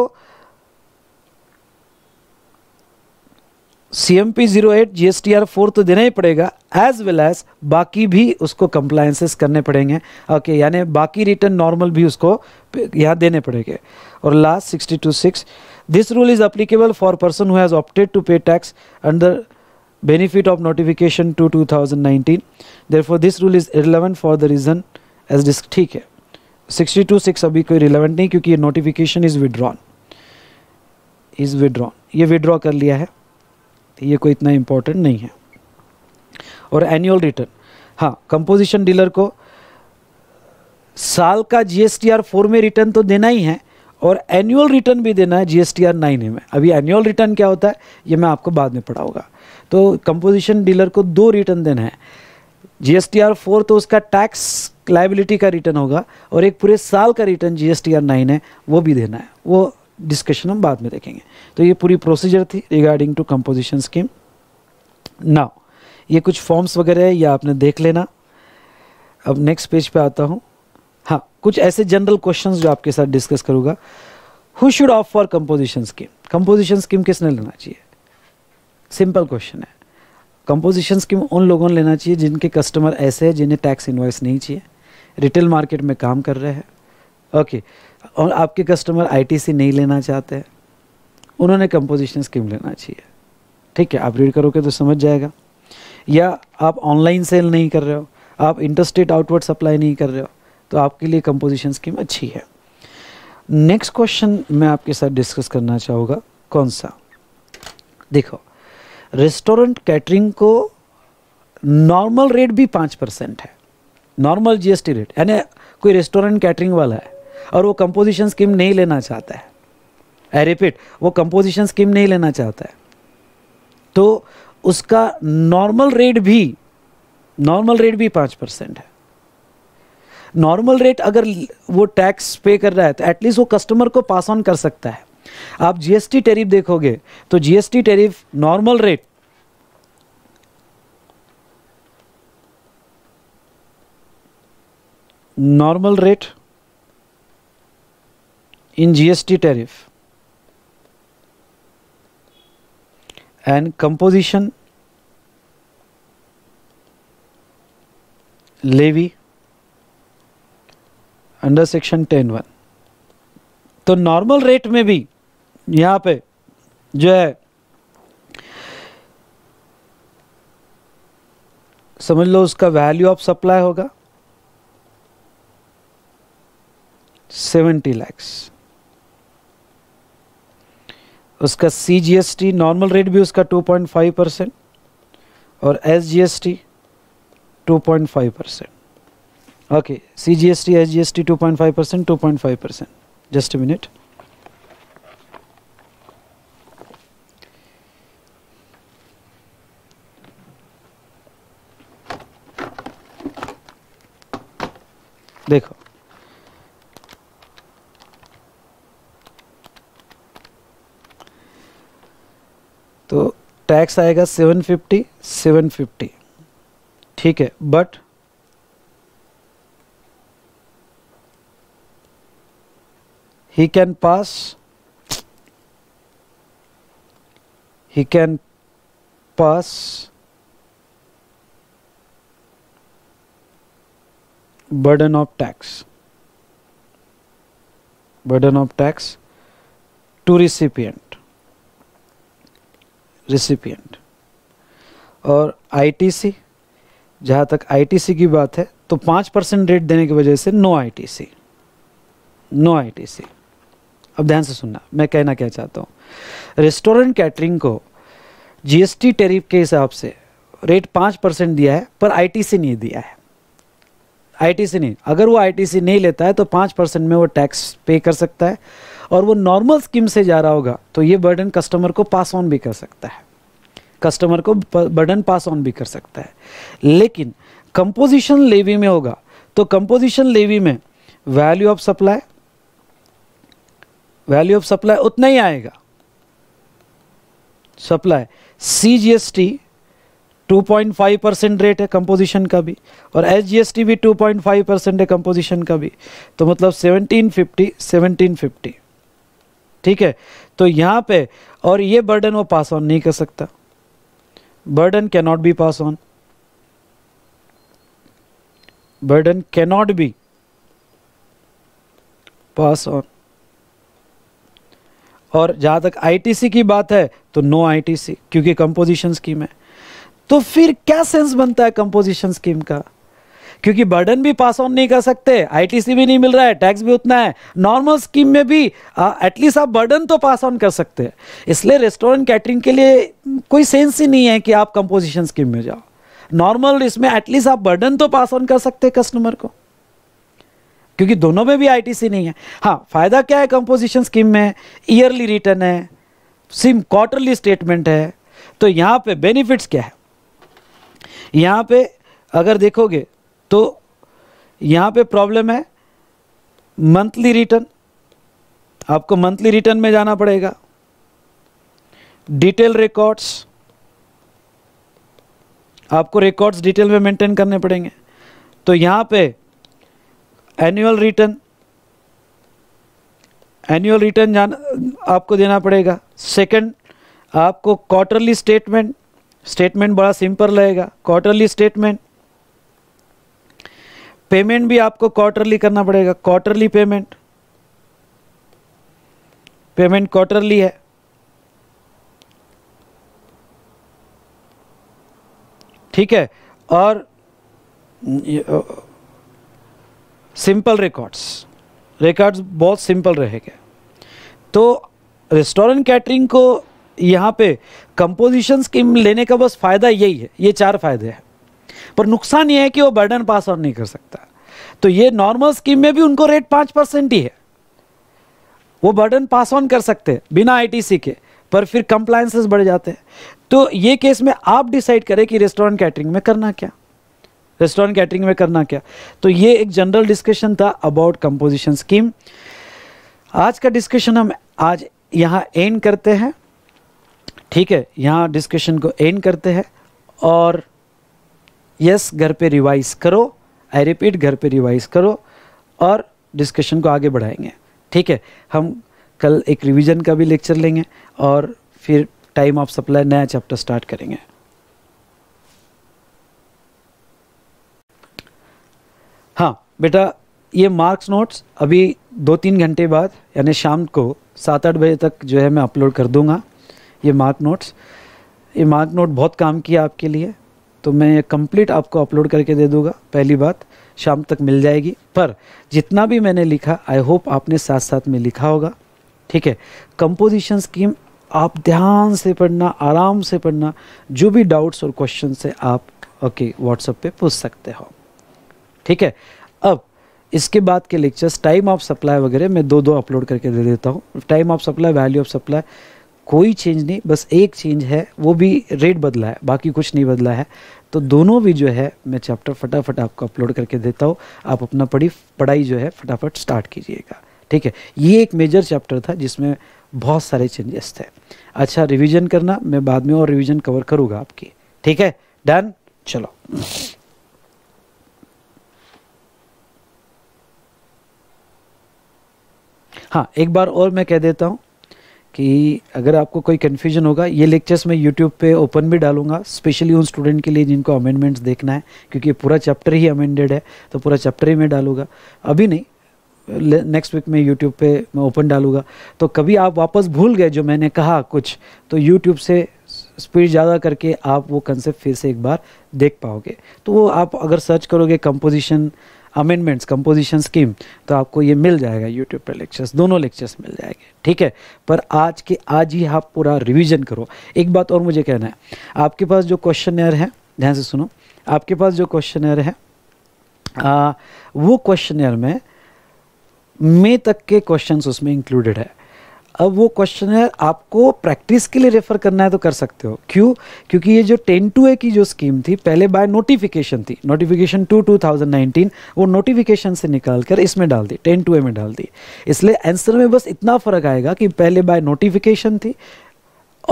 [SPEAKER 1] C M P zero eight G S T R four तो देना ही पड़ेगा एज वेल एज बाकी भी उसको कंप्लायंसेस करने पड़ेंगे ओके okay, यानी बाकी रिटर्न नॉर्मल भी उसको यहाँ देने पड़ेंगे और last sixty two six this rule is applicable for person who has opted to pay tax under benefit of notification two two thousand nineteen there for this rule is relevant for the reason as disc ठीक है सिक्सटी टू सिक्स अभी कोई रिलेवेंट नहीं क्योंकि ये notification is withdrawn is withdrawn ये विड्रॉ कर लिया है ये कोई इतना इम्पोर्टेंट नहीं है और एनुअल रिटर्न हाँ कंपोजिशन डीलर को साल का जीएसटीआर फोर में रिटर्न तो देना ही है और एनुअल रिटर्न भी देना है जीएसटीआर नाइन में अभी एनुअल रिटर्न क्या होता है ये मैं आपको बाद में पढ़ाऊंगा तो कंपोजिशन डीलर को दो रिटर्न देना है जीएसटीआर फोर तो उसका टैक्स लाइबिलिटी का रिटर्न होगा और एक पूरे साल का रिटर्न जीएसटीआर नाइन है वो भी देना है वो डिस्कशन हम बाद में देखेंगे तो ये पूरी प्रोसीजर थी regarding to composition scheme now ये कुछ फॉर्म्स वगैरह है ये आपने देख लेना अब नेक्स्ट पेज पे आता हूँ हाँ कुछ ऐसे जनरल क्वेश्चंस जो आपके साथ डिस्कस करूँगा who should opt for composition scheme composition scheme किसने लेना चाहिए सिंपल क्वेश्चन है कंपोजिशन स्कीम उन लोगों ने लेना चाहिए जिनके कस्टमर ऐसे हैं जिन्हें टैक्स इन्वाइस नहीं चाहिए रिटेल मार्केट में काम कर रहे हैं ओके okay. और आपके कस्टमर आईटीसी नहीं लेना चाहते उन्होंने कंपोजिशन स्कीम लेना चाहिए ठीक है आप रीड करोगे तो समझ जाएगा या आप ऑनलाइन सेल नहीं कर रहे हो आप इंटरस्टेट आउटवर्ड सप्लाई नहीं कर रहे हो तो आपके लिए कंपोजिशन स्कीम अच्छी है नेक्स्ट क्वेश्चन मैं आपके साथ डिस्कस करना चाहूँगा कौन सा देखो रेस्टोरेंट कैटरिंग को नॉर्मल रेट भी पाँच परसेंट है नॉर्मल जीएसटी रेट यानी कोई रेस्टोरेंट कैटरिंग वाला है और वो कंपोजिशन स्कीम नहीं लेना चाहता है आई रिपीट वो कंपोजिशन स्कीम नहीं लेना चाहता है तो उसका नॉर्मल रेट भी नॉर्मल रेट भी पाँच परसेंट है नॉर्मल रेट अगर वो टैक्स पे कर रहा है तो एटलीस्ट वो कस्टमर को पास ऑन कर सकता है आप जीएसटी टैरिफ देखोगे तो GST tariff normal rate normal rate in GST tariff and composition levy under section ten one तो नॉर्मल रेट में भी यहाँ पे जो है समझ लो उसका वैल्यू ऑफ सप्लाई होगा सेवेंटी लैक्स उसका C G S T normal rate भी उसका टू पॉइंट फाइव परसेंट और S G S T two point five percent okay C G S T S G S T two point five percent two point five percent just minute देखो तो टैक्स आएगा सेवन फिफ्टी सेवन फिफ्टी ठीक है but he can pass he can pass burden of tax burden of tax to recipient recipient और आईटीसी जहाँ तक आईटीसी की बात है तो पाँच परसेंट रेट देने की वजह से नो आईटीसी नो आईटीसी अब ध्यान से सुनना मैं कहना क्या चाहता हूँ रेस्टोरेंट कैटरिंग को जीएसटी टैरिफ के हिसाब से रेट पाँच परसेंट दिया है पर आईटीसी नहीं दिया है आईटीसी नहीं अगर वो आईटीसी नहीं लेता है तो पाँच परसेंट में वो टैक्स पे कर सकता है और वो नॉर्मल स्कीम से जा रहा होगा तो ये बर्डन कस्टमर को पास ऑन भी कर सकता है कस्टमर को बर्डन पास ऑन भी कर सकता है लेकिन कंपोजिशन लेवी में होगा तो कंपोजिशन लेवी में value of supply value of supply उतना ही आएगा supply C G S T two point five percent rate है कंपोजिशन का भी और एच जी एस टी भी टू पॉइंट फाइव परसेंट है कंपोजिशन का भी तो मतलब सेवनटीन फिफ्टी सेवनटीन फिफ्टी ठीक है तो यहाँ पे और ये बर्डन वो पास ऑन नहीं कर सकता burden cannot be pass on burden not be pass on और जहाँ तक आईटीसी की बात है तो नो आईटीसी क्योंकि कंपोजिशन स्कीम है तो फिर क्या सेंस बनता है कंपोजिशन स्कीम का क्योंकि बर्डन भी पास ऑन नहीं कर सकते आईटीसी भी नहीं मिल रहा है टैक्स भी उतना है नॉर्मल स्कीम में भी एटलीस्ट आप बर्डन तो पास ऑन कर सकते हैं इसलिए रेस्टोरेंट कैटरिंग के लिए कोई सेंस ही नहीं है कि आप कंपोजिशन स्कीम में जाओ नॉर्मल इसमें एटलीस्ट आप बर्डन तो पास ऑन कर सकते हैं कस्टमर को क्योंकि दोनों में भी आईटीसी नहीं है हाँ फ़ायदा क्या है कंपोजिशन स्कीम में ईयरली रिटर्न है सिम क्वार्टरली स्टेटमेंट है तो यहाँ पे बेनिफिट्स क्या है यहाँ पे अगर देखोगे तो यहाँ पे प्रॉब्लम है मंथली रिटर्न आपको मंथली रिटर्न में जाना पड़ेगा डिटेल रिकॉर्ड्स आपको रिकॉर्ड्स डिटेल में मेंटेन करने पड़ेंगे तो यहाँ पे एनुअल रिटर्न एनुअल रिटर्न जाना आपको देना पड़ेगा सेकंड आपको क्वार्टरली स्टेटमेंट स्टेटमेंट बड़ा सिंपल रहेगा क्वार्टरली स्टेटमेंट पेमेंट भी आपको क्वार्टरली करना पड़ेगा क्वार्टरली पेमेंट पेमेंट क्वार्टरली है ठीक है और सिंपल रिकॉर्ड्स रिकॉर्ड्स बहुत सिंपल रहेगा तो रेस्टोरेंट कैटरिंग को यहाँ पे कंपोजिशन स्कीम लेने का बस फ़ायदा यही है ये चार फ़ायदे हैं पर नुकसान ये है कि वो बर्डन पास ऑन नहीं कर सकता तो ये नॉर्मल स्कीम में भी उनको रेट पाँच परसेंट ही है वो बर्डन पास ऑन कर सकते हैं बिना आईटीसी के पर फिर कंप्लायंसेस बढ़ जाते हैं तो ये केस में आप डिसाइड करें कि रेस्टोरेंट कैटरिंग में करना क्या रेस्टोरेंट कैटरिंग में करना क्या तो ये एक जनरल डिस्कशन था अबाउट कंपोजिशन स्कीम आज का डिस्कशन हम आज यहाँ एंड करते हैं ठीक है यहाँ डिस्कशन को एंड करते हैं और यस घर पे रिवाइज करो आई रिपीट घर पे रिवाइज करो और डिस्कशन को आगे बढ़ाएंगे ठीक है हम कल एक रिवीजन का भी लेक्चर लेंगे और फिर टाइम ऑफ सप्लाई नया चैप्टर स्टार्ट करेंगे हाँ बेटा ये मार्क्स नोट्स अभी दो तीन घंटे बाद यानी शाम को सात आठ बजे तक जो है मैं अपलोड कर दूंगा ये मार्क नोट्स ये मार्क नोट बहुत काम किया आपके लिए तो मैं ये कंप्लीट आपको अपलोड करके दे दूंगा पहली बात शाम तक मिल जाएगी पर जितना भी मैंने लिखा आई होप आपने साथ साथ में लिखा होगा ठीक है कंपोजिशन स्कीम आप ध्यान से पढ़ना आराम से पढ़ना जो भी डाउट्स और क्वेश्चन से आप ओके व्हाट्सएप पे पूछ सकते हो ठीक है अब इसके बाद के लेक्चर्स टाइम ऑफ सप्लाई वगैरह मैं दो दो अपलोड करके दे देता हूँ time of supply value of supply कोई चेंज नहीं बस एक चेंज है वो भी रेट बदला है बाकी कुछ नहीं बदला है तो दोनों भी जो है मैं चैप्टर फटाफट आपको अपलोड करके देता हूँ आप अपना पढ़ी पढ़ाई जो है फटाफट स्टार्ट कीजिएगा ठीक है ये एक मेजर चैप्टर था जिसमें बहुत सारे चेंजेस थे अच्छा रिवीजन करना मैं बाद में और रिवीजन कवर करूँगा आपकी ठीक है डन चलो हाँ एक बार और मैं कह देता हूँ कि अगर आपको कोई कन्फ्यूजन होगा ये लेक्चर्स मैं यूट्यूब पे ओपन भी डालूंगा स्पेशली उन स्टूडेंट के लिए जिनको अमेंडमेंट्स देखना है क्योंकि पूरा चैप्टर ही अमेंडेड है तो पूरा चैप्टर ही मैं डालूंगा अभी नहीं नेक्स्ट वीक में यूट्यूब पे मैं ओपन डालूंगा तो कभी आप वापस भूल गए जो मैंने कहा कुछ तो यूट्यूब से स्पीड ज़्यादा करके आप वो कंसेप्ट फिर से एक बार देख पाओगे तो वो आप अगर सर्च करोगे कंपोजिशन अमेंडमेंट्स कंपोजिशन स्कीम तो आपको ये मिल जाएगा यूट्यूब पर लेक्चर्स दोनों लेक्चर्स मिल जाएंगे ठीक है पर आज के आज ही आप पूरा रिविजन करो एक बात और मुझे कहना है आपके पास जो क्वेश्चन है ध्यान से सुनो आपके पास जो क्वेश्चन है आ, वो क्वेश्चन में मई तक के क्वेश्चन उसमें इंक्लूडेड है अब वो क्वेश्चन है आपको प्रैक्टिस के लिए रेफर करना है तो कर सकते हो क्यों क्योंकि ये जो टेन टू ए की जो स्कीम थी पहले बाय नोटिफिकेशन थी notification two two thousand nineteen वो नोटिफिकेशन से निकाल कर इसमें डाल दी टेन टू ए में डाल दी इसलिए आंसर में बस इतना फ़र्क आएगा कि पहले बाय नोटिफिकेशन थी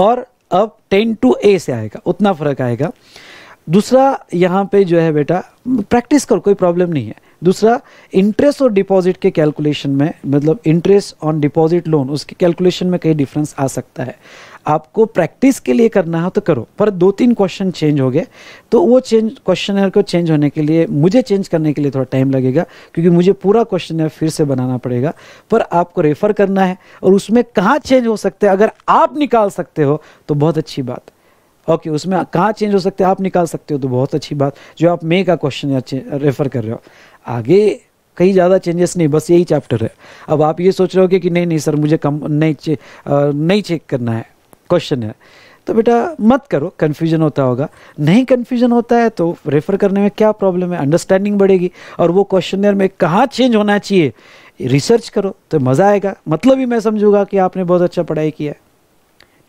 [SPEAKER 1] और अब टेन टू ए से आएगा उतना फ़र्क आएगा दूसरा यहाँ पे जो है बेटा प्रैक्टिस करो कोई प्रॉब्लम नहीं है दूसरा इंटरेस्ट और डिपॉजिट के कैलकुलेशन में मतलब इंटरेस्ट ऑन डिपॉजिट लोन उसके कैलकुलेशन में कई डिफरेंस आ सकता है आपको प्रैक्टिस के लिए करना हो तो करो पर दो तीन क्वेश्चन चेंज हो गए तो वो चेंज क्वेश्चन को चेंज होने के लिए मुझे चेंज करने के लिए थोड़ा टाइम लगेगा क्योंकि मुझे पूरा क्वेश्चन फिर से बनाना पड़ेगा पर आपको रेफर करना है और उसमें कहाँ चेंज हो सकते हैं अगर आप निकाल सकते हो तो बहुत अच्छी बात ओके okay, उसमें कहाँ चेंज हो सकते हैं आप निकाल सकते हो तो बहुत अच्छी बात जो आप मे का क्वेश्चन रेफर कर रहे हो आगे कहीं ज़्यादा चेंजेस नहीं बस यही चैप्टर है अब आप ये सोच रहे होगे कि नहीं नहीं सर मुझे कम नहीं चे, आ, नहीं चेक करना है क्वेश्चन है तो बेटा मत करो कन्फ्यूजन होता होगा नहीं कन्फ्यूजन होता है तो रेफ़र करने में क्या प्रॉब्लम है अंडरस्टैंडिंग बढ़ेगी और वो क्वेश्चन में कहाँ चेंज होना चाहिए रिसर्च करो तो मज़ा आएगा मतलब ही मैं समझूंगा कि आपने बहुत अच्छा पढ़ाई किया है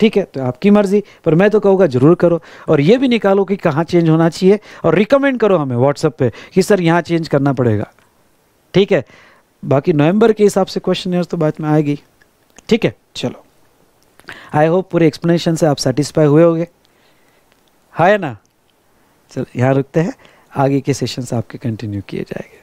[SPEAKER 1] ठीक है तो आपकी मर्ज़ी पर मैं तो कहूँगा ज़रूर करो और ये भी निकालो कि कहाँ चेंज होना चाहिए और रिकमेंड करो हमें व्हाट्सअप पे कि सर यहाँ चेंज करना पड़ेगा ठीक है बाकी नवंबर के हिसाब से क्वेश्चन तो बाद में आएगी ठीक है चलो आई होप पूरे एक्सप्लेनेशन से आप सेटिस्फाई हुए होंगे हाँ ना चलो यहाँ रुकते हैं आगे के सेशन आपके कंटिन्यू किए जाएंगे